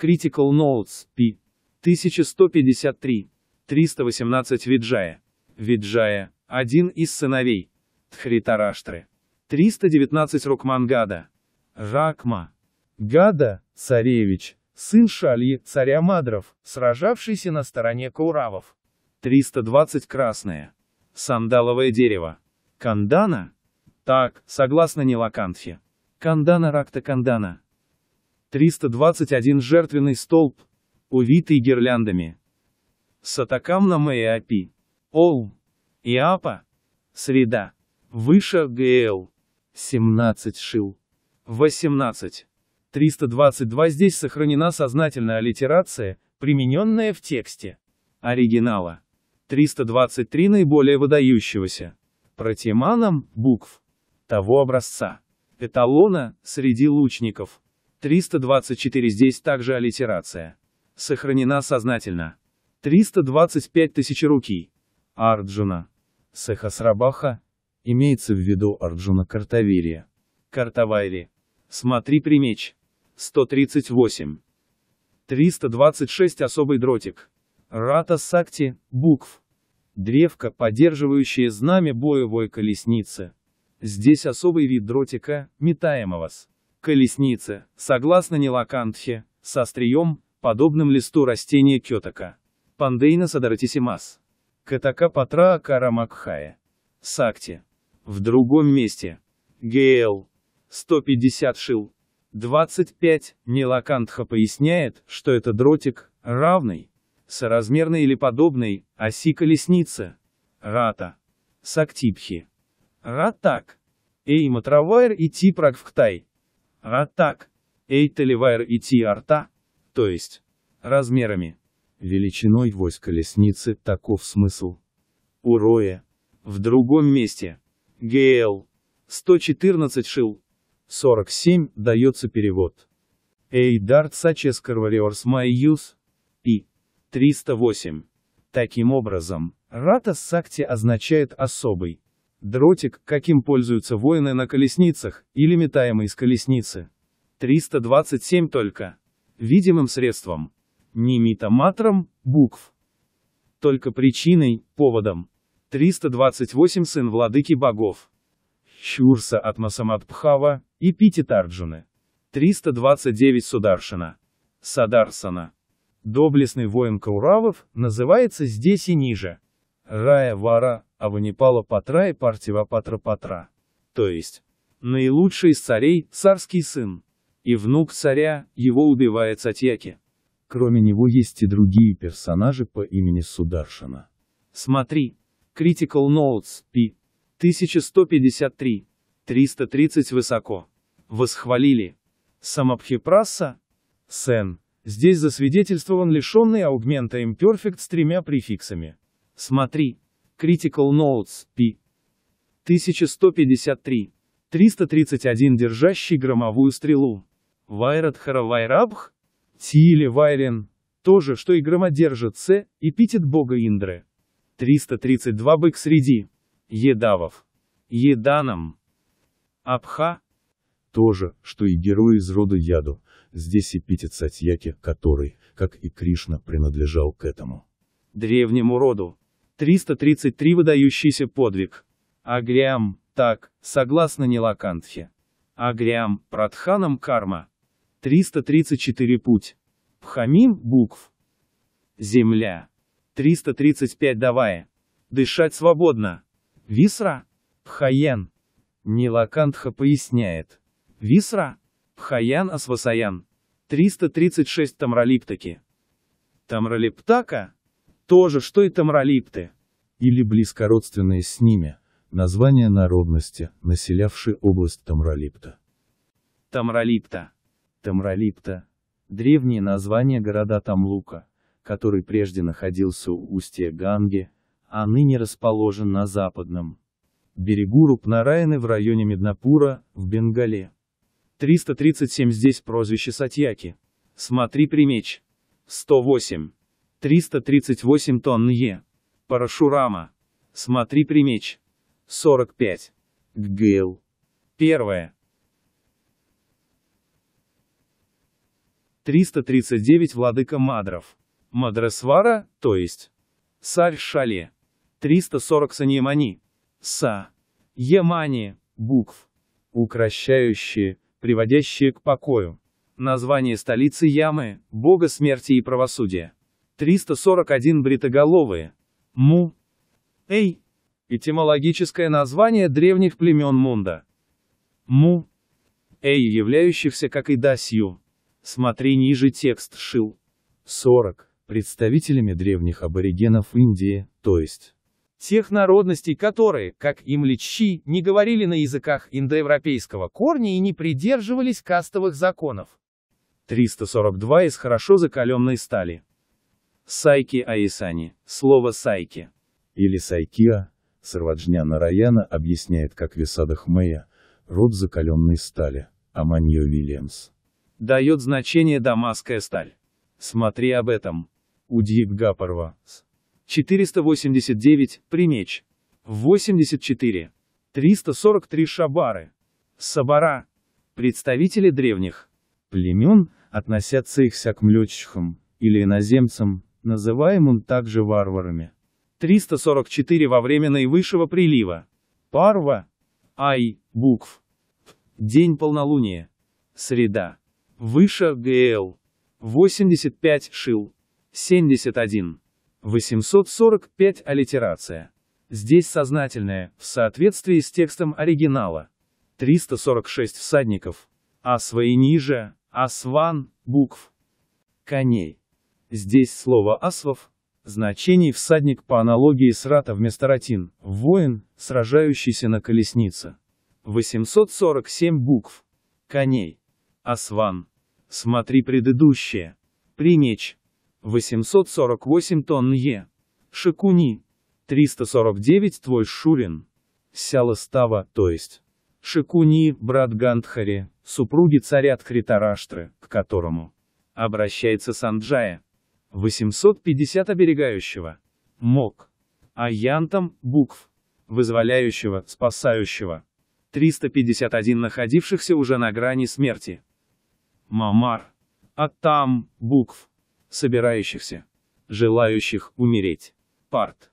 Critical Notes, p. 1153. 318 Виджая. Виджая, один из сыновей. Тхритараштры. 319 Рукмангада. Ракма. Гада, царевич, сын Шальи, царя Мадров, сражавшийся на стороне Кауравов. 320 Красное. Сандаловое дерево. Кандана? Так, согласно Нилакантфе. Кандана ракта кандана. 321 жертвенный столб, увитый гирляндами. Сатакамна Мэйапи. Ол. Иапа. Среда. Выше ГЛ. 17 шил. 18. 322 здесь сохранена сознательная аллитерация, примененная в тексте оригинала. 323 наиболее выдающегося протиманом букв того образца эталона среди лучников. 324 здесь также аллитерация. Сохранена сознательно. 325 тысяч руки. Арджуна. Сахасрабаха. Имеется в виду Арджуна Картавири. Картавайри. Смотри примеч. 138. 326 особый дротик. Рата Сакти, букв. Древко, поддерживающее знамя боевой колесницы. Здесь особый вид дротика, метаемого с колесницы, согласно Нилакантхе, со острием, подобным листу растения кетака. Пандейна садаратисимас. Катака патра акара Сакти. В другом месте. ГЛ. 150 шил. 25. Нилакантха поясняет, что это дротик, равный, соразмерный или подобный, оси колесницы. Рата. Сактипхи. Ратак. Эйма травайр и типрак а так, Эйтелевайр и Ти Арта, то есть, размерами. Величиной вось колесницы, таков смысл. Уроя. В другом месте. ГЛ. 114 шил. 47, дается перевод. Эйдарт сачес Вариорс Майюс. И. 308. Таким образом, Рата Сакти означает особый, Дротик, каким пользуются воины на колесницах, или метаемый из колесницы. 327 только. Видимым средством. Не митоматром, букв. Только причиной, поводом. 328 сын владыки богов. Щурса от Масамадпхава, и Пититарджуны. 329 Сударшина. Садарсана. Доблестный воин Кауравов, называется здесь и ниже. Рая Вара, а Аванипала Патра и Партивапатра Патра. То есть, наилучший из царей – царский сын. И внук царя, его убивает Сатьяки. Кроме него есть и другие персонажи по имени Сударшина. Смотри. Critical Notes, P. 1153. 330 высоко. Восхвалили. Самабхипраса? Сен. Здесь засвидетельствован лишенный аугмента имперфект с тремя префиксами. Смотри. Critical Notes, p. 1153. 331 держащий громовую стрелу. Вайрадхара Вайрабх, Тиили Вайрен, то же, что и громодержец С, эпитет бога Индры. 332 бык среди едавов, Еданам Абха, то же, что и герой из рода Яду, здесь эпитет Сатьяки, который, как и Кришна, принадлежал к этому древнему роду. 333 Выдающийся подвиг. Агриам, так, согласно Нилакантхе. Агриам, Прадханам Карма. 334 Путь. Пхамим, букв. Земля. 335 Давая. Дышать свободно. Висра. Пхаян. Нилакантха поясняет. Висра. Пхаян Асвасаян. 336 Тамралиптаки. Тамралиптака, то же, что и тамролипты. Или близкородственные с ними, название народности, населявшей область Тамролипта. Тамролипта. Тамролипта. Древнее название города Тамлука, который прежде находился у устья Ганги, а ныне расположен на западном берегу Рупнараины в районе Меднапура, в Бенгале. 337 здесь прозвище Сатьяки. Смотри примеч. 108. 338 тонн Е. Парашурама. Смотри примеч. 45. ГГЛ. Первое. 339 Владыка Мадров. Мадрасвара, то есть. Сарь Шале. 340 Саньямани. Са. Емани Букв. Укращающие, приводящие к покою. Название столицы Ямы, бога смерти и правосудия. 341 бритоголовые. Му. Эй. Этимологическое название древних племен Мунда. Му. Эй, являющихся как и Дасью. Смотри ниже текст Шил. 40. Представителями древних аборигенов Индии, то есть тех народностей, которые, как им личи, не говорили на языках индоевропейского корня и не придерживались кастовых законов. 342 из хорошо закаленной стали. Сайки Аисани, слово сайки. Или сайкиа, Сарваджня Нараяна объясняет как Висада Хмея, род закаленной стали, Аманьо Вильямс. Дает значение дамасская сталь. Смотри об этом. Удип Гапарва. 489, Примеч. 84. 343 Шабары. Сабара. Представители древних племен, относятся их к млеччхам, или иноземцам, называемым также варварами. 344 во время наивысшего прилива. Парва. Ай, букв. День полнолуния. Среда. Выше ГЛ. 85 шил. 71. 845 аллитерация. Здесь сознательная, в соответствии с текстом оригинала. 346 всадников. А и ниже, А сван, букв. Коней. Здесь слово «асвов» значений всадник по аналогии с рата вместо ратин, воин, сражающийся на колеснице. 847 букв. Коней. Асван. Смотри предыдущее. Примеч. 848 тонн Е. Шикуни. 349 твой Шурин. Сялостава, то есть. Шикуни, брат Гандхари, супруги царя Тхритараштры, к которому обращается Санджая. 850 оберегающего, мог, а янтом, букв, вызволяющего, спасающего, 351 находившихся уже на грани смерти, мамар, а там, букв, собирающихся, желающих умереть, парт,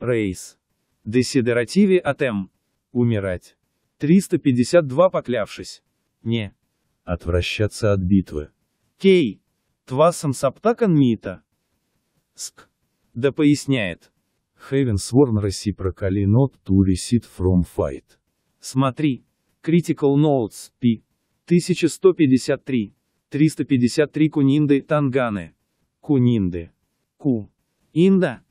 рейс, десидеративе атем, умирать, 352 поклявшись, не, отвращаться от битвы, кей, Твасом саптакан мита. Ск. Да поясняет. Хевенс Ворн Reciprocal Not ту Receipt фром файт. Смотри. Critical Notes, P. 1153. 353 Кунинды, Танганы. Кунинды. Ку. Инда.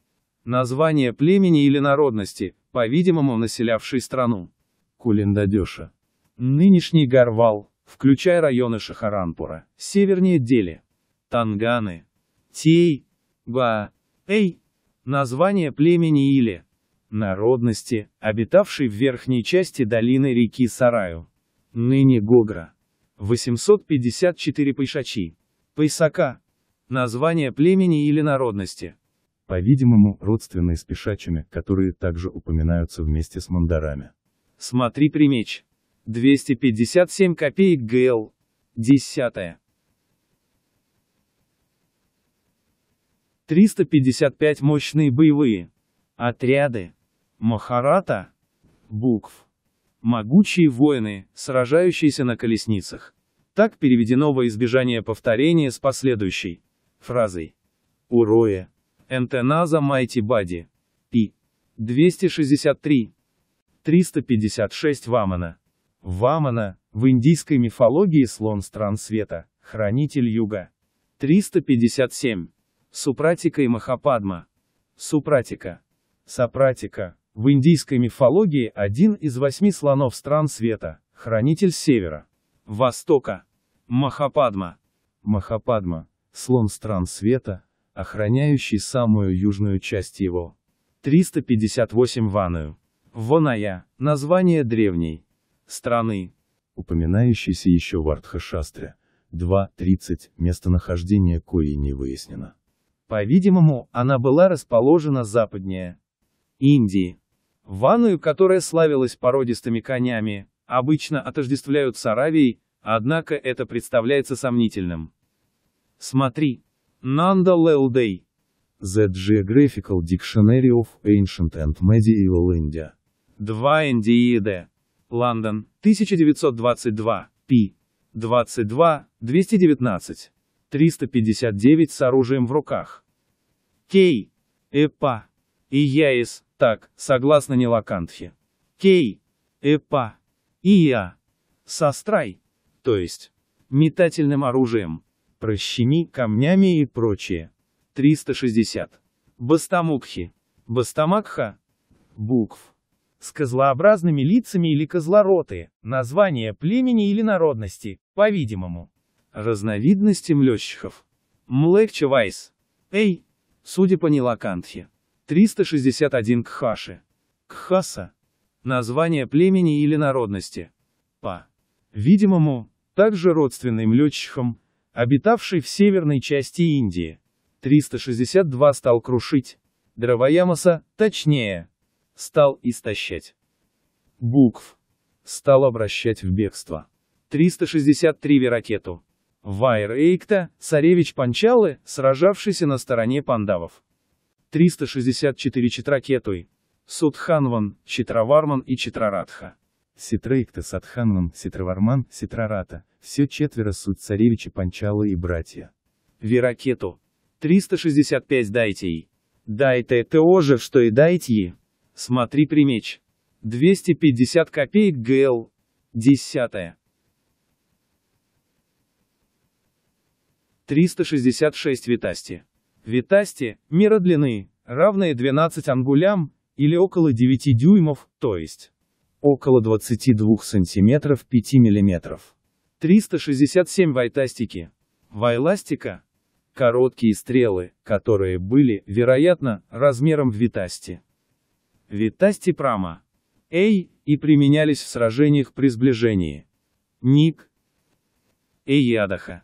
Название племени или народности, по-видимому населявшей страну. Кулиндадеша. Нынешний Горвал, включая районы Шахаранпура, севернее Дели. Танганы, Тей, Ба, Эй, название племени или народности, обитавшей в верхней части долины реки Сараю, ныне Гогра. 854 Пайшачи. Пайсака. Название племени или народности. По-видимому, родственные с пешачами, которые также упоминаются вместе с мандарами. Смотри примеч. 257 копеек ГЛ. Десятая. 355 мощные боевые отряды Махарата, букв, могучие воины, сражающиеся на колесницах. Так переведено во избежание повторения с последующей фразой. Уроя. Энтеназа Майти Бади. Пи. 263. 356 Вамана. Вамана, в индийской мифологии слон стран света, хранитель юга. 357. Супратика и Махападма. Супратика. Сапратика. В индийской мифологии один из восьми слонов стран света, хранитель севера. Востока. Махападма. Махападма. Слон стран света, охраняющий самую южную часть его. 358 Ваную. Воная, название древней страны, упоминающейся еще в Артхашастре, 2.30, местонахождение кои не выяснено. По-видимому, она была расположена западнее Индии. Ванную, которая славилась породистыми конями, обычно отождествляют с Аравией, однако это представляется сомнительным. Смотри. Нанда Лелдей. The Geographical Dictionary of Ancient and Medieval India. 2 NDED. Лондон, 1922, p. 22, 219. 359 с оружием в руках. Кей. Эпа. И я из, так, согласно Нилакантхе. Кей. Эпа. И я. Сострай. То есть, метательным оружием. прощими камнями и прочее. 360. Бастамукхи. Бастамакха. Букв. С козлообразными лицами или козлороты, название племени или народности, по-видимому. Разновидности млёщиков. Млэкчевайс. Эй, судя по Нилакантхе. 361 Кхаши. Кхаса. Название племени или народности. По. Видимому, также родственным летчикам, обитавший в северной части Индии. 362 стал крушить. Дравоямаса, точнее, стал истощать. Букв. Стал обращать в бегство. 363 Веракету. Вайр царевич Панчалы, сражавшийся на стороне пандавов. 364 Читракетуй, Судханван, Читраварман и Читрарадха. Ситраикта Садханван, Ситраварман, Ситрарата, все четверо суть царевича Панчалы и братья. Веракету. 365 Дайтей. Дайте то же, что и Дайтьи. Смотри примеч. 250 копеек ГЛ. Десятое. 366 витасти. Витасти – мера длины, равная 12 ангулям, или около 9 дюймов, то есть около 22 сантиметров, 5 миллиметров. 367 вайтастики. Вайластика – короткие стрелы, которые были, вероятно, размером в витасти. Витасти прама. Эй, и применялись в сражениях при сближении. Ник. Эй Эйядаха.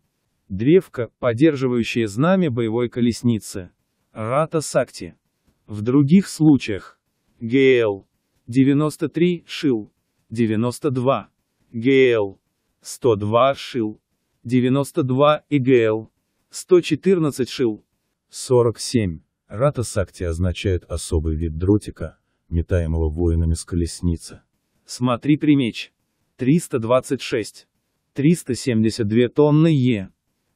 древко, поддерживающее знамя боевой колесницы. Рата Сакти. В других случаях. ГЛ. 93 шил. 92. ГЛ. 102 шил. 92 и ГЛ. 114 шил. 47. Рата Сакти означает особый вид дротика, метаемого воинами с колесницы. Смотри примеч. 326. 372 тонны Е.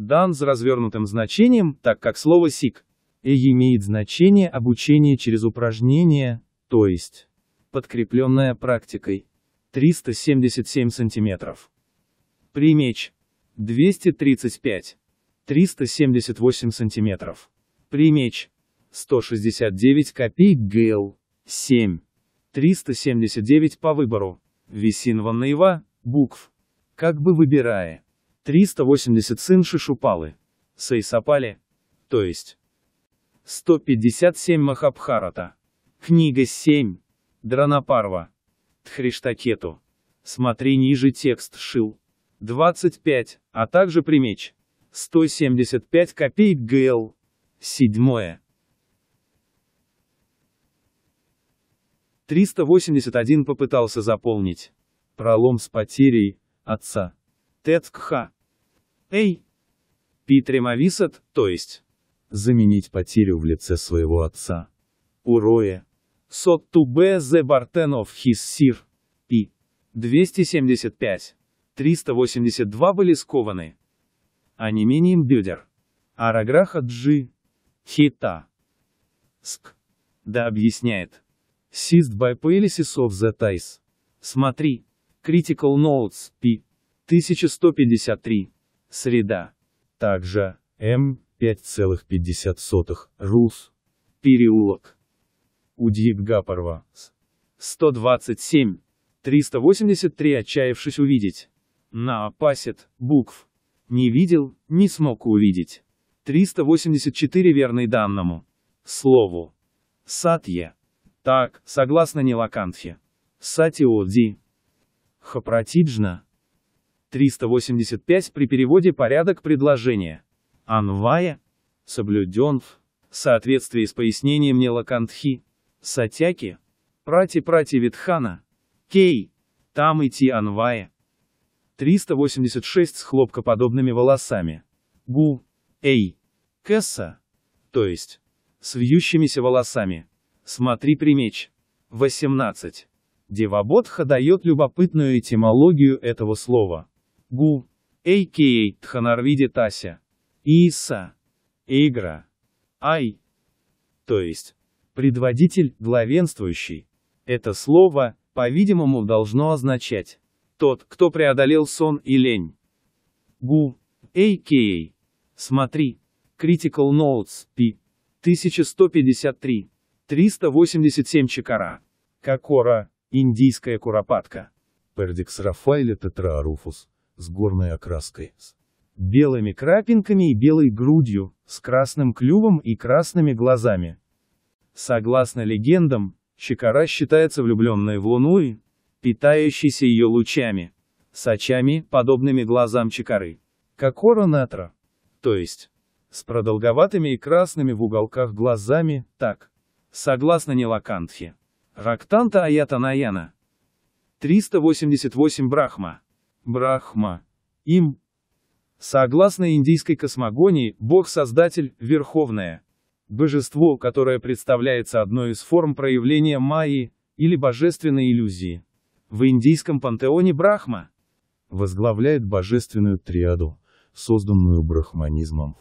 дан с развернутым значением, так как слово «сик» и имеет значение обучение через упражнение, то есть подкрепленное практикой. 377 сантиметров. Примеч. 235. 378 сантиметров. Примеч. 169 копеек ГЛ. 7. 379 по выбору. Висинваннаева, букв. Как бы выбирая. 380 сын Шишупалы, Сайсапали, то есть 157 Махабхарата, книга 7, Дранапарва, Тхриштакету, смотри ниже текст Шил, 25, а также примеч, 175 копеек ГЛ, седьмое. 381 попытался заполнить пролом с потерей отца. Тецкха. Эй! Питремависат, то есть. Заменить потерю в лице своего отца. Урое, Сот тубе зе бартен хис сир. Пи. 275. 382 были скованы. А не менее бедер. Араграха джи. Хита. Ск. Да объясняет. Сист бай Palaces of the тайс. Смотри. Critical Notes, P. 1153. Среда. Также, М, 5,50, Рус. Переулок. Удьик Гапарва. 127. 383 отчаявшись увидеть. На опасит, букв. Не видел, не смог увидеть. 384 верный данному. Слову. Сатье. Так, согласно Нилакантхе. Сатиоди. Хапратиджна. 385 при переводе порядок предложения. Анвая, соблюденв, в соответствии с пояснением Нелакантхи, Сатяки, Прати-Прати Витхана, Кей, там идти Анвая. 386 с хлопкоподобными волосами. Гу, Эй, Кэсса, то есть, с вьющимися волосами. Смотри примеч. 18. Девабодха дает любопытную этимологию этого слова. Гул, а.к.а. Тханарвиди Тася. Иса. Игра. Ай. То есть, предводитель, главенствующий. Это слово, по-видимому, должно означать «тот, кто преодолел сон и лень». Гу. А.к.а. Смотри. Critical Notes. P. 1153. 387 чекара. Кокора. Индийская куропатка. Пердикс Рафаэля тетраруфус с горной окраской, с белыми крапинками и белой грудью, с красным клювом и красными глазами. Согласно легендам, Чикара считается влюбленной в Луну и питающейся ее лучами, сочами, подобными глазам Чикары, как Оронатра, то есть, с продолговатыми и красными в уголках глазами, так, согласно Нилакантхе. Рактанта Аята Аятанаяна. 388 Брахма. Брахма. Им. Согласно индийской космогонии, Бог-создатель – верховное божество, которое представляется одной из форм проявления майи, или божественной иллюзии. В индийском пантеоне Брахма возглавляет божественную триаду, созданную брахманизмом.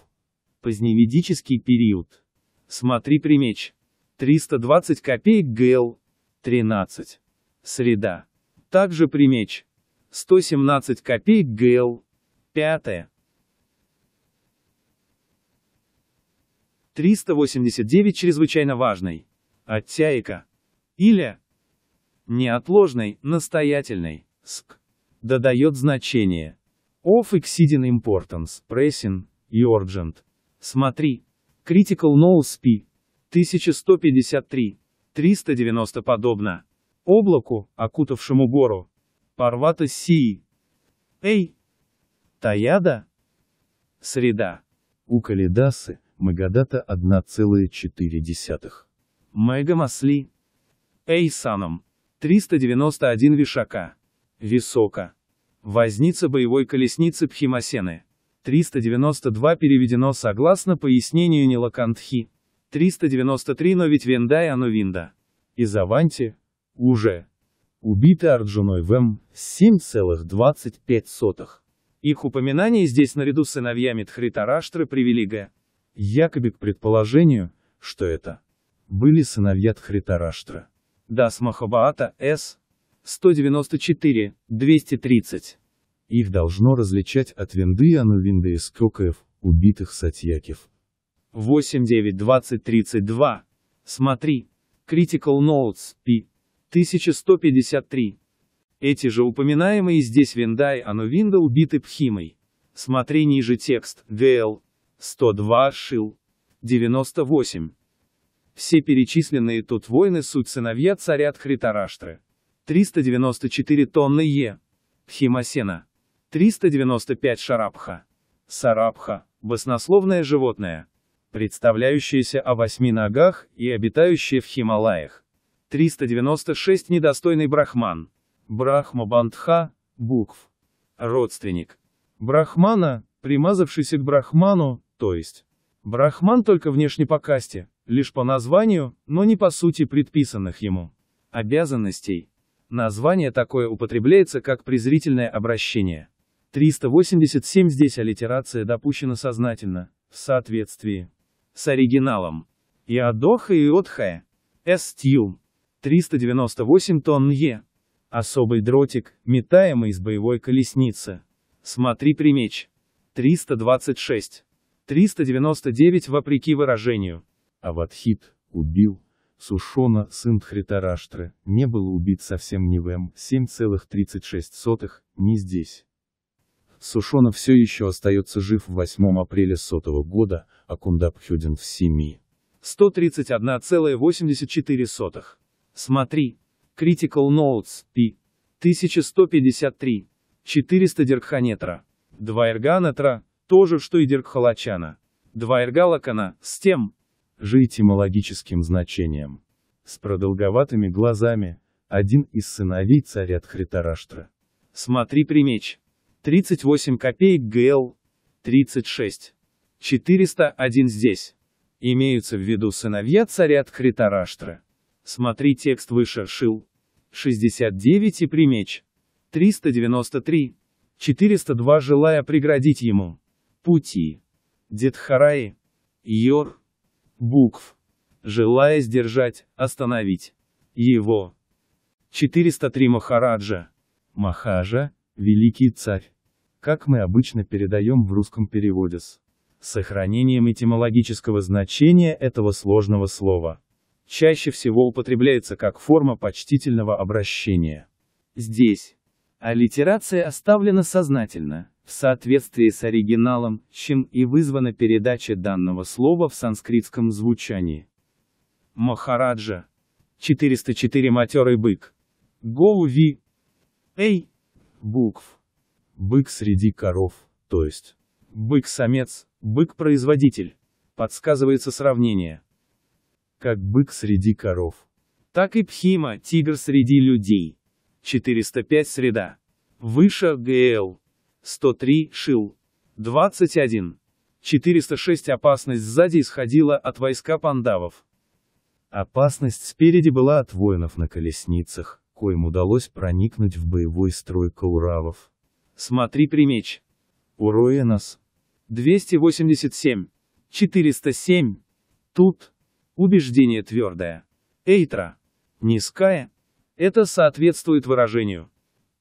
Поздневедический период. Смотри примеч. 320 копеек ГЛ. 13. Среда. Также примеч. 117 копеек ГЛ. 5 389 чрезвычайно важной. Оттяйка. Или неотложной, настоятельной. СК. Додает значение. Of exceeding importance, pressing, urgent. Смотри. Critical no speed. 1153. 390 подобно. Облаку, окутавшему гору, Парвата Сии. Эй! Таяда? Среда. У Калидасы, Магадата 1,4. Мэга Масли. Эй Саном. 391 Вишака. Висока. Возница боевой колесницы Пхимасены. 392 переведено согласно пояснению Нилакантхи. 393 но ведь Вендай оно Винда. Из Аванти. Уже убиты Арджуной Вэм, 7,25. Их упоминание здесь наряду с сыновьями Тхритараштры привели Г. Якоби к предположению, что это были сыновья Тхритараштры. Дас Махабаата, С. 194, 230. Их должно различать от винды Ану винды из Кокоев, убитых Сатьякев. 8-9-20-32. Смотри. Critical Notes, P. 1153. Эти же упоминаемые здесь Виндай Анувинда убиты Пхимой. Смотри ниже текст, ГЛ. 102 Шил. 98. Все перечисленные тут войны суть сыновья царя Тхритараштры. 394 тонны Е. Пхимасена. 395 Шарабха. Сарабха – баснословное животное, представляющееся о восьми ногах и обитающее в Хималаях. 396 недостойный брахман. Брахма бандха, букв. Родственник. Брахмана, примазавшийся к брахману, то есть. Брахман только внешне по касте, лишь по названию, но не по сути предписанных ему. Обязанностей. Название такое употребляется как презрительное обращение. 387 здесь аллитерация допущена сознательно, в соответствии с оригиналом. Иадоха и Отхая. Эстью. 398 тонн Е. Особый дротик, метаемый из боевой колесницы. Смотри примеч. 326. 399 вопреки выражению. Аватхит, убил, Сушона, сын Хритараштры не был убит совсем не в М7,36, эм. не здесь. Сушона все еще остается жив в 8 апреля сотого года, а Кундапхюдин в 7. 131,84 Смотри. Critical Notes, P. 1153. 400 Диркханетра. Два эрганетра, то же, что и Диркхалачана. Два эргалакана с тем. Же этимологическим значением. С продолговатыми глазами, один из сыновей царя Тхритараштра. Смотри примеч. 38 копеек ГЛ. 36. 401 здесь. Имеются в виду сыновья царя Тхритараштры. Смотри текст выше, Шил. 69 и примеч. 393. 402 желая преградить ему. Пути. Дедхараи. Йор. Букв. Желая сдержать, остановить. Его. 403 Махараджа. Махажа, великий царь. Как мы обычно передаем в русском переводе с сохранением этимологического значения этого сложного слова чаще всего употребляется как форма почтительного обращения. Здесь аллитерация оставлена сознательно, в соответствии с оригиналом, чем и вызвана передача данного слова в санскритском звучании. Махараджа. 404 матерый бык. Гоуви. Эй. Букв. Бык среди коров, то есть. Бык-самец, бык-производитель. Подсказывается сравнение как бык среди коров. Так и Пхима, тигр среди людей. 405 среда. Выше ГЛ. 103 Шил. 21. 406 опасность сзади исходила от войска пандавов. Опасность спереди была от воинов на колесницах, коим удалось проникнуть в боевой строй кауравов. Смотри примеч. Уроенос. 287. 407. Тут. Убеждение твердое. Эйтра. Низкая. Это соответствует выражению.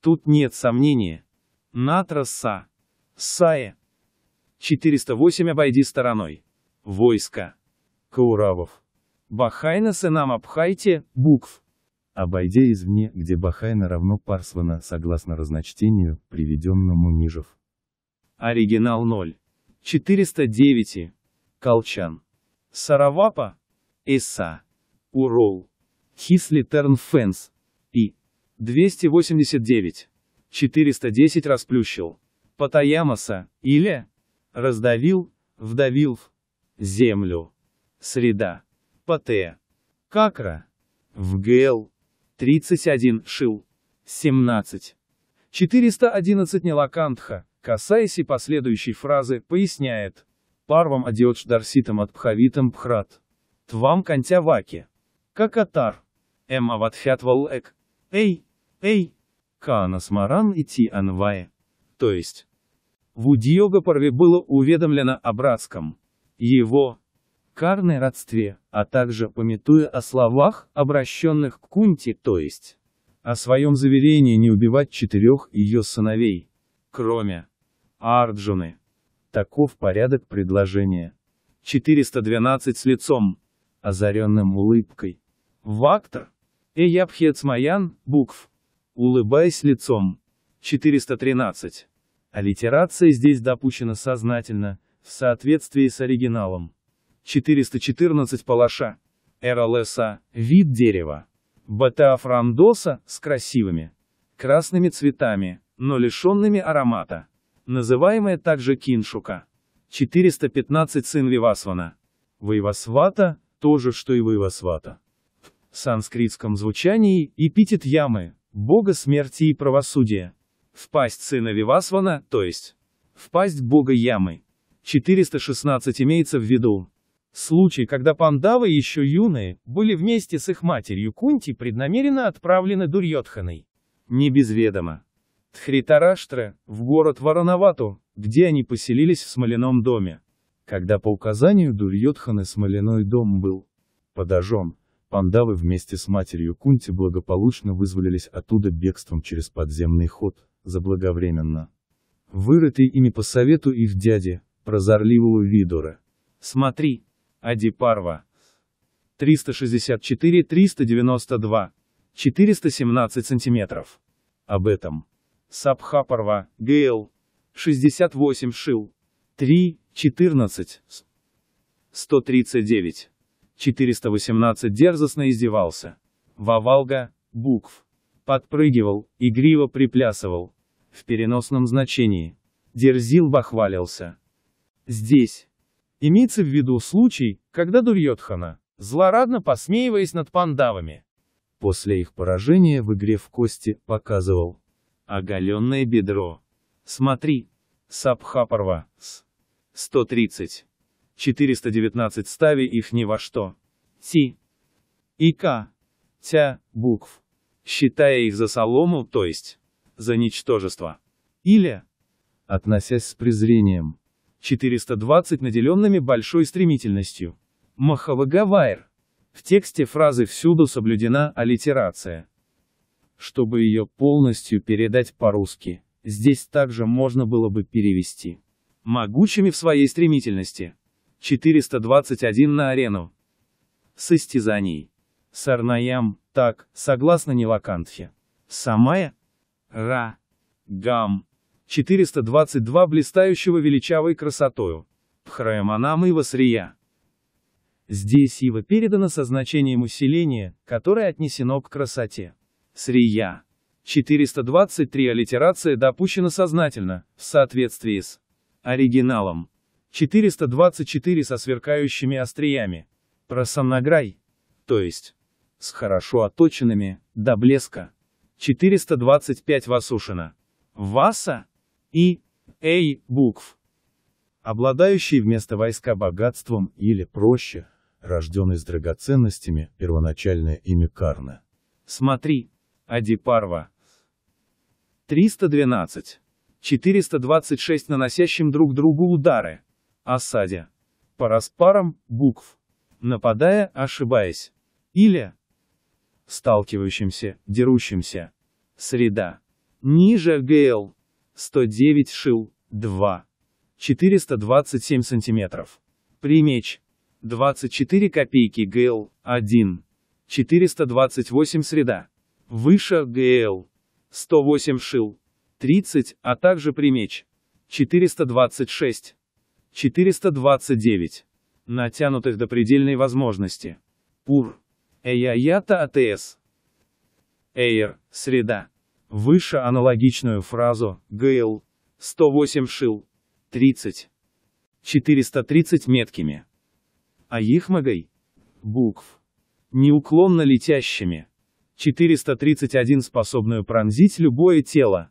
Тут нет сомнения. Натроса. Сае. 408 обойди стороной. Войско. Кауравов. Бахайна сынам Абхайте, букв. Обойдя извне, где Бахайна равно Парсвана, согласно разночтению, приведенному Нижев. Оригинал 0. 409. Колчан. Саравапа, ИСА, Урол, Хисли Тернфенс, И. 289. 410 расплющил. Патаямаса, или раздавил, вдавил в землю. Среда. Пате. Какра. В ГЛ. 31. Шил. 17. 411 Нелакантха, касаясь и последующей фразы, поясняет. Парвам адиотш дарситам от пхавитам пхрат. Твам контя ваки. Какатар. Эма ватфятвал эк. Эй, эй. Каанас маран идти анвае. То есть. Вудьога Парви было уведомлено о братском. Его карной родстве, а также пометуя о словах, обращенных к Кунти, то есть о своем заверении не убивать четырех ее сыновей, кроме Арджуны. Таков порядок предложения. 412 с лицом озаренным улыбкой. Вактор. Эябхецмаян, букв. Улыбаясь лицом. 413. Аллитерация здесь допущена сознательно, в соответствии с оригиналом. 414 палаша. РЛСА, вид дерева. Батеофрандоса, с красивыми, красными цветами, но лишенными аромата. Называемая также киншука. 415 сын Вивасвана. Вивасвата, то же, что и Ваивасвата. В санскритском звучании эпитет Ямы, бога смерти и правосудия. Впасть сына Вивасвана, то есть впасть бога Ямы. 416 имеется в виду. Случай, когда пандавы еще юные, были вместе с их матерью Кунти преднамеренно отправлены Дурьотханой. Не без ведома. Тхритараштра, в город Варанавату, где они поселились в смоляном доме. Когда по указанию Дурьотхана смоляной дом был подожжен, пандавы вместе с матерью Кунти благополучно вызволились оттуда бегством через подземный ход, заблаговременно. Вырытый ими по совету их дяди, прозорливого Видора. Смотри, Ади Парва, 364-392, 417 сантиметров. Об этом. Сабхапарва, Гейл, 68 Шил, 3, 14. 139. 418 дерзостно издевался. Вавалга, букв. Подпрыгивал, игриво приплясывал. В переносном значении. Дерзил бахвалился. Здесь. Имеется в виду случай, когда Дурьотхана, злорадно посмеиваясь над пандавами, после их поражения в игре в кости, показывал. Оголенное бедро. Смотри. Сабхапарва. С. 130. 419 стави их ни во что. Си. И К. Тя. Букв. Считая их за солому, то есть, за ничтожество. Или, относясь с презрением. 420 наделенными большой стремительностью. Махавагавайр. В тексте фразы всюду соблюдена аллитерация. Чтобы ее полностью передать по-русски, здесь также можно было бы перевести могучими в своей стремительности. 421 на арену. Состязаний. Сарнаям, так, согласно Нилакантхе. Самая? Ра. Гам. 422 блистающего величавой красотою. Пхраяманам и Васрия. Здесь Ива передана со значением усиления, которое отнесено к красоте. Срия. 423 аллитерация допущена сознательно, в соответствии с оригиналом. 424 со сверкающими остриями. Просаннограй, то есть, с хорошо отточенными, до блеска. 425 Васушина. Васа и Эй букв. Обладающий вместо войска богатством или проще, рожденный с драгоценностями, первоначальное имя Карна. Смотри, Адипарва. 312. 426 наносящим друг другу удары. Осаде. По распарам букв. Нападая, ошибаясь. Или сталкивающимся, дерущимся. Среда. Ниже ГЛ. 109 шил. 2. 427 сантиметров. Примеч. 24 копейки ГЛ. 1. 428 среда. Выше ГЛ. 108 шил. 30, а также при меч. 426. 429. Натянутых до предельной возможности. Пур. Эйаята АТС. Эйр. Среда. Выше аналогичную фразу, ГЛ. 108 шил. 30. 430 меткими. А их Букв. Неуклонно летящими. 431 способную пронзить любое тело.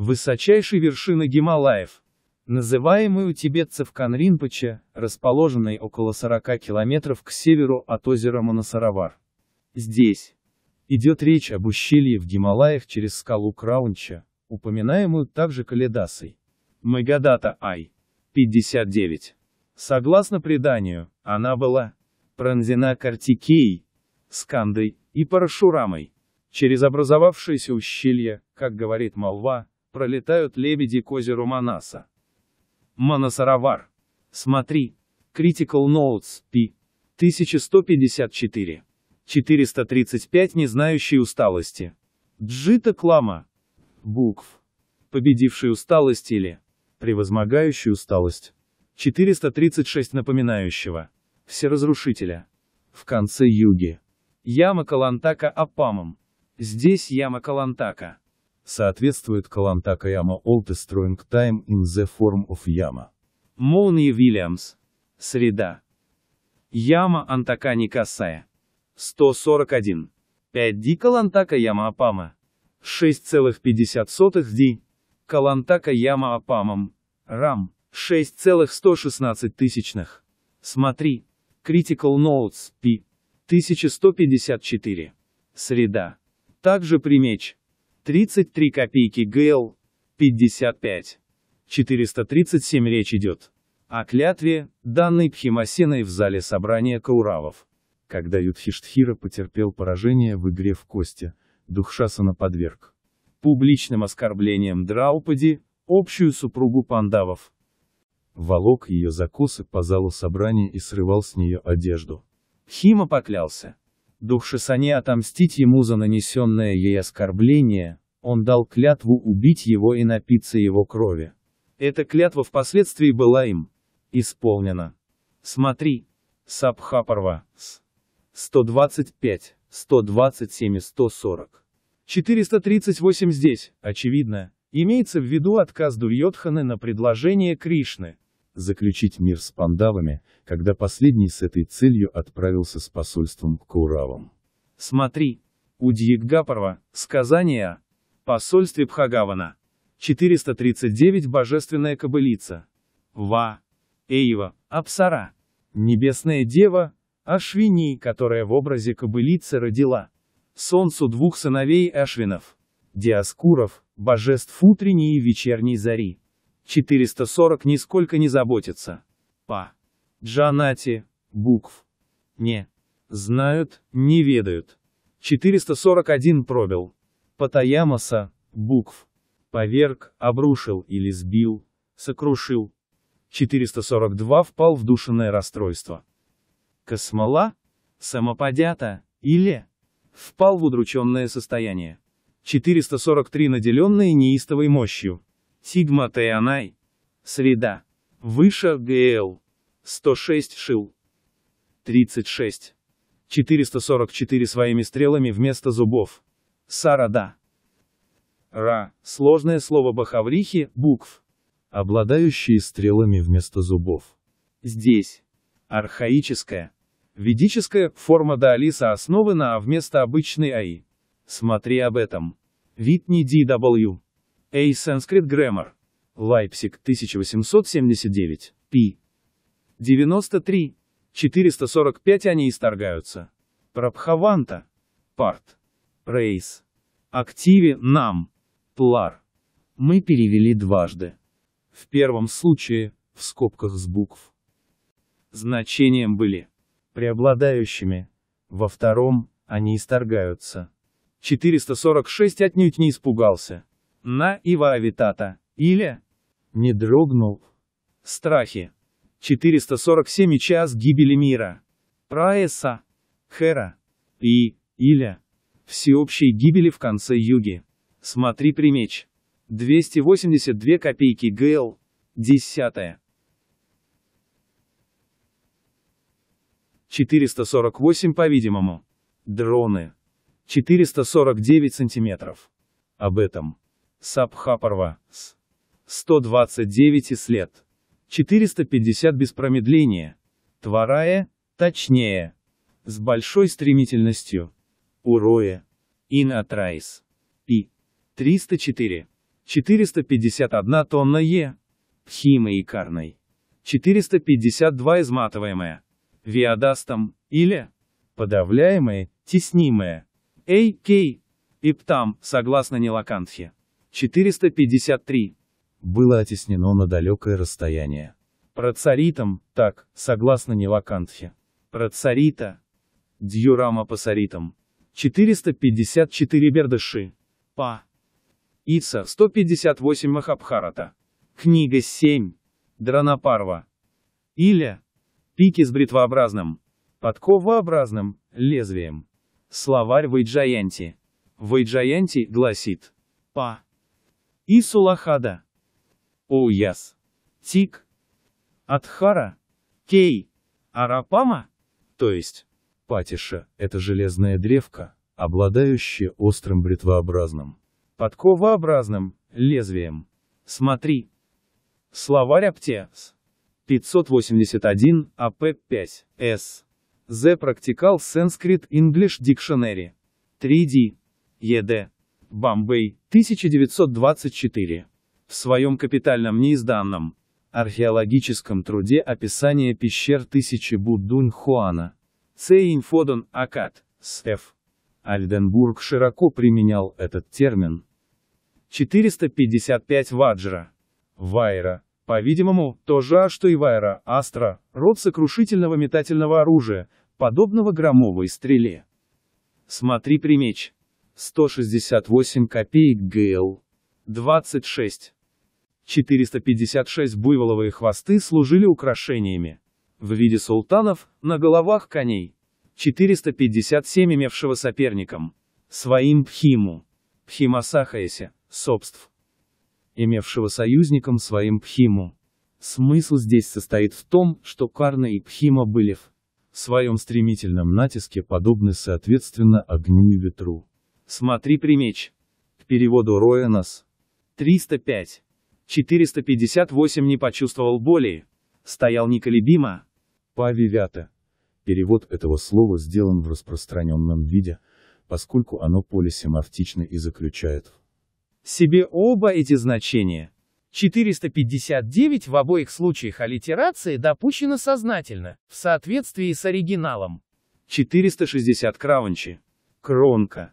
высочайшей вершины Гималаев, называемой у тибетцев Канринпоча, расположенной около 40 километров к северу от озера Моносаравар. Здесь идет речь об ущелье в Гималаях через скалу Краунча, упоминаемую также Каледасой. Магадата Ай. 59. Согласно преданию, она была пронзена Картикеей, Скандой и Парашурамой. Через образовавшееся ущелье, как говорит молва, пролетают лебеди к озеру Манаса. Манасаравар. Смотри. Critical Notes, P. 1154. 435 незнающий усталости. Джита Клама. Букв. Победивший усталость или превозмогающий усталость. 436 напоминающего. Всеразрушителя. В конце юги. Яма Калантака Апамом. Здесь яма Калантака соответствует Калантака Яма All the Strong Time in the Form of Яма. Молния Вильямс. Среда. Яма Антакани Касая. 141. 5 ди Калантака Яма Апама. 6,50 ди. Калантака Яма Апамам. Рам. 6,116 тысячных. Смотри. Critical Notes, P. 1154. Среда. Также примечь. 33 копейки ГЛ, 55. 437 речь идет о клятве, данной Пхимасеной в зале собрания Кауравов. Когда Юдхиштхира потерпел поражение в игре в кости, Духшасана подверг публичным оскорблением Драупади, общую супругу пандавов. Волок ее закосы по залу собрания и срывал с нее одежду. Хима поклялся. Духшасане отомстить ему за нанесенное ей оскорбление, он дал клятву убить его и напиться его крови. Эта клятва впоследствии была им исполнена. Смотри. Сабхапарва. 125, 127 и 140. 438 здесь, очевидно, имеется в виду отказ Дурьотханы на предложение Кришны. Заключить мир с пандавами, когда последний с этой целью отправился с посольством к Куравам. Смотри. У Дьяггапарва, сказание Посольстве Пхагавана. 439 Божественная кобылица. Ва. Эйва. Апсара. Небесная дева. Ашвини, которая в образе кобылицы родила. Солнцу двух сыновей Ашвинов. Диаскуров, божеств утренней и вечерней зари. 440 нисколько не заботится. Па. Джанати. Букв. Не. Знают, не ведают. 441 пробил. Патаямаса, букв, поверг, обрушил или сбил, сокрушил. 442 впал в душевное расстройство. Космола, самоподята, или впал в удрученное состояние. 443 наделенные неистовой мощью. Сигма Теанай. Среда. Выше ГЛ. 106 шил. 36. 444 своими стрелами вместо зубов. Сарада. Ра – сложное слово бахаврихи, букв, обладающие стрелами вместо зубов. Здесь. Архаическая. Ведическая форма Даалиса основана а вместо обычной АИ. Смотри об этом. Витни DW. A Sanskrit Grammar. Лайпсик, 1879. P. 93. 445 они исторгаются. Прабхаванта. Парт. Рейс. Активе нам. Плар. Мы перевели дважды. В первом случае, в скобках с букв. Значением были преобладающими. Во втором, они исторгаются. 446 отнюдь не испугался. На Ива Авитата. Или? Не дрогнул. Страхи. 447 час гибели мира. Праеса. Хера. И, или всеобщей гибели в конце юги. Смотри примеч. 282 копейки ГЛ. Десятая. 448 по-видимому. Дроны. 449 сантиметров. Об этом. Сабхапарва. с. 129 и след. 450 без промедления. Творая, точнее. С большой стремительностью. Уроя. Инатрайс. Пи. 304. 451 тонна Е. Пхима и карной. 452 изматываемая. Виадастом, или подавляемое, теснимое. Эй, кей. Иптам, согласно Нилакантхе. 453. Было оттеснено на далекое расстояние. Процаритом, так, согласно Нилакантхе. Процарита. Дьюрама пасаритом. 454 Бердыши. Па. Ица, 158 Махабхарата. Книга 7. Дранапарва. Иля. Пики с бритвообразным, подковообразным, лезвием. Словарь Вайджаянти. Вайджаянти гласит. Па. Исулахада. Оуяс. Тик. Адхара. Кей. Арапама, то есть патиша – это железная древка, обладающая острым бритвообразным, подковообразным лезвием. Смотри. Словарь Аптеас. 581 АП5 С. The Practical Sanskrit English Dictionary. 3D. ЕД. Бомбей, 1924. В своем капитальном неизданном археологическом труде «Описание пещер тысячи Буддун-Хуана» Цейнфодон Акад, С.Ф. Альденбург широко применял этот термин. 455 Ваджра. Вайра, по-видимому, то же, а что и Вайра, Астра, род сокрушительного метательного оружия, подобного громовой стреле. Смотри примеч. 168 копеек ГЛ. 26. 456 буйволовые хвосты служили украшениями в виде султанов, на головах коней. 457 имевшего соперником. Своим Пхиму. пхима Пхимасахаесе, собств. Имевшего союзником своим Пхиму. Смысл здесь состоит в том, что Карна и Пхима были в своем стремительном натиске подобны соответственно огню и ветру. Смотри примеч. К переводу Роэнос. 305. 458 не почувствовал боли. Стоял неколебимо, Павивята. Перевод этого слова сделан в распространенном виде, поскольку оно полисемавтично и заключает в себе оба эти значения. 459 в обоих случаях аллитерации допущено сознательно, в соответствии с оригиналом. 460 краванчи. Кронка.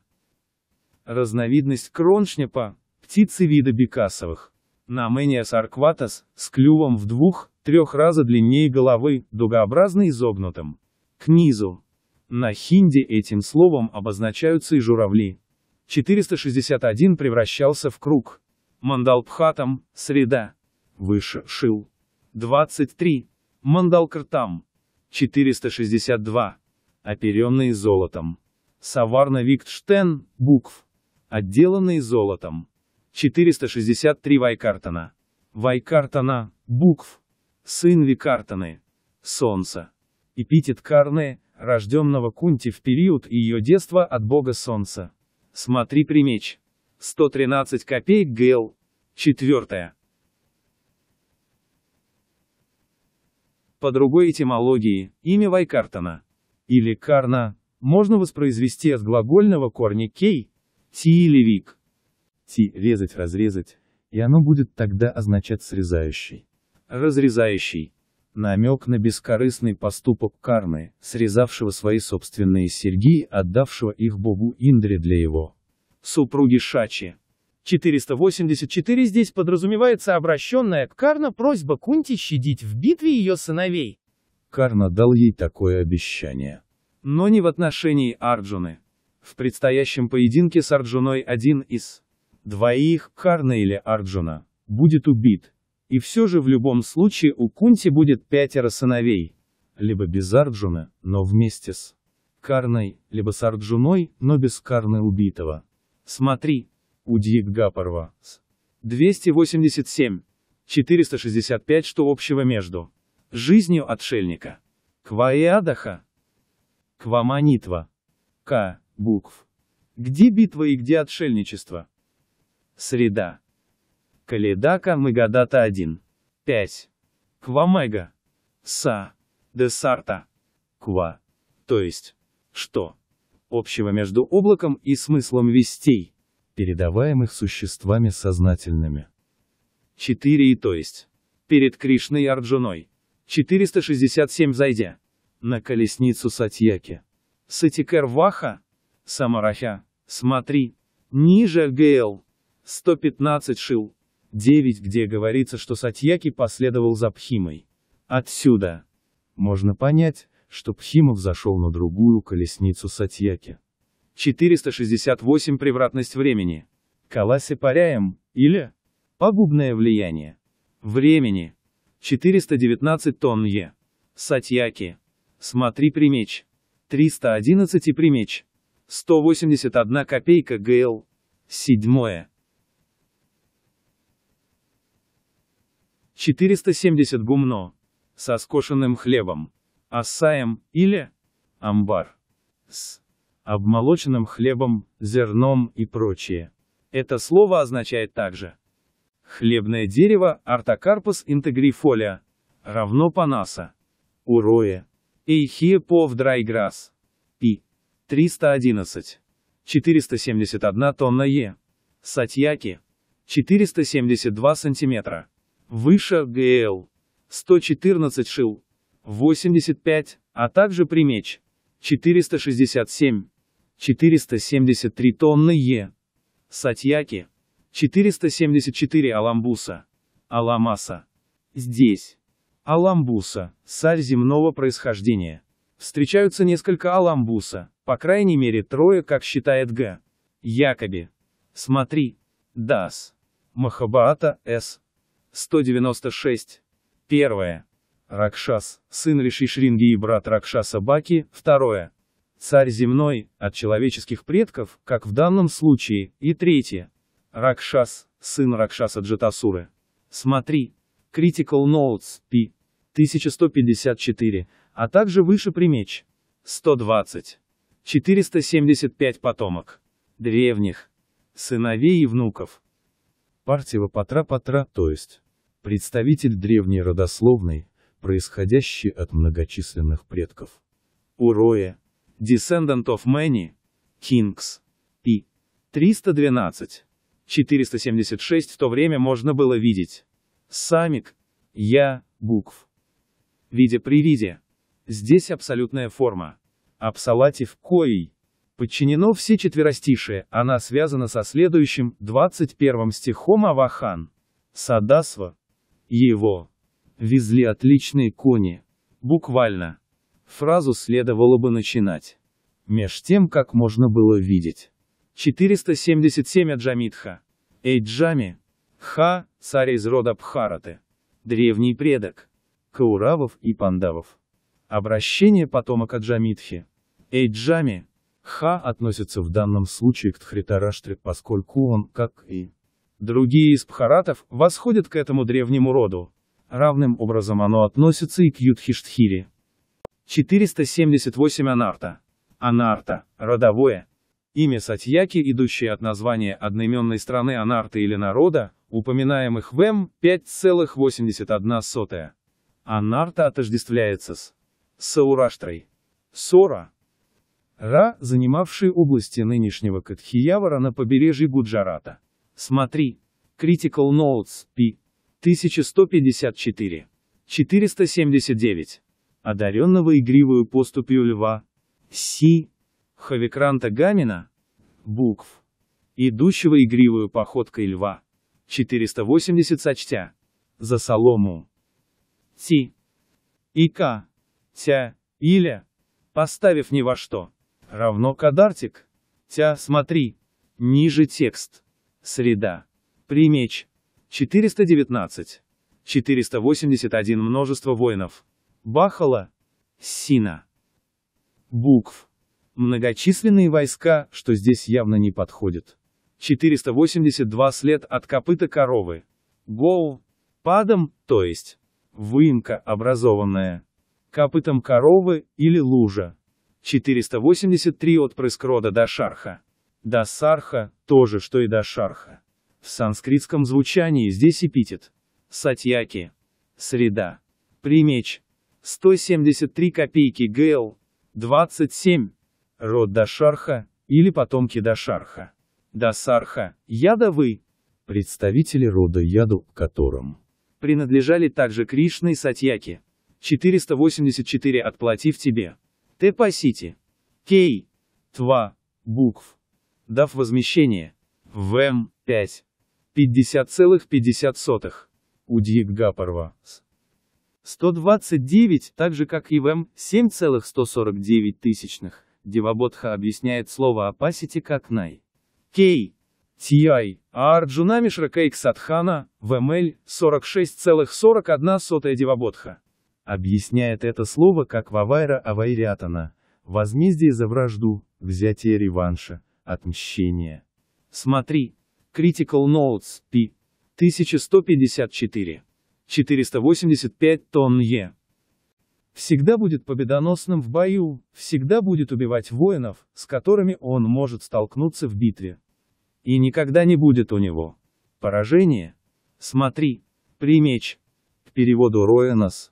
Разновидность кроншня по птицы вида бекасовых. На Намения саркватас, с клювом в двух-трех раза длиннее головы, дугообразно изогнутым. К низу. На хинди этим словом обозначаются и журавли. 461 превращался в круг. Мандалпхатам, среда. Выше, шил. 23. Мандалкартам. 462. Оперенные золотом. Саварна Виктштен, букв. Отделанные золотом. 463 Вайкартона. Вайкартона, букв. Сын Викартоны. Солнце. Эпитет Карны, рожденного Кунти в период ее детства от бога Солнца. Смотри примеч. 113 копеек ГЛ. Четвертое. По другой этимологии, имя Вайкартона или Карна можно воспроизвести от глагольного корня кей, ти или вик идти, резать, разрезать, и оно будет тогда означать срезающий. Разрезающий. Намек на бескорыстный поступок кармы, срезавшего свои собственные серьги, отдавшего их богу Индре для его супруги Шачи. 484 здесь подразумевается обращенная к Карна просьба Кунти щадить в битве ее сыновей. Карна дал ей такое обещание. Но не в отношении Арджуны. В предстоящем поединке с Арджуной один из двоих, Карна или Арджуна, будет убит. И все же в любом случае у Кунти будет пятеро сыновей. Либо без Арджуна, но вместе с Карной, либо с Арджуной, но без Карны убитого. Смотри, у Дьякгапарва. 287. 465 что общего между жизнью отшельника. Кваиадаха. Кваманитва. К. Букв. Где битва и где отшельничество? Среда. Каледака Магадата 1. 5. Квамега. Са. Десарта. Ква. То есть, что? Общего между облаком и смыслом вестей, передаваемых существами сознательными. 4 и то есть. Перед Кришной и Арджуной. 467 зайдя. На колесницу Сатьяки. Сатикер Ваха. Самарахя. Смотри. Ниже ГЛ. 115 Шил 9, где говорится, что Сатьяки последовал за Пхимой. Отсюда можно понять, что Пхимов зашел на другую колесницу Сатьяки. 468 Превратность времени. Каласи паряем, или погубное влияние времени. 419 тонн Е. Сатьяки. Смотри примеч. 311 и примеч. 181 копейка ГЛ. Седьмое. 470 гумно. Со скошенным хлебом. Асаем, или амбар. С обмолоченным хлебом, зерном и прочее. Это слово означает также. Хлебное дерево Артокарпус интегрифолия равно панаса. Уроя. Эйхия по вдрайграс. Пи. 311. 471 тонна Е. Сатьяки. 472 сантиметра. Выше ГЛ 114 шил 85, а также примеч 467, 473 тонны Е. Сатьяки 474 Аламбуса, Аламаса. Здесь Аламбуса, саль земного происхождения. Встречаются несколько Аламбуса, по крайней мере трое, как считает Г. Якоби. Смотри. Дас. Махабаата, С. 196. Первое. Ракшас, сын Ришишринги и брат Ракшаса Баки, второе. Царь земной, от человеческих предков, как в данном случае, и третье. Ракшас, сын Ракшаса Джатасуры. Смотри. Critical Notes, P. 1154, а также выше примеч. 120. 475 потомок. Древних. Сыновей и внуков. Партия Патра-Патра, то есть представитель древней родословной, происходящий от многочисленных предков. Уроя, Descendant of Many, Kings, и 312, 476 в то время можно было видеть. Самик, Я, букв. Видя при виде. Здесь абсолютная форма. абсалатив коий, подчинено все четверостишие, она связана со следующим, 21 стихом Авахан. Садасва. Его. Везли отличные кони. Буквально. Фразу следовало бы начинать. Меж тем, как можно было видеть. 477 Аджамитха. Эйджами. Ха, царь из рода Бхараты. Древний предок. Кауравов и Пандавов. Обращение потомок Аджамитхи. Эйджами, Ха относится в данном случае к Тхритараштре, поскольку он, как и другие из Пхаратов, восходит к этому древнему роду. Равным образом оно относится и к Юдхиштхире. 478 Анарта. Анарта – родовое. Имя Сатьяки, идущее от названия одноименной страны Анарта или народа, упоминаемых в М, 5,81. Анарта отождествляется с Саураштрой. Сора Ра, занимавший области нынешнего Катхиявара на побережье Гуджарата. Смотри. Critical Notes, P. 1154. 479. Одаренного игривую поступью льва. Си. Хавикранта Гамина. Букв. Идущего игривую походкой льва. 480 сочтя. За солому. Си. Ика. Тя. Иля. Поставив ни во что равно кадартик. Тя, смотри. Ниже текст. Среда. Примеч. 419. 481 множество воинов. Бахала. Сина. Букв. Многочисленные войска, что здесь явно не подходит. 482 след от копыта коровы. Гоу. Падом, то есть. Выемка, образованная. Копытом коровы или лужа. 483 отпрыск рода Дашарха. Дасарха – то же, что и Дашарха. В санскритском звучании здесь эпитет. Сатьяки. Среда. Примеч. 173 копейки ГЛ. 27. Род Дашарха, или потомки Дашарха. Дасарха, Ядовы. Представители рода Яду, которым принадлежали также Кришны и Сатьяки. 484 отплатив тебе. Т-пасите. Кей. Тва. Букв. Дав возмещение. ВМ. 5. 50,50. Удьик Гапарва. 129, так же как и в М, 7,149 тысячных. Деваботха объясняет слово opacity как най. Кей. TI, Арджунамишра Кейк Садхана, ВМЛ, 46,41 Деваботха. Объясняет это слово как Вавайра Авайрятана, возмездие за вражду, взятие реванша, отмщение. Смотри. Critical Notes, P. 1154. 485 тонн Е. Всегда будет победоносным в бою, всегда будет убивать воинов, с которыми он может столкнуться в битве. И никогда не будет у него. Поражение. Смотри. Примеч. К переводу Роэнос,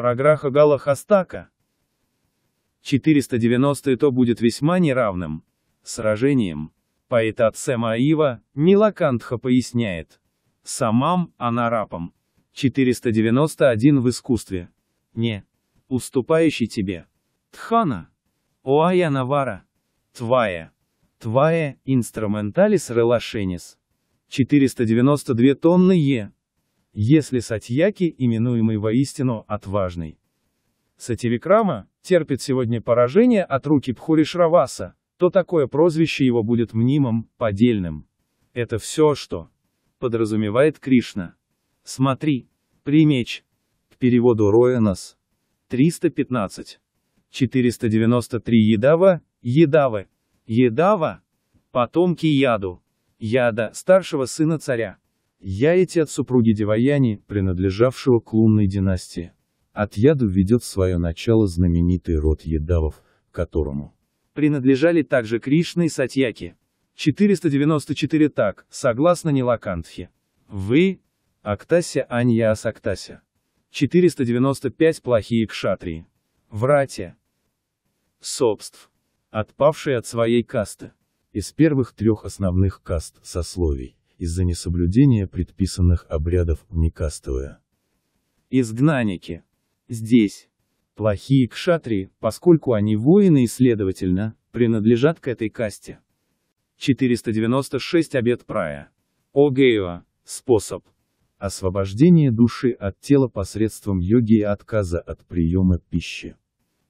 Програха Галахастака. 490 то будет весьма неравным сражением. Поэт от Сэма Аива, Нилакантха поясняет. Самам, анарапам. 491 в искусстве. Не. Уступающий тебе. Тхана. Оая Навара. Твая. Твая, инструменталис релашенис. 492 тонны Е если Сатьяки, именуемый воистину «отважный». Сативикрама, терпит сегодня поражение от руки Пхуришраваса, то такое прозвище его будет мнимым, поддельным. Это все, что подразумевает Кришна. Смотри. Примеч. К переводу Роэнос. 315. 493 Едава, Едавы. Едава. Потомки Яду. Яда, старшего сына царя. Яйти от супруги Деваяни, принадлежавшего к лунной династии. От яду ведет свое начало знаменитый род Едавов, которому принадлежали также Кришна и Сатьяки. 494 так, согласно Нилакантхе. Вы, Актася Аньяас Актася. 495 плохие кшатрии. Врате. Собств. Отпавшие от своей касты. Из первых трех основных каст сословий из-за несоблюдения предписанных обрядов Никастовые. Изгнанники. Здесь. Плохие кшатри, поскольку они воины и, следовательно, принадлежат к этой касте. 496 обед прая. Огейва. Способ. Освобождение души от тела посредством йоги и отказа от приема пищи.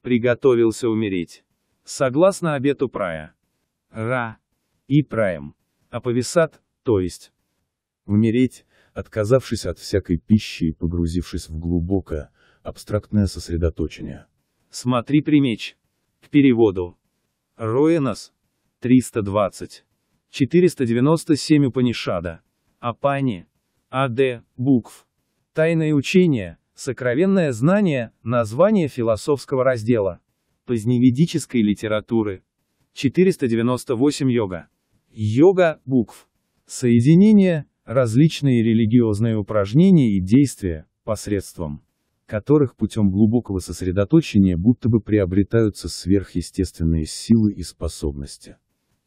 Приготовился умереть. Согласно обету прая. Ра. И праем. Аповисат, то есть, умереть, отказавшись от всякой пищи и погрузившись в глубокое, абстрактное сосредоточение. Смотри примеч. К переводу. Роенас. 320. 497 Упанишада. Апани. А.Д. Букв. Тайное учение, сокровенное знание, название философского раздела. Поздневедической литературы. 498 Йога. Йога, букв соединения, различные религиозные упражнения и действия, посредством которых путем глубокого сосредоточения будто бы приобретаются сверхъестественные силы и способности.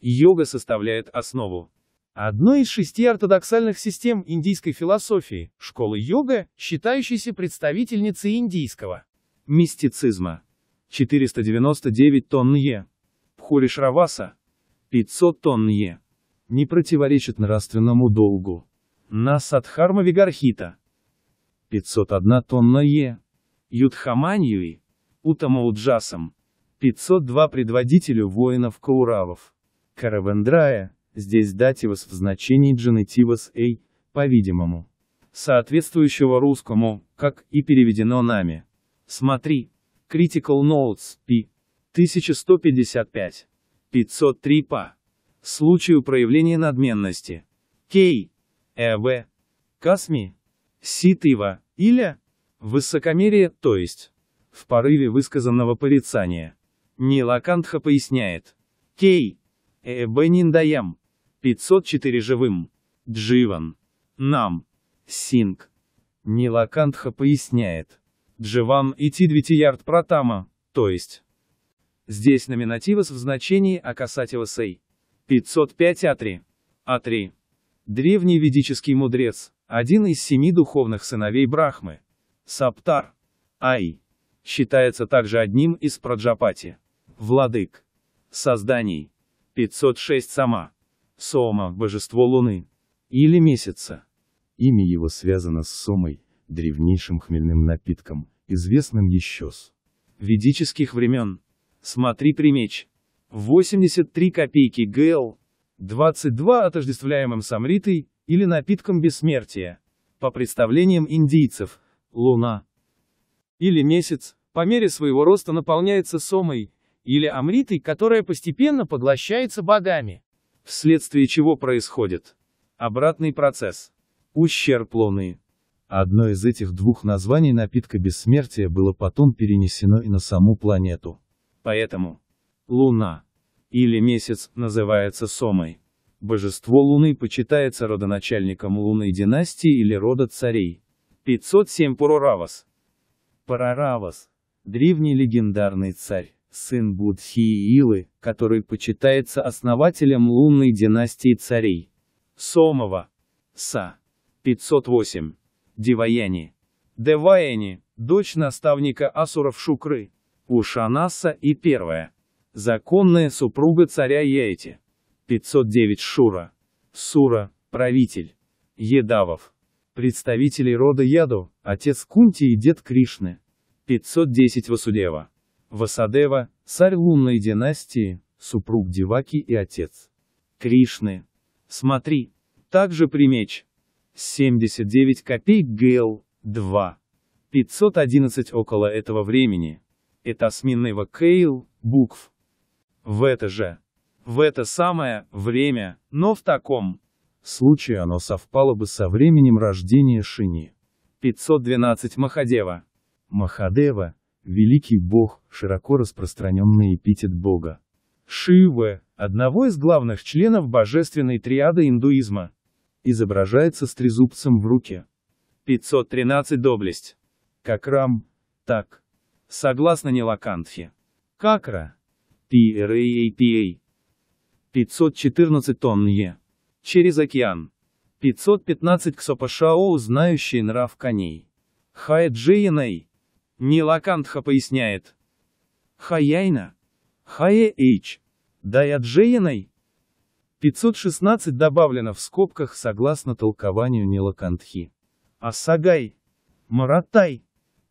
Йога составляет основу одной из шести ортодоксальных систем индийской философии, школы йога, считающейся представительницей индийского мистицизма. 499 тонн Е. Пхури 500 тонн Е не противоречит нравственному долгу. на от Вигархита. 501 тонна Е. Юдхаманьюи. Утамауджасам. 502 предводителю воинов Кауравов. Каравендрая, здесь дать дативас в значении Джанетивас эй, по-видимому. Соответствующего русскому, как и переведено нами. Смотри. Critical Notes, P. 1155. 503 па случаю проявления надменности. Кей. Э.В. Касми. Ситива. Или высокомерие, то есть в порыве высказанного порицания. Нилакантха поясняет. Кей. Эбэ Ниндаям. 504 живым. Дживан. Нам. Синг. Нилакантха поясняет. Дживам и Тидвитиярд Пратама, то есть. Здесь номинативы в значении сей. 505 Атри. Атри. Древний ведический мудрец, один из семи духовных сыновей Брахмы. Саптар. Ай. Считается также одним из Праджапати. Владык. Созданий. 506 Сама. Сома – божество Луны. Или месяца. Имя его связано с Сомой, древнейшим хмельным напитком, известным еще с ведических времен. Смотри примечь. 83 копейки ГЛ, 22 отождествляемым самритой, или напитком бессмертия, по представлениям индийцев, луна. Или месяц, по мере своего роста наполняется сомой, или амритой, которая постепенно поглощается богами. Вследствие чего происходит? Обратный процесс. Ущерб луны. Одно из этих двух названий напитка бессмертия было потом перенесено и на саму планету. Поэтому, Луна или месяц называется Сомой. Божество Луны почитается родоначальником лунной династии или рода царей. 507 Пуроравас. Параравас – древний легендарный царь, сын Будхи и Илы, который почитается основателем лунной династии царей. Сомова. Са. 508. Деваяни. Деваяни – дочь наставника асуров Шукры, Ушанаса и первая. Законная супруга царя Яити. 509 Шура. Сура, правитель. Едавов. Представителей рода Яду, отец Кунти и дед Кришны. 510 Васудева. Васадева, царь лунной династии, супруг Деваки и отец. Кришны. Смотри. Также примечь. 79 копеек ГЛ, 2. 511 около этого времени. Это осминного Кейл, букв, в это же, в это самое время, но в таком случае оно совпало бы со временем рождения Шини. 512 Махадева. Махадева – великий бог, широко распространенный эпитет бога. Шивы – одного из главных членов божественной триады индуизма. Изображается с трезубцем в руке. 513 Доблесть. Какрам, так. Согласно Нилакантхе. Какра TRAAPA. 514 тонн Е. Через океан. 515 Ксопашао, знающий нрав коней. Хай Джейнэй. Нилакантха поясняет. Хаяйна. Хае э Эйч. Дая Джейнэй. 516 добавлено в скобках согласно толкованию Нилакантхи. Асагай. Маратай.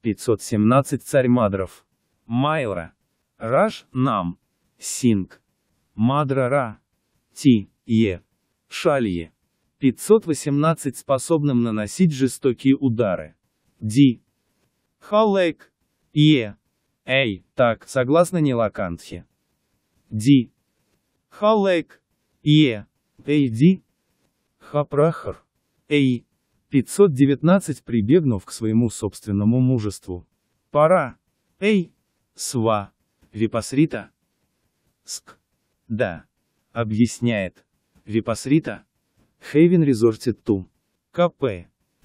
517 царь Мадров. Майра. Раш, Нам. Синг. Мадрара. Ти. Е. Шалье. 518 способным наносить жестокие удары. Ди. Халек. Е. Эй, так, согласно Нилакантхе. Ди. Халек. Е. Эй, Ди. Хапрахар. Эй. 519 прибегнув к своему собственному мужеству. Пора. Эй. Сва. Випасрита. Ск. Да. Объясняет. Випасрита. Хейвен Резортит Ту. КП.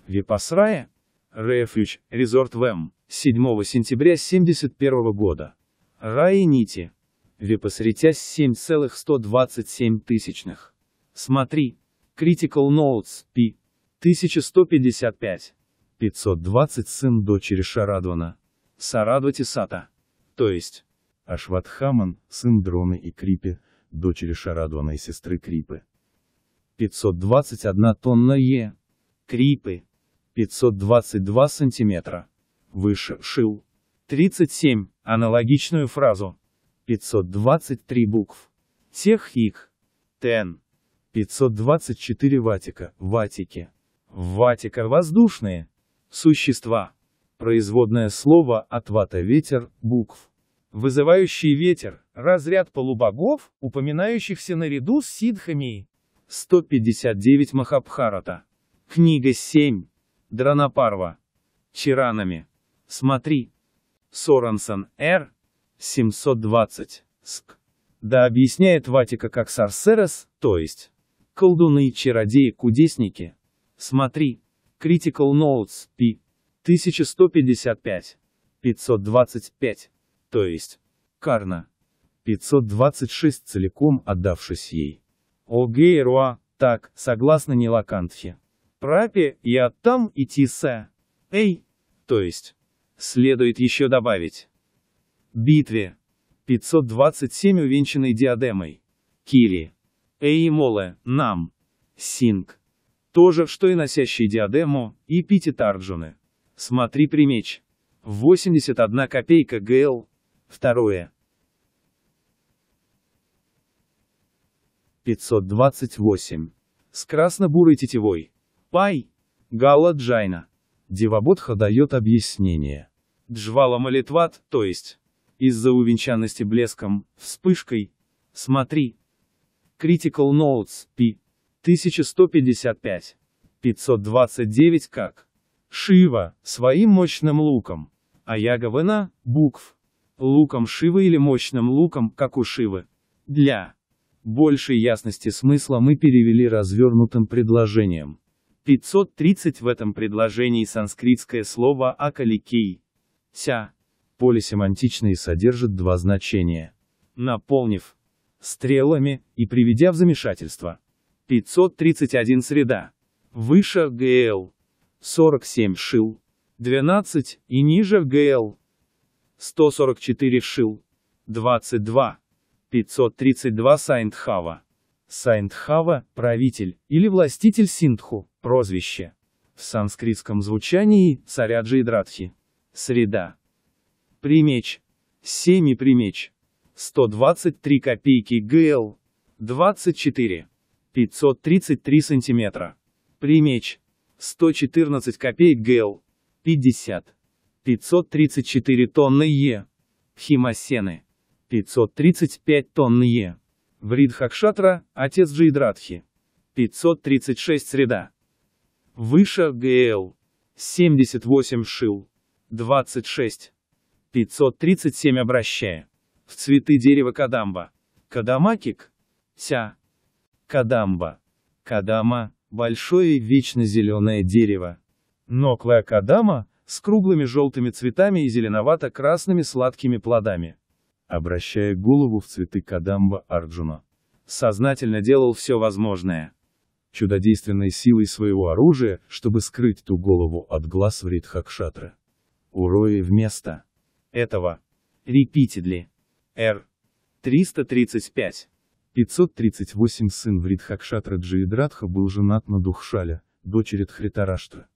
Випасрая. Рефьюч Резорт ВМ. 7 сентября 1971 года. Раи Нити. Випасритя 7,127 тысячных. Смотри. Critical Notes. P. 1155. 520 сын дочери Шарадвана. Сарадвати Сата. То есть. Ашватхаман, сын Дроны и Крипи, дочери Шарадуана и сестры Крипы. 521 тонна Е. Крипы. 522 сантиметра. Выше Шил. 37. Аналогичную фразу. 523 букв. Техик. Тен. 524 Ватика. Ватики. Ватика воздушные. Существа. Производное слово от вата ветер, букв. Вызывающий ветер, разряд полубогов, упоминающихся наряду с сидхами. 159 Махабхарата. Книга 7. Дранапарва. Чиранами. Смотри. Сорансон, Р. 720. Ск. Да объясняет Ватика как сарсерас, то есть колдуны, чародеи, кудесники. Смотри. Critical Notes, P. 1155. 525 то есть Карна. 526 целиком отдавшись ей. О Гейруа, так, согласно Нилакантхе. Прапе, я там и тисе. Эй, то есть, следует еще добавить. Битве. 527 увенчанной диадемой. Кири. Эй, Моле, нам. Синг. То же, что и носящий диадему, и пяти Тарджуны. Смотри примеч. 81 копейка ГЛ, Второе. 528. С красно-бурой тетивой. Пай. Гала Джайна. Девабодха дает объяснение. Джвала Малитват, то есть, из-за увенчанности блеском, вспышкой, смотри. Critical Notes, P. 1155. 529 как. Шива, своим мощным луком. Аягавена, букв, луком Шивы или мощным луком, как у Шивы. Для большей ясности смысла мы перевели развернутым предложением. 530 в этом предложении санскритское слово «акаликей» – «ся». Поле семантичное содержит два значения. Наполнив стрелами и приведя в замешательство. 531 среда. Выше ГЛ. 47 шил. 12 и ниже ГЛ. 144 Шил, 22, 532 Сайндхава. Сайндхава – правитель, или властитель Синдху, прозвище. В санскритском звучании – Сараджи Дратхи. Среда. Примеч. Семи примеч. 123 копейки ГЛ. 24. 533 сантиметра. Примеч. 114 копеек ГЛ. 50. 534 тонны Е. Химасены. 535 тонны Е. Врид Хакшатра, отец Джейдратхи. 536 среда. Выше ГЛ. 78 шил. 26. 537 обращая. В цветы дерева кадамба. Кадамакик. Ся. Кадамба. Кадама. Большое вечно зеленое дерево. Ноклая кадама – с круглыми желтыми цветами и зеленовато-красными сладкими плодами. Обращая голову в цветы Кадамба Арджуна, сознательно делал все возможное. Чудодейственной силой своего оружия, чтобы скрыть ту голову от глаз в Ридхакшатра. Урои вместо этого. Репитидли. Р. 335. 538 сын Вридхакшатра Джиидратха был женат на Духшале, дочери Тхритараштра.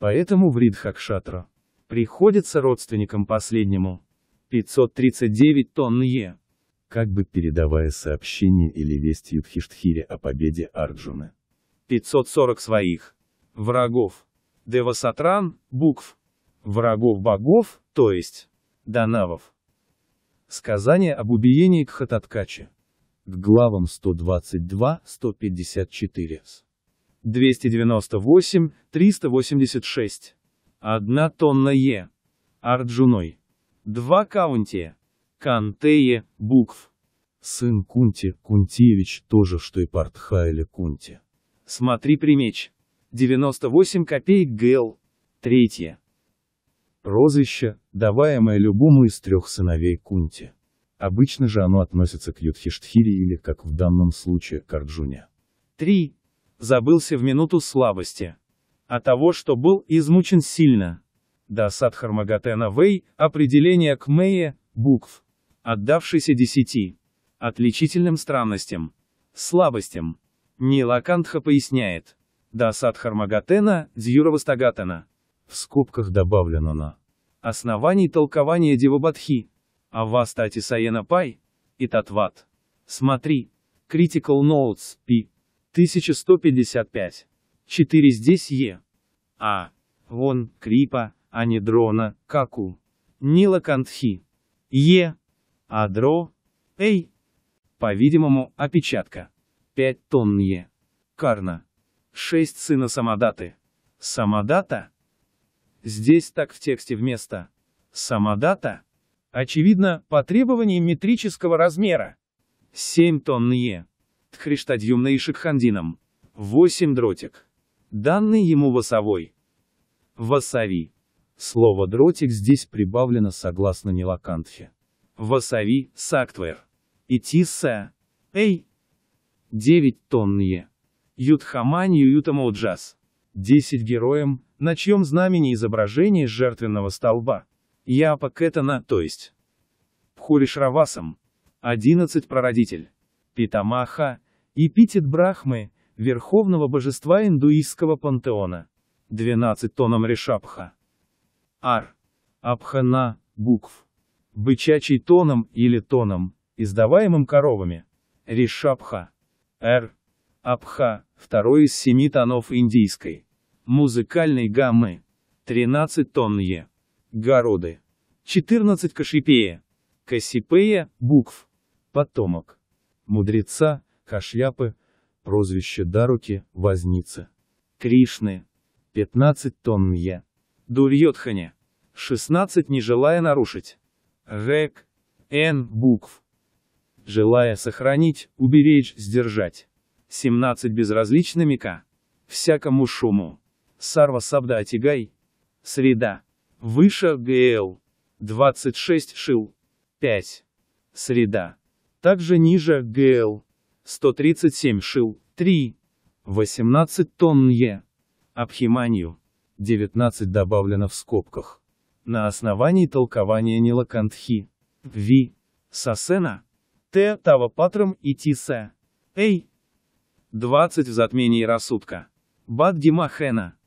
Поэтому в Ридхакшатра приходится родственникам последнему 539 тонн Е. Как бы передавая сообщение или весть Юдхиштхире о победе Арджуны. 540 своих врагов. Девасатран, букв. Врагов богов, то есть, данавов. Сказание об убиении Кхататкачи. К главам 122-154. 298, 386. 1 тонна Е. Арджуной. 2 каунтия. Кантее, букв. Сын Кунти, Кунтиевич, тоже что и или Кунти. Смотри примеч. 98 копеек ГЛ. Третье. Прозвище, даваемое любому из трех сыновей Кунти. Обычно же оно относится к Юдхиштхире или, как в данном случае, к Арджуне. 3 забылся в минуту слабости. От того, что был измучен сильно. До Садхармагатена Вэй, определение к Мэе, букв. Отдавшийся десяти. Отличительным странностям. Слабостям. Нилакантха поясняет. До Садхармагатена, Дзюравастагатена. В скобках добавлено на. Оснований толкования Девабадхи. Авастати Саена Пай и Татват. Смотри. Critical Notes, P. 1155. 4 здесь Е. А. Вон, Крипа, а не Дрона, Каку. Нила Кантхи. Е. адро, Эй. По-видимому, опечатка. 5 тонн Е. Карна. 6 сына Самадаты. Самадата? Здесь так в тексте вместо «самодата». Очевидно, по требованию метрического размера. 7 тонн Е. Хриштадьюмной и Шикхандином. 8 дротик. Данный ему восовой. Восови. Слово «дротик» здесь прибавлено согласно Нилакантфе. Восови, сактвер. Итиса. Эй. 9 тонные. Ютхаманию Ютамауджас. 10 героям, на чьем знамени изображение жертвенного столба. Япа Кэтана, то есть. Пхуришравасам. 11 прародитель. Питамаха, эпитет Брахмы, верховного божества индуистского пантеона. 12 тоном Решапха. Ар. Абхана, букв. Бычачий тоном или тоном, издаваемым коровами. Решапха. Р. Абха, второй из семи тонов индийской. Музыкальной гаммы. 13 тонн Е. Городы. 14 кашипея. Кассипея, букв. Потомок мудреца, Кашляпы, прозвище Даруки, Возницы, Кришны, 15 тонн Мье, Дурьотхане, 16 не желая нарушить, Рек, Н букв, желая сохранить, уберечь, сдержать, 17 безразличными к всякому шуму, Сарва Сабда Атигай, среда, выше ГЛ, 26 шил, 5, среда. Также ниже ГЛ 137 шил 3, 18 тонн Е. Абхиманию 19 добавлено в скобках. На основании толкования Нилакантхи, Ви, Сасена, Т. Тавапатрам и Тисе, Эй. 20 в затмении рассудка. Баддимахена.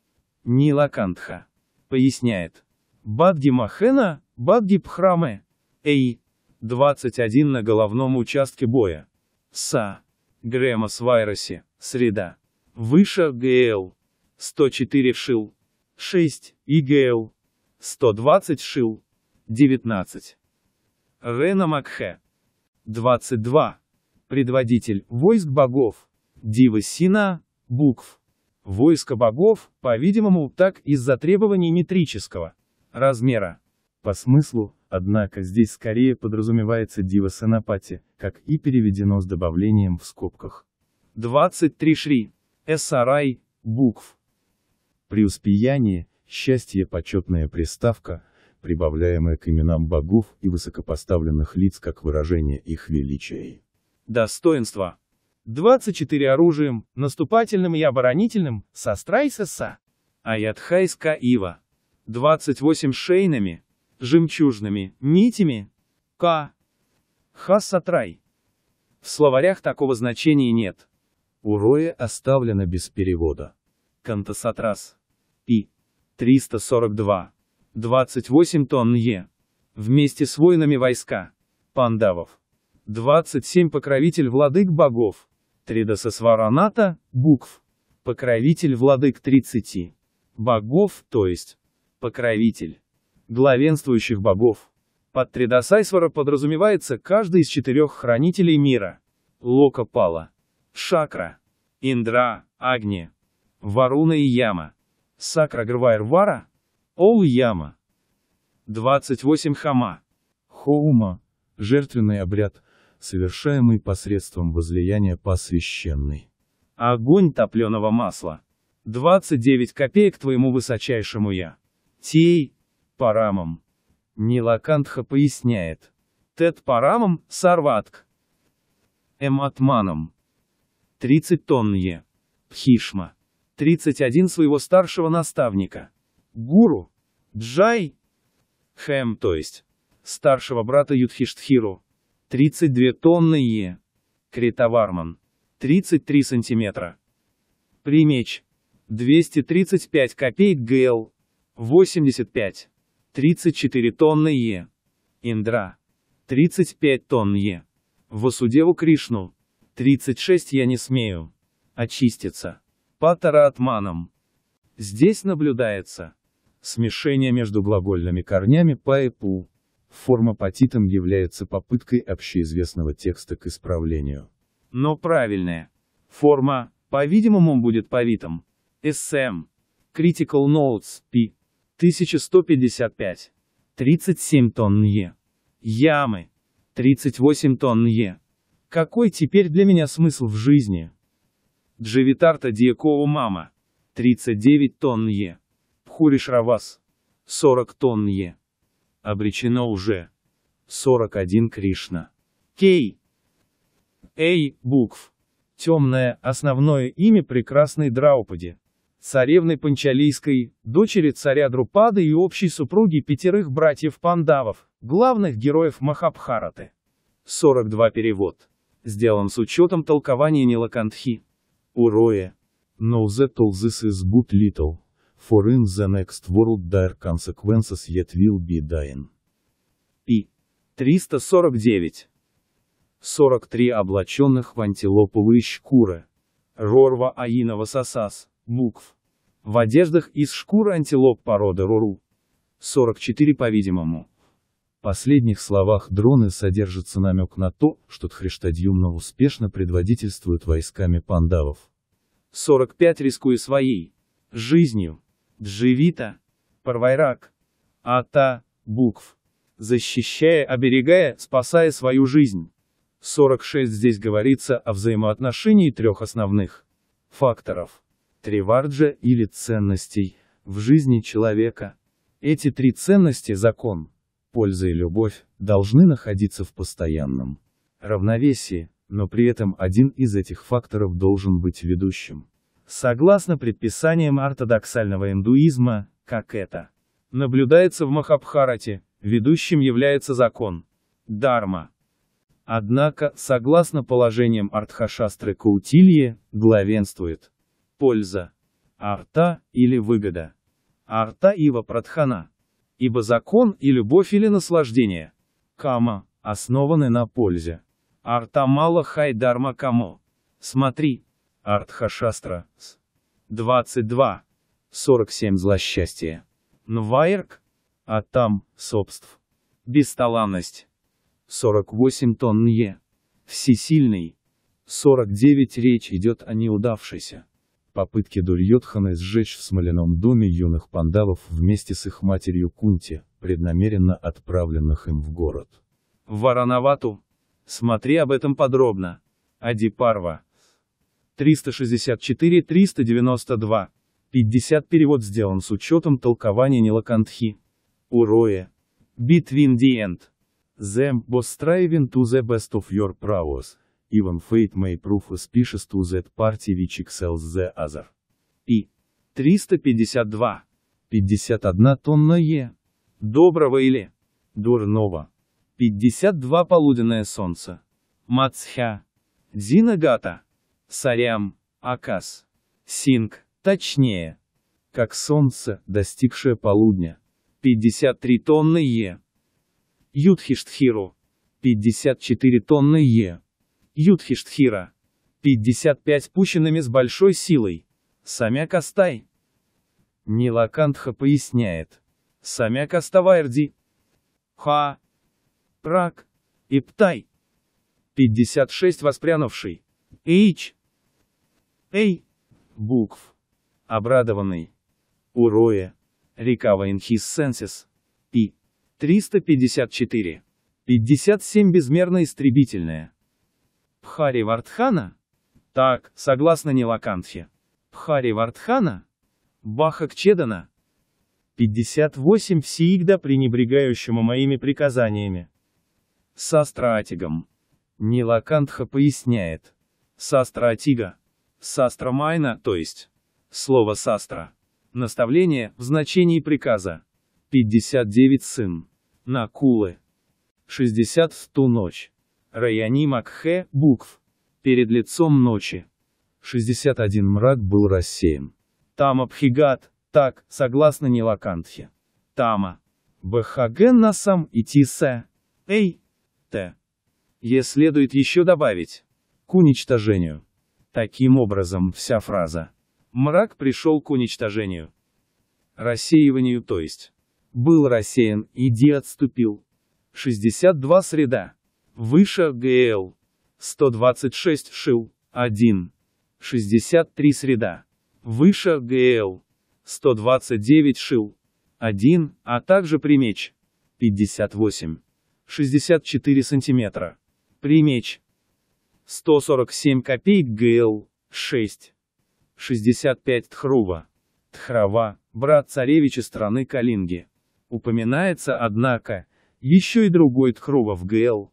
Нилакантха. Поясняет. Баддимахена, Баддипхраме. Эй. 21 на головном участке боя. СА. Грэма Свайроси. Среда. Выше ГЛ. 104 шил. 6. ИГЛ. 120 шил. 19. Рена Макхе. 22. Предводитель войск богов. Дивы Сина. Букв. Войско богов, по-видимому, так из-за требований метрического размера. По смыслу, Однако здесь скорее подразумевается дива Сенапати, как и переведено с добавлением в скобках. 23 шри. Эсарай, букв. При успеянии, счастье почетная приставка, прибавляемая к именам богов и высокопоставленных лиц как выражение их величия. Достоинство. 24 оружием, наступательным и оборонительным, со страйсеса. Аятхайска ива. 28 шейнами, жемчужными нитями. К. Хасатрай. В словарях такого значения нет. урое оставлено без перевода. Кантасатрас. и 342. 28 тонн Е. Вместе с воинами войска. Пандавов. 27 покровитель владык богов. Тридасасвараната, букв. Покровитель владык 30. Богов, то есть. Покровитель главенствующих богов. Под Тридасайсвара подразумевается каждый из четырех хранителей мира. Лока Пала, Шакра, Индра, Агни, Варуна и Яма. Сакра Грвайрвара, Оу Яма. 28 Хама. Хоума – жертвенный обряд, совершаемый посредством возлияния посвященный. Огонь топленого масла. 29 копеек твоему высочайшему я. Тей, Парамом. Нилакантха поясняет. Тет Парамом, Сарватк. Эматманом. 30 тоннье. Пхишма. 31 своего старшего наставника. Гуру. Джай. Хэм, то есть. Старшего брата Юдхиштхиру. 32 тонны Е. Критаварман. 33 сантиметра. Примеч. 235 копеек ГЛ. 85. 34 тонны Е. Индра. 35 тонн Е. Васудеву Кришну. 36 я не смею. Очиститься. Патара атманом. Здесь наблюдается смешение между глагольными корнями па и пу. Форма патитом является попыткой общеизвестного текста к исправлению. Но правильная форма, по-видимому, будет павитом. СМ. Эм. Critical Notes, P. 1155. 37 тонн Е. Ямы. 38 тонн Е. Какой теперь для меня смысл в жизни? Дживитарта Диакова Мама. 39 тонн Е. Пхуриш Равас. 40 тонн Е. Обречено уже. 41 Кришна. Кей. Эй, букв. Темное, основное имя прекрасной Драупади царевны Панчалийской, дочери царя Друпады и общей супруги пятерых братьев Пандавов, главных героев Махабхараты. 42 перевод. Сделан с учетом толкования Нилакантхи. Уроя. No that all this is good little, for in the next world dire consequences yet will be dying. Пи. 349. 43 облаченных в антилоповые шкуры. Рорва Аинова Сосас букв. В одеждах из шкуры антилоп породы Руру. 44 по-видимому. В последних словах дроны содержится намек на то, что Тхриштадьюмна успешно предводительствует войсками пандавов. 45 рискуя своей жизнью. Дживита, Парвайрак, Ата, букв. Защищая, оберегая, спасая свою жизнь. 46 здесь говорится о взаимоотношении трех основных факторов триварджа или ценностей, в жизни человека. Эти три ценности – закон, польза и любовь – должны находиться в постоянном равновесии, но при этом один из этих факторов должен быть ведущим. Согласно предписаниям ортодоксального индуизма, как это наблюдается в Махабхарате, ведущим является закон – дарма. Однако, согласно положениям Артхашастры Каутильи, главенствует Польза. Арта, или выгода. Арта ива прадхана. Ибо закон и любовь или наслаждение. Кама, основаны на пользе. арта Артамала дарма камо. Смотри. Артхашастра. 22. 47 злосчастье. Нвайрк. А там, собств. Бесталанность. 48 тонн Е. Всесильный. 49 речь идет о неудавшейся. Попытки Дурьотхана сжечь в смоляном доме юных пандавов вместе с их матерью Кунти, преднамеренно отправленных им в город. Варанавату. Смотри об этом подробно. Ади Парва. 364-392. 50 перевод сделан с учетом толкования Нилакантхи. Уроя. Between the end. Them was striving to the best of your prowess even fate may prove auspicious to that party which excels the other. И. 352. 51 тонна Е. Доброго или дурного. 52 полуденное солнце. Мацхя. Зинагата. Сарям. Акас. Синг. Точнее. Как солнце, достигшее полудня. 53 тонны Е. Юдхиштхиру. 54 тонны Е. Ютхиштхира. 55 пущенными с большой силой. Самяк Астай. Нилакантха поясняет. Самяк Аставайрди. Ха. Прак. Иптай. 56 воспрянувший. Эйч. Эй. Букв. Обрадованный. Уроя. Река Вайнхис Сенсис. Пи. 354. 57 безмерно истребительная. Пхари Вардхана? Так, согласно Нилакантхе. Пхари Вардхана? Бахак Чедана? 58 Всеигда пренебрегающему моими приказаниями. С Нилакантха поясняет. Састраатига. Састра Майна, то есть. Слово Састра. Наставление в значении приказа. 59 сын. Накулы. 60 ту ночь. Раяни Макхе, букв. Перед лицом ночи. 61 мрак был рассеян. Тама Пхигат, так, согласно Нилакантхе. Тама. Бхаген насам идти се. Эй. Т. Е следует еще добавить. К уничтожению. Таким образом, вся фраза. Мрак пришел к уничтожению. Рассеиванию, то есть. Был рассеян, иди отступил. 62 среда. Выше ГЛ. 126 Шил. 1. 63 Среда. Выше ГЛ. 129 Шил. 1, а также примеч. 58. 64 сантиметра. Примеч. 147 копеек ГЛ. 6. 65 Тхрува. Тхрова, брат царевича страны Калинги. Упоминается, однако, еще и другой Тхрува в ГЛ,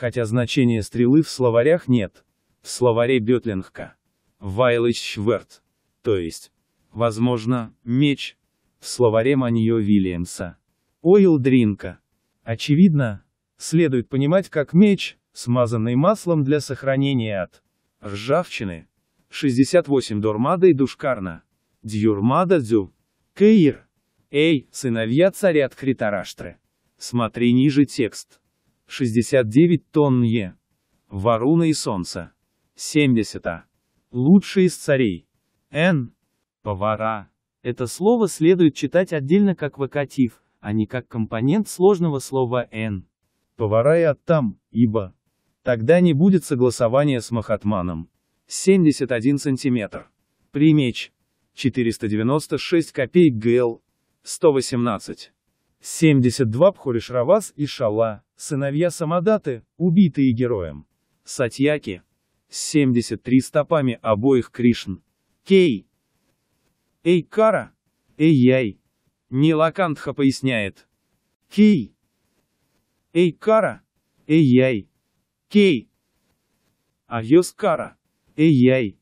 хотя значения стрелы в словарях нет. В словаре Бетлингка. вайлэч То есть, возможно, меч. В словаре Маньо Вильямса. Ойлдринка. Очевидно, следует понимать как меч, смазанный маслом для сохранения от ржавчины. 68 Дурмада и Душкарна. Дьюрмада Дзю. Кейр. Эй, сыновья царя от Тхритараштры. Смотри ниже текст. 69 тонн Е. Варуна и Солнце. 70 А. Лучший из царей. Н. Повара. Это слово следует читать отдельно как вокатив, а не как компонент сложного слова «н». Повара и от там ибо. Тогда не будет согласования с Махатманом. 71 сантиметр Примеч. 496 копеек ГЛ. 118. 72 Пхуришравас и Шала, сыновья Самадаты, убитые героем. Сатьяки. 73 стопами обоих Кришн. Кей. эй кара эй яй Нилакантха поясняет. Кей. эй кара эй яй Кей. кара Айоскара. Эйяй.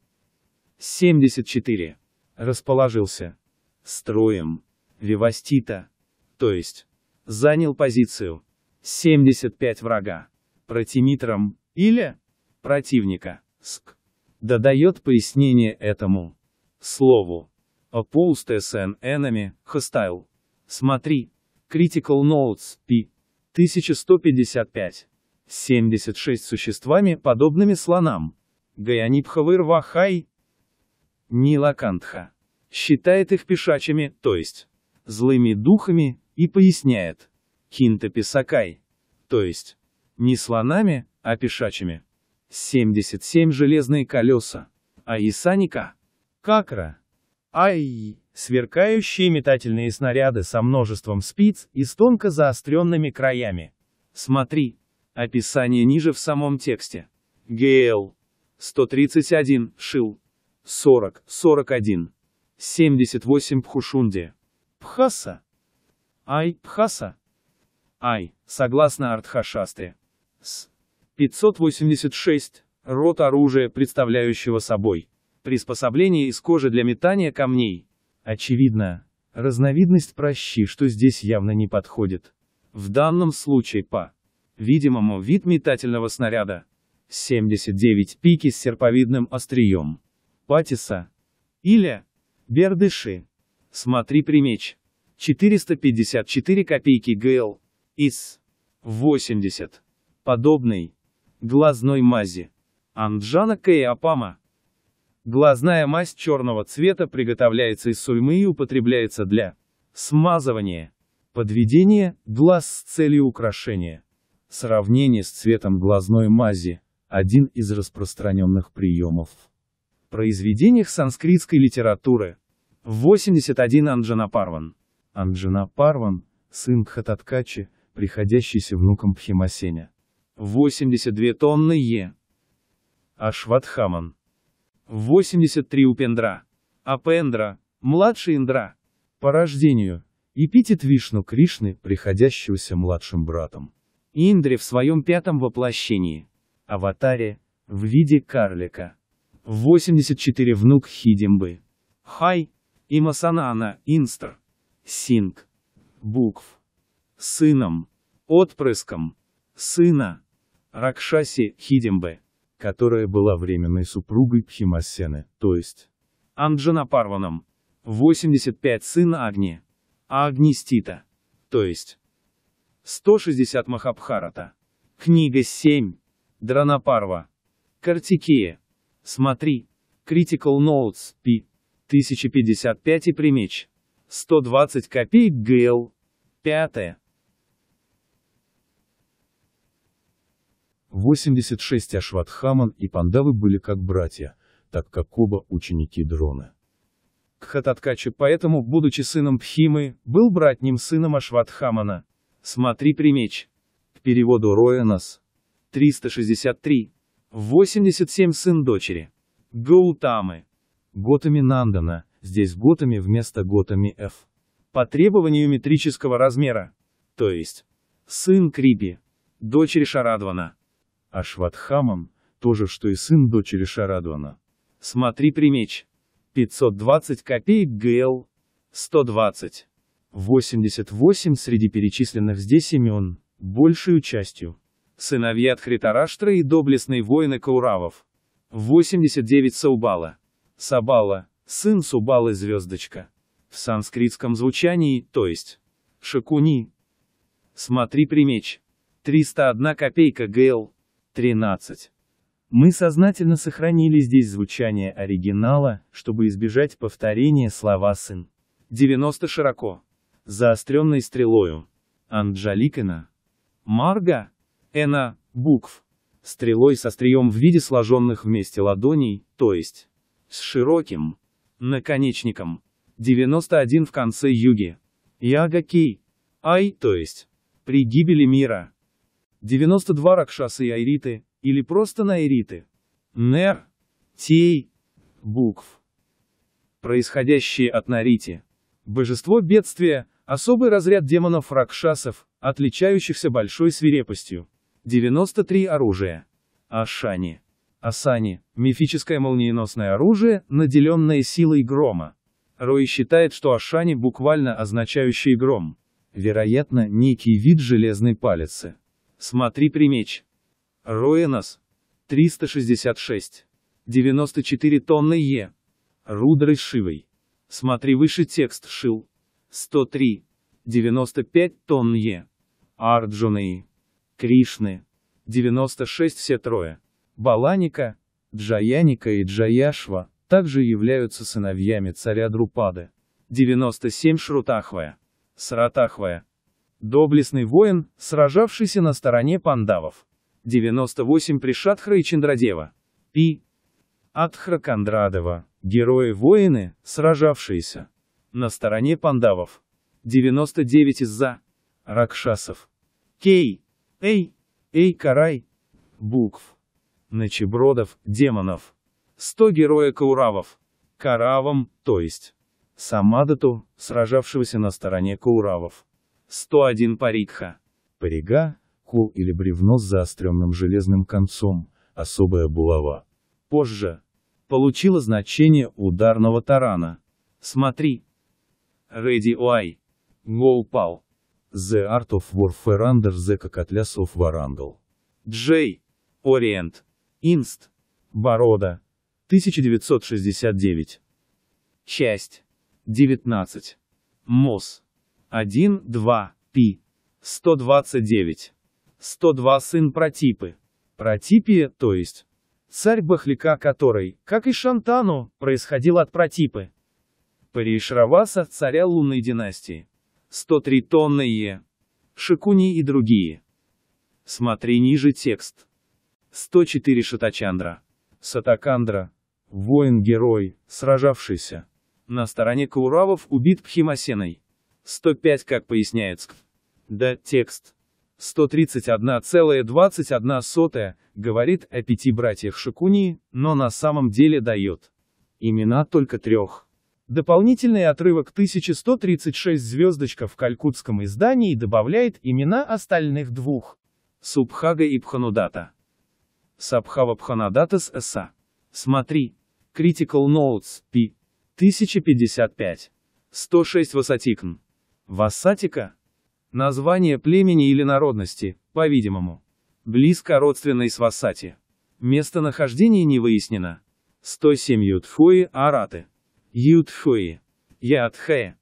74. Расположился. Строем. Левастита то есть, занял позицию 75 врага, протимитром, или противника, ск, додает пояснение этому слову. Opposed as an enemy, hostile. Смотри. Critical Notes, p. 1155. 76 существами, подобными слонам. Гаянипхавыр Вахай Нилакантха. Считает их пешачими, то есть, злыми духами, и поясняет. Кинта писакай. То есть, не слонами, а пешачими. 77 железные колеса. А Исаника? Какра. Ай! Сверкающие метательные снаряды со множеством спиц и с тонко заостренными краями. Смотри. Описание ниже в самом тексте. ГЛ. 131, Шил. 40, 41. 78 Пхушунди. Пхаса. Ай, пхаса, Ай, согласно Артхашастре. С. 586. Род оружия, представляющего собой. Приспособление из кожи для метания камней. Очевидно. Разновидность прощи, что здесь явно не подходит. В данном случае по. Видимому вид метательного снаряда. 79 пики с серповидным острием. Патиса. Или. Бердыши. Смотри примечь. 454 копейки ГЛ. ИС. 80. Подобный. Глазной мази. Анджана Кеапама. Глазная мазь черного цвета приготовляется из сульмы и употребляется для смазывания, подведения глаз с целью украшения. Сравнение с цветом глазной мази – один из распространенных приемов. В произведениях санскритской литературы 81 Анджана Парван Анджина Парван, сын Хататкачи, приходящийся внуком Пхимасеня. 82 тонны Е. Ашватхаман. 83 Упендра. Апендра, младший Индра. По рождению. Эпитет Вишну Кришны, приходящегося младшим братом. Индре в своем пятом воплощении. Аватаре, в виде карлика. 84 внук Хидимбы. Хай, Имасанана, Инстр. Синг. Букв. Сыном. Отпрыском. Сына. Ракшаси Хидимбы, которая была временной супругой Пхимасены, то есть Анджана Парваном. 85 сына Агни. Агнистита. То есть 160 Махабхарата. Книга 7. Дранапарва. Картикия. Смотри. Critical Notes, P. 1055 и примечь. 120 копеек ГЛ. Пятое. 86 Ашватхаман и Пандавы были как братья, так как оба ученики дрона. Кхататкача поэтому, будучи сыном Пхимы, был братним сыном Ашватхамана. Смотри примеч. К переводу Роянас. 363. 87 сын дочери. Гаутамы. Готами Нандана здесь готами вместо готами f. По требованию метрического размера. То есть, сын Крипи, дочери Шарадвана. А Шватхаман, тоже, что и сын дочери Шарадвана. Смотри примеч. 520 копеек ГЛ. 120. 88 среди перечисленных здесь имен, большую частью. Сыновья от Хритараштра и доблестные воины Кауравов. 89 Саубала. Сабала, сын Субалы звездочка. В санскритском звучании, то есть, Шакуни. Смотри примеч. 301 копейка ГЛ. 13. Мы сознательно сохранили здесь звучание оригинала, чтобы избежать повторения слова «сын». 90 широко. Заостренной стрелою. Анджаликина. Марга. Эна. Букв. Стрелой со стрием в виде сложенных вместе ладоней, то есть, с широким, наконечником. 91 в конце юги. Яга Кей. Ай, то есть. При гибели мира. 92 Ракшасы и Айриты, или просто Найриты. Нер. Тей. Букв. Происходящие от Нарити. Божество бедствия, особый разряд демонов Ракшасов, отличающихся большой свирепостью. 93 оружия. Ашани. Асани – мифическое молниеносное оружие, наделенное силой грома. Рой считает, что Ашани буквально означающий гром. Вероятно, некий вид железной палицы. Смотри примеч. Роенос. 366. 94 тонны Е. Рудры Шивой. Смотри выше текст Шил. 103. 95 тонн Е. Арджуны. Кришны. 96 все трое. Баланика, Джаяника и Джаяшва, также являются сыновьями царя Друпады. 97 Шрутахвая. Сратахвая. Доблестный воин, сражавшийся на стороне пандавов. 98 Пришатхра и Чандрадева. Пи. Адхра Кондрадова. Герои-воины, сражавшиеся на стороне пандавов. 99 из-за Ракшасов. Кей. Эй. Эй Карай. Букв ночебродов, демонов. 100 героя Кауравов. Каравом, то есть. Самадату, сражавшегося на стороне Кауравов. 101 парикха. Парига, кол или бревно с заостренным железным концом, особая булава. Позже. Получила значение ударного тарана. Смотри. Ready Ой. Go Pal. The Art of Warfare under the Cacatlas of Warangal. J. Orient. Инст. Борода. 1969. Часть. 19. МОС. 1, 2, Пи. 129. 102 сын Протипы. Протипия, то есть. Царь Бахлика который, как и Шантану, происходил от Протипы. Паришраваса, царя лунной династии. 103 тонны Е. Шикуни и другие. Смотри ниже текст. 104 Шатачандра. Сатакандра. Воин-герой, сражавшийся. На стороне Кауравов убит Пхимасеной. 105 как поясняется. Да, текст. 131,21 говорит о пяти братьях Шакуни, но на самом деле дает имена только трех. Дополнительный отрывок 1136 звездочка в калькутском издании добавляет имена остальных двух – Субхага и Пханудата. Сабхавабханадатас С.А. Смотри. Critical Notes, P. 1055. 106 Васатикн. Васатика? Название племени или народности, по-видимому. Близко родственной с Васати. Местонахождение не выяснено. 107 Ютфуи Араты. Ютфуи. Ядхэ.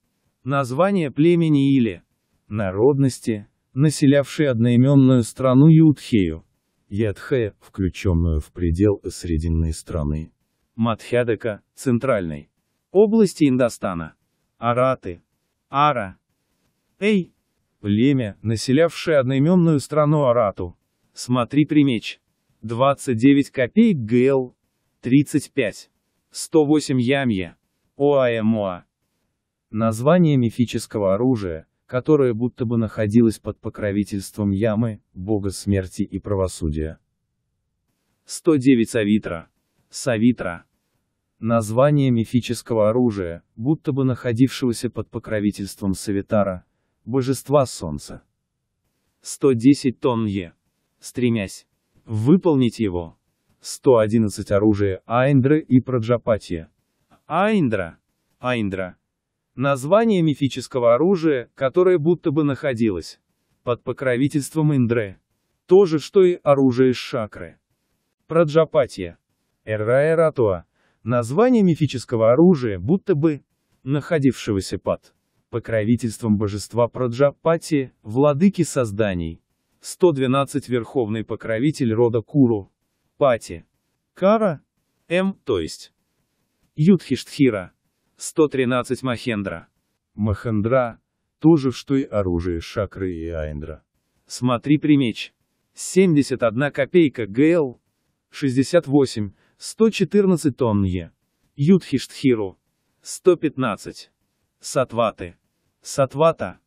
Название племени или народности, населявшей одноименную страну Ютхею. Ядхе, включенную в предел Срединной страны. Мадхядека, Центральной. Области Индостана. Араты. Ара. Эй. Племя, населявшее одноименную страну Арату. Смотри примеч. 29 копеек ГЛ. 35. 108 Ямье. ОАМОА. Название мифического оружия, которая будто бы находилась под покровительством Ямы, бога смерти и правосудия. 109 Савитра. Савитра. Название мифического оружия, будто бы находившегося под покровительством Савитара, божества солнца. 110 Тонье, Стремясь выполнить его. 111 оружие Аиндры и Праджапатия. Айндра, Айндра. Название мифического оружия, которое будто бы находилось под покровительством Индре. То же, что и оружие из шакры. Праджапатия. Эрраэратуа. Название мифического оружия, будто бы находившегося под покровительством божества Праджапати, владыки созданий. 112 верховный покровитель рода Куру. Пати. Кара. М, то есть. Юдхиштхира. 113 Махендра. Махендра – то же, что и оружие Шакры и Айндра. Смотри примеч. 71 копейка ГЛ. 68, 114 тонн Е. Юдхиштхиру. 115. Сатваты. Сатвата.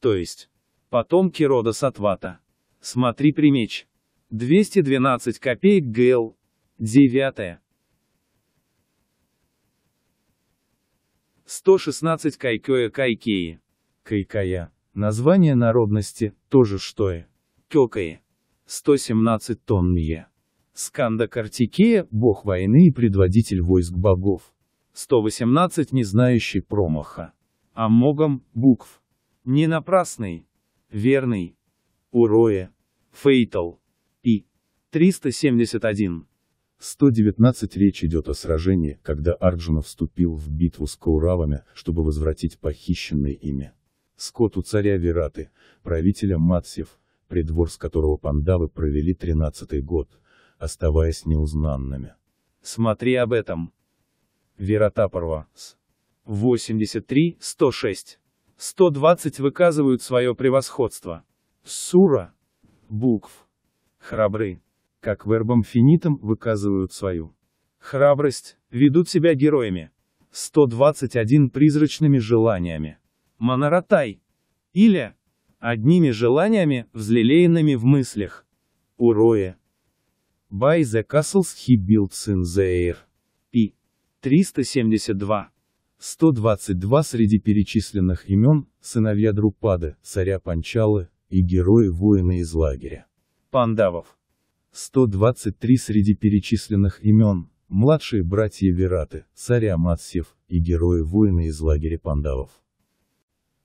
То есть, потомки рода Сатвата. Смотри примеч. 212 копеек ГЛ. 9. 116 кайкоя Кайкеи. Кайкая. Название народности, тоже что и. Кёкаи. 117 Тоннье. Сканда Картикея, бог войны и предводитель войск богов. 118 не знающий промаха. А букв. Не напрасный. Верный. Уроя. Фейтал. И. 371. 119 речь идет о сражении, когда Арджуна вступил в битву с Кауравами, чтобы возвратить похищенное имя. у царя Вираты, правителя Матсьев, придвор с которого пандавы провели 13-й год, оставаясь неузнанными. Смотри об этом. Вератапарва. 83, 106. 120 выказывают свое превосходство. Сура. Букв. Храбры как вербам финитам выказывают свою храбрость, ведут себя героями. 121 призрачными желаниями. Манаратай. Или одними желаниями, взлелеянными в мыслях. урое. By the castles he builds in the air. P. 372. 122 среди перечисленных имен, сыновья Друпады, царя Панчалы, и герои-воины из лагеря. Пандавов. 123 среди перечисленных имен, младшие братья Вераты, царя Матсев, и герои-воины из лагеря пандавов.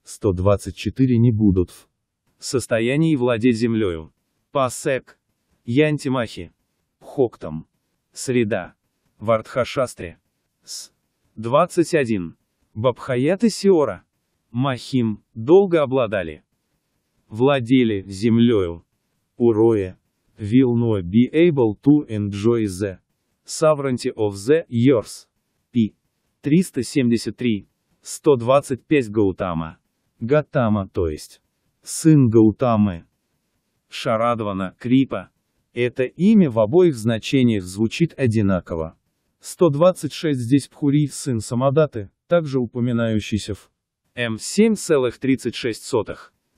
124 не будут в состоянии владеть землею. Пасек. Янтимахи. Хоктам. Среда. Вардхашастре. С. 21. Бабхаят и Сиора. Махим, долго обладали. Владели землею. Уроя, will not be able to enjoy the sovereignty of the yours. P. 373. 125 Гаутама. Гатама, то есть. Сын Гаутамы. Шарадвана, Крипа. Это имя в обоих значениях звучит одинаково. 126 здесь Пхури, сын Самадаты, также упоминающийся в М7,36.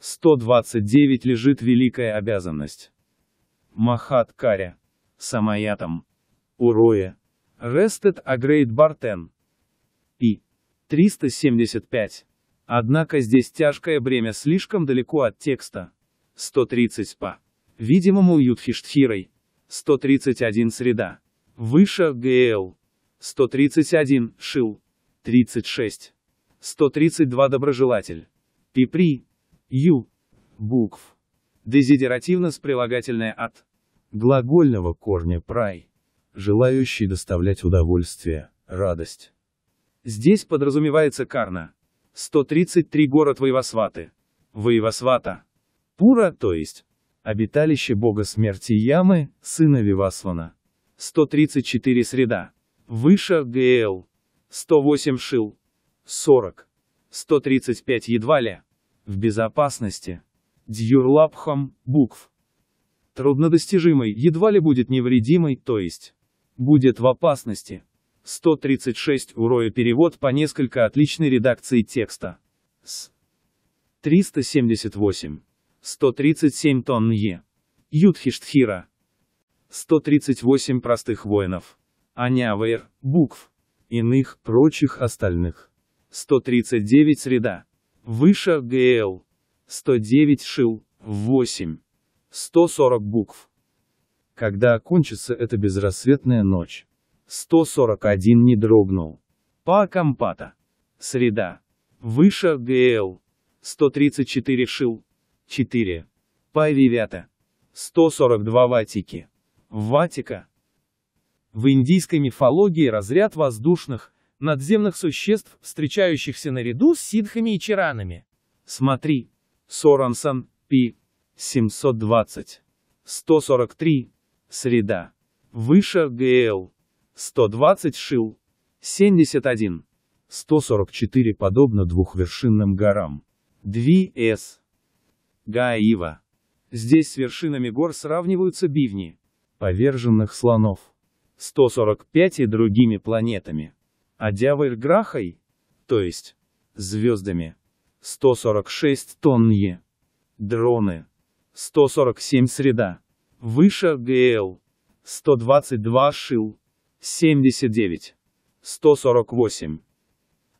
129 лежит великая обязанность. махат Махаткаря. Самаятам. Уроя. Rested a great barten. Пи. 375. Однако здесь тяжкое бремя слишком далеко от текста. 130 па. Видимому Юдхиштхирой. 131 среда. Выше ГЛ. 131 шил. 36. 132 доброжелатель. Пипри ю букв. Дезидеративно с прилагательное от глагольного корня прай, желающий доставлять удовольствие, радость. Здесь подразумевается Карна. 133 город Воевосваты. Воевосвата. Пура, то есть, обиталище бога смерти Ямы, сына Вивасвана. 134 среда. Выше ГЛ. 108 шил. 40. 135 едва ли в безопасности. Дьюрлапхам, букв. Труднодостижимой, едва ли будет невредимой, то есть, будет в опасности. 136 уроя перевод по несколько отличной редакции текста. С. 378. 137 тонн Е. Ютхиштхира 138 простых воинов. Анявейр, букв. Иных, прочих остальных. 139 среда. Выше ГЛ. 109 шил. 8. 140 букв. Когда окончится эта безрассветная ночь. 141 не дрогнул. По компата. Среда. Выше ГЛ. 134 шил. 4. По ревята. 142 ватики. Ватика. В индийской мифологии разряд воздушных, надземных существ, встречающихся наряду с ситхами и чаранами. Смотри. Сорансон, Пи. 720. 143. Среда. Выше ГЛ. 120 Шил. 71. 144 подобно двухвершинным горам. Дви С. Гаива. Здесь с вершинами гор сравниваются бивни поверженных слонов. 145 и другими планетами а грахой, то есть звездами, 146 тонн Дроны, 147 среда, выше ГЛ, 122 шил, 79, 148.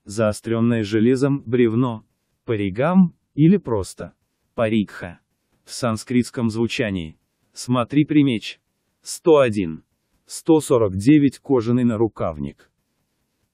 Заостренное железом бревно, паригам или просто парикха в санскритском звучании. Смотри примеч. 101. 149 кожаный нарукавник.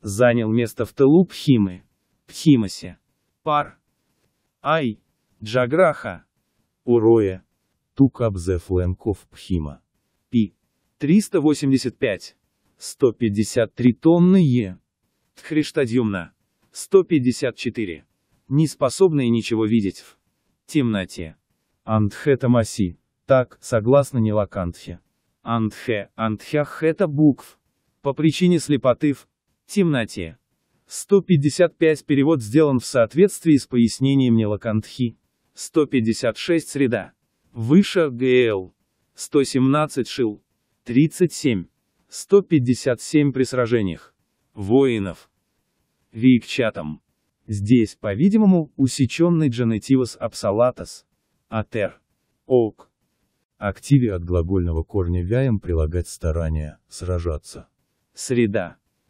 занял место в тылу Пхимы, Пхимасе, Пар, Ай, Джаграха, Уроя, Тукабзе фленков Пхима, Пи, 385, 153 тонны Е, Тхриштадьюмна, 154, не способные ничего видеть в темноте. Антхетамаси, так, согласно Нилакантхе. Антхе, антхях это букв. По причине слепоты в темноте. 155 перевод сделан в соответствии с пояснением Нилакантхи. 156 среда. Выше ГЛ. 117 шил. 37. 157 при сражениях. Воинов. Викчатам. Здесь, по-видимому, усеченный дженетивос апсалатос. Атер. Ок. Активе от глагольного корня вяем прилагать старания, сражаться. Среда.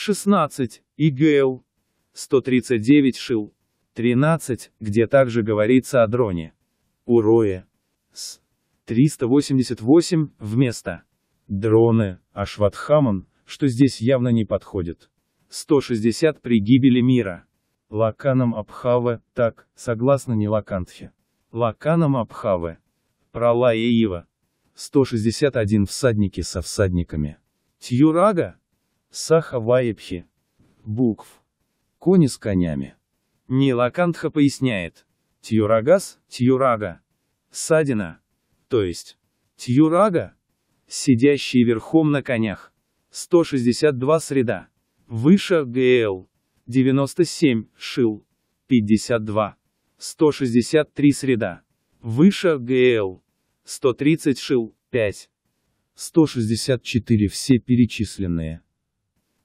16, ИГЛ, 139 Шил, 13, где также говорится о дроне. урое С. 388, вместо. Дроны, Ашватхаман, что здесь явно не подходит. 160 при гибели мира. Лаканом Абхавы, так, согласно Нилакантхе. Лаканом Абхавы. Пралая Ива. 161 всадники со всадниками. Тьюрага, Сахаваепхи. Букв. Кони с конями. Нилакантха поясняет. Тьюрагас, тьюрага. Садина. То есть. Тьюрага. сидящий верхом на конях. 162 среда. Выше ГЛ. 97, шил. 52. 163 среда. Выше ГЛ. 130 шил, 5. 164 все перечисленные.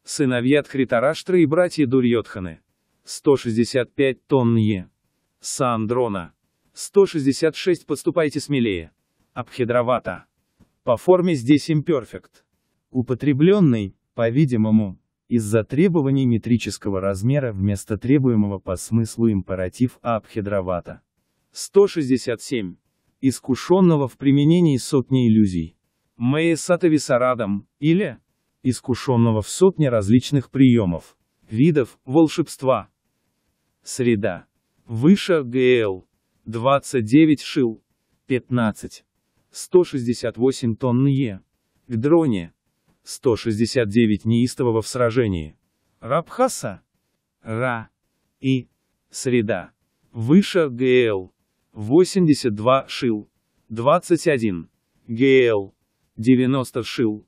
Сыновья Тхритараштры и братья Дурьотханы. 165 тонн Е. Сандрона. 166 поступайте смелее. Абхидровато. По форме здесь имперфект. Употребленный, по-видимому, из-за требований метрического размера вместо требуемого по смыслу императив абхидровато. 167. Искушенного в применении сотни иллюзий. Мэя Сатави или искушенного в сотне различных приемов, видов, волшебства. Среда. Выше ГЛ. 29 шил. 15. 168 тонн Е. В дроне. 169 неистового в сражении. Рабхаса. Ра. И. Среда. Выше ГЛ. 82 шил. 21. ГЛ. 90 шил.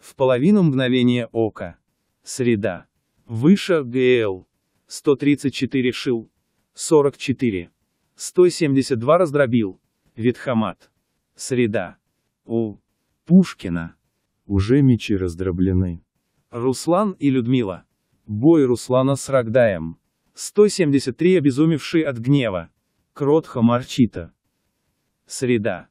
В половину мгновения ока. Среда. Выше ГЛ. 134 шил. 44. 172 раздробил. Ветхамат. Среда. У. Пушкина. Уже мечи раздроблены. Руслан и Людмила. Бой Руслана с Рогдаем. 173 обезумевший от гнева. Кротха Марчита. Среда.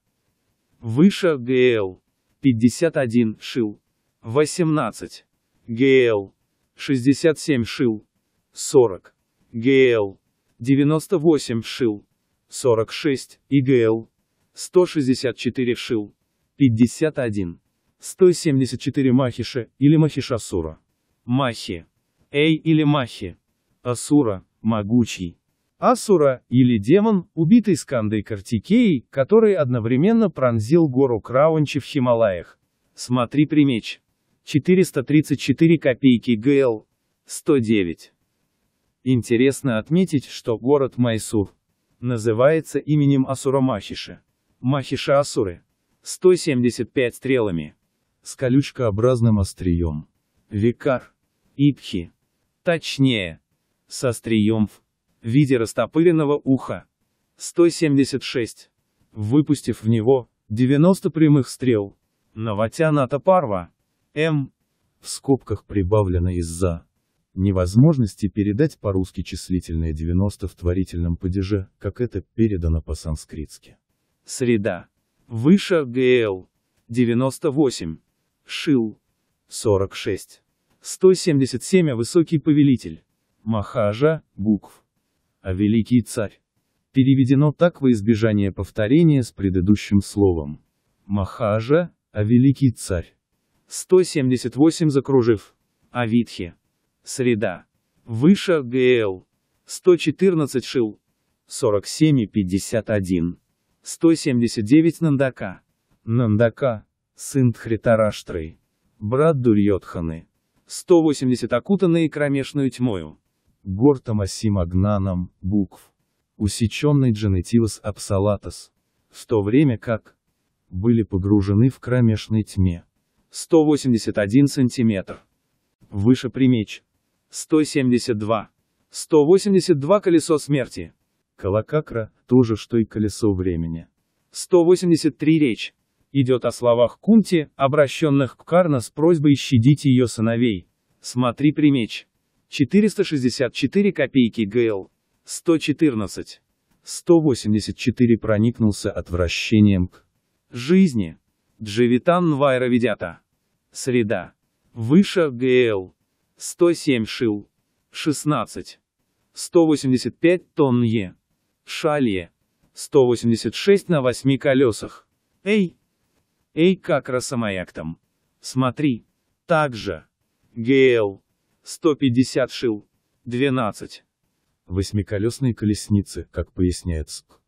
Выше ГЛ. 51 шил. 18. ГЛ. 67 шил. 40. ГЛ. 98 шил. 46. ИГЛ. 164 шил. 51. 174 махиша или махишасура. Махи. Эй или махи. Асура, могучий. Асура, или демон, убитый Скандой Картикеей, который одновременно пронзил гору Краунчи в Хималаях. Смотри примечь. 434 копейки ГЛ, 109. Интересно отметить, что город Майсур называется именем Асура Махиши. Махиша Асуры. 175 стрелами. С колючкообразным острием. Викар. Ипхи. Точнее. С острием в виде растопыренного уха. 176. Выпустив в него 90 прямых стрел. Наватя Ната Парва. М. В скобках прибавлено из-за невозможности передать по-русски числительное 90 в творительном падеже, как это передано по-санскритски. Среда. Выше ГЛ. 98. Шил. 46. 177 а Высокий повелитель. Махажа, букв. А великий царь. Переведено так во избежание повторения с предыдущим словом. Махажа, а великий царь. 178 закружив. А Среда. Выше ГЛ. 114 Шил. 47 и 51. 179 Нандака. Нандака. Сын Тхритараштры. Брат Дурьотханы. 180 окутанные кромешную тьмою. Гортом Асим Агнаном, букв. Усеченный Джанетивас Апсалатас. В то время как были погружены в кромешной тьме. 181 см. Выше примеч. 172. 182 колесо смерти. Калакакра, тоже, что и колесо времени. 183 речь. Идет о словах Кунти, обращенных к Карна с просьбой щадить ее сыновей. Смотри примеч. 464 копейки ГЛ. 114. 184 проникнулся отвращением к жизни. Дживитан Вайровидята. Среда. Выше ГЛ. 107 шил. 16. 185 тонн Е. Шалье. 186 на 8 колесах. Эй! Эй, как росомаяктом. Смотри. Также. ГЛ. 150 шил. 12. Восьмиколесные колесницы, как поясняет СК.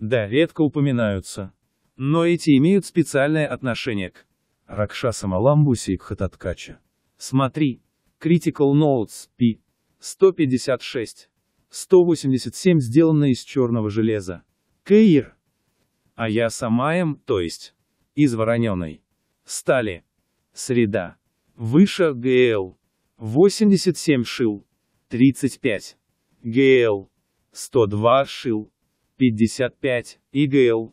Да, редко упоминаются. Но эти имеют специальное отношение к Ракшасам Аламбуси и Кхататкача. Смотри. Critical Notes, P. 156. 187 сделано из черного железа. Кейр, А я сама им, то есть, из вороненой. Стали. Среда. Выше ГЛ. 87 шил. 35. ГЛ. 102 шил. 55. И ГЛ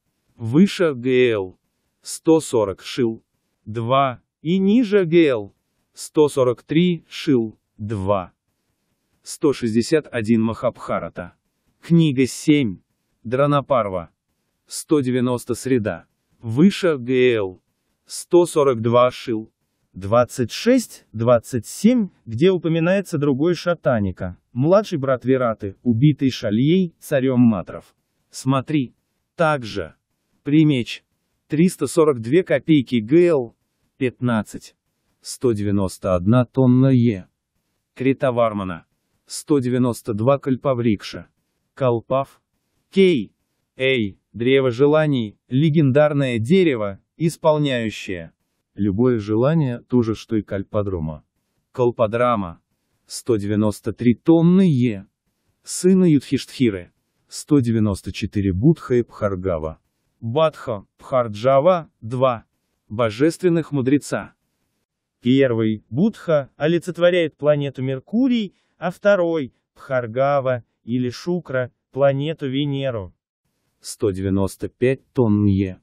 выше ГЛ 140 шил 2 и ниже ГЛ 143 шил 2. 161 Махабхарата. Книга 7. Дранапарва. 190 Среда. Выше ГЛ 142 шил 26-27, где упоминается другой Шатаника, младший брат Вераты, убитый Шальей, царем Матров. Смотри. Также. Примеч. 342 копейки ГЛ. 15. 191 тонна Е. Крета 192 Кальпаврикша. Колпав. Кей. Эй, древо желаний, легендарное дерево, исполняющее. Любое желание, то же, что и кальпадрома. Колпадрама. 193 тонны Е. Сына Юдхиштхиры. 194 Будха и Пхаргава. Бадха, Пхарджава, 2. Божественных мудреца. Первый, Будха, олицетворяет планету Меркурий, а второй, Пхаргава, или Шукра, планету Венеру. 195 тонн Е.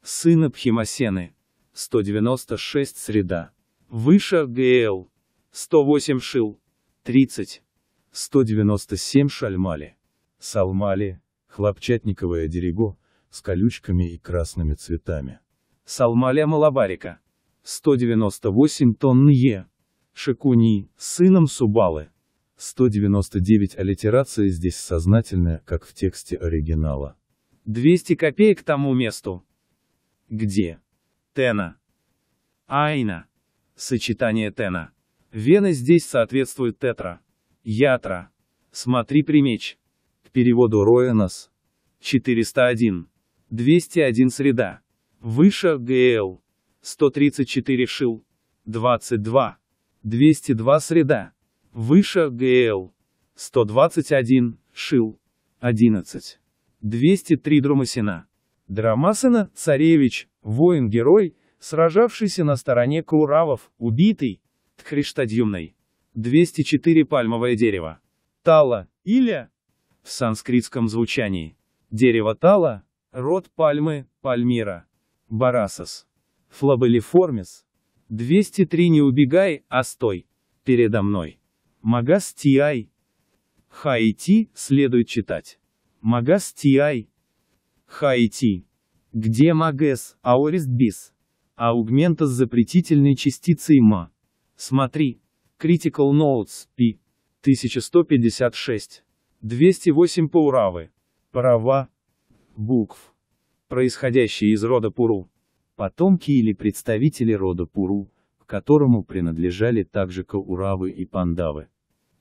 Сына Пхимасены. 196 среда. Выше ГЛ. 108 Шил. 30. 197 Шальмали. Салмали. Хлопчатниковое дерево с колючками и красными цветами. Салмалия малабарика. 198 тонн Е. Шикуни, сыном Субалы. 199 аллитерация здесь сознательная, как в тексте оригинала. 200 копеек тому месту. Где? Тена. Айна. Сочетание тена. Вена здесь соответствует тетра. Ятра. Смотри примеч. К переводу Роэнос. 401. 201 среда. Выше ГЛ. 134 шил. 22. 202 среда. Выше ГЛ. 121 шил. 11. 203 Дромасина. Драмасина, царевич, воин-герой, сражавшийся на стороне Кауравов, убитый, Тхриштадьюмной. 204 Пальмовое дерево. Тала, или, в санскритском звучании, дерево Тала, Род пальмы, пальмира. Барасос. Флабелиформис. 203 Не убегай, а стой. Передо мной. Магас Тиай. Хаити, следует читать. Магас Тиай. Хаити. Где Магес, Аорист Бис? Аугмента с запретительной частицей Ма. Смотри. Critical Notes, P. 1156. 208 Пауравы. Права, букв, происходящие из рода Пуру. Потомки или представители рода Пуру, к которому принадлежали также Кауравы и Пандавы.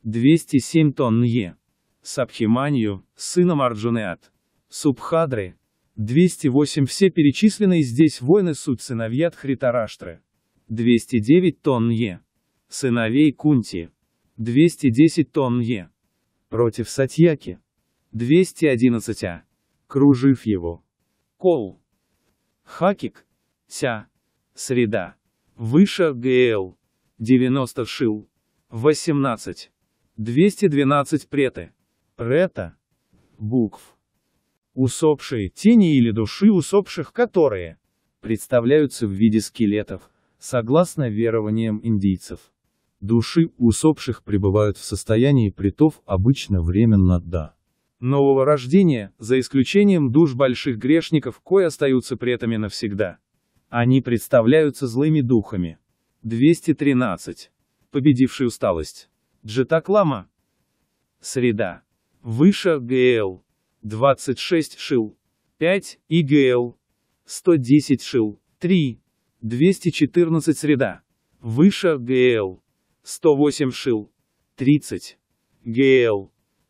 207 тонн Е. С Абхиманию, сыном Арджунеат. Субхадры. 208 Все перечисленные здесь воины суть сыновья Тхритараштры. 209 тонн Е. Сыновей Кунти. 210 тонн Е. Против Сатьяки. 211 А кружив его. Кол. Хакик. Ся. Среда. Выше ГЛ. 90 шил. 18. 212 преты. Прета. Букв. Усопшие тени или души усопших, которые представляются в виде скелетов, согласно верованиям индийцев. Души усопших пребывают в состоянии притов обычно временно да нового рождения, за исключением душ больших грешников, кои остаются претами навсегда. Они представляются злыми духами. 213. Победивший усталость. Джитаклама. Среда. Выше ГЛ. 26 шил. 5 ИГЛ. 110 шил. 3. 214 среда. Выше ГЛ. 108 шил. 30. ГЛ.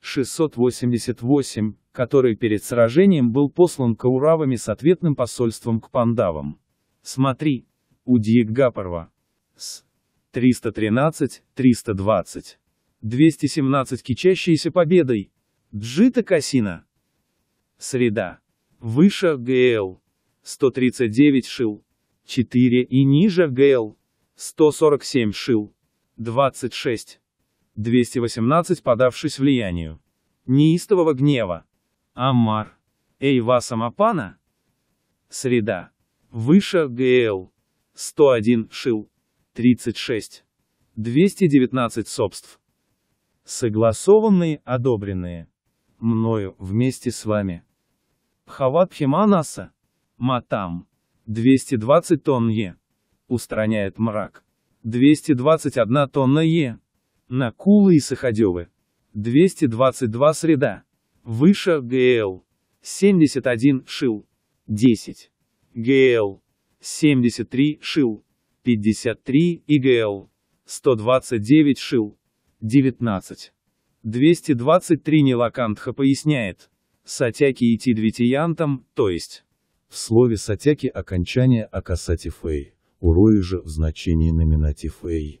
688, который перед сражением был послан кауравами с ответным посольством к пандавам. Смотри. Удиек Гапарва. С. 313, 320. 217 кичащиеся победой. Джита Касина. Среда. Выше ГЛ. 139 шил. 4 и ниже ГЛ. 147 шил. 26. 218 подавшись влиянию неистового гнева. Амар. Эйваса Мапана. Среда. Выше ГЛ. 101 Шил. 36. 219 собств. Согласованные, одобренные. Мною, вместе с вами. Хават пхиманаса, Матам. 220 тонн Е. Устраняет мрак. 221 тонна Е. Накулы и Сахадевы. 222 среда. Выше ГЛ. 71 шил. 10. ГЛ. 73 шил. 53 и ИГЛ. 129 шил. 19. 223 Нилакантха поясняет. Сатяки и Тидвитиянтам, то есть. В слове сатяки окончание акасати фэй, урои же в значении номинатив эй.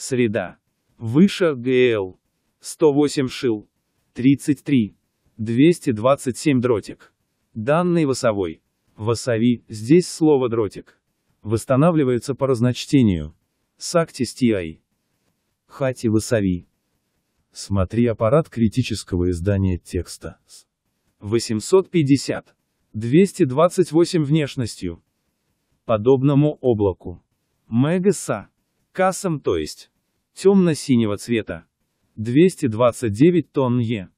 Среда. Выше ГЛ. 108 шил. 33. 227 дротик. Данный восовой. Восови, здесь слово дротик. Восстанавливается по разночтению. Сакти стиай. Хати восови. Смотри аппарат критического издания текста. 850. 228 внешностью. Подобному облаку. Мегаса кассам, то есть темно-синего цвета. 229 тонн Е.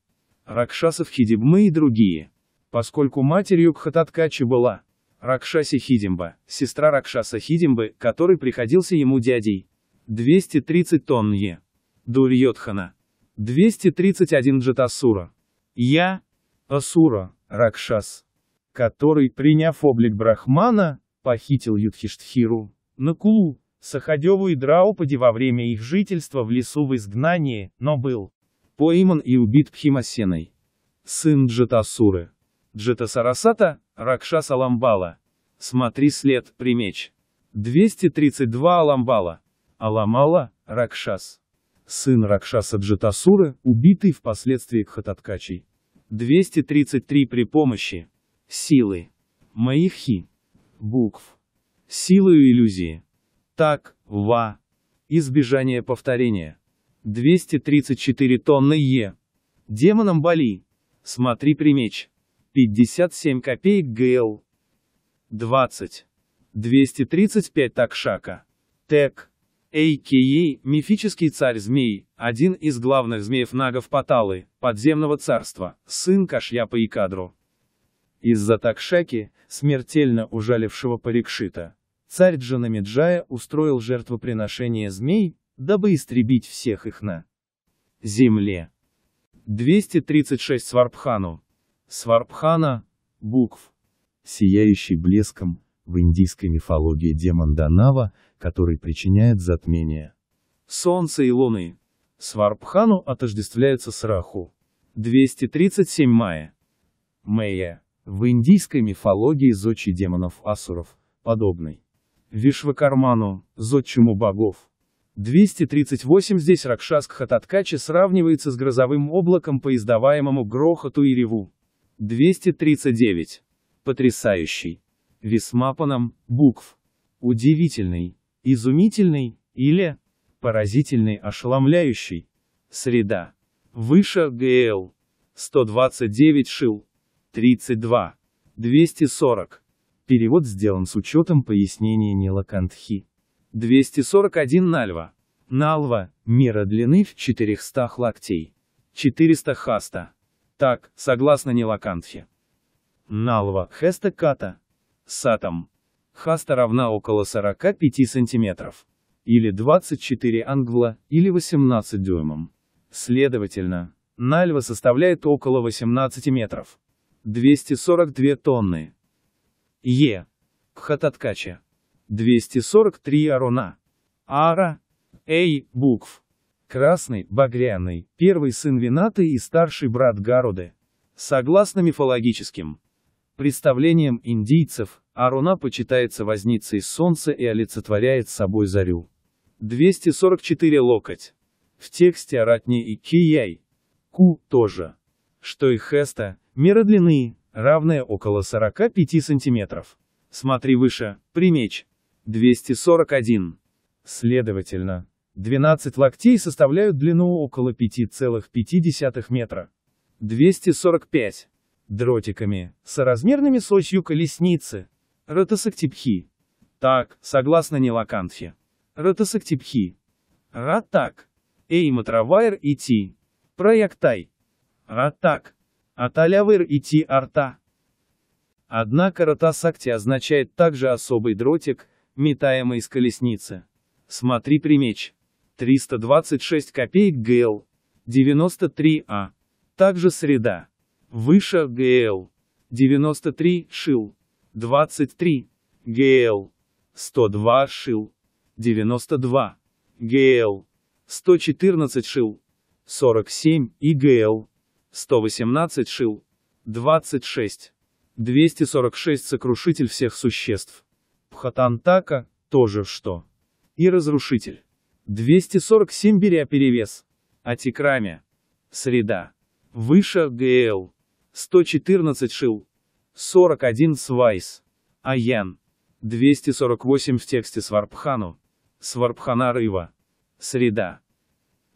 Ракшасов Хидибмы и другие. Поскольку матерью Кхататкачи была Ракшаси Хидимба, сестра Ракшаса Хидимбы, который приходился ему дядей. 230 тонн Е. Дурьотхана. 231 Джатасура. Я, Асура, Ракшас, который, приняв облик Брахмана, похитил Юдхиштхиру, Накулу, Суходеву и Драупади во время их жительства в лесу в изгнании, но был пойман и убит Пхимасеной. Сын Джетасуры. Джетасарасата, Ракшас Аламбала. Смотри след, примеч. 232 Аламбала. Аламала, Ракшас. Сын Ракшаса Джетасуры, убитый впоследствии Кхататкачей. 233 при помощи силы моих хи букв силою иллюзии так, ва. Избежание повторения. 234 тонны Е. Демоном Бали. Смотри примеч. 57 копеек ГЛ. 20. 235 Такшака. Тек. А.К.А. мифический царь змей, один из главных змеев нагов Паталы, подземного царства, сын Кашьяпа и Кадру. Из-за Такшаки, смертельно ужалившего Парикшита, Царь Джанамиджая устроил жертвоприношение змей, дабы истребить всех их на земле. 236 Сварбхану. Сварбхана, букв. Сияющий блеском, в индийской мифологии демон Данава, который причиняет затмение. Солнце и луны. Сварбхану отождествляются с Раху. 237 Мая. Мэя. В индийской мифологии зодчий демонов Асуров, подобный Вишвакарману, зодчему богов. 238 Здесь Ракшас Кхататкачи сравнивается с грозовым облаком по издаваемому грохоту и реву. 239. Потрясающий. Весмапаном, букв. Удивительный. Изумительный, или поразительный, ошеломляющий. Среда. Выше ГЛ. 129 Шил. 32. 240. Перевод сделан с учетом пояснения Нила Кантхи. 241 Нальва. Налва, мера длины в 400 локтей. 400 хаста. Так, согласно Нилакантхе. Налва, хеста ката. Сатам. Хаста равна около 45 сантиметров. Или 24 англа, или 18 дюймам. Следовательно, Нальва составляет около 18 метров. 242 тонны. Е. Пхататкача. 243 Аруна. Ара. Эй, букв. Красный, Багряный, первый сын Винаты и старший брат Гаруды. Согласно мифологическим представлениям индийцев, Аруна почитается возницей солнца и олицетворяет собой зарю. 244 локоть. В тексте Аратни и Кияй. Ку тоже. Что и Хеста, миродлины, равное около 45 сантиметров. Смотри выше, Примеч. 241. Следовательно, 12 локтей составляют длину около 5,5 метра. 245. Дротиками, соразмерными с осью колесницы. Ротосоктипхи. Так, согласно Нелакантхе. Ротосоктипхи. Ратак. Эйматравайр идти. Проектай. Ратак. От и Ти арта. Однако ротасакти означает также особый дротик, метаемый из колесницы. Смотри примеч. 326 копеек ГЛ. 93А. Также среда. Выше ГЛ. 93 шил. 23 ГЛ. 102 шил. 92 ГЛ. 114 шил. 47 и ГЛ. 118 шил, 26, 246 сокрушитель всех существ. Пхатантака, тоже что? И разрушитель. 247 беря перевес. Атикраме. Среда. Выше ГЛ. 114 шил. 41 свайс. Аян. 248 в тексте Сварпхану. Сварпхана Рыва. Среда.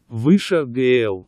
Выше ГЛ.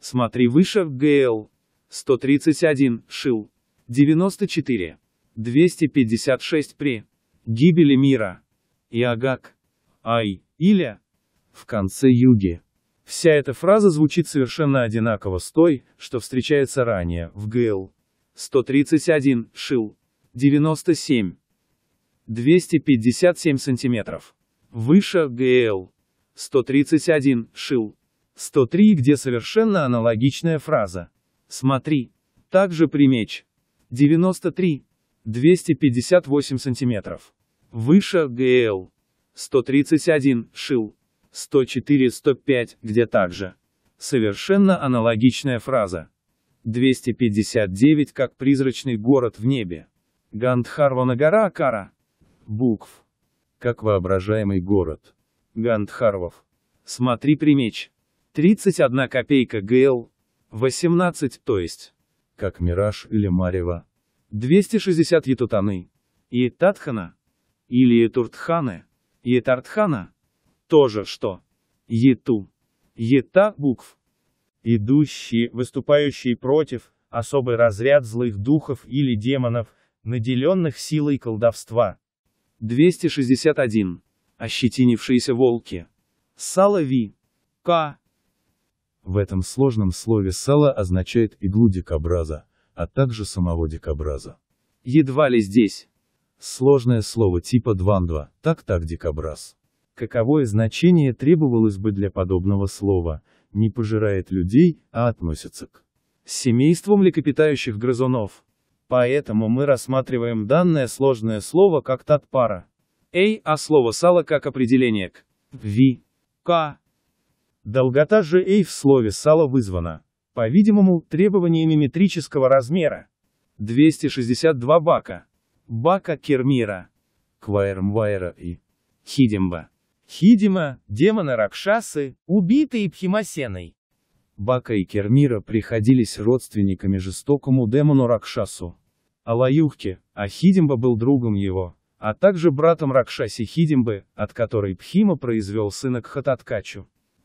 Смотри выше, ГЛ. 131, Шил. 94. 256 при гибели мира. и Агак Ай, Иля. В конце юги. Вся эта фраза звучит совершенно одинаково с той, что встречается ранее, в ГЛ. 131, Шил. 97. 257 сантиметров. Выше, ГЛ. 131, Шил. 103, где совершенно аналогичная фраза. Смотри. Также примечь. 93. 258 сантиметров Выше ГЛ. 131, шил. 104, 105, где также. Совершенно аналогичная фраза. 259, как призрачный город в небе. Гандхарвана гора Акара. Букв. Как воображаемый город. Гандхарвов. Смотри примечь. 31 копейка ГЛ, 18, то есть, как Мираж или Марева, 260 етутаны, и Татхана, или Етуртханы, Етартхана, тоже что, Ету, Ета букв, идущие, выступающие против, особый разряд злых духов или демонов, наделенных силой колдовства. 261. Ощетинившиеся волки. Салави. К. В этом сложном слове сало означает иглу дикобраза, а также самого дикобраза. Едва ли здесь. Сложное слово типа двандва, так-так дикобраз. Каковое значение требовалось бы для подобного слова, не пожирает людей, а относится к семейству млекопитающих грызунов. Поэтому мы рассматриваем данное сложное слово как татпара. Эй, а слово сало как определение к ви, к Долгота же «эй» в слове «сало» вызвана, по-видимому, требованиями метрического размера. 262 бака. Бака Кермира. Квайрмвайра и Хидимба. Хидима, демона Ракшасы, убитые Пхимасеной. Бака и Кермира приходились родственниками жестокому демону Ракшасу. Алаюхке, а Хидимба был другом его, а также братом Ракшаси Хидимбы, от которой Пхима произвел сына Кхататкачу.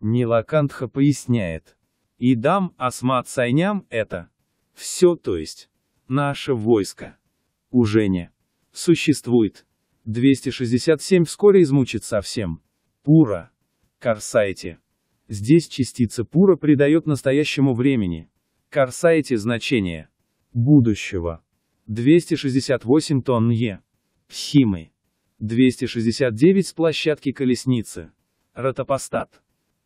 Нилакантха поясняет. И дам Асмат Сайням это. Все, то есть. Наше войско. Уже не. Существует. 267 вскоре измучит совсем. Пура. Карсайте. Здесь частица пура придает настоящему времени. Карсайте значение. Будущего. 268 тонн Е. Пхимы. 269 с площадки колесницы. Ротопостат.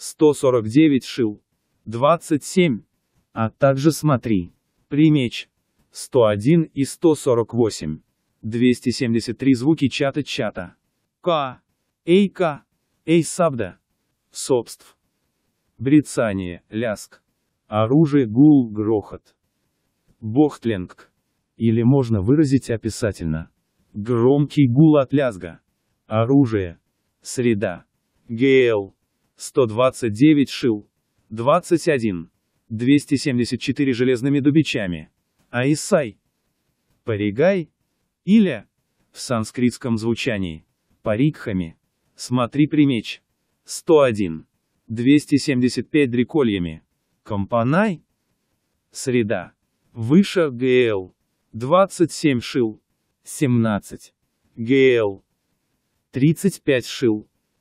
149 шил, 27, а также смотри, примеч, 101 и 148, 273 звуки чата чата, к, эй сабда собств, брицание, ляск, оружие, гул, грохот, бохтленг, или можно выразить описательно, громкий гул от лязга, оружие, среда, гейл. 129 шил, 21, 274 железными дубичами. А Исай, Паригай, Иля, в санскритском звучании, парикхами, смотри примеч, 101, 275 дрекольями, компанай, среда, выше ГЛ, 27 шил, 17, ГЛ, 35 шил,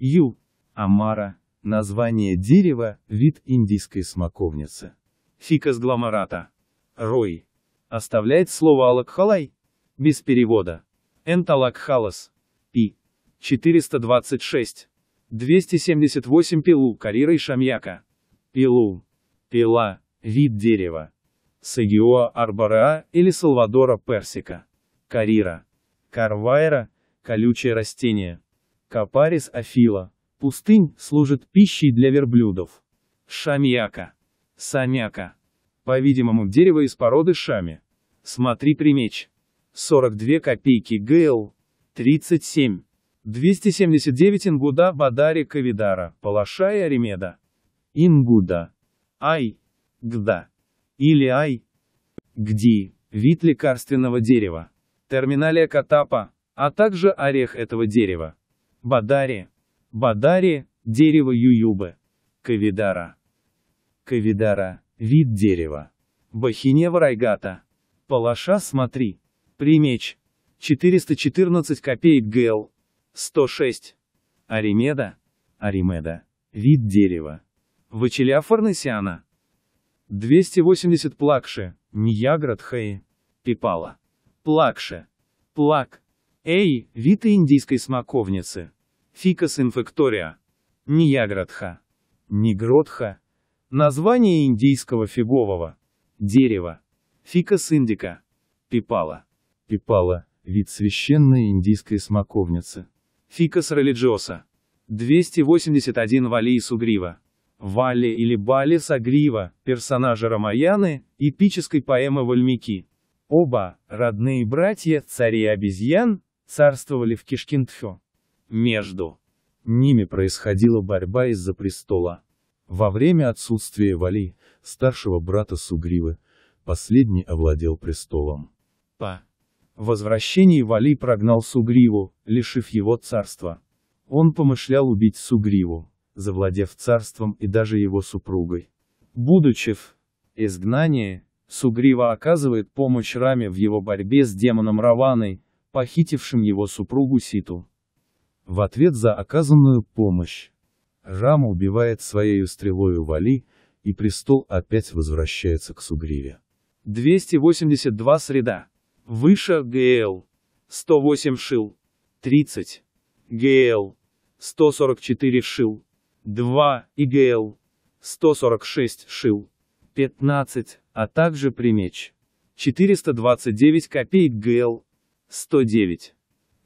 Ю. Амара. Название дерева, вид индийской смоковницы. Фикас гламората. Рой. Оставляет слово алакхалай. Без перевода. Энталакхалас. И. 426. 278 пилу карира и шамьяка. Пилу. Пила. Вид дерева. Сагиоа арбореа или Салвадора персика. Карира. Карвайра. Колючее растение. Капарис афила. Пустынь служит пищей для верблюдов. Шамьяка. Самяка. По-видимому, дерево из породы шами. Смотри примеч. 42 копейки ГЛ. 37. 279 Ингуда Бадари Кавидара, Палаша ремеда. Ингуда. Ай. Гда. Или Ай. Гди. Вид лекарственного дерева. Терминалия катапа, а также орех этого дерева. Бадари. Бадари – дерево ююбы. Кавидара. Кавидара – вид дерева. Бахинева райгата. Палаша смотри. Примеч. 414 копеек ГЛ. 106. Аримеда. Аримеда. Вид дерева. Вачиля фарнесиана. 280 плакши. Ниягра тхэи. Пипала. Плакши. Плак. Эй, вид индийской смоковницы. Фикас инфектория. Нияградха. Негротха. Название индийского фигового. Дерево. Фикас индика. Пипала. Пипала – вид священной индийской смоковницы. Фикас религиоса. 281 Вали и Сугрива. Вали или Бали Сагрива, персонажа Рамаяны, эпической поэмы Вальмики. Оба, родные братья, цари обезьян, царствовали в Кишкинтхё. Между ними происходила борьба из-за престола. Во время отсутствия Вали, старшего брата Сугривы, последний овладел престолом. По возвращении Вали прогнал Сугриву, лишив его царства. Он помышлял убить Сугриву, завладев царством и даже его супругой. Будучи в изгнании, Сугрива оказывает помощь Раме в его борьбе с демоном Раваной, похитившим его супругу Ситу. В ответ за оказанную помощь, Рама убивает своей стрелою Вали, и престол опять возвращается к Сугриве. 282 среда. Выше ГЛ. 108 шил. 30. ГЛ. 144 шил. 2 и ГЛ. 146 шил. 15, а также примеч. 429 копеек ГЛ 109.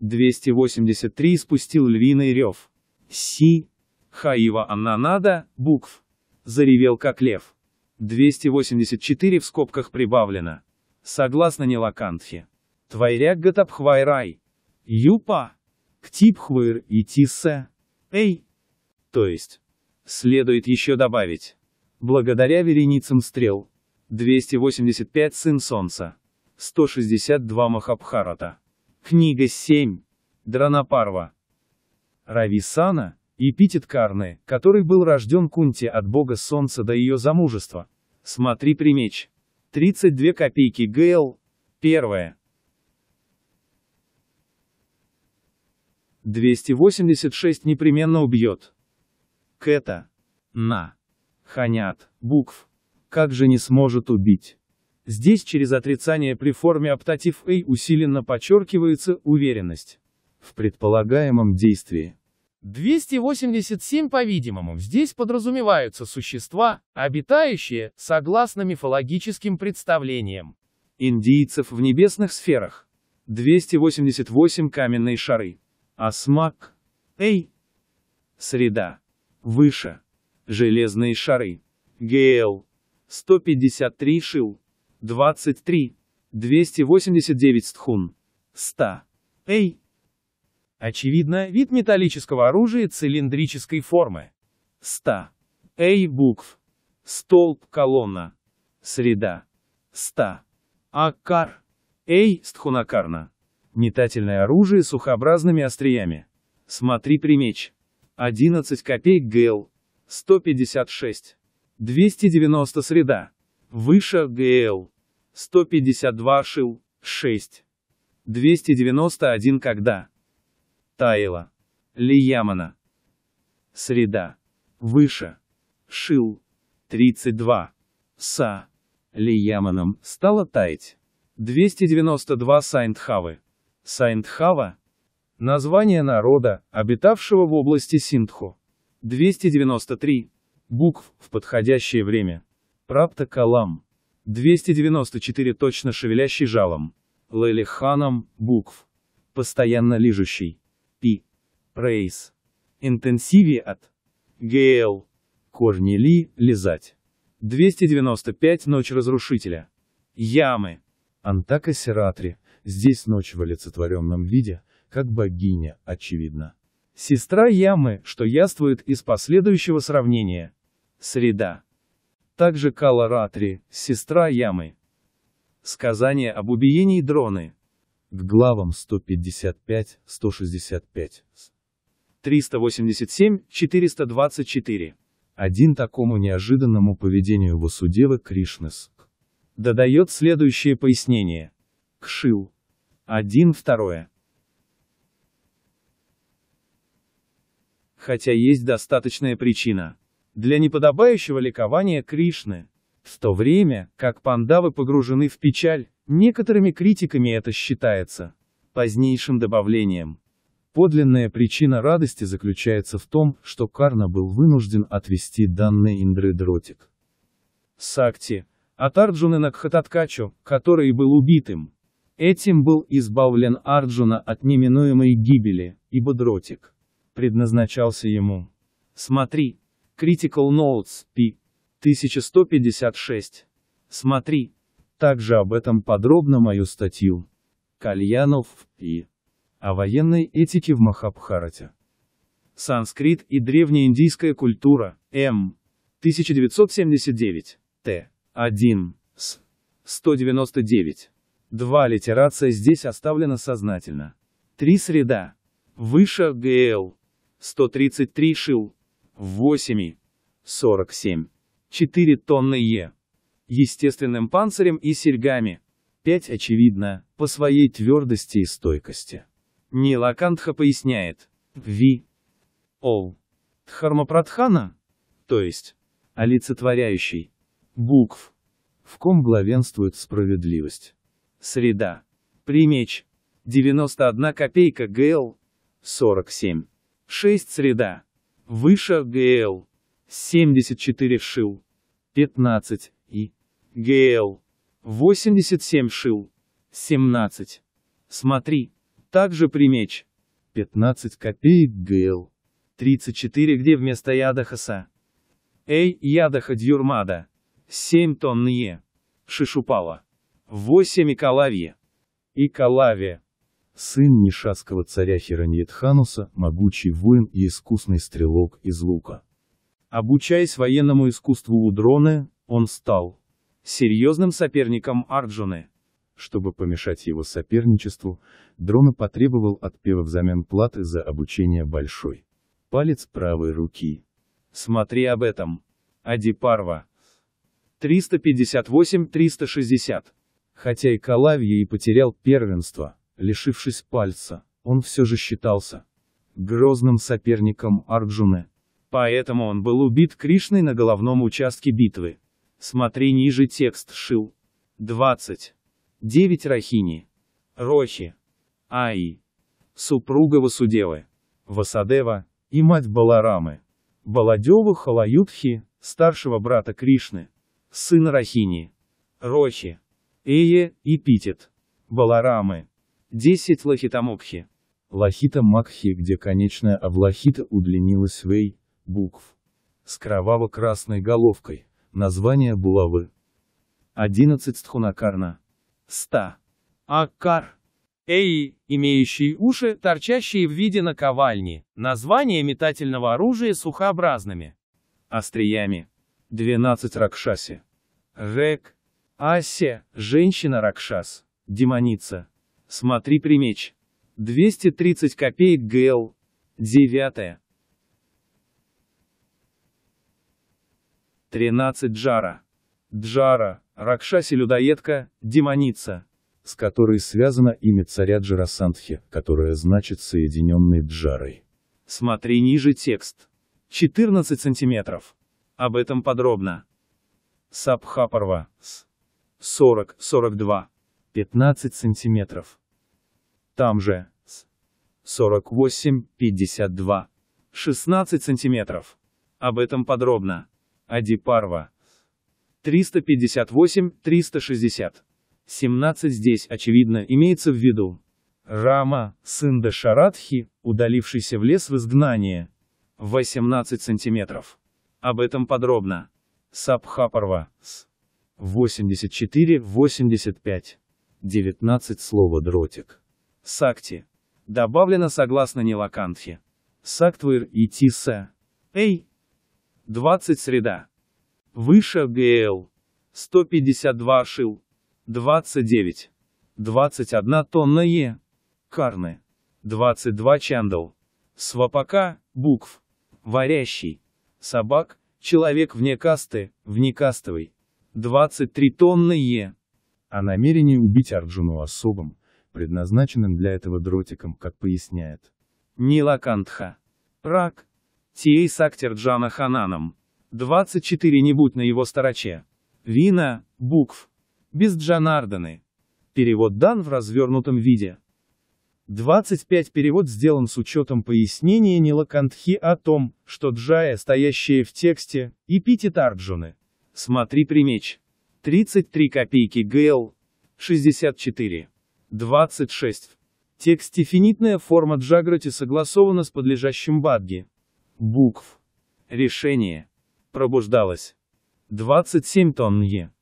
283 спустил львиный рев. Си. Хаива Аннанада, букв. Заревел как лев. 284 в скобках прибавлено. Согласно Нилакантхе. Твайряк гатапхвай рай. Юпа. Ктипхвыр и тиссе. Эй. То есть. Следует еще добавить. Благодаря вереницам стрел. 285 Сын Солнца. 162 Махабхарата. Книга 7. Дранапарва. Рависана, эпитет Карны, который был рожден Кунти от бога солнца до ее замужества. Смотри примеч. 32 копейки ГЛ. Первое. 286 непременно убьет. Кэта. На. Ханят. Букв. Как же не сможет убить? Здесь через отрицание при форме оптатив «эй» усиленно подчеркивается уверенность в предполагаемом действии. 287 по-видимому, здесь подразумеваются существа, обитающие, согласно мифологическим представлениям, индийцев в небесных сферах. 288 каменные шары. Осмак. Эй. Среда. Выше. Железные шары. ГЛ. 153 шил. 23, 289 стхун, 100. Эй! Очевидно, вид металлического оружия цилиндрической формы. 100. Эй букв. Столб, колонна. Среда. 100. Аккар. Эй, стхунакарна. Метательное оружие с сухообразными остриями. Смотри примеч. 11 копеек ГЛ. 156. 290 среда. Выше ГЛ. 152 шил, 6. 291 когда? Тайла. Лиямана. Среда. Выше. Шил. 32. Са. Лияманом стало таять. 292 Сайндхавы. Сайндхава – название народа, обитавшего в области Синдху. 293 букв в подходящее время. Прапта Калам. 294 точно шевелящий жалом. Лелиханом, букв. Постоянно лижущий. Пи. Прейс. интенсиви от. ГЛ. Корни ли, лизать. 295 Ночь разрушителя. Ямы. Антака Сиратри. Здесь ночь в олицетворенном виде, как богиня, очевидно. Сестра Ямы, что яствует из последующего сравнения. Среда также Кала Ратри, сестра Ямы. Сказание об убиении дроны. К главам 155, 165. 387, 424. Один такому неожиданному поведению Васудевы Кришнес. Додает следующее пояснение. Кшил. Один, второе. Хотя есть достаточная причина, для неподобающего ликования Кришны. В то время, как пандавы погружены в печаль, некоторыми критиками это считается позднейшим добавлением. Подлинная причина радости заключается в том, что Карна был вынужден отвести данные Индры Дротик. Сакти, от Арджуны Кхататкачу, который был убитым. Этим был избавлен Арджуна от неминуемой гибели, ибо Дротик предназначался ему. Смотри, Critical Notes, p. 1156. Смотри. Также об этом подробно мою статью. Кальянов, и. О военной этике в Махабхарате. Санскрит и древнеиндийская культура, М. 1979. Т. 1. С. 199. Два Литерация здесь оставлена сознательно. Три Среда. Выше ГЛ. 133 Шил. 8,47. 4 тонны Е. Естественным панцирем и серьгами. 5 очевидно, по своей твердости и стойкости. Нила Кантха поясняет. Ви. Ол. Дхармапратхана, то есть, олицетворяющий, букв, в ком главенствует справедливость. Среда. Примеч. 91 копейка ГЛ. 47. 6 среда выше ГЛ 74 шил 15 и ГЛ 87 шил 17. Смотри, также примечь 15 копеек ГЛ 34 где вместо ядахаса Эй, ядаха дюрмада 7 тонн Е Шишупала 8 и Калавье и Калавия Сын нишасского царя Хираньетхануса, могучий воин и искусный стрелок из лука. Обучаясь военному искусству у Дроны, он стал серьезным соперником Арджуны. Чтобы помешать его соперничеству, Дрона потребовал от Пева взамен платы за обучение большой палец правой руки. Смотри об этом. Адипарва. 358-360. Хотя и Калавья и потерял первенство, лишившись пальца, он все же считался грозным соперником Арджуны. Поэтому он был убит Кришной на головном участке битвы. Смотри ниже текст Шил. 20. 9 Рахини. Рохи. Аи. Супруга Васудевы. Васадева, и мать Баларамы. Баладеву Халаютхи, старшего брата Кришны. Сын Рахини. Рохи. Эе и Эпитет. Баларамы. 10 лахита мокхи. Лахита макхи, где конечная облахита удлинилась вей букв. С кроваво-красной головкой. Название булавы. 11 стхунакарна. 100. Аккар. Эй, имеющие уши, торчащие в виде наковальни. Название метательного оружия сухообразными. Остриями. 12 ракшаси. Рек. Асе, женщина-ракшас, демоница. Смотри примеч. 230 копеек ГЛ. Девятое. 13 Джара. Джара, Ракшаси-людоедка, демоница, с которой связано имя царя Джарасандхи, которое значит «соединенный Джарой». Смотри ниже текст. 14 сантиметров. Об этом подробно. Сабхапарва. с 40, 42, 15 сантиметров там же, с 48-52, 16 сантиметров. Об этом подробно. Адипарва. 358-360. 17 здесь, очевидно, имеется в виду. Рама, сын Дашаратхи, удалившийся в лес в изгнание. 18 сантиметров. Об этом подробно. Сабхапарва. С 84-85. 19 слово дротик. Сакти. Добавлено согласно Нилакантхе. Сактвир и Тиса. Эй. 20 среда. Выше ГЛ. 152 шил. 29. 21 тонна Е. Карны. 22 чандал. Свапака, букв. Варящий. Собак, человек вне касты, вне кастовый. 23 тонны Е. О намерении убить Арджуну особым, предназначенным для этого дротиком, как поясняет Нилакантха. Рак. Тией Джана Хананам. 24 не будь на его стороче. Вина, букв. Без Джанарданы. Перевод дан в развернутом виде. 25 перевод сделан с учетом пояснения Нилакантхи о том, что джая, стоящая в тексте, эпитет Арджуны. Смотри примеч. 33 копейки ГЛ. 64. 26. Текстифинитная форма Джаграти согласована с подлежащим Бадги. Букв. Решение. Пробуждалось. 27 тонн Е.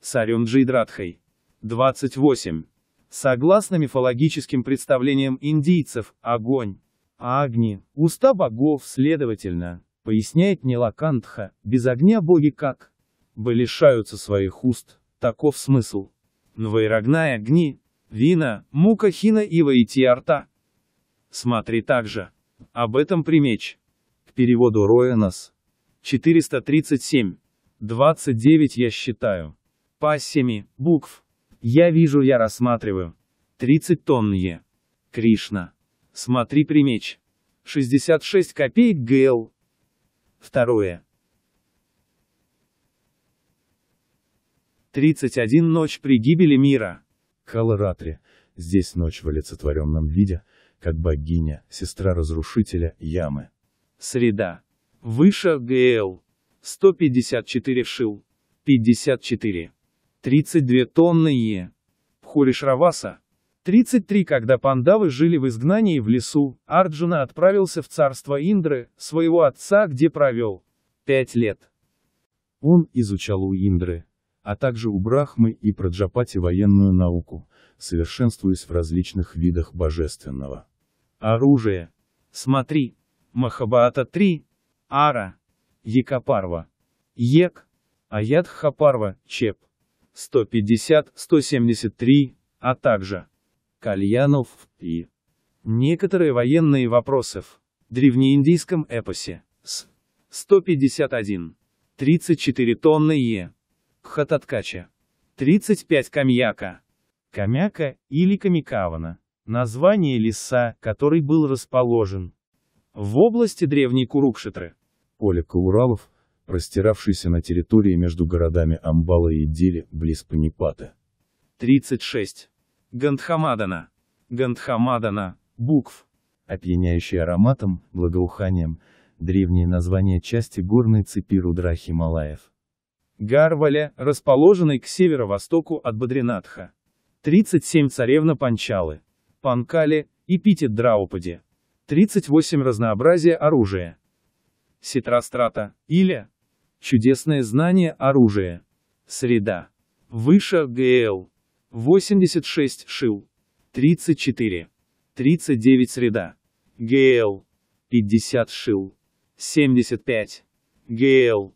Сарюн Джейдратхой. 28. Согласно мифологическим представлениям индийцев, огонь, агни, уста богов, следовательно, поясняет Нилакантха, без огня боги как? Бы лишаются своих уст, таков смысл. Двоерогная огни, Вина, мука, хина, ива и тиарта. Смотри также. Об этом примечь. К переводу Роэнос. 437. 29 я считаю. По Пассиями, букв. Я вижу, я рассматриваю. 30 тонн Кришна. Смотри примечь. 66 копеек ГЛ. Второе. 31 ночь при гибели мира. Каларатри, здесь ночь в олицетворенном виде, как богиня, сестра разрушителя, ямы. Среда. Выше ГЛ. 154 шил. 54. 32 тонны Е. Пхуришраваса. 33 Когда пандавы жили в изгнании в лесу, Арджуна отправился в царство Индры, своего отца, где провел 5 лет. Он изучал у Индры а также у Брахмы и Праджапати военную науку, совершенствуясь в различных видах божественного. оружия. Смотри. Махабаата 3. Ара. Екапарва. Ек. Аят Чеп. 150-173, а также Кальянов и некоторые военные вопросы в древнеиндийском эпосе с 151, 34 тонны Е. Хататкача. 35 Камьяка. Камяка, или Камикавана. Название леса, который был расположен в области древней Курукшетры. Поле Кауралов, простиравшееся на территории между городами Амбала и Дили близ Панипата. 36. Гандхамадана. Гандхамадана, букв. Опьяняющий ароматом, благоуханием, древнее название части горной цепи Рудра Хималаев. Гарваля, расположенной к северо-востоку от Бадринатха. 37 царевна Панчалы, Панкали, эпитет Драупади. 38 разнообразие оружия. Ситрастрата, или чудесное знание оружия. Среда. Выше ГЛ. 86 Шил. 34. 39 Среда. ГЛ. 50 Шил. 75. ГЛ.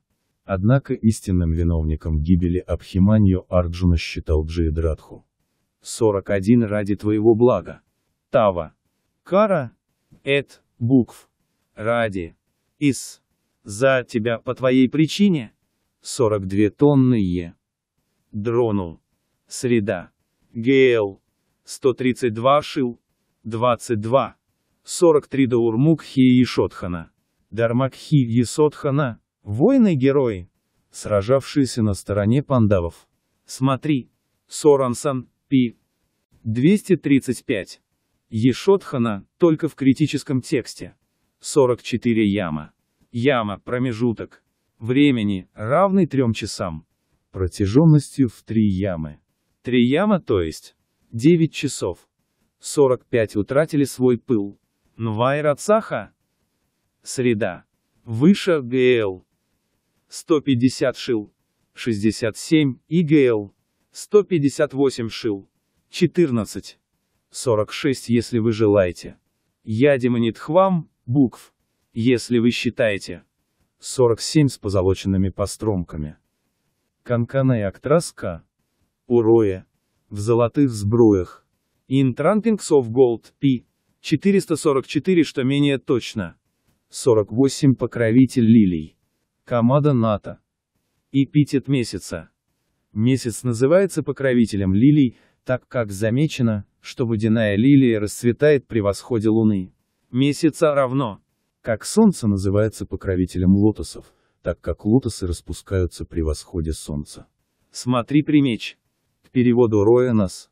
Однако истинным виновником гибели Абхиманью Арджуна считал Джиедратху. 41 ради твоего блага. Тава. Кара. Эт. Букв. Ради. Из. За тебя по твоей причине. 42 тонны Е. Дрону. Среда. ГЛ. 132 Шил. 22. 43 Даурмукхи и Шотхана. Дармакхи и Сотхана. Воины-герои, сражавшиеся на стороне пандавов. Смотри. Сорансон, Пи. 235. Ешотхана, только в критическом тексте. 44 яма. Яма, промежуток. Времени, равный трем часам. Протяженностью в три ямы. Три яма, то есть 9 часов. 45 утратили свой пыл. Нвайрацаха. Среда. Выше ГЛ. 150 шил, 67 ИГЛ, 158 шил, 14, 46 если вы желаете. Я Демонитхвам, букв, если вы считаете. 47 с позолоченными постромками. Канкана и Актраска, Уроя, в золотых сбруях. Интранкингс of Gold, P. 444, что менее точно. 48 покровитель лилий. Команда НАТО. Эпитет месяца. Месяц называется покровителем лилий, так как замечено, что водяная лилия расцветает при восходе Луны. Месяца равно. Как Солнце называется покровителем лотосов, так как лотосы распускаются при восходе Солнца. Смотри примеч. К переводу Роя нас.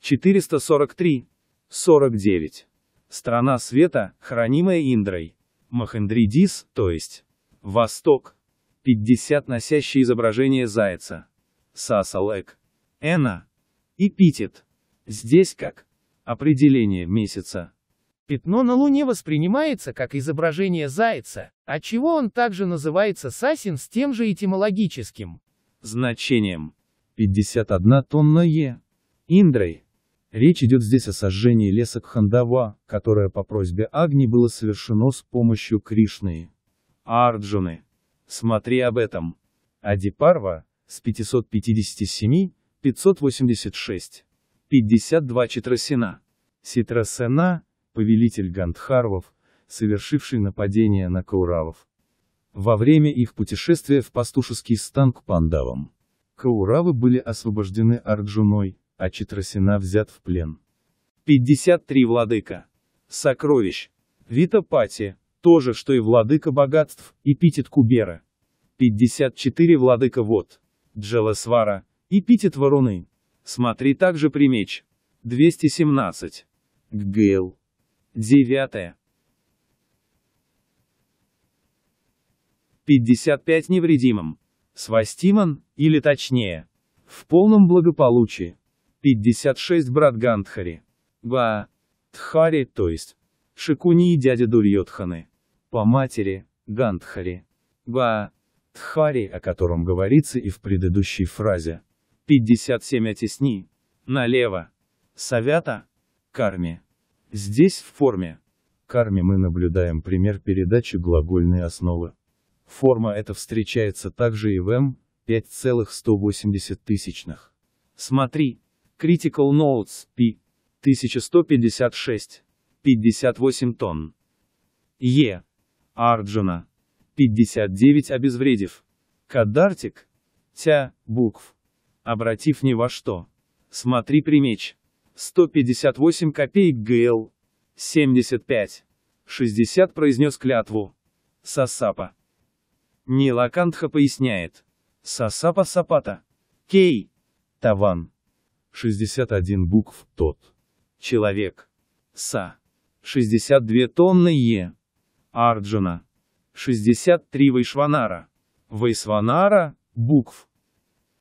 443. 49. Страна света, хранимая Индрой. Махендридис, то есть. Восток, 50 носящие изображение зайца. Сасалек. Эна. Эпитет. Здесь как? Определение месяца. Пятно на Луне воспринимается как изображение зайца, отчего а он также называется сасин с тем же этимологическим значением. 51 тонна Е. Индрой. Речь идет здесь о сожжении леса Кхандава, которое по просьбе Агни было совершено с помощью Кришны. Арджуны. Смотри об этом. Адипарва, с 557, 586. 52 Читрасена. Ситрасена, повелитель Гандхарвов, совершивший нападение на Кауравов. Во время их путешествия в пастушеский стан к Пандавам. Кауравы были освобождены Арджуной, а Читрасена взят в плен. 53 Владыка. Сокровищ. Витапати. То же, что и владыка богатств, эпитет Кубера. 54 владыка вод. Джеласвара, эпитет Вороны. Смотри также при меч. 217. Ггл. 9. 55 невредимым. Свастиман, или точнее, в полном благополучии. 56 брат Гандхари. Ба. Тхари, то есть. Шикуни и дядя Дурьотханы по матери, Гандхари. Ба Тхари, о котором говорится и в предыдущей фразе. 57 отесни. Налево. Савята. Карме. Здесь в форме. Карме мы наблюдаем пример передачи глагольной основы. Форма эта встречается также и в М, 5,180 тысячных. Смотри. Critical Notes, P. 1156. 58 тонн. Е. Арджуна. 59 обезвредив. Кадартик. Тя, букв. Обратив ни во что. Смотри примеч. 158 копеек ГЛ. 75. 60 произнес клятву. Сасапа. Нилакантха поясняет. Сасапа Сапата. Кей. Таван. 61 букв, тот. Человек. Са. 62 тонны Е. Арджуна. 63 Вайшванара. Вайшванара – букв,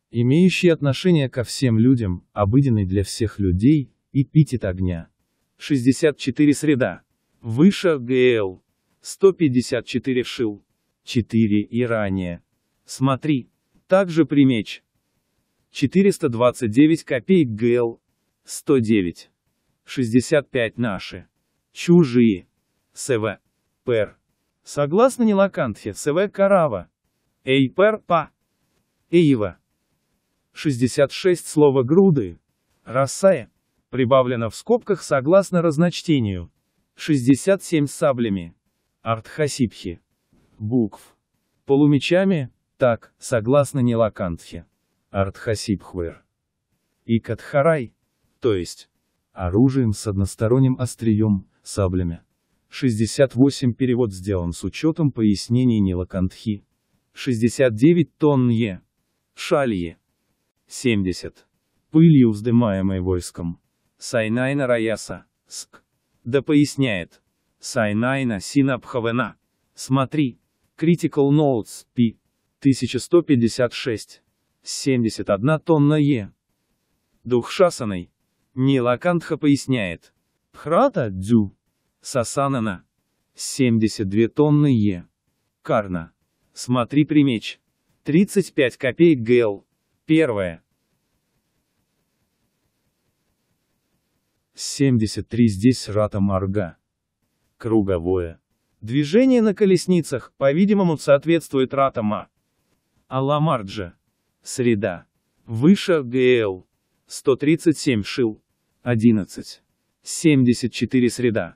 имеющий отношение ко всем людям, обыденный для всех людей, и эпитет огня. 64 Среда. Выше ГЛ. 154 Шил. 4 и ранее. Смотри. Также примеч. 429 копеек ГЛ. 109. 65 наши. Чужие. СВ пер. Согласно Нилакантхе, СВ Карава. Эй пер па. Эйва. 66 слово груды. Расая. Прибавлено в скобках согласно разночтению. 67 саблями. Артхасипхи. Букв. Полумечами, так, согласно Нилакантхе. Артхасипхвер. И Катхарай, то есть оружием с односторонним острием, саблями. 68 перевод сделан с учетом пояснений Нилакантхи. 69 тонн Е. Шалье. 70. Пылью вздымаемой войском. Сайнайна Раяса. Ск. Да поясняет. Сайнайна Синабхавена. Смотри. Critical Notes. P. 1156. 71 тонна Е. Духшасаной. Нилакантха поясняет. Пхрата Дзю. Сасанана. 72 тонны Е. Карна. Смотри примеч. 35 копеек ГЛ. Первое. 73 здесь рата марга. Круговое. Движение на колесницах, по-видимому, соответствует ратама. Аламарджа. Среда. Выше ГЛ. 137 шил. 11. 74 среда.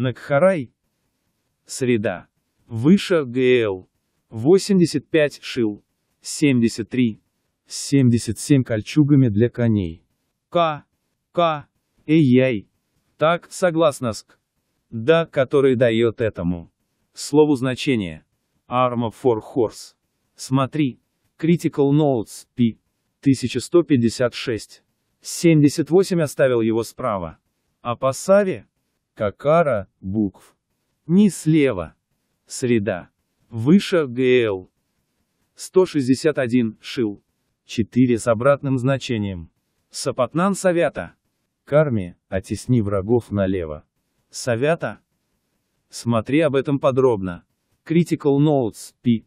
Накхарай. Среда. Выше ГЛ. 85 шил. 73. 77 кольчугами для коней. К. К. Эй-яй. Так, согласно СК. Да, который дает этому. Слову значение. Arma for Horse. Смотри. Critical Notes, P. 1156. 78 оставил его справа. А по Саве? Какара, букв. Не слева. Среда. Выше ГЛ. 161, Шил. 4 с обратным значением. Сапатнан Савята. Карме, оттесни врагов налево. Савята. Смотри об этом подробно. Critical Notes, P.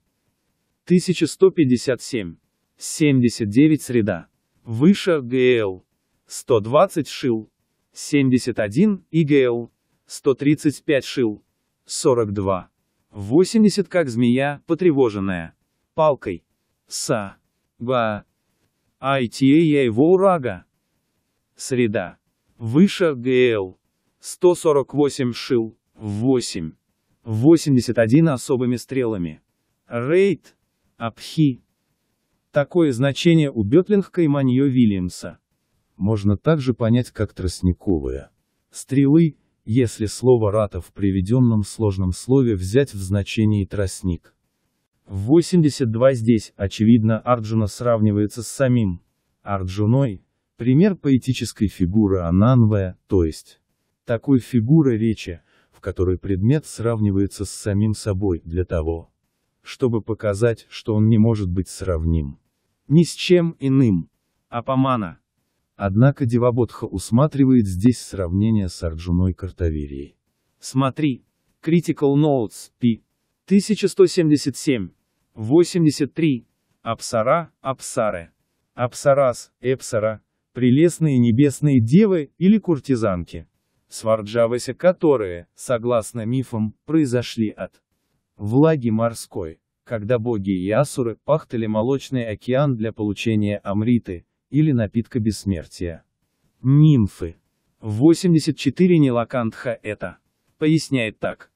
1157. 79 среда. Выше ГЛ. 120 шил. 71 ИГЛ. 135 шил. 42. 80 как змея, потревоженная. Палкой. Са. Ба. Айта его урага. Среда. Выше ГЛ. 148 шил. 8. 81 особыми стрелами. Рейд. Апхи. Такое значение у Бетлингка и Маньо Вильямса. Можно также понять как тростниковые стрелы, если слово «рата» в приведенном сложном слове взять в значении «тростник». В 82 здесь, очевидно, Арджуна сравнивается с самим Арджуной, пример поэтической фигуры Ананвая, то есть такой фигуры речи, в которой предмет сравнивается с самим собой, для того, чтобы показать, что он не может быть сравним ни с чем иным. Апамана. Однако Девабодха усматривает здесь сравнение с Арджуной Картаверией. Смотри. Critical Notes, P. 1177. 83. Апсара, Апсары. Апсарас, Эпсара, прелестные небесные девы или куртизанки, сварджавася которые, согласно мифам, произошли от влаги морской, когда боги и асуры пахтали молочный океан для получения амриты, или напитка бессмертия. Нимфы. 84 Нилакантха это. Поясняет так.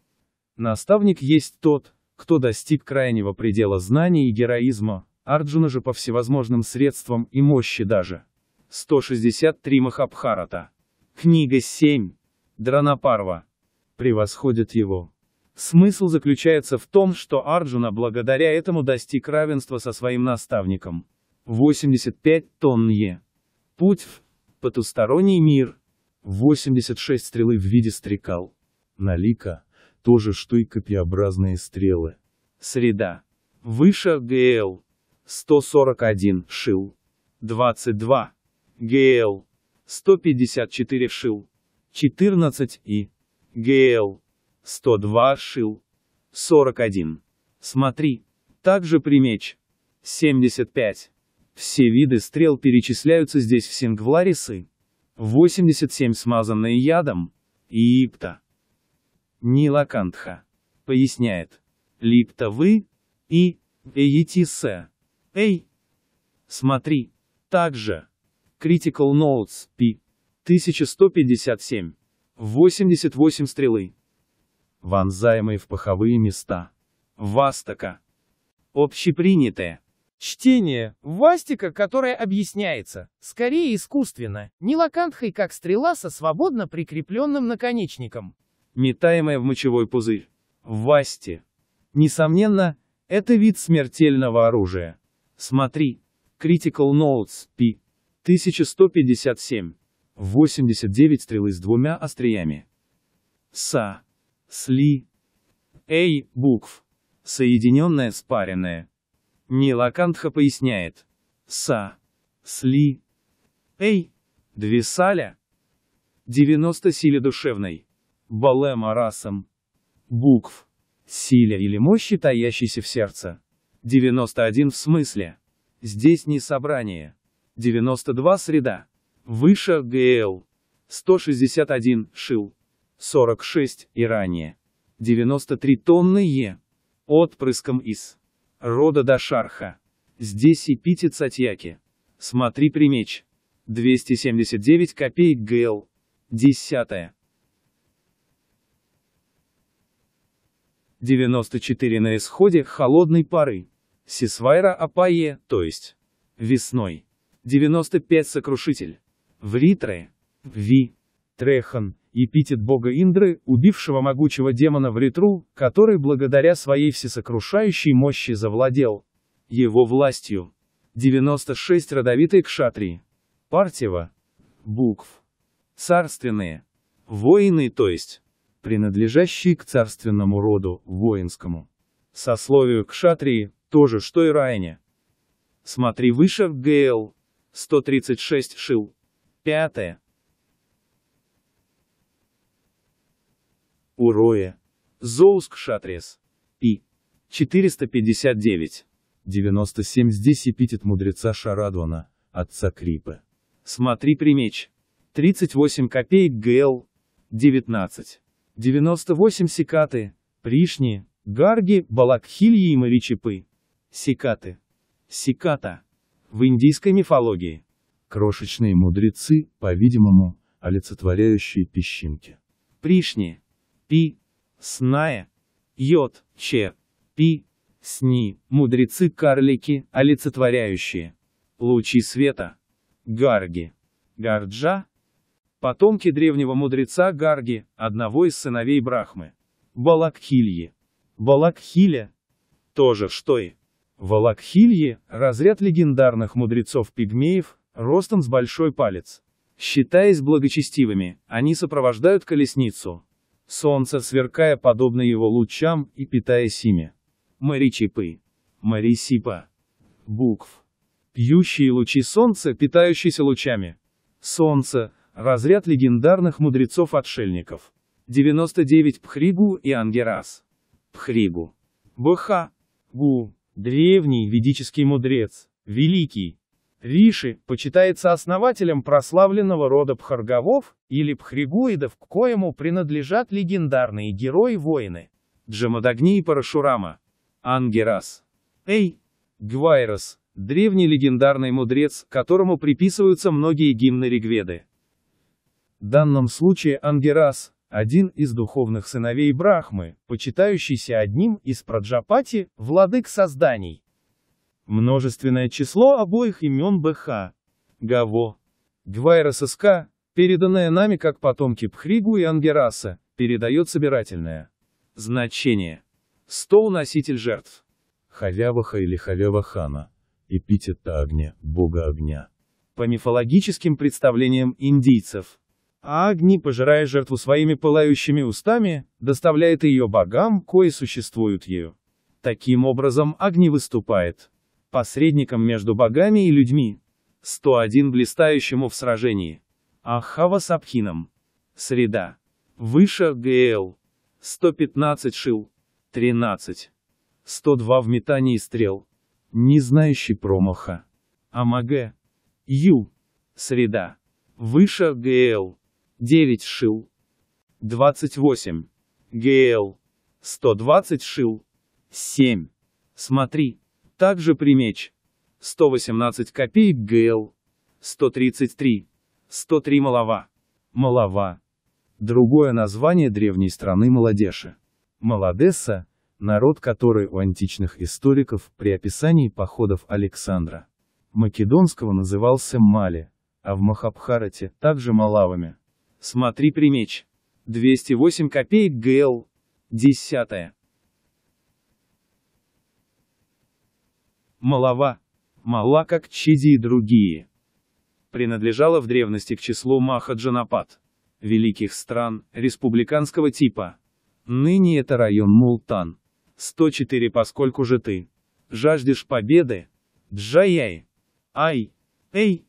Наставник есть тот, кто достиг крайнего предела знаний и героизма, Арджуна же по всевозможным средствам и мощи даже. 163 Махабхарата. Книга 7. Дранапарва. Превосходит его. Смысл заключается в том, что Арджуна благодаря этому достиг равенства со своим наставником. 85 тонн Е. Путь в потусторонний мир. 86 стрелы в виде стрекал. Налика, тоже что и копьеобразные стрелы. Среда. Выше ГЛ. 141 шил. 22. ГЛ. 154 шил. 14 и. ГЛ. 102 шил. 41. Смотри. Также примечь. 75. Все виды стрел перечисляются здесь в Сингвларисы. 87 смазанные ядом. Иипта. Нилакантха. Поясняет. Липта вы и эйетисе. Эй. Смотри. Также. Critical Notes, P. 1157. 88 стрелы. Вонзаемые в паховые места. Вастока. Общепринятое. Чтение Вастика, которая объясняется, скорее искусственно, не лакантхой, как стрела со свободно прикрепленным наконечником, метаемая в мочевой пузырь. Васти. Несомненно, это вид смертельного оружия. Смотри. Critical Notes, P. 1157. 89 стрелы с двумя остриями. Са. Сли. Эй, букв. Соединенное спаренное. Нилакантха поясняет. Са. Сли. Эй. Две саля. 90 силе душевной. Балема расам, Букв. Силя или мощи, таящейся в сердце. 91 в смысле. Здесь не собрание. 92 среда. Выше ГЛ. 161 шил. 46 и ранее. 93 тонны Е. Отпрыском из рода Дашарха. Здесь эпитет Сатьяки. Смотри примеч. 279 копеек ГЛ. Десятое. 94 на исходе холодной пары. Сисвайра Апае, то есть весной. 95 сокрушитель. Вритре. Ви. Трехан эпитет бога Индры, убившего могучего демона Вритру, который благодаря своей всесокрушающей мощи завладел его властью. 96 родовитые кшатрии, Партива. Букв. Царственные. Воины, то есть, принадлежащие к царственному роду, воинскому. Сословию кшатрии, тоже что и райне. Смотри выше, ГЛ. 136 шил. Пятое. Уроя, Зоуск Шатрес. И. 459. 97 здесь эпитет мудреца Шарадвана, отца Крипы. Смотри примеч. 38 копеек ГЛ. 19. 98 секаты, пришни, гарги, балакхильи и маричипы. Секаты. Секата. В индийской мифологии. Крошечные мудрецы, по-видимому, олицетворяющие песчинки. Пришни. Пи. Сная. Йод. Че. Пи. Сни. Мудрецы-карлики, олицетворяющие. Лучи света. Гарги. Гарджа. Потомки древнего мудреца Гарги, одного из сыновей Брахмы. Балакхильи. Балакхиля. То же, что и Валакхилье, разряд легендарных мудрецов-пигмеев, ростом с большой палец. Считаясь благочестивыми, они сопровождают колесницу, солнце сверкая подобно его лучам и питаясь ими. Маричипы. Марисипа. Букв. Пьющие лучи солнца, питающиеся лучами. Солнце – разряд легендарных мудрецов-отшельников. 99 Пхригу и Ангерас. Пхригу. Бха. Гу. Древний ведический мудрец. Великий. Риши почитается основателем прославленного рода пхарговов, или пхригуидов, к коему принадлежат легендарные герои-воины. Джамадагни и Парашурама. Ангерас. Эй! Гвайрос. Древний легендарный мудрец, которому приписываются многие гимны Ригведы. В данном случае Ангерас, один из духовных сыновей Брахмы, почитающийся одним из Праджапати, владык созданий. Множественное число обоих имен БХ. Гаво. Гвайра ССК, переданное нами как потомки Пхригу и Ангераса, передает собирательное значение. Стол носитель жертв. Хавяваха или Хавявахана. Эпитета огня, бога огня. По мифологическим представлениям индийцев, а огни, пожирая жертву своими пылающими устами, доставляет ее богам, кои существуют ею. Таким образом, огни выступает посредником между богами и людьми. 101 блистающему в сражении. Ахава с Абхином. Среда. Выше ГЛ. 115 шил. 13. 102 в метании стрел. Не знающий промаха. Амаге. Ю. Среда. Выше ГЛ. 9 шил. 28. ГЛ. 120 шил. 7. Смотри. Также при 118 копеек ГЛ. 133. 103 малова. Малова. Другое название древней страны Молодеши. Молодесса – народ, который у античных историков при описании походов Александра Македонского назывался Мали, а в Махабхарате – также Малавами. Смотри примеч. 208 копеек ГЛ. 10 Малова, Мала как Чиди и другие. Принадлежала в древности к числу Махаджанапад, великих стран, республиканского типа. Ныне это район Мултан. 104 Поскольку же ты жаждешь победы, Джаяй, Ай, Эй,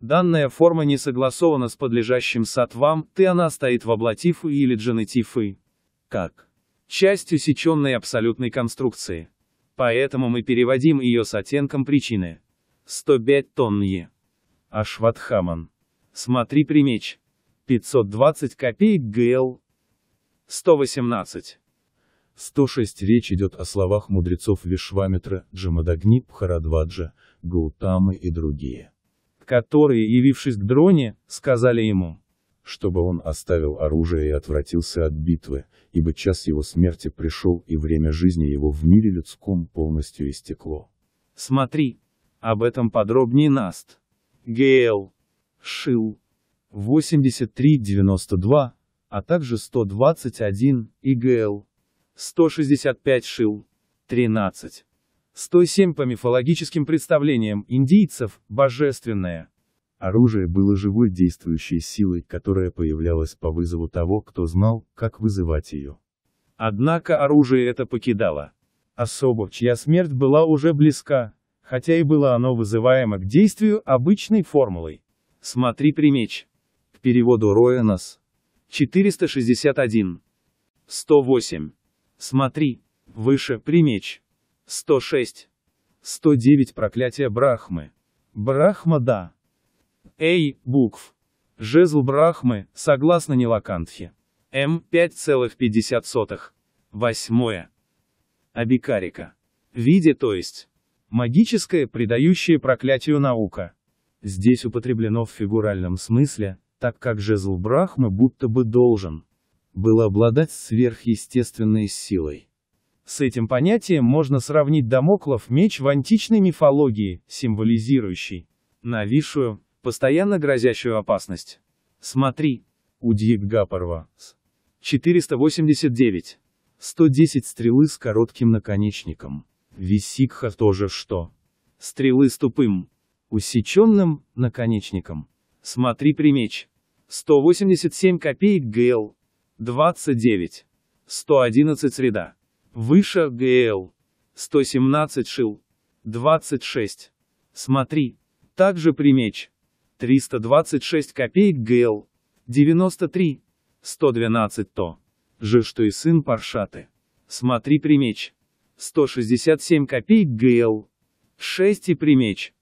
данная форма не согласована с подлежащим сатвам, ты она стоит в облатифы или джанатифы, Как? Часть усеченной абсолютной конструкции. Поэтому мы переводим ее с оттенком причины. 105 тонн Е. Ашватхаман. Смотри примеч. 520 копеек ГЛ. 118. 106 Речь идет о словах мудрецов Вишваметра, Джамадагни, Пхарадваджа, Гаутамы и другие. Которые, явившись к дроне, сказали ему – чтобы он оставил оружие и отвратился от битвы, ибо час его смерти пришел и время жизни его в мире людском полностью истекло. Смотри, об этом подробнее Наст. Гейл. Шил. 83-92, а также 121 и ГЛ. 165 Шил. 13. 107 по мифологическим представлениям индийцев, божественное, Оружие было живой действующей силой, которая появлялась по вызову того, кто знал, как вызывать ее. Однако оружие это покидало. Особо, чья смерть была уже близка, хотя и было оно вызываемо к действию обычной формулой. Смотри примеч. К переводу Роэнос. 461. 108. Смотри. Выше примеч. 106. 109 Проклятие Брахмы. Брахма да. Эй, букв. Жезл Брахмы, согласно Нилакантхе. М 5,50. Восьмое. Абикарика. Виде, то есть. Магическая, придающая проклятию наука. Здесь употреблено в фигуральном смысле, так как жезл Брахмы будто бы должен был обладать сверхъестественной силой. С этим понятием можно сравнить Дамоклов меч в античной мифологии, символизирующий нависшую постоянно грозящую опасность. Смотри, у Дьеггапорва. 489. 110 стрелы с коротким наконечником. Висикха тоже что? Стрелы с тупым, усеченным, наконечником. Смотри примеч. 187 копеек ГЛ. 29. 111 среда. Выше ГЛ. 117 шил. 26. Смотри. Также примеч. 326 копеек ГЛ, 93, 112 то. Же, что и сын Паршаты. Смотри примеч. 167 копеек ГЛ, 6 и примеч.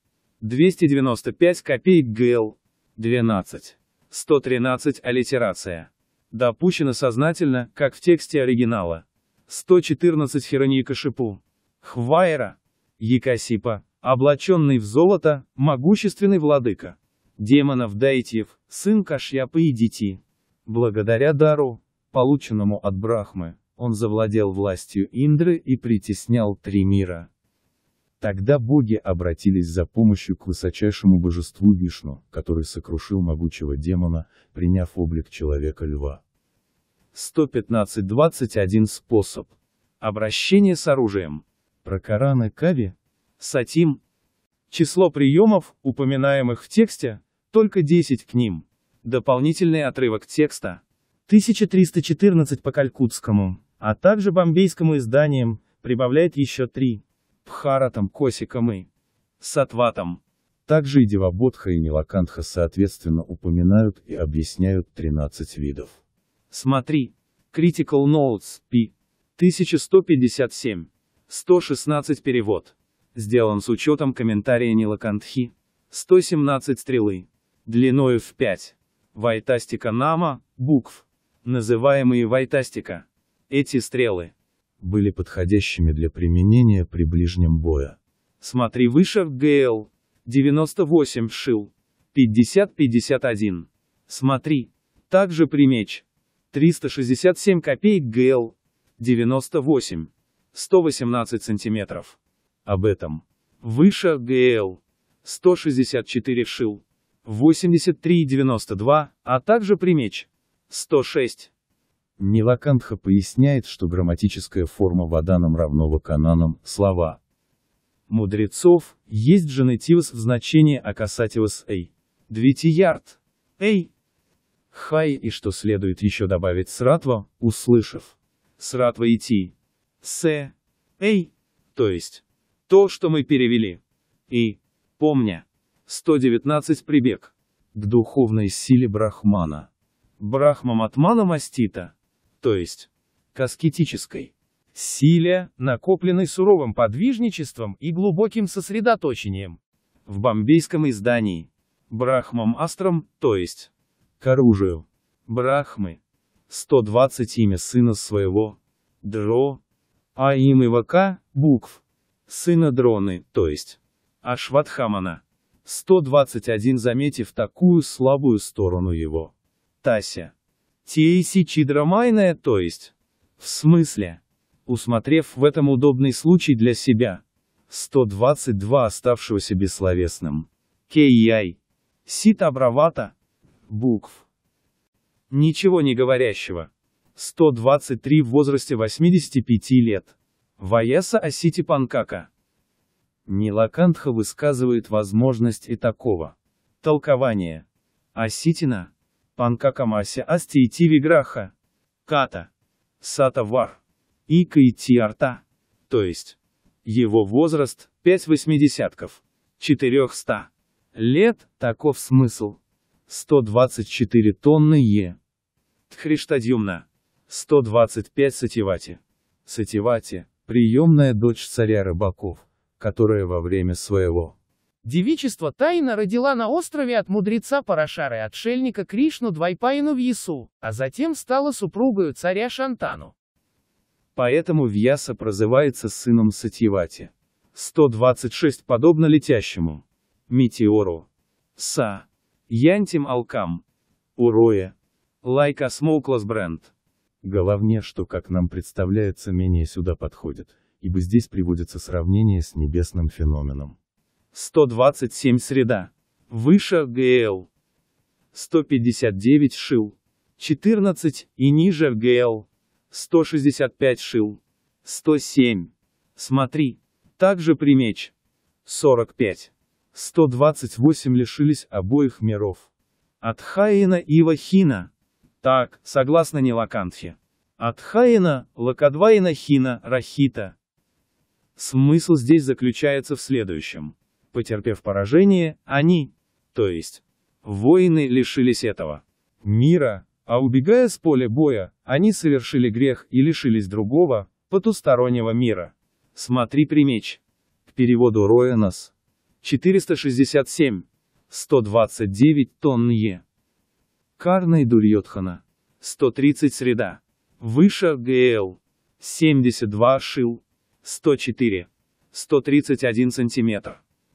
295 копеек ГЛ, 12. 113 аллитерация. Допущено сознательно, как в тексте оригинала. 114 Хероника Шипу. Хвайра. Якосипа, облаченный в золото, могущественный владыка демонов Дайтьев, сын Кашьяпа и Дити. Благодаря дару, полученному от Брахмы, он завладел властью Индры и притеснял три мира. Тогда боги обратились за помощью к высочайшему божеству Вишну, который сокрушил могучего демона, приняв облик человека-льва. 115-21 способ. Обращение с оружием. Про Кави. Сатим. Число приемов, упоминаемых в тексте, только 10 к ним. Дополнительный отрывок текста. 1314 по калькутскому, а также бомбейскому изданиям, прибавляет еще три. Пхаратам, Косикам и Сатватам. Также и Девабодха и Нилакантха соответственно упоминают и объясняют 13 видов. Смотри. Critical Notes, P. 1157. 116 перевод. Сделан с учетом комментария Нилакантхи. 117 стрелы длиной в 5. Вайтастика Нама, букв, называемые Вайтастика. Эти стрелы были подходящими для применения при ближнем бое. Смотри выше ГЛ. 98 шил. 50-51. Смотри. Также примеч. 367 копеек ГЛ. 98. 118 сантиметров. Об этом. Выше ГЛ. 164 шил. 83,92, а также примеч 106. Нилакантха поясняет, что грамматическая форма ваданам равно вакананам слова мудрецов, есть женетивс в значении акасативс эй. Двитиярд. Эй. Хай и что следует еще добавить сратва, услышав. Сратва идти. Се. Эй. То есть. То, что мы перевели. И. Помня. 119 прибег. К духовной силе Брахмана. брахмаматмана Мастита. То есть, к аскетической. Силе, накопленной суровым подвижничеством и глубоким сосредоточением. В бомбейском издании. Брахмам Астрам, то есть, к оружию. Брахмы. 120 имя сына своего. Дро. А имя ВК, букв. Сына Дроны, то есть, Ашватхамана. 121 заметив такую слабую сторону его. Тася. Тейси чидромайная, то есть? В смысле? Усмотрев в этом удобный случай для себя. 122 оставшегося бессловесным. Кей-яй. Сит абравата. Букв. Ничего не говорящего. 123 в возрасте 85 лет. Ваеса Асити Панкака. Нилакантха высказывает возможность и такого толкования. Аситина, Панкакамася Асти и Тивиграха, Ката, Сатавар, Ика и арта, то есть, его возраст, пять восьмидесятков, четырехста лет, таков смысл. 124 тонны Е. Тхриштадьюмна. 125 сативати. Сативати, приемная дочь царя рыбаков которая во время своего девичества тайно родила на острове от мудреца Парашары отшельника Кришну Двайпаину в а затем стала супругою царя Шантану. Поэтому Вьяса прозывается сыном Сатьевати. 126 подобно летящему метеору. Са. Янтим Алкам. Уроя. Лайка Смоуклас Бренд. Головне, что, как нам представляется, менее сюда подходит ибо здесь приводится сравнение с небесным феноменом. 127 среда. Выше ГЛ. 159 шил. 14, и ниже ГЛ. 165 шил. 107. Смотри. Также примеч. 45. 128 лишились обоих миров. От Хаина и Вахина. Так, согласно Нилакантхе. От Хаина, Лакадваина Хина, Рахита. Смысл здесь заключается в следующем. Потерпев поражение, они, то есть, воины лишились этого мира, а убегая с поля боя, они совершили грех и лишились другого, потустороннего мира. Смотри примеч. К переводу Роэнос. 467. 129 тонн Е. Карна и Дурьотхана. 130 среда. Выше ГЛ. 72 Шил. 104, 131 см.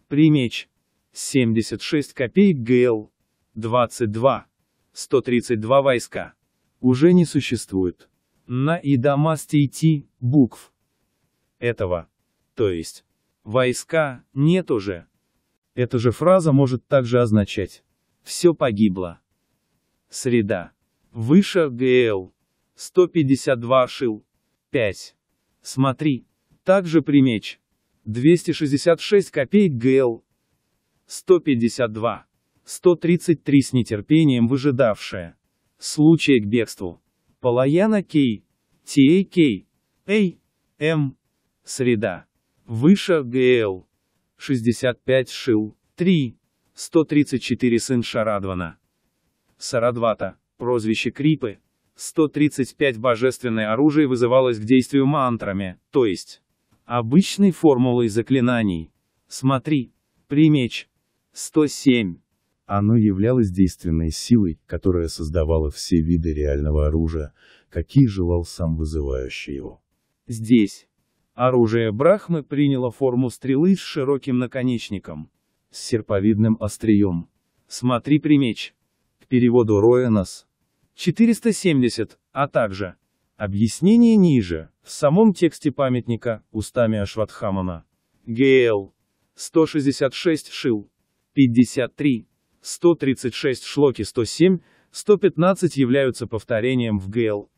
Примеч. 76 копеек ГЛ. 22, 132 войска. Уже не существует. На и идомастейти, букв. Этого. То есть. Войска, нет уже. Эта же фраза может также означать. Все погибло. Среда. Выше ГЛ. 152 шил. 5. Смотри. Также примечь. 266 копеек ГЛ. 152. 133 с нетерпением выжидавшая. Случай к бегству. полаяна Кей. Тиэй а Кей. Эй. М. Среда. Выше ГЛ. 65 Шил. 3. 134 сын Шарадвана. Сарадвата, прозвище Крипы. 135 божественное оружие вызывалось к действию мантрами, то есть Обычной формулой заклинаний. Смотри. Примеч. 107. Оно являлось действенной силой, которая создавала все виды реального оружия, какие желал сам вызывающий его. Здесь. Оружие Брахмы приняло форму стрелы с широким наконечником. С серповидным острием. Смотри примеч. К переводу Роэнос. 470, а также Объяснение ниже, в самом тексте памятника, устами Ашватхамана. ГЛ. 166 Шил. 53. 136 Шлоки 107, 115 являются повторением в ГЛ.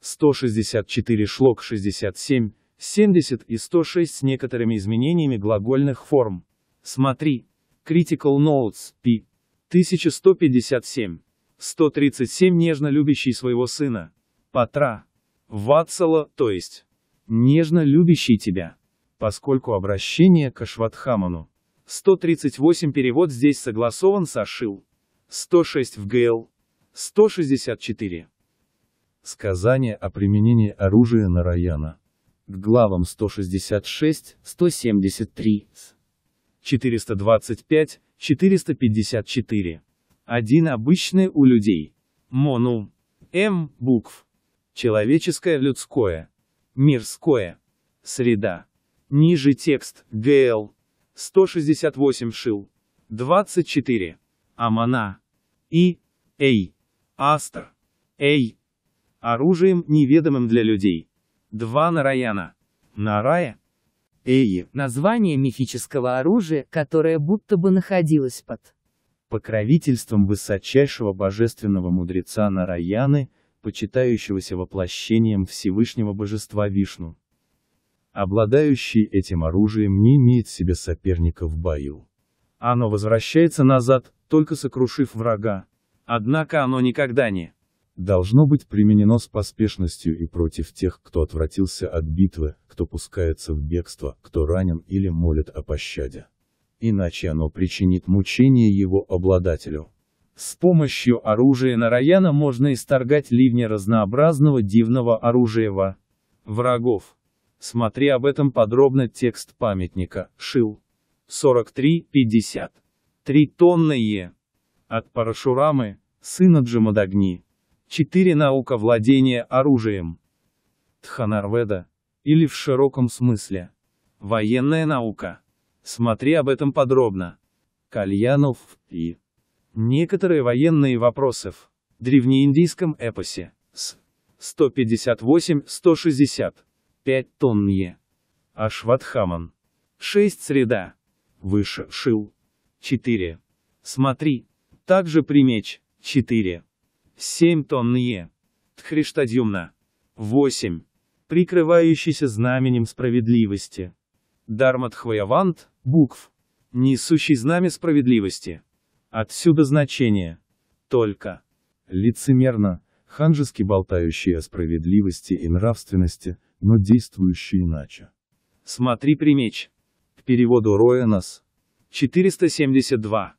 164 Шлок 67, 70 и 106 с некоторыми изменениями глагольных форм. Смотри. Critical Notes, P. 1157. 137 Нежно любящий своего сына. Патра. Ватсала, то есть. Нежно любящий тебя. Поскольку обращение к Ашватхаману. 138 перевод здесь согласован с Ашил. 106 в ГЛ. 164. Сказание о применении оружия на Раяна. К главам 166-173. 425-454. Один обычный у людей. Мону. М. Букв. Человеческое, людское. Мирское. Среда. Ниже текст. ГЛ. 168 шил. 24. Амана. И. Эй. Астр. Эй. Оружием, неведомым для людей. Два Нараяна. Нарая. Эй. Название мифического оружия, которое будто бы находилось под покровительством высочайшего божественного мудреца Нараяны, почитающегося воплощением Всевышнего Божества Вишну. Обладающий этим оружием не имеет себе соперника в бою. Оно возвращается назад, только сокрушив врага. Однако оно никогда не должно быть применено с поспешностью и против тех, кто отвратился от битвы, кто пускается в бегство, кто ранен или молит о пощаде. Иначе оно причинит мучение его обладателю. С помощью оружия Нараяна можно исторгать ливни разнообразного дивного оружия во врагов. Смотри об этом подробно текст памятника, Шил. 43.50 50 Три тонны Е. От Парашурамы, сына Джамадагни. 4. Наука владения оружием. Тханарведа, или в широком смысле. Военная наука. Смотри об этом подробно. Кальянов и Некоторые военные вопросы в древнеиндийском эпосе с 158 165 5 Ашватхаман. 6 среда. Выше Шил. 4. Смотри. Также примеч. 4. 7 тонн Е. 8. Прикрывающийся знаменем справедливости. Дарматхваявант, букв. Несущий знамя справедливости. Отсюда значение. Только. Лицемерно, ханжески болтающие о справедливости и нравственности, но действующие иначе. Смотри примеч. К переводу Роэнос. 472.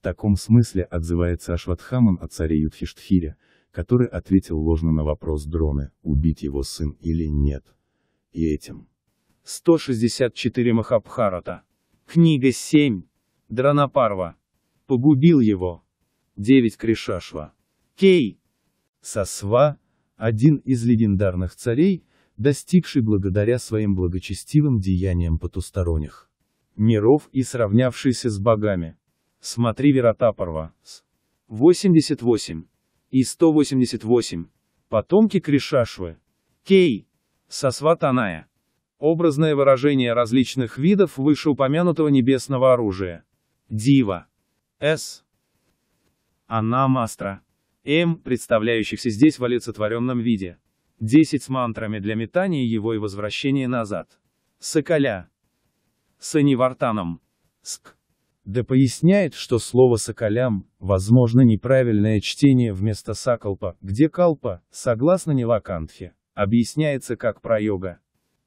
В таком смысле отзывается Ашватхаман о царе Юдхиштхире, который ответил ложно на вопрос Дроны, убить его сын или нет. И этим. 164 Махабхарата. Книга 7. Дранапарва погубил его. 9 Кришашва. Кей. Сосва, один из легендарных царей, достигший благодаря своим благочестивым деяниям потусторонних миров и сравнявшийся с богами. Смотри Вератапарва. 88 и 188. Потомки Кришашвы. Кей. Таная. Образное выражение различных видов вышеупомянутого небесного оружия. Дива. С. Анна Мастра. М, представляющихся здесь в олицетворенном виде. 10 с мантрами для метания его и возвращения назад. Соколя. С Анивартаном. Ск. Да поясняет, что слово «соколям» возможно неправильное чтение вместо «сакалпа», где «калпа», согласно Нилакантхе, объясняется как про йога.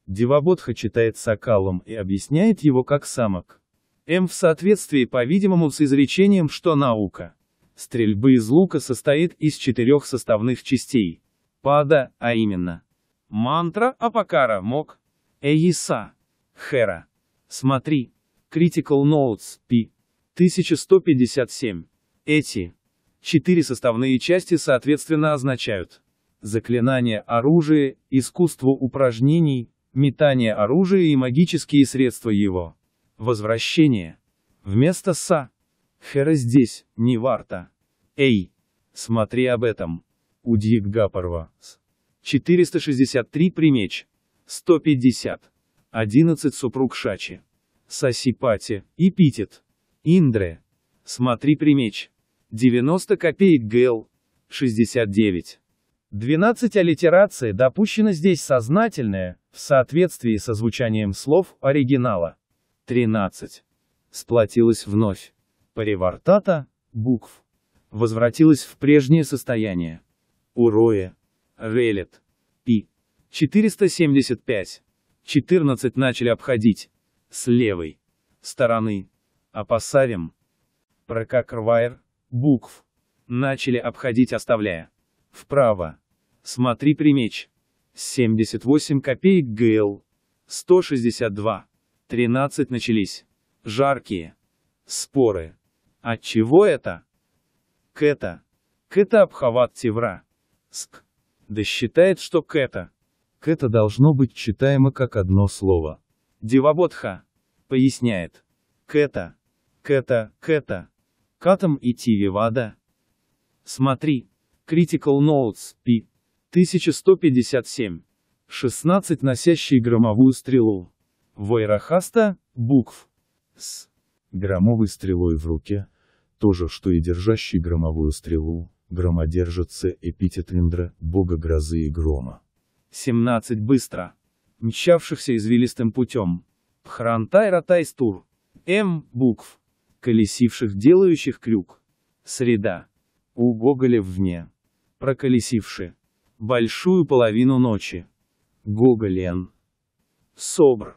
Девабодха читает «сакалом» и объясняет его как «самок». М в соответствии, по-видимому, с изречением, что наука стрельбы из лука состоит из четырех составных частей. Пада, а именно. Мантра Апакара Мок. Эйса. Хера. Смотри. Critical Notes, P. 1157. Эти четыре составные части соответственно означают заклинание оружия, искусство упражнений, метание оружия и магические средства его. Возвращение. Вместо са. Хера здесь, не варта. Эй, смотри об этом. Удьик Гапарва. 463 примеч. 150. 11 супруг Шачи. Сасипати, Эпитет. Индре. Смотри примеч. 90 копеек ГЛ. 69. 12 аллитерации допущена здесь сознательная, в соответствии со звучанием слов оригинала. 13. Сплотилась вновь. Паревартата, букв. Возвратилась в прежнее состояние. Уроя. Релет. Пи. 475. 14 начали обходить. С левой. Стороны. Опосавим. Прокакрвайр. Букв. Начали обходить оставляя. Вправо. Смотри примеч. 78 копеек ГЛ. 162. 13 начались жаркие споры. От чего это? Кэта. Кэта обхават тевра. Ск. Да считает, что кэта. Кэта должно быть читаемо как одно слово. Деваботха. Поясняет. Кэта. Кэта, кэта. Катам и тививада. Смотри. Critical Notes, P. 1157. 16 носящий громовую стрелу. Вайрахаста, букв с громовой стрелой в руке, то же, что и держащий громовую стрелу, громодержится эпитет Индра, бога грозы и грома. 17 быстро. Мчавшихся извилистым путем. Пхрантай Тайстур М. Букв. Колесивших делающих крюк. Среда. У Гоголя вне. Проколесивши. Большую половину ночи. Гоголен. Собр.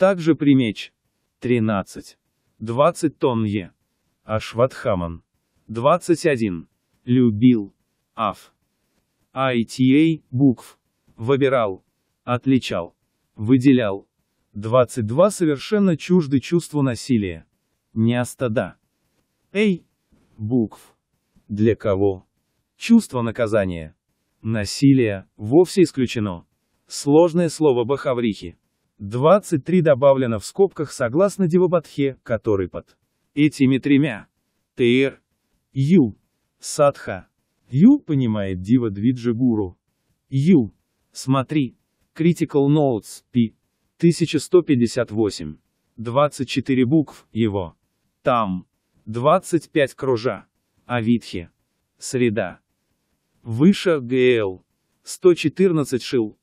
Также при меч 13. 20 тонн Е. Ашватхаман. 21. Любил. Аф. ITA, букв. Выбирал. Отличал. Выделял. 22 совершенно чужды чувству насилия. Неостада. Эй. Букв. Для кого? Чувство наказания. Насилие, вовсе исключено. Сложное слово бахаврихи. 23 добавлено в скобках согласно Девабадхе, который под этими тремя ТР, Ю, Садха. Ю понимает Дива Двиджи Гуру. Ю. Смотри. Critical Notes, P. 1158. 24 букв, его. Там. 25 кружа. Авитхи. Среда. Выше ГЛ. 114 шил.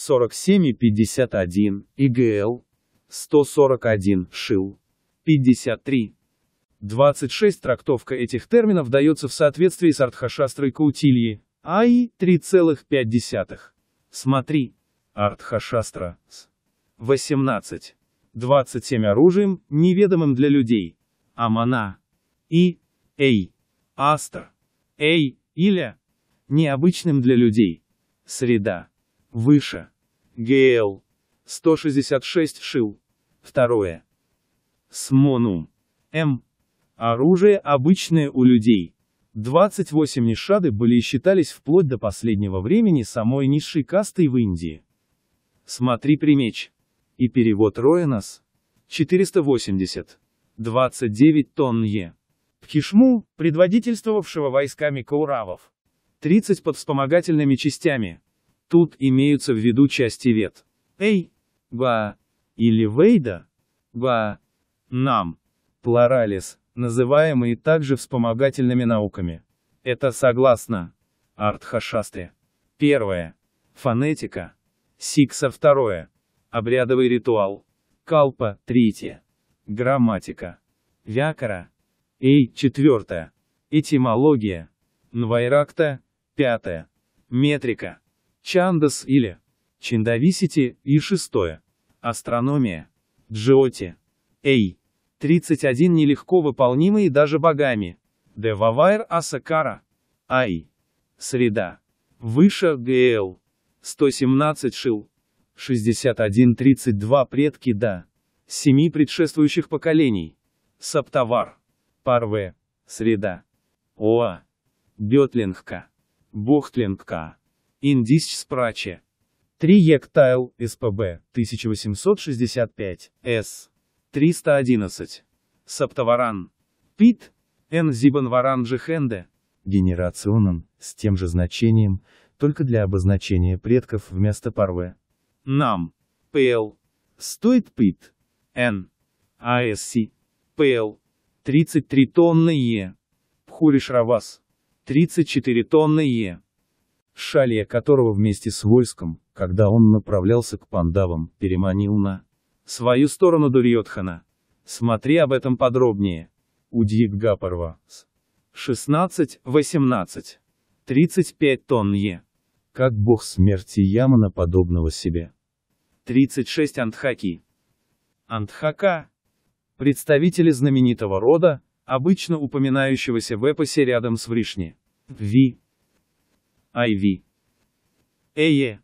47,51, ИГЛ, 141, ШИЛ, 53. 26 трактовка этих терминов дается в соответствии с Артхашастрой Каутильи, АИ 3,5. Смотри. Артхашастра. с 18. 27 оружием, неведомым для людей. Амана. И. Эй. Астр. Эй. Иля. Необычным для людей. Среда. Выше. ГЛ. 166 шил. Второе. Смонум. М. Оружие обычное у людей. 28 нишады были и считались вплоть до последнего времени самой низшей кастой в Индии. Смотри примеч. И перевод Роэнос. 480. 29 тонн Е. Пхишму, предводительствовавшего войсками кауравов. 30 под вспомогательными частями. Тут имеются в виду части вет. Эй, ба, или вейда, ба, нам, плоралис, называемые также вспомогательными науками. Это согласно Артхашастре. Первое. Фонетика. Сикса второе. Обрядовый ритуал. Калпа третье. Грамматика. Вякара. Эй четвертое. Этимология. Нвайракта пятое. Метрика. Чандас или Чиндависити и шестое. Астрономия. Джиоти. Эй. 31 нелегко выполнимые даже богами. Девавайр Асакара. Ай. Среда. Выше ГЛ. 117 Шил. 61-32 предки да. Семи предшествующих поколений. Саптовар. Парве. Среда. Оа. Бетлингка. Бухтлингка. Индисч спраче. 3 Ектайл, СПБ, 1865, С. 311. саптоваран Пит. Н. Зибанваран Джихенде. Генерационом, с тем же значением, только для обозначения предков вместо парве. Нам. ПЛ. Стоит пит. Н. АСС. ПЛ. 33 тонны Е. пхуришравас 34 тонны Е. Шалия которого вместе с войском, когда он направлялся к пандавам, переманил на свою сторону Дурьотхана. Смотри об этом подробнее. Удьик Гапарва. 16, 18. 35 тонн Е. Как бог смерти Ямана подобного себе. 36 Антхаки. Антхака. Представители знаменитого рода, обычно упоминающегося в эпосе рядом с Вришни. Ви. IV. Эе.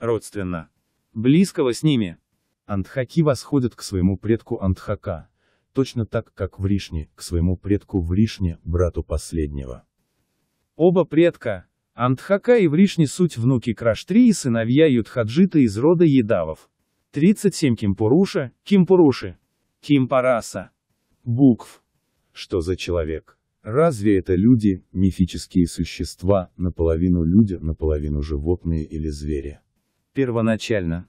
Родственно. Близкого с ними. Антхаки восходят к своему предку Антхака, точно так, как Вришни, к своему предку Вришне, брату последнего. Оба предка, Антхака и Вришни суть внуки Краштри и сыновья Юдхаджита из рода Едавов. 37 Кимпуруша, Кимпуруши, Кимпараса. Букв. Что за человек? Разве это люди, мифические существа, наполовину люди, наполовину животные или звери? Первоначально.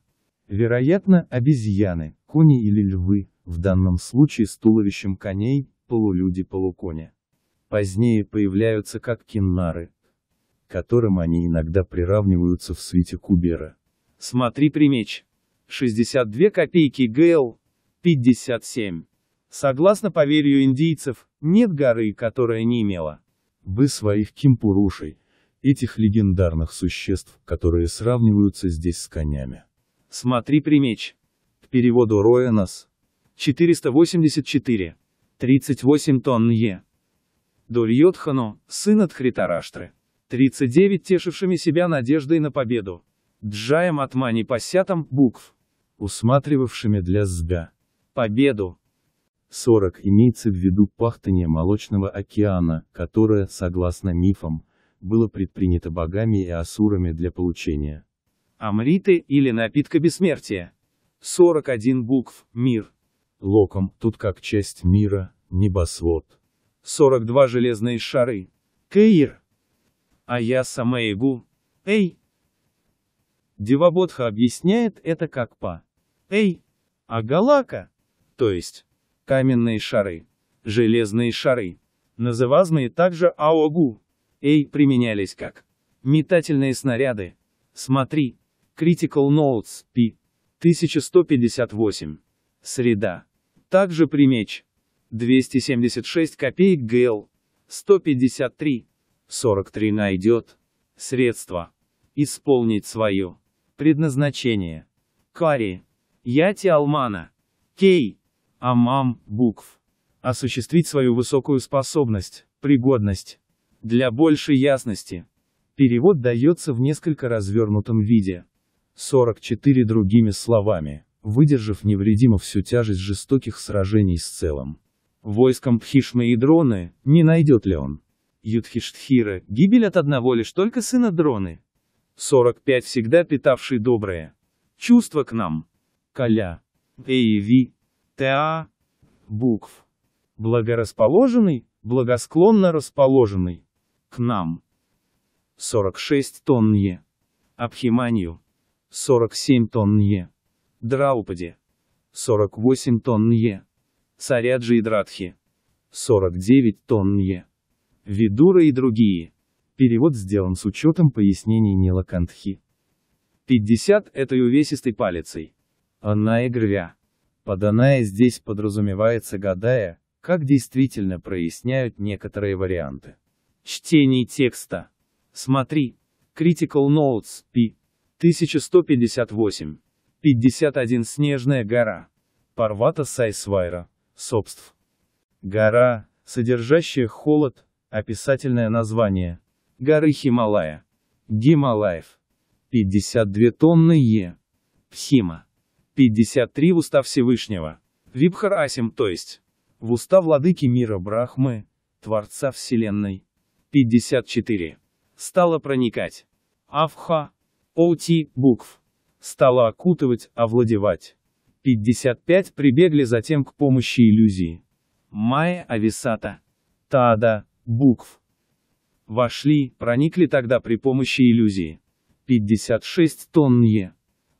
Вероятно, обезьяны, кони или львы, в данном случае с туловищем коней, полулюди-полукони. Позднее появляются как киннары, которым они иногда приравниваются в свете Кубера. Смотри примеч. 62 копейки ГЛ. 57. Согласно поверью индийцев, нет горы, которая не имела бы своих кимпурушей, этих легендарных существ, которые сравниваются здесь с конями. Смотри примеч. К переводу Роэнос. 484. 38 тонн Е. Дульотхану, сын от Хритараштры. 39 тешившими себя надеждой на победу. Джаем от Мани букв. Усматривавшими для сга. Победу. 40 имеется в виду пахтание Молочного океана, которое, согласно мифам, было предпринято богами и асурами для получения. Амриты или напитка бессмертия. 41 букв, мир. Локом, тут как часть мира, небосвод. 42 железные шары. Кейр. А я сама эгу. Эй. Девабодха объясняет это как па. Эй. Агалака. То есть каменные шары, железные шары, называемые также АОГУ, эй, применялись как метательные снаряды. Смотри, Critical Notes, P. 1158. Среда. Также при меч. 276 копеек ГЛ. 153. 43 найдет. средства Исполнить свое. Предназначение. Кари. Яти Алмана. Кей. АМАМ, букв. Осуществить свою высокую способность, пригодность. Для большей ясности. Перевод дается в несколько развернутом виде. 44 другими словами, выдержав невредимо всю тяжесть жестоких сражений с целым. Войском Пхишмы и Дроны, не найдет ли он? Юдхиштхира, гибель от одного лишь только сына Дроны. 45 всегда питавший доброе. Чувство к нам. Коля. Эйви, ТА, букв. Благорасположенный, благосклонно расположенный. К нам. 46 тонн Е. Абхиманию. 47 тонн Е. Драупаде. 48 тонн Е. Царяджи и Дратхи. 49 тонн Е. Видура и другие. Перевод сделан с учетом пояснений Нила Кантхи. 50 этой увесистой палицей. Она и грвя. Поданная здесь подразумевается гадая, как действительно проясняют некоторые варианты. Чтение текста. Смотри. Critical Notes, P. 1158. 51 Снежная гора. Парвата Сайсвайра. Собств. Гора, содержащая холод, описательное название. Горы Хималая. Гималаев. 52 тонны Е. Пхима. 53 в уста Всевышнего. Вибхар Асим, то есть, в уста владыки мира Брахмы, Творца Вселенной. 54. Стало проникать. Авха, Оути, букв. Стало окутывать, овладевать. 55 прибегли затем к помощи иллюзии. Майя Ависата. Тада, букв. Вошли, проникли тогда при помощи иллюзии. 56 тонн Е.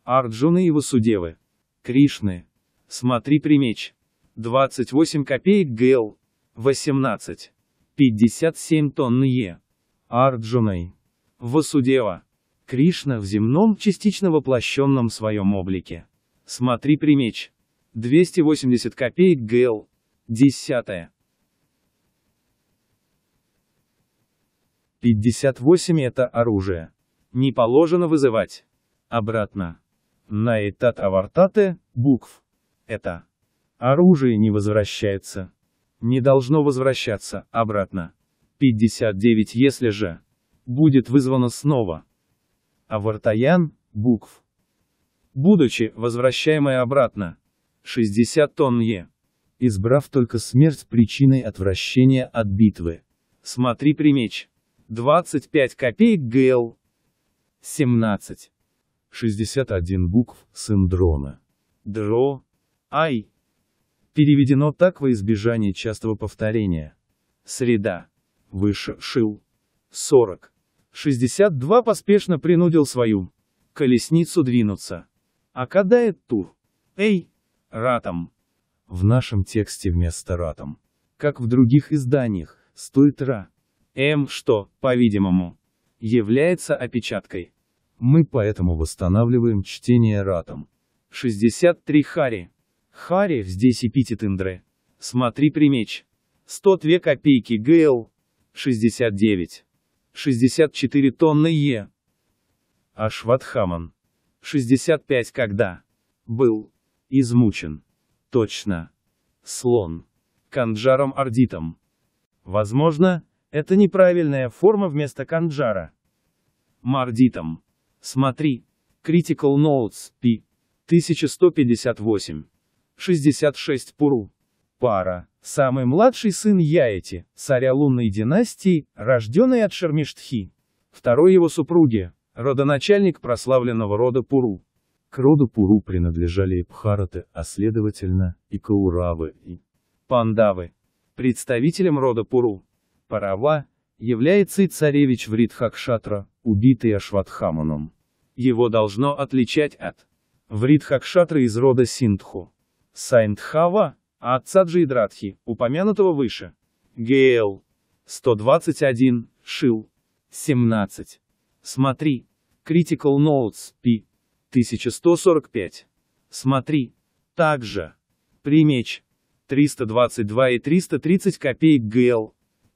Арджуна и васудевы Кришны. Смотри примеч. 28 копеек ГЛ. 18. 57 тонны Е. Арджуной. Васудева. Кришна в земном, частично воплощенном своем облике. Смотри примеч. 280 копеек ГЛ. Десятое. 58 это оружие. Не положено вызывать. Обратно. На наэтат авартате, букв. Это. Оружие не возвращается. Не должно возвращаться, обратно. 59 если же. Будет вызвано снова. Авартаян, букв. Будучи, возвращаемое обратно. 60 тонн Е. Избрав только смерть причиной отвращения от битвы. Смотри примеч. 25 копеек ГЛ. 17. 61 букв, сын дрона. Дро. Ай. Переведено так во избежание частого повторения. Среда. Выше. Шил. 40. 62 поспешно принудил свою колесницу двинуться. А кадает тур. Эй. Ратом. В нашем тексте вместо ратом. Как в других изданиях, стоит ра. М, что, по-видимому, является опечаткой. Мы поэтому восстанавливаем чтение ратом. 63 хари. Хари, здесь эпитет Индры. Смотри примеч. 102 копейки ГЛ. 69. 64 тонны Е. Ашватхаман. 65 когда? Был. Измучен. Точно. Слон. Канджаром Ардитом. Возможно, это неправильная форма вместо Канджара. Мардитом. Смотри. Critical Notes, P. 1158. 66 Пуру. Пара. Самый младший сын Яэти, царя лунной династии, рожденный от Шармиштхи. Второй его супруги, родоначальник прославленного рода Пуру. К роду Пуру принадлежали и Пхараты, а следовательно, и Кауравы, и Пандавы. Представителем рода Пуру. Парава, является и царевич Вридхакшатра, убитый Ашватхаманом. Его должно отличать от Вридхакшатра из рода Синдху, Сайндхава, а отца Джейдратхи, упомянутого выше. ГЛ 121, Шил 17. Смотри. Critical Notes, P. 1145. Смотри. Также. Примеч. 322 и 330 копеек ГЛ.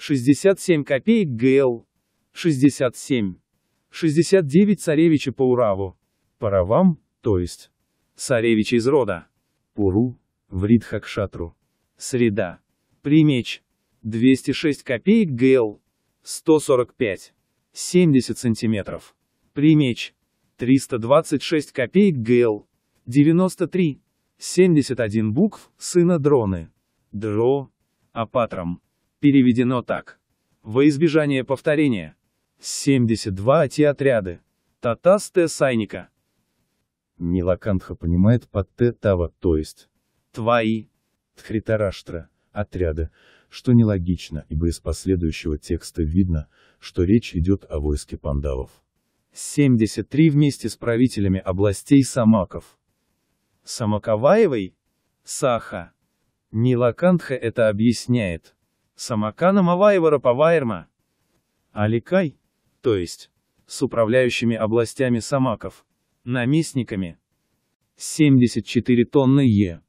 67 копеек ГЛ, 67, 69 царевича по Ураву, по Равам, то есть, царевича из рода, Пуру, в Ридхакшатру, среда, примеч, 206 копеек ГЛ, 145, 70 сантиметров, примеч, 326 копеек ГЛ, 93, 71 букв, сына дроны, дро, апатрам Переведено так. Во избежание повторения. 72 те отряды. татасте Сайника. Нилакантха понимает под Т. Тава, то есть. Твои. Тхритараштра. Отряды. Что нелогично, ибо из последующего текста видно, что речь идет о войске пандавов. 73 вместе с правителями областей Самаков. Самаковаевой? Саха. Нилакантха это объясняет. Самаканом Аваевара Павайрма, Аликай, то есть, с управляющими областями Самаков, наместниками. 74 тонны Е.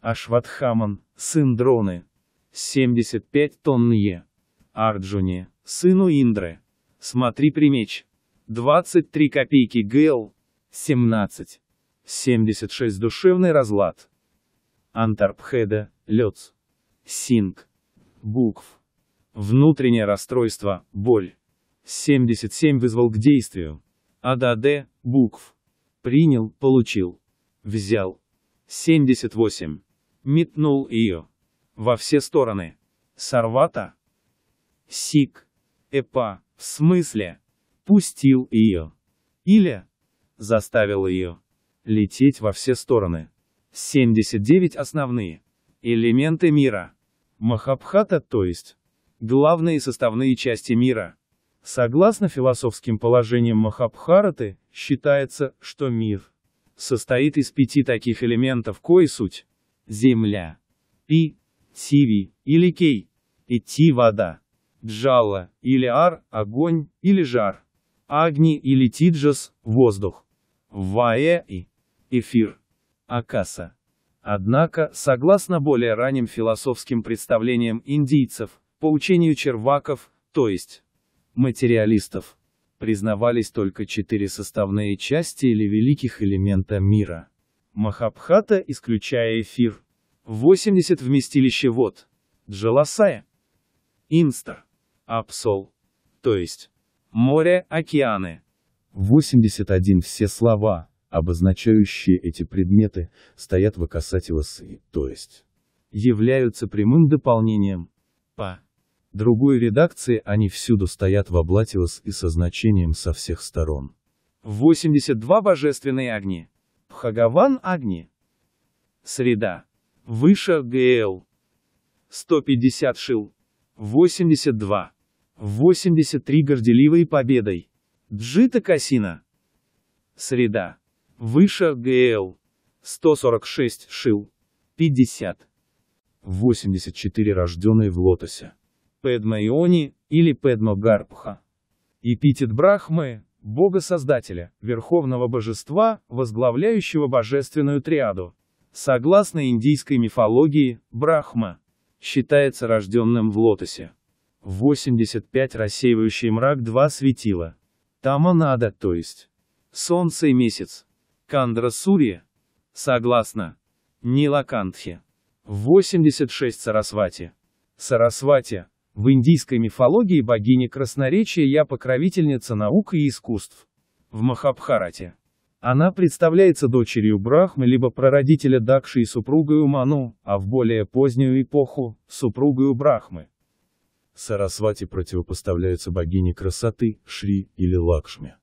Ашватхаман, сын Дроны. 75 тонны Е. Арджуни, сыну Индры. Смотри примеч. 23 копейки ГЛ. 17. 76 душевный разлад. Антарпхеда, Лёц. Синг букв. Внутреннее расстройство, боль. 77 вызвал к действию. АДАД, букв. Принял, получил. Взял. 78. Метнул ее. Во все стороны. Сарвата. Сик. Эпа. В смысле? Пустил ее. Или заставил ее лететь во все стороны. 79 основные элементы мира. Махабхата, то есть главные составные части мира. Согласно философским положениям Махабхараты, считается, что мир состоит из пяти таких элементов, кои суть земля, пи, сиви или кей, идти вода, джала или ар, огонь или жар, агни или тиджас, воздух, вае и эфир, акаса. Однако, согласно более ранним философским представлениям индийцев, по учению черваков, то есть материалистов, признавались только четыре составные части или великих элемента мира. Махабхата, исключая эфир. 80 вместилище вод. Джаласая. Инстар. Апсол. То есть. Море, океаны. 81 все слова, обозначающие эти предметы, стоят в окосативосы, то есть, являются прямым дополнением по другой редакции они всюду стоят в облатиус и со значением со всех сторон. 82 божественные огни. Пхагаван огни. Среда. Выше ГЛ. 150 шил. 82. 83 горделивой победой. Джита Касина. Среда. Выше ГЛ. 146 Шил. 50. 84 рожденный в лотосе. Педма Иони, или Педма Гарпха. Эпитет Брахмы, бога-создателя, верховного божества, возглавляющего божественную триаду. Согласно индийской мифологии, Брахма считается рожденным в лотосе. 85 рассеивающий мрак два светила. Таманада, то есть солнце и месяц. Скандра Сури, согласно Нилакантхе. 86 Сарасвати. Сарасвати. В индийской мифологии богиня красноречия я покровительница наук и искусств. В Махабхарате. Она представляется дочерью Брахмы либо прародителя Дакши и супругою Ману, а в более позднюю эпоху – супругою Брахмы. Сарасвати противопоставляется богине красоты, Шри или Лакшми.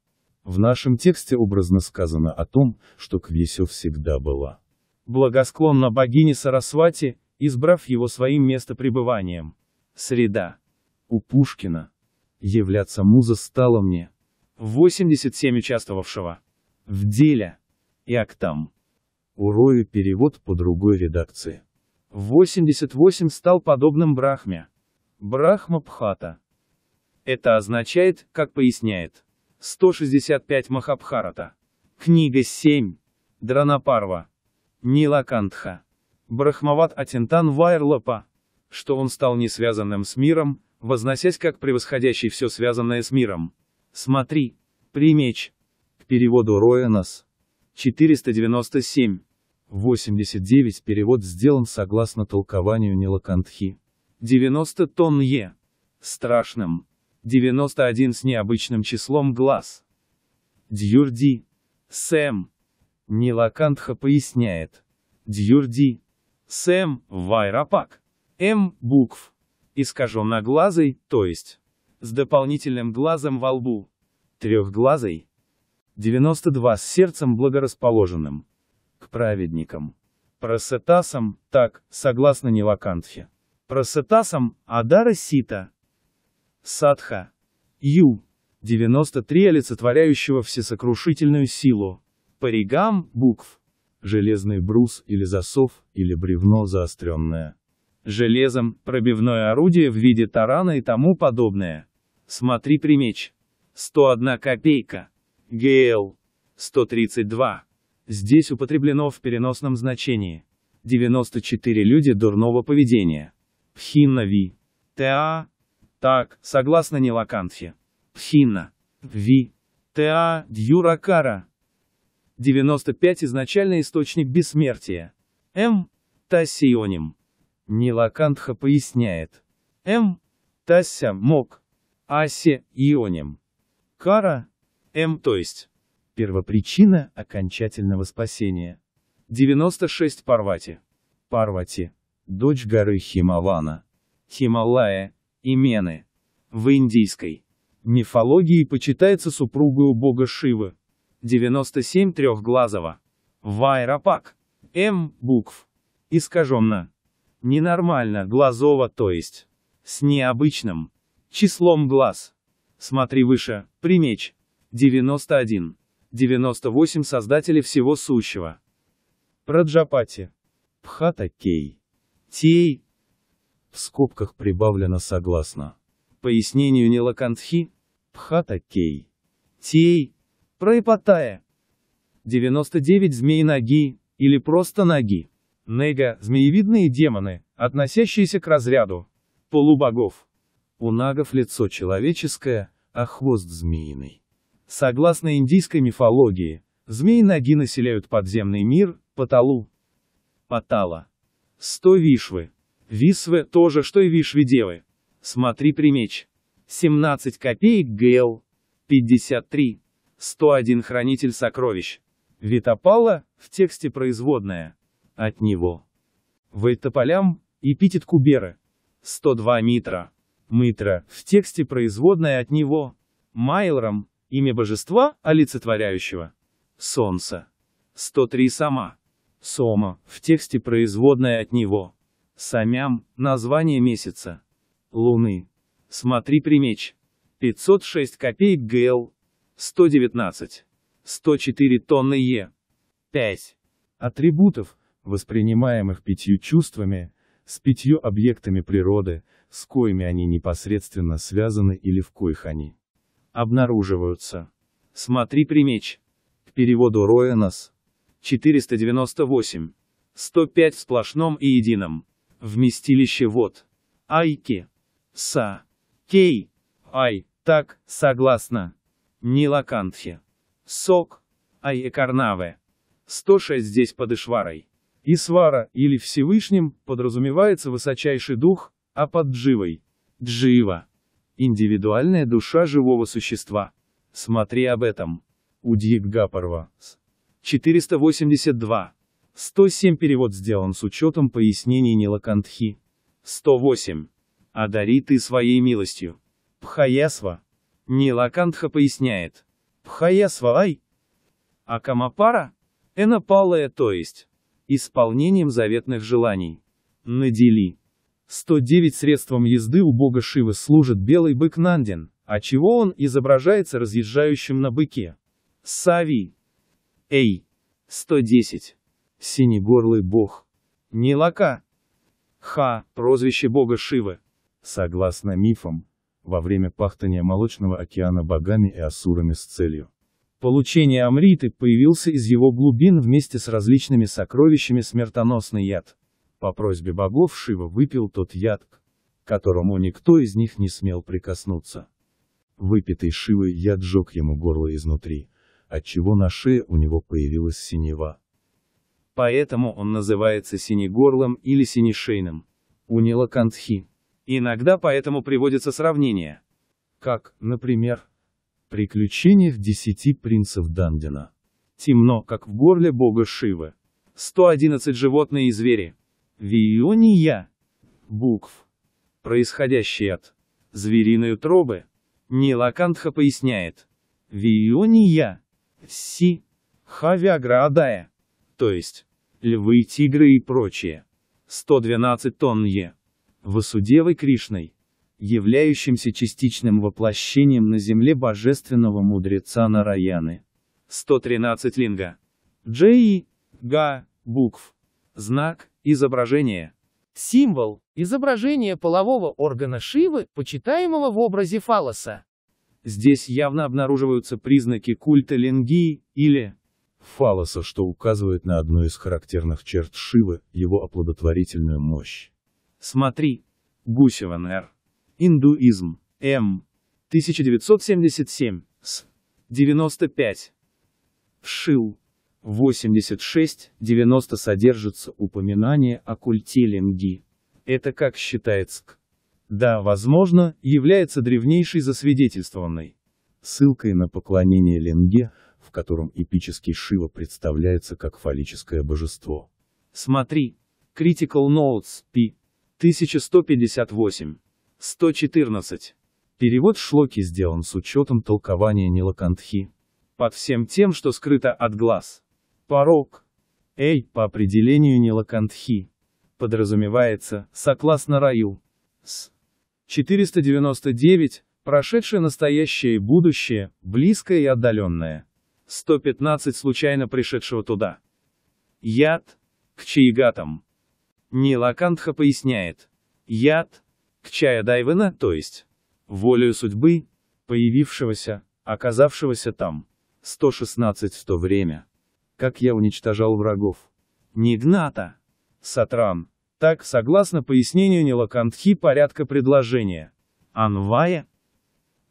В нашем тексте образно сказано о том, что Квесю всегда была благосклонна богине Сарасвати, избрав его своим местопребыванием. Среда. У Пушкина. Являться муза стало мне. 87 участвовавшего. В деле. И актам. У Роя перевод по другой редакции. 88 стал подобным Брахме. Брахма Пхата. Это означает, как поясняет, 165 Махабхарата. Книга 7. Дранапарва. Нилакантха. Брахмават Атентан Вайрлапа. Что он стал несвязанным с миром, возносясь как превосходящий все связанное с миром. Смотри. примеч. К переводу Роэнос. 497. 89 перевод сделан согласно толкованию Нилакантхи. 90 тонн Е. Страшным. 91 с необычным числом глаз. Дьюрди. Сэм. Нилакантха поясняет. Дьюрди. Сэм, Вайрапак. М букв. Искаженноглазый, то есть. С дополнительным глазом во лбу. Трехглазый. 92 с сердцем благорасположенным. К праведникам. Просетасам, так, согласно Нилакантхе. Просетасам, Адара Сита, Садха. Ю. 93 олицетворяющего всесокрушительную силу. Паригам, букв. Железный брус или засов, или бревно заостренное. Железом, пробивное орудие в виде тарана и тому подобное. Смотри примеч. 101 копейка. ГЛ. 132. Здесь употреблено в переносном значении. 94 люди дурного поведения. Пхинна ви. ТА. Так, согласно Нилакантхе. Пхина. Ви. Теа. Дьюракара. 95 изначальный источник бессмертия. М. Тассионим. Нилакантха поясняет. М. Тася мог. Асе ионим. Кара. М. То есть. Первопричина окончательного спасения. 96 Парвати. Парвати. Дочь горы Хималана. Хималая, Имены. В индийской мифологии почитается супругою бога Шивы. 97 трехглазого. Вайрапак. М. Букв. Искаженно. Ненормально, глазово, то есть. С необычным. Числом глаз. Смотри выше, примечь. 91. 98 создатели всего сущего. Праджапати. Пхата Кей. Тей, в скобках прибавлено согласно. Пояснению Нилакантхи, Пхата Кей. Тей, Прайпатая. 99 змей ноги, или просто ноги. Нега – змеевидные демоны, относящиеся к разряду полубогов. У нагов лицо человеческое, а хвост змеиный. Согласно индийской мифологии, змеи-ноги населяют подземный мир, Паталу. Патала. Сто вишвы. Висве – то же, что и Вишведевы. Смотри примеч. 17 копеек ГЛ. 53. 101 хранитель сокровищ. Витопала, в тексте производная. От него. Вальтополям, эпитет Кубера. 102 Митра. Митра, в тексте производная от него. Майлрам, имя божества, олицетворяющего. Солнце. 103 Сама. Сома, в тексте производная от него. Самям, название месяца. Луны. Смотри примеч. 506 копеек ГЛ. 119. 104 тонны Е. 5. Атрибутов, воспринимаемых пятью чувствами, с пятью объектами природы, с коими они непосредственно связаны или в коих они обнаруживаются. Смотри примеч. К переводу Роэнос. 498. 105 в сплошном и едином вместилище вот Айки. Са. Кей. Ай. Так, согласно. Нилакантхи. Сок. Айекарнаве. 106 здесь под Ишварой. Исвара, или Всевышним, подразумевается высочайший дух, а под Дживой – Джива. Индивидуальная душа живого существа. Смотри об этом. Удьик 482. 107 Перевод сделан с учетом пояснений Нилакантхи. 108. Одари ты своей милостью. Пхаясва. Нилакантха поясняет. Пхаясва ай. Акамапара? Энапалая то есть. Исполнением заветных желаний. Надели. 109 средством езды у бога Шивы служит белый бык Нандин, а чего он изображается разъезжающим на быке? Сави. Эй. 110. Синегорлый бог. Нилака. Ха, прозвище бога Шивы. Согласно мифам, во время пахтания Молочного океана богами и асурами с целью получения Амриты появился из его глубин вместе с различными сокровищами смертоносный яд. По просьбе богов Шива выпил тот яд, к которому никто из них не смел прикоснуться. Выпитый Шивой яд сжег ему горло изнутри, отчего на шее у него появилась синева. Поэтому он называется синегорлом или синешейным. Унилокантхи. Иногда поэтому приводится сравнение. Как, например, «Приключения в десяти принцев Дандина». Темно, как в горле бога Шивы. 111 животные и звери. Виония. Букв. Происходящие от звериной утробы. Нилакантха поясняет. Виония. Си. Хавиаградая то есть львы, тигры и прочие. 112 тонн Е. Васудевой Кришной, являющимся частичным воплощением на земле божественного мудреца Нараяны. 113 линга. Джей, Га, букв. Знак, изображение. Символ – изображение полового органа Шивы, почитаемого в образе фалоса. Здесь явно обнаруживаются признаки культа лингии, или, фалоса, что указывает на одну из характерных черт Шивы, его оплодотворительную мощь. Смотри. Гусева Н.Р. Индуизм. М. 1977. С. 95. Шил. 86, 90 содержится упоминание о культе Ленги. Это как считается к. Да, возможно, является древнейшей засвидетельствованной. Ссылкой на поклонение Ленге в котором эпический Шива представляется как фаллическое божество. Смотри. Critical Notes, P. 1158. 114. Перевод Шлоки сделан с учетом толкования Нилакантхи. Под всем тем, что скрыто от глаз. Порог. Эй, по определению Нилакантхи. Подразумевается, согласно раю. С. 499, прошедшее настоящее и будущее, близкое и отдаленное. 115 случайно пришедшего туда. Яд к чаегатам. Нилакантха поясняет. Яд к чая дайвена, то есть волею судьбы, появившегося, оказавшегося там. 116 в то время. Как я уничтожал врагов. Нигната Сатран. Так, согласно пояснению Нилакантхи порядка предложения. Анвая.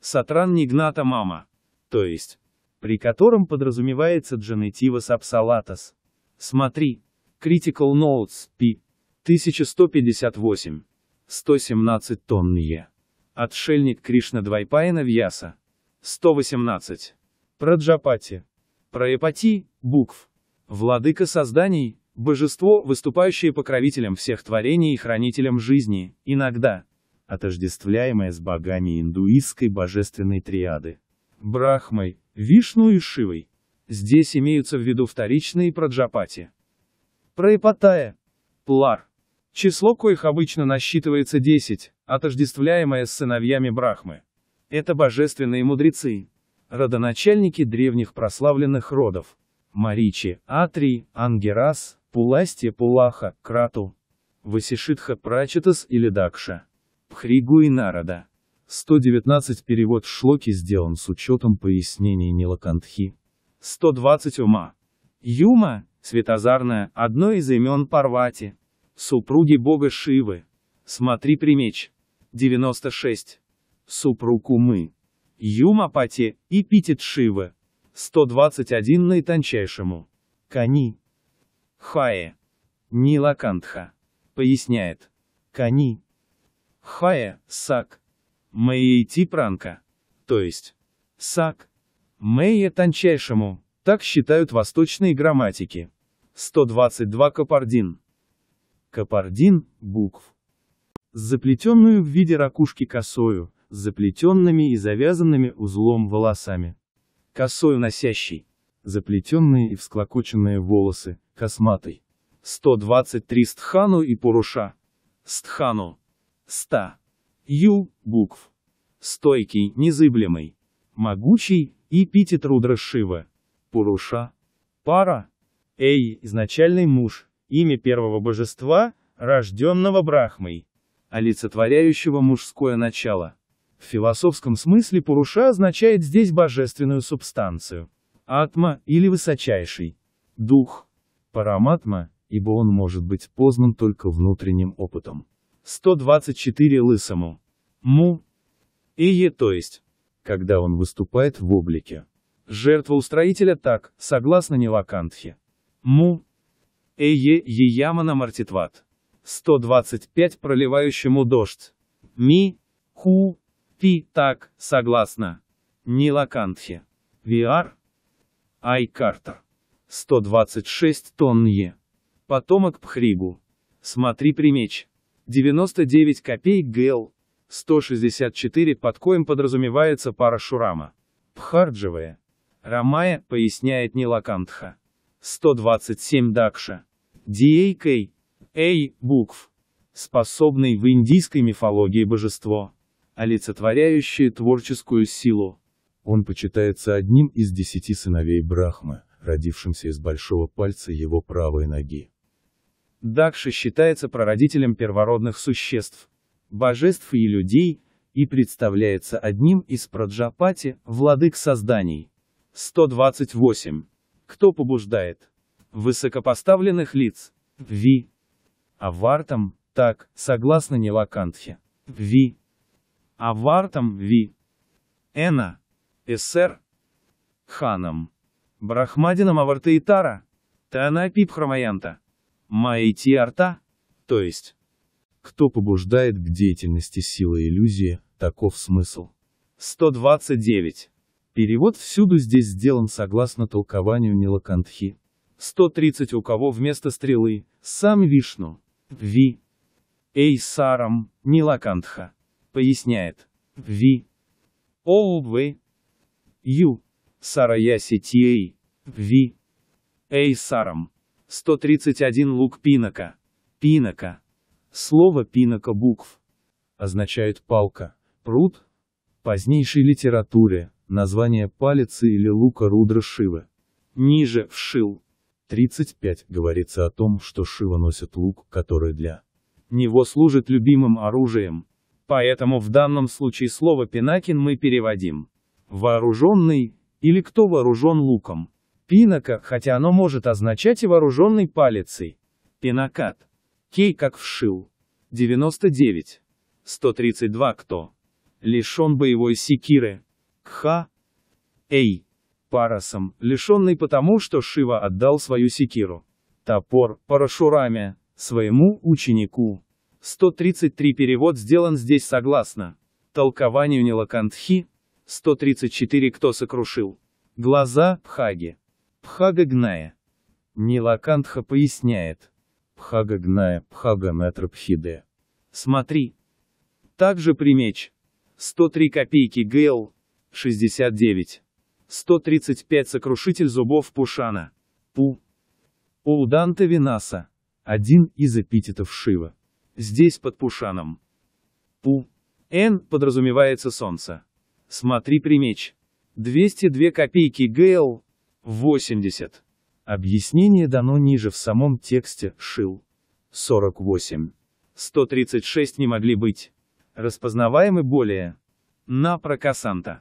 Сатран Нигната мама. То есть, при котором подразумевается Genetivis absolatus. Смотри. Critical Notes, p. 1158. 117 тонн Е. Отшельник Кришна Двайпаина Вьяса. 118. Праджапати. Праепати, букв. Владыка созданий, божество, выступающее покровителем всех творений и хранителем жизни, иногда отождествляемое с богами индуистской божественной триады. Брахмой, Вишну и Шивой. Здесь имеются в виду вторичные праджапати. Праепатая. Плар. Число коих обычно насчитывается 10, отождествляемое с сыновьями Брахмы. Это божественные мудрецы. Родоначальники древних прославленных родов. Маричи, Атри, Ангерас, Пуласти, Пулаха, Крату, Васишитха Прачетас или Дакша, Пхригу и Народа. 119 перевод Шлоки сделан с учетом пояснений Нилакантхи. 120 ума. Юма, светозарная, одно из имен Парвати. Супруги бога Шивы. Смотри примеч. 96. Супруг Умы. Юма Пати, и эпитет Шивы. 121 наитончайшему. Кани. Хае. Нилакантха. Поясняет. Кани. Хая, Сак, Мэйти пранка. То есть, сак. Мэйя тончайшему, так считают восточные грамматики. 122 капардин. Капардин, букв. Заплетенную в виде ракушки косою, заплетенными и завязанными узлом волосами. Косою носящий. Заплетенные и всклокоченные волосы, косматый. 123 стхану и пуруша. Стхану. 100. Ю, букв. Стойкий, незыблемый. Могучий, эпитет Рудра Шива. Пуруша. Пара. Эй, изначальный муж, имя первого божества, рожденного Брахмой, олицетворяющего мужское начало. В философском смысле Пуруша означает здесь божественную субстанцию. Атма, или высочайший. Дух. Параматма, ибо он может быть познан только внутренним опытом. 124 лысому. Му. И Е, то есть, когда он выступает в облике. Жертва устроителя так, согласно Нилакантхе. Му. Эе, Еямана Мартитват. 125 проливающему дождь. Ми. Ху. Пи, так, согласно. Нилакантхе. Виар. Ай Картер. 126 тонн Е. Потомок Пхригу. Смотри примечь. 99 копеек ГЛ, 164 под коем подразумевается пара Шурама. Пхарджевая. Рамая, поясняет Нилакантха. 127 Дакша. Диэйкэй. Эй, букв. Способный в индийской мифологии божество, олицетворяющее творческую силу. Он почитается одним из десяти сыновей Брахмы, родившимся из большого пальца его правой ноги. Дакша считается прародителем первородных существ, божеств и людей, и представляется одним из праджапати, владык созданий. 128. Кто побуждает? Высокопоставленных лиц. Ви. Авартам, так, согласно Нилакантхе. Ви. Авартам, Ви. Эна. Эсер. Ханом. Брахмадином Авартаитара. Танапипхрамаянта. Майти арта, то есть. Кто побуждает к деятельности силы иллюзии, таков смысл. 129. Перевод всюду здесь сделан согласно толкованию Нилакантхи. 130 у кого вместо стрелы, сам Вишну. Ви. Эй Сарам, Нилакантха. Поясняет. Ви. Оувы. Ю. Сараяси Тиэй. Ви. Эй Сарам. 131 лук пинока. Пинока. Слово пинока букв означает палка, пруд. В позднейшей литературе название палицы или лука Рудра Шивы. Ниже в Шил 35 говорится о том, что Шива носит лук, который для него служит любимым оружием. Поэтому в данном случае слово «пинакин» мы переводим «вооруженный» или «кто вооружен луком». Пинака, хотя оно может означать и вооруженный палицей. Пинакат. Кей как вшил. 99. 132 кто? Лишен боевой секиры. Кха. Эй. Парасом, лишенный потому, что Шива отдал свою секиру. Топор, Парашураме, своему ученику. 133 перевод сделан здесь согласно. Толкованию Нилакантхи. 134 кто сокрушил. Глаза, Пхаги. Пхага Гная. Нилакантха поясняет. Пхага Гная, Пхага Метропхиде. Смотри. Также примеч. 103 копейки ГЛ. 69. 135 сокрушитель зубов Пушана. Пу. Пауданта Винаса. Один из эпитетов Шива. Здесь под Пушаном. Пу. Н подразумевается солнце. Смотри примеч. 202 копейки ГЛ, 80. Объяснение дано ниже в самом тексте, шил. 48. 136 не могли быть. Распознаваемы более. На прокасанта.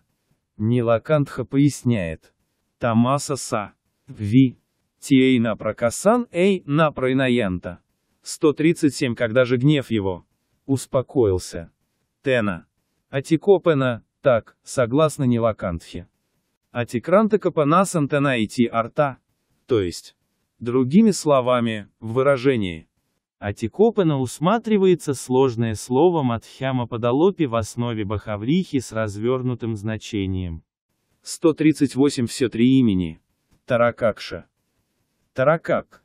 Нилакантха поясняет. Тамаса са. Ви. Тей на прокасан, эй, на прайнаянта. 137 Когда же гнев его? Успокоился. Тена. Атикопена, так, согласно Нилакантхе. Атикранта Капанас Антанаити Арта, то есть, другими словами, в выражении. Атикопана усматривается сложное слово Мадхяма Падалопи в основе Бахаврихи с развернутым значением. 138 все три имени. Таракакша. Таракак.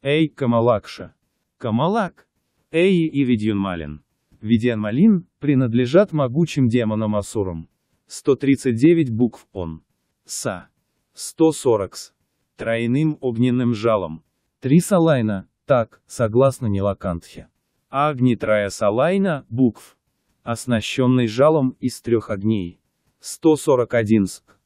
Эй, Камалакша. Камалак. Эй и Видьюнмалин. Видьянмалин принадлежат могучим демонам Асурам. 139 букв он. Са. 140 тройным огненным жалом. Три салайна, так, согласно Нилакантхе. агни трая салайна, букв, оснащенный жалом из трех огней. 141 ск.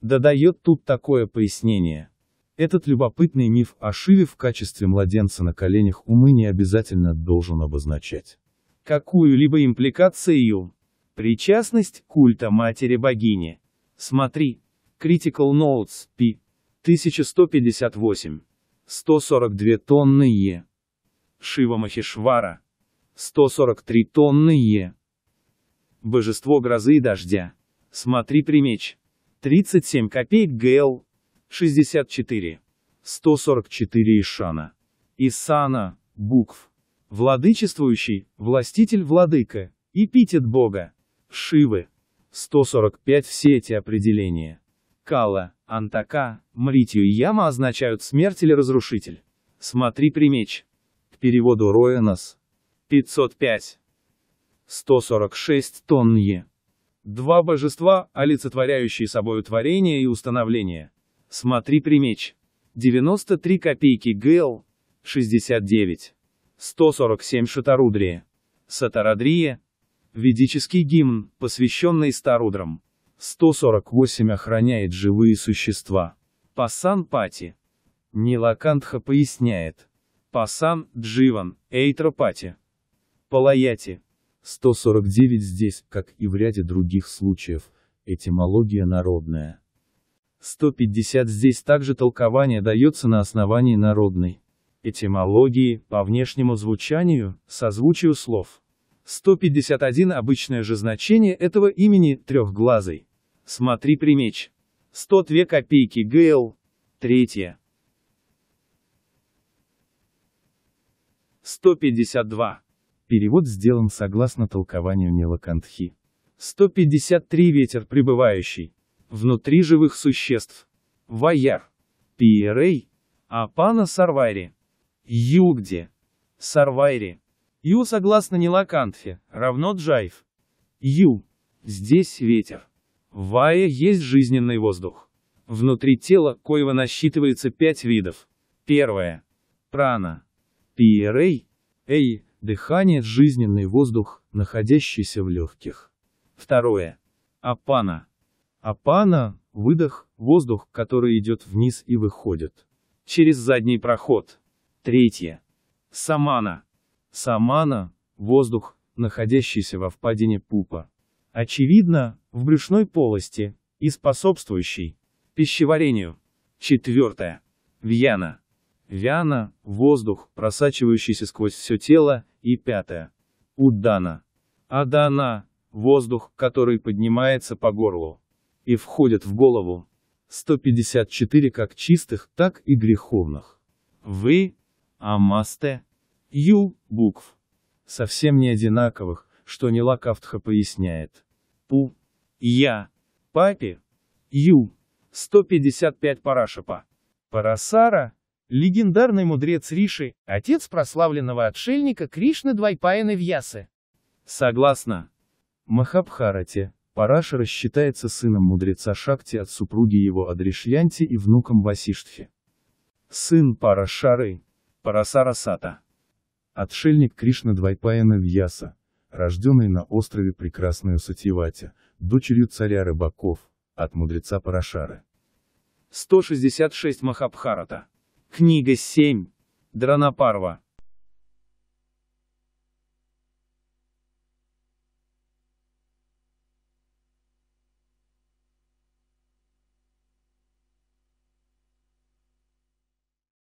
дает тут такое пояснение. Этот любопытный миф о Шиве в качестве младенца на коленях умы не обязательно должен обозначать какую-либо импликацию, причастность культа матери-богини. Смотри, Critical Notes, p. 1158. 142 тонны Е. Шива Махишвара. 143 тонны Е. Божество грозы и дождя. Смотри примеч. 37 копеек ГЛ. 64. 144 Ишана. Исана, букв. Владычествующий, властитель владыка, эпитет бога. Шивы. 145 все эти определения. Кала, Антака, Мритью и Яма означают смерть или разрушитель. Смотри примеч. К переводу Роэнос. 505. 146 тонн Два божества, олицетворяющие собой творение и установление. Смотри примеч. 93 копейки ГЛ. 69. 147 Шатарудрия. Сатарадрия. Ведический гимн, посвященный Старудрам. 148 охраняет живые существа. Пасан Пати. Нилакантха поясняет. Пасан, Дживан, Эйтропати. Палаяти. 149 здесь, как и в ряде других случаев, этимология народная. 150 здесь также толкование дается на основании народной этимологии, по внешнему звучанию, созвучию слов. 151 обычное же значение этого имени – трехглазый. Смотри примеч. 102 копейки ГЛ. Третье. 152. Перевод сделан согласно толкованию Нилакантхи. 153 ветер пребывающий. Внутри живых существ. Ваяр. Пиерей. Апана Сарвайри. Югде. Сарвайри. Ю согласно Нилакантхи равно Джайв. Ю. Здесь ветер. В Вае есть жизненный воздух. Внутри тела коего насчитывается пять видов. Первое. Прана. Пиерей. Эй, дыхание, жизненный воздух, находящийся в легких. Второе. Апана. Апана – выдох, воздух, который идет вниз и выходит. Через задний проход. Третье. Самана. Самана – воздух, находящийся во впадине пупа очевидно, в брюшной полости, и способствующий пищеварению. Четвертое. Вьяна. Вьяна, воздух, просачивающийся сквозь все тело, и пятое. Удана. Адана – воздух, который поднимается по горлу и входит в голову. 154 как чистых, так и греховных. Вы, Амасте, Ю, букв. Совсем не одинаковых, что не Лакавтха поясняет. Пу. Я. папи, Ю. 155 Парашапа. Парасара. Легендарный мудрец Риши, отец прославленного отшельника Кришны Двайпаяны Вьясы. Согласно Махабхарате, Парашара считается сыном мудреца Шакти от супруги его Адришьянти и внуком Васиштхи. Сын Парашары, Парасара Сата. Отшельник Кришны Двайпаяна Вьяса, Рожденной на острове Прекрасную Сативати, дочерью царя рыбаков, от мудреца Парашары. 166 Махабхарата. Книга 7. Дранапарва.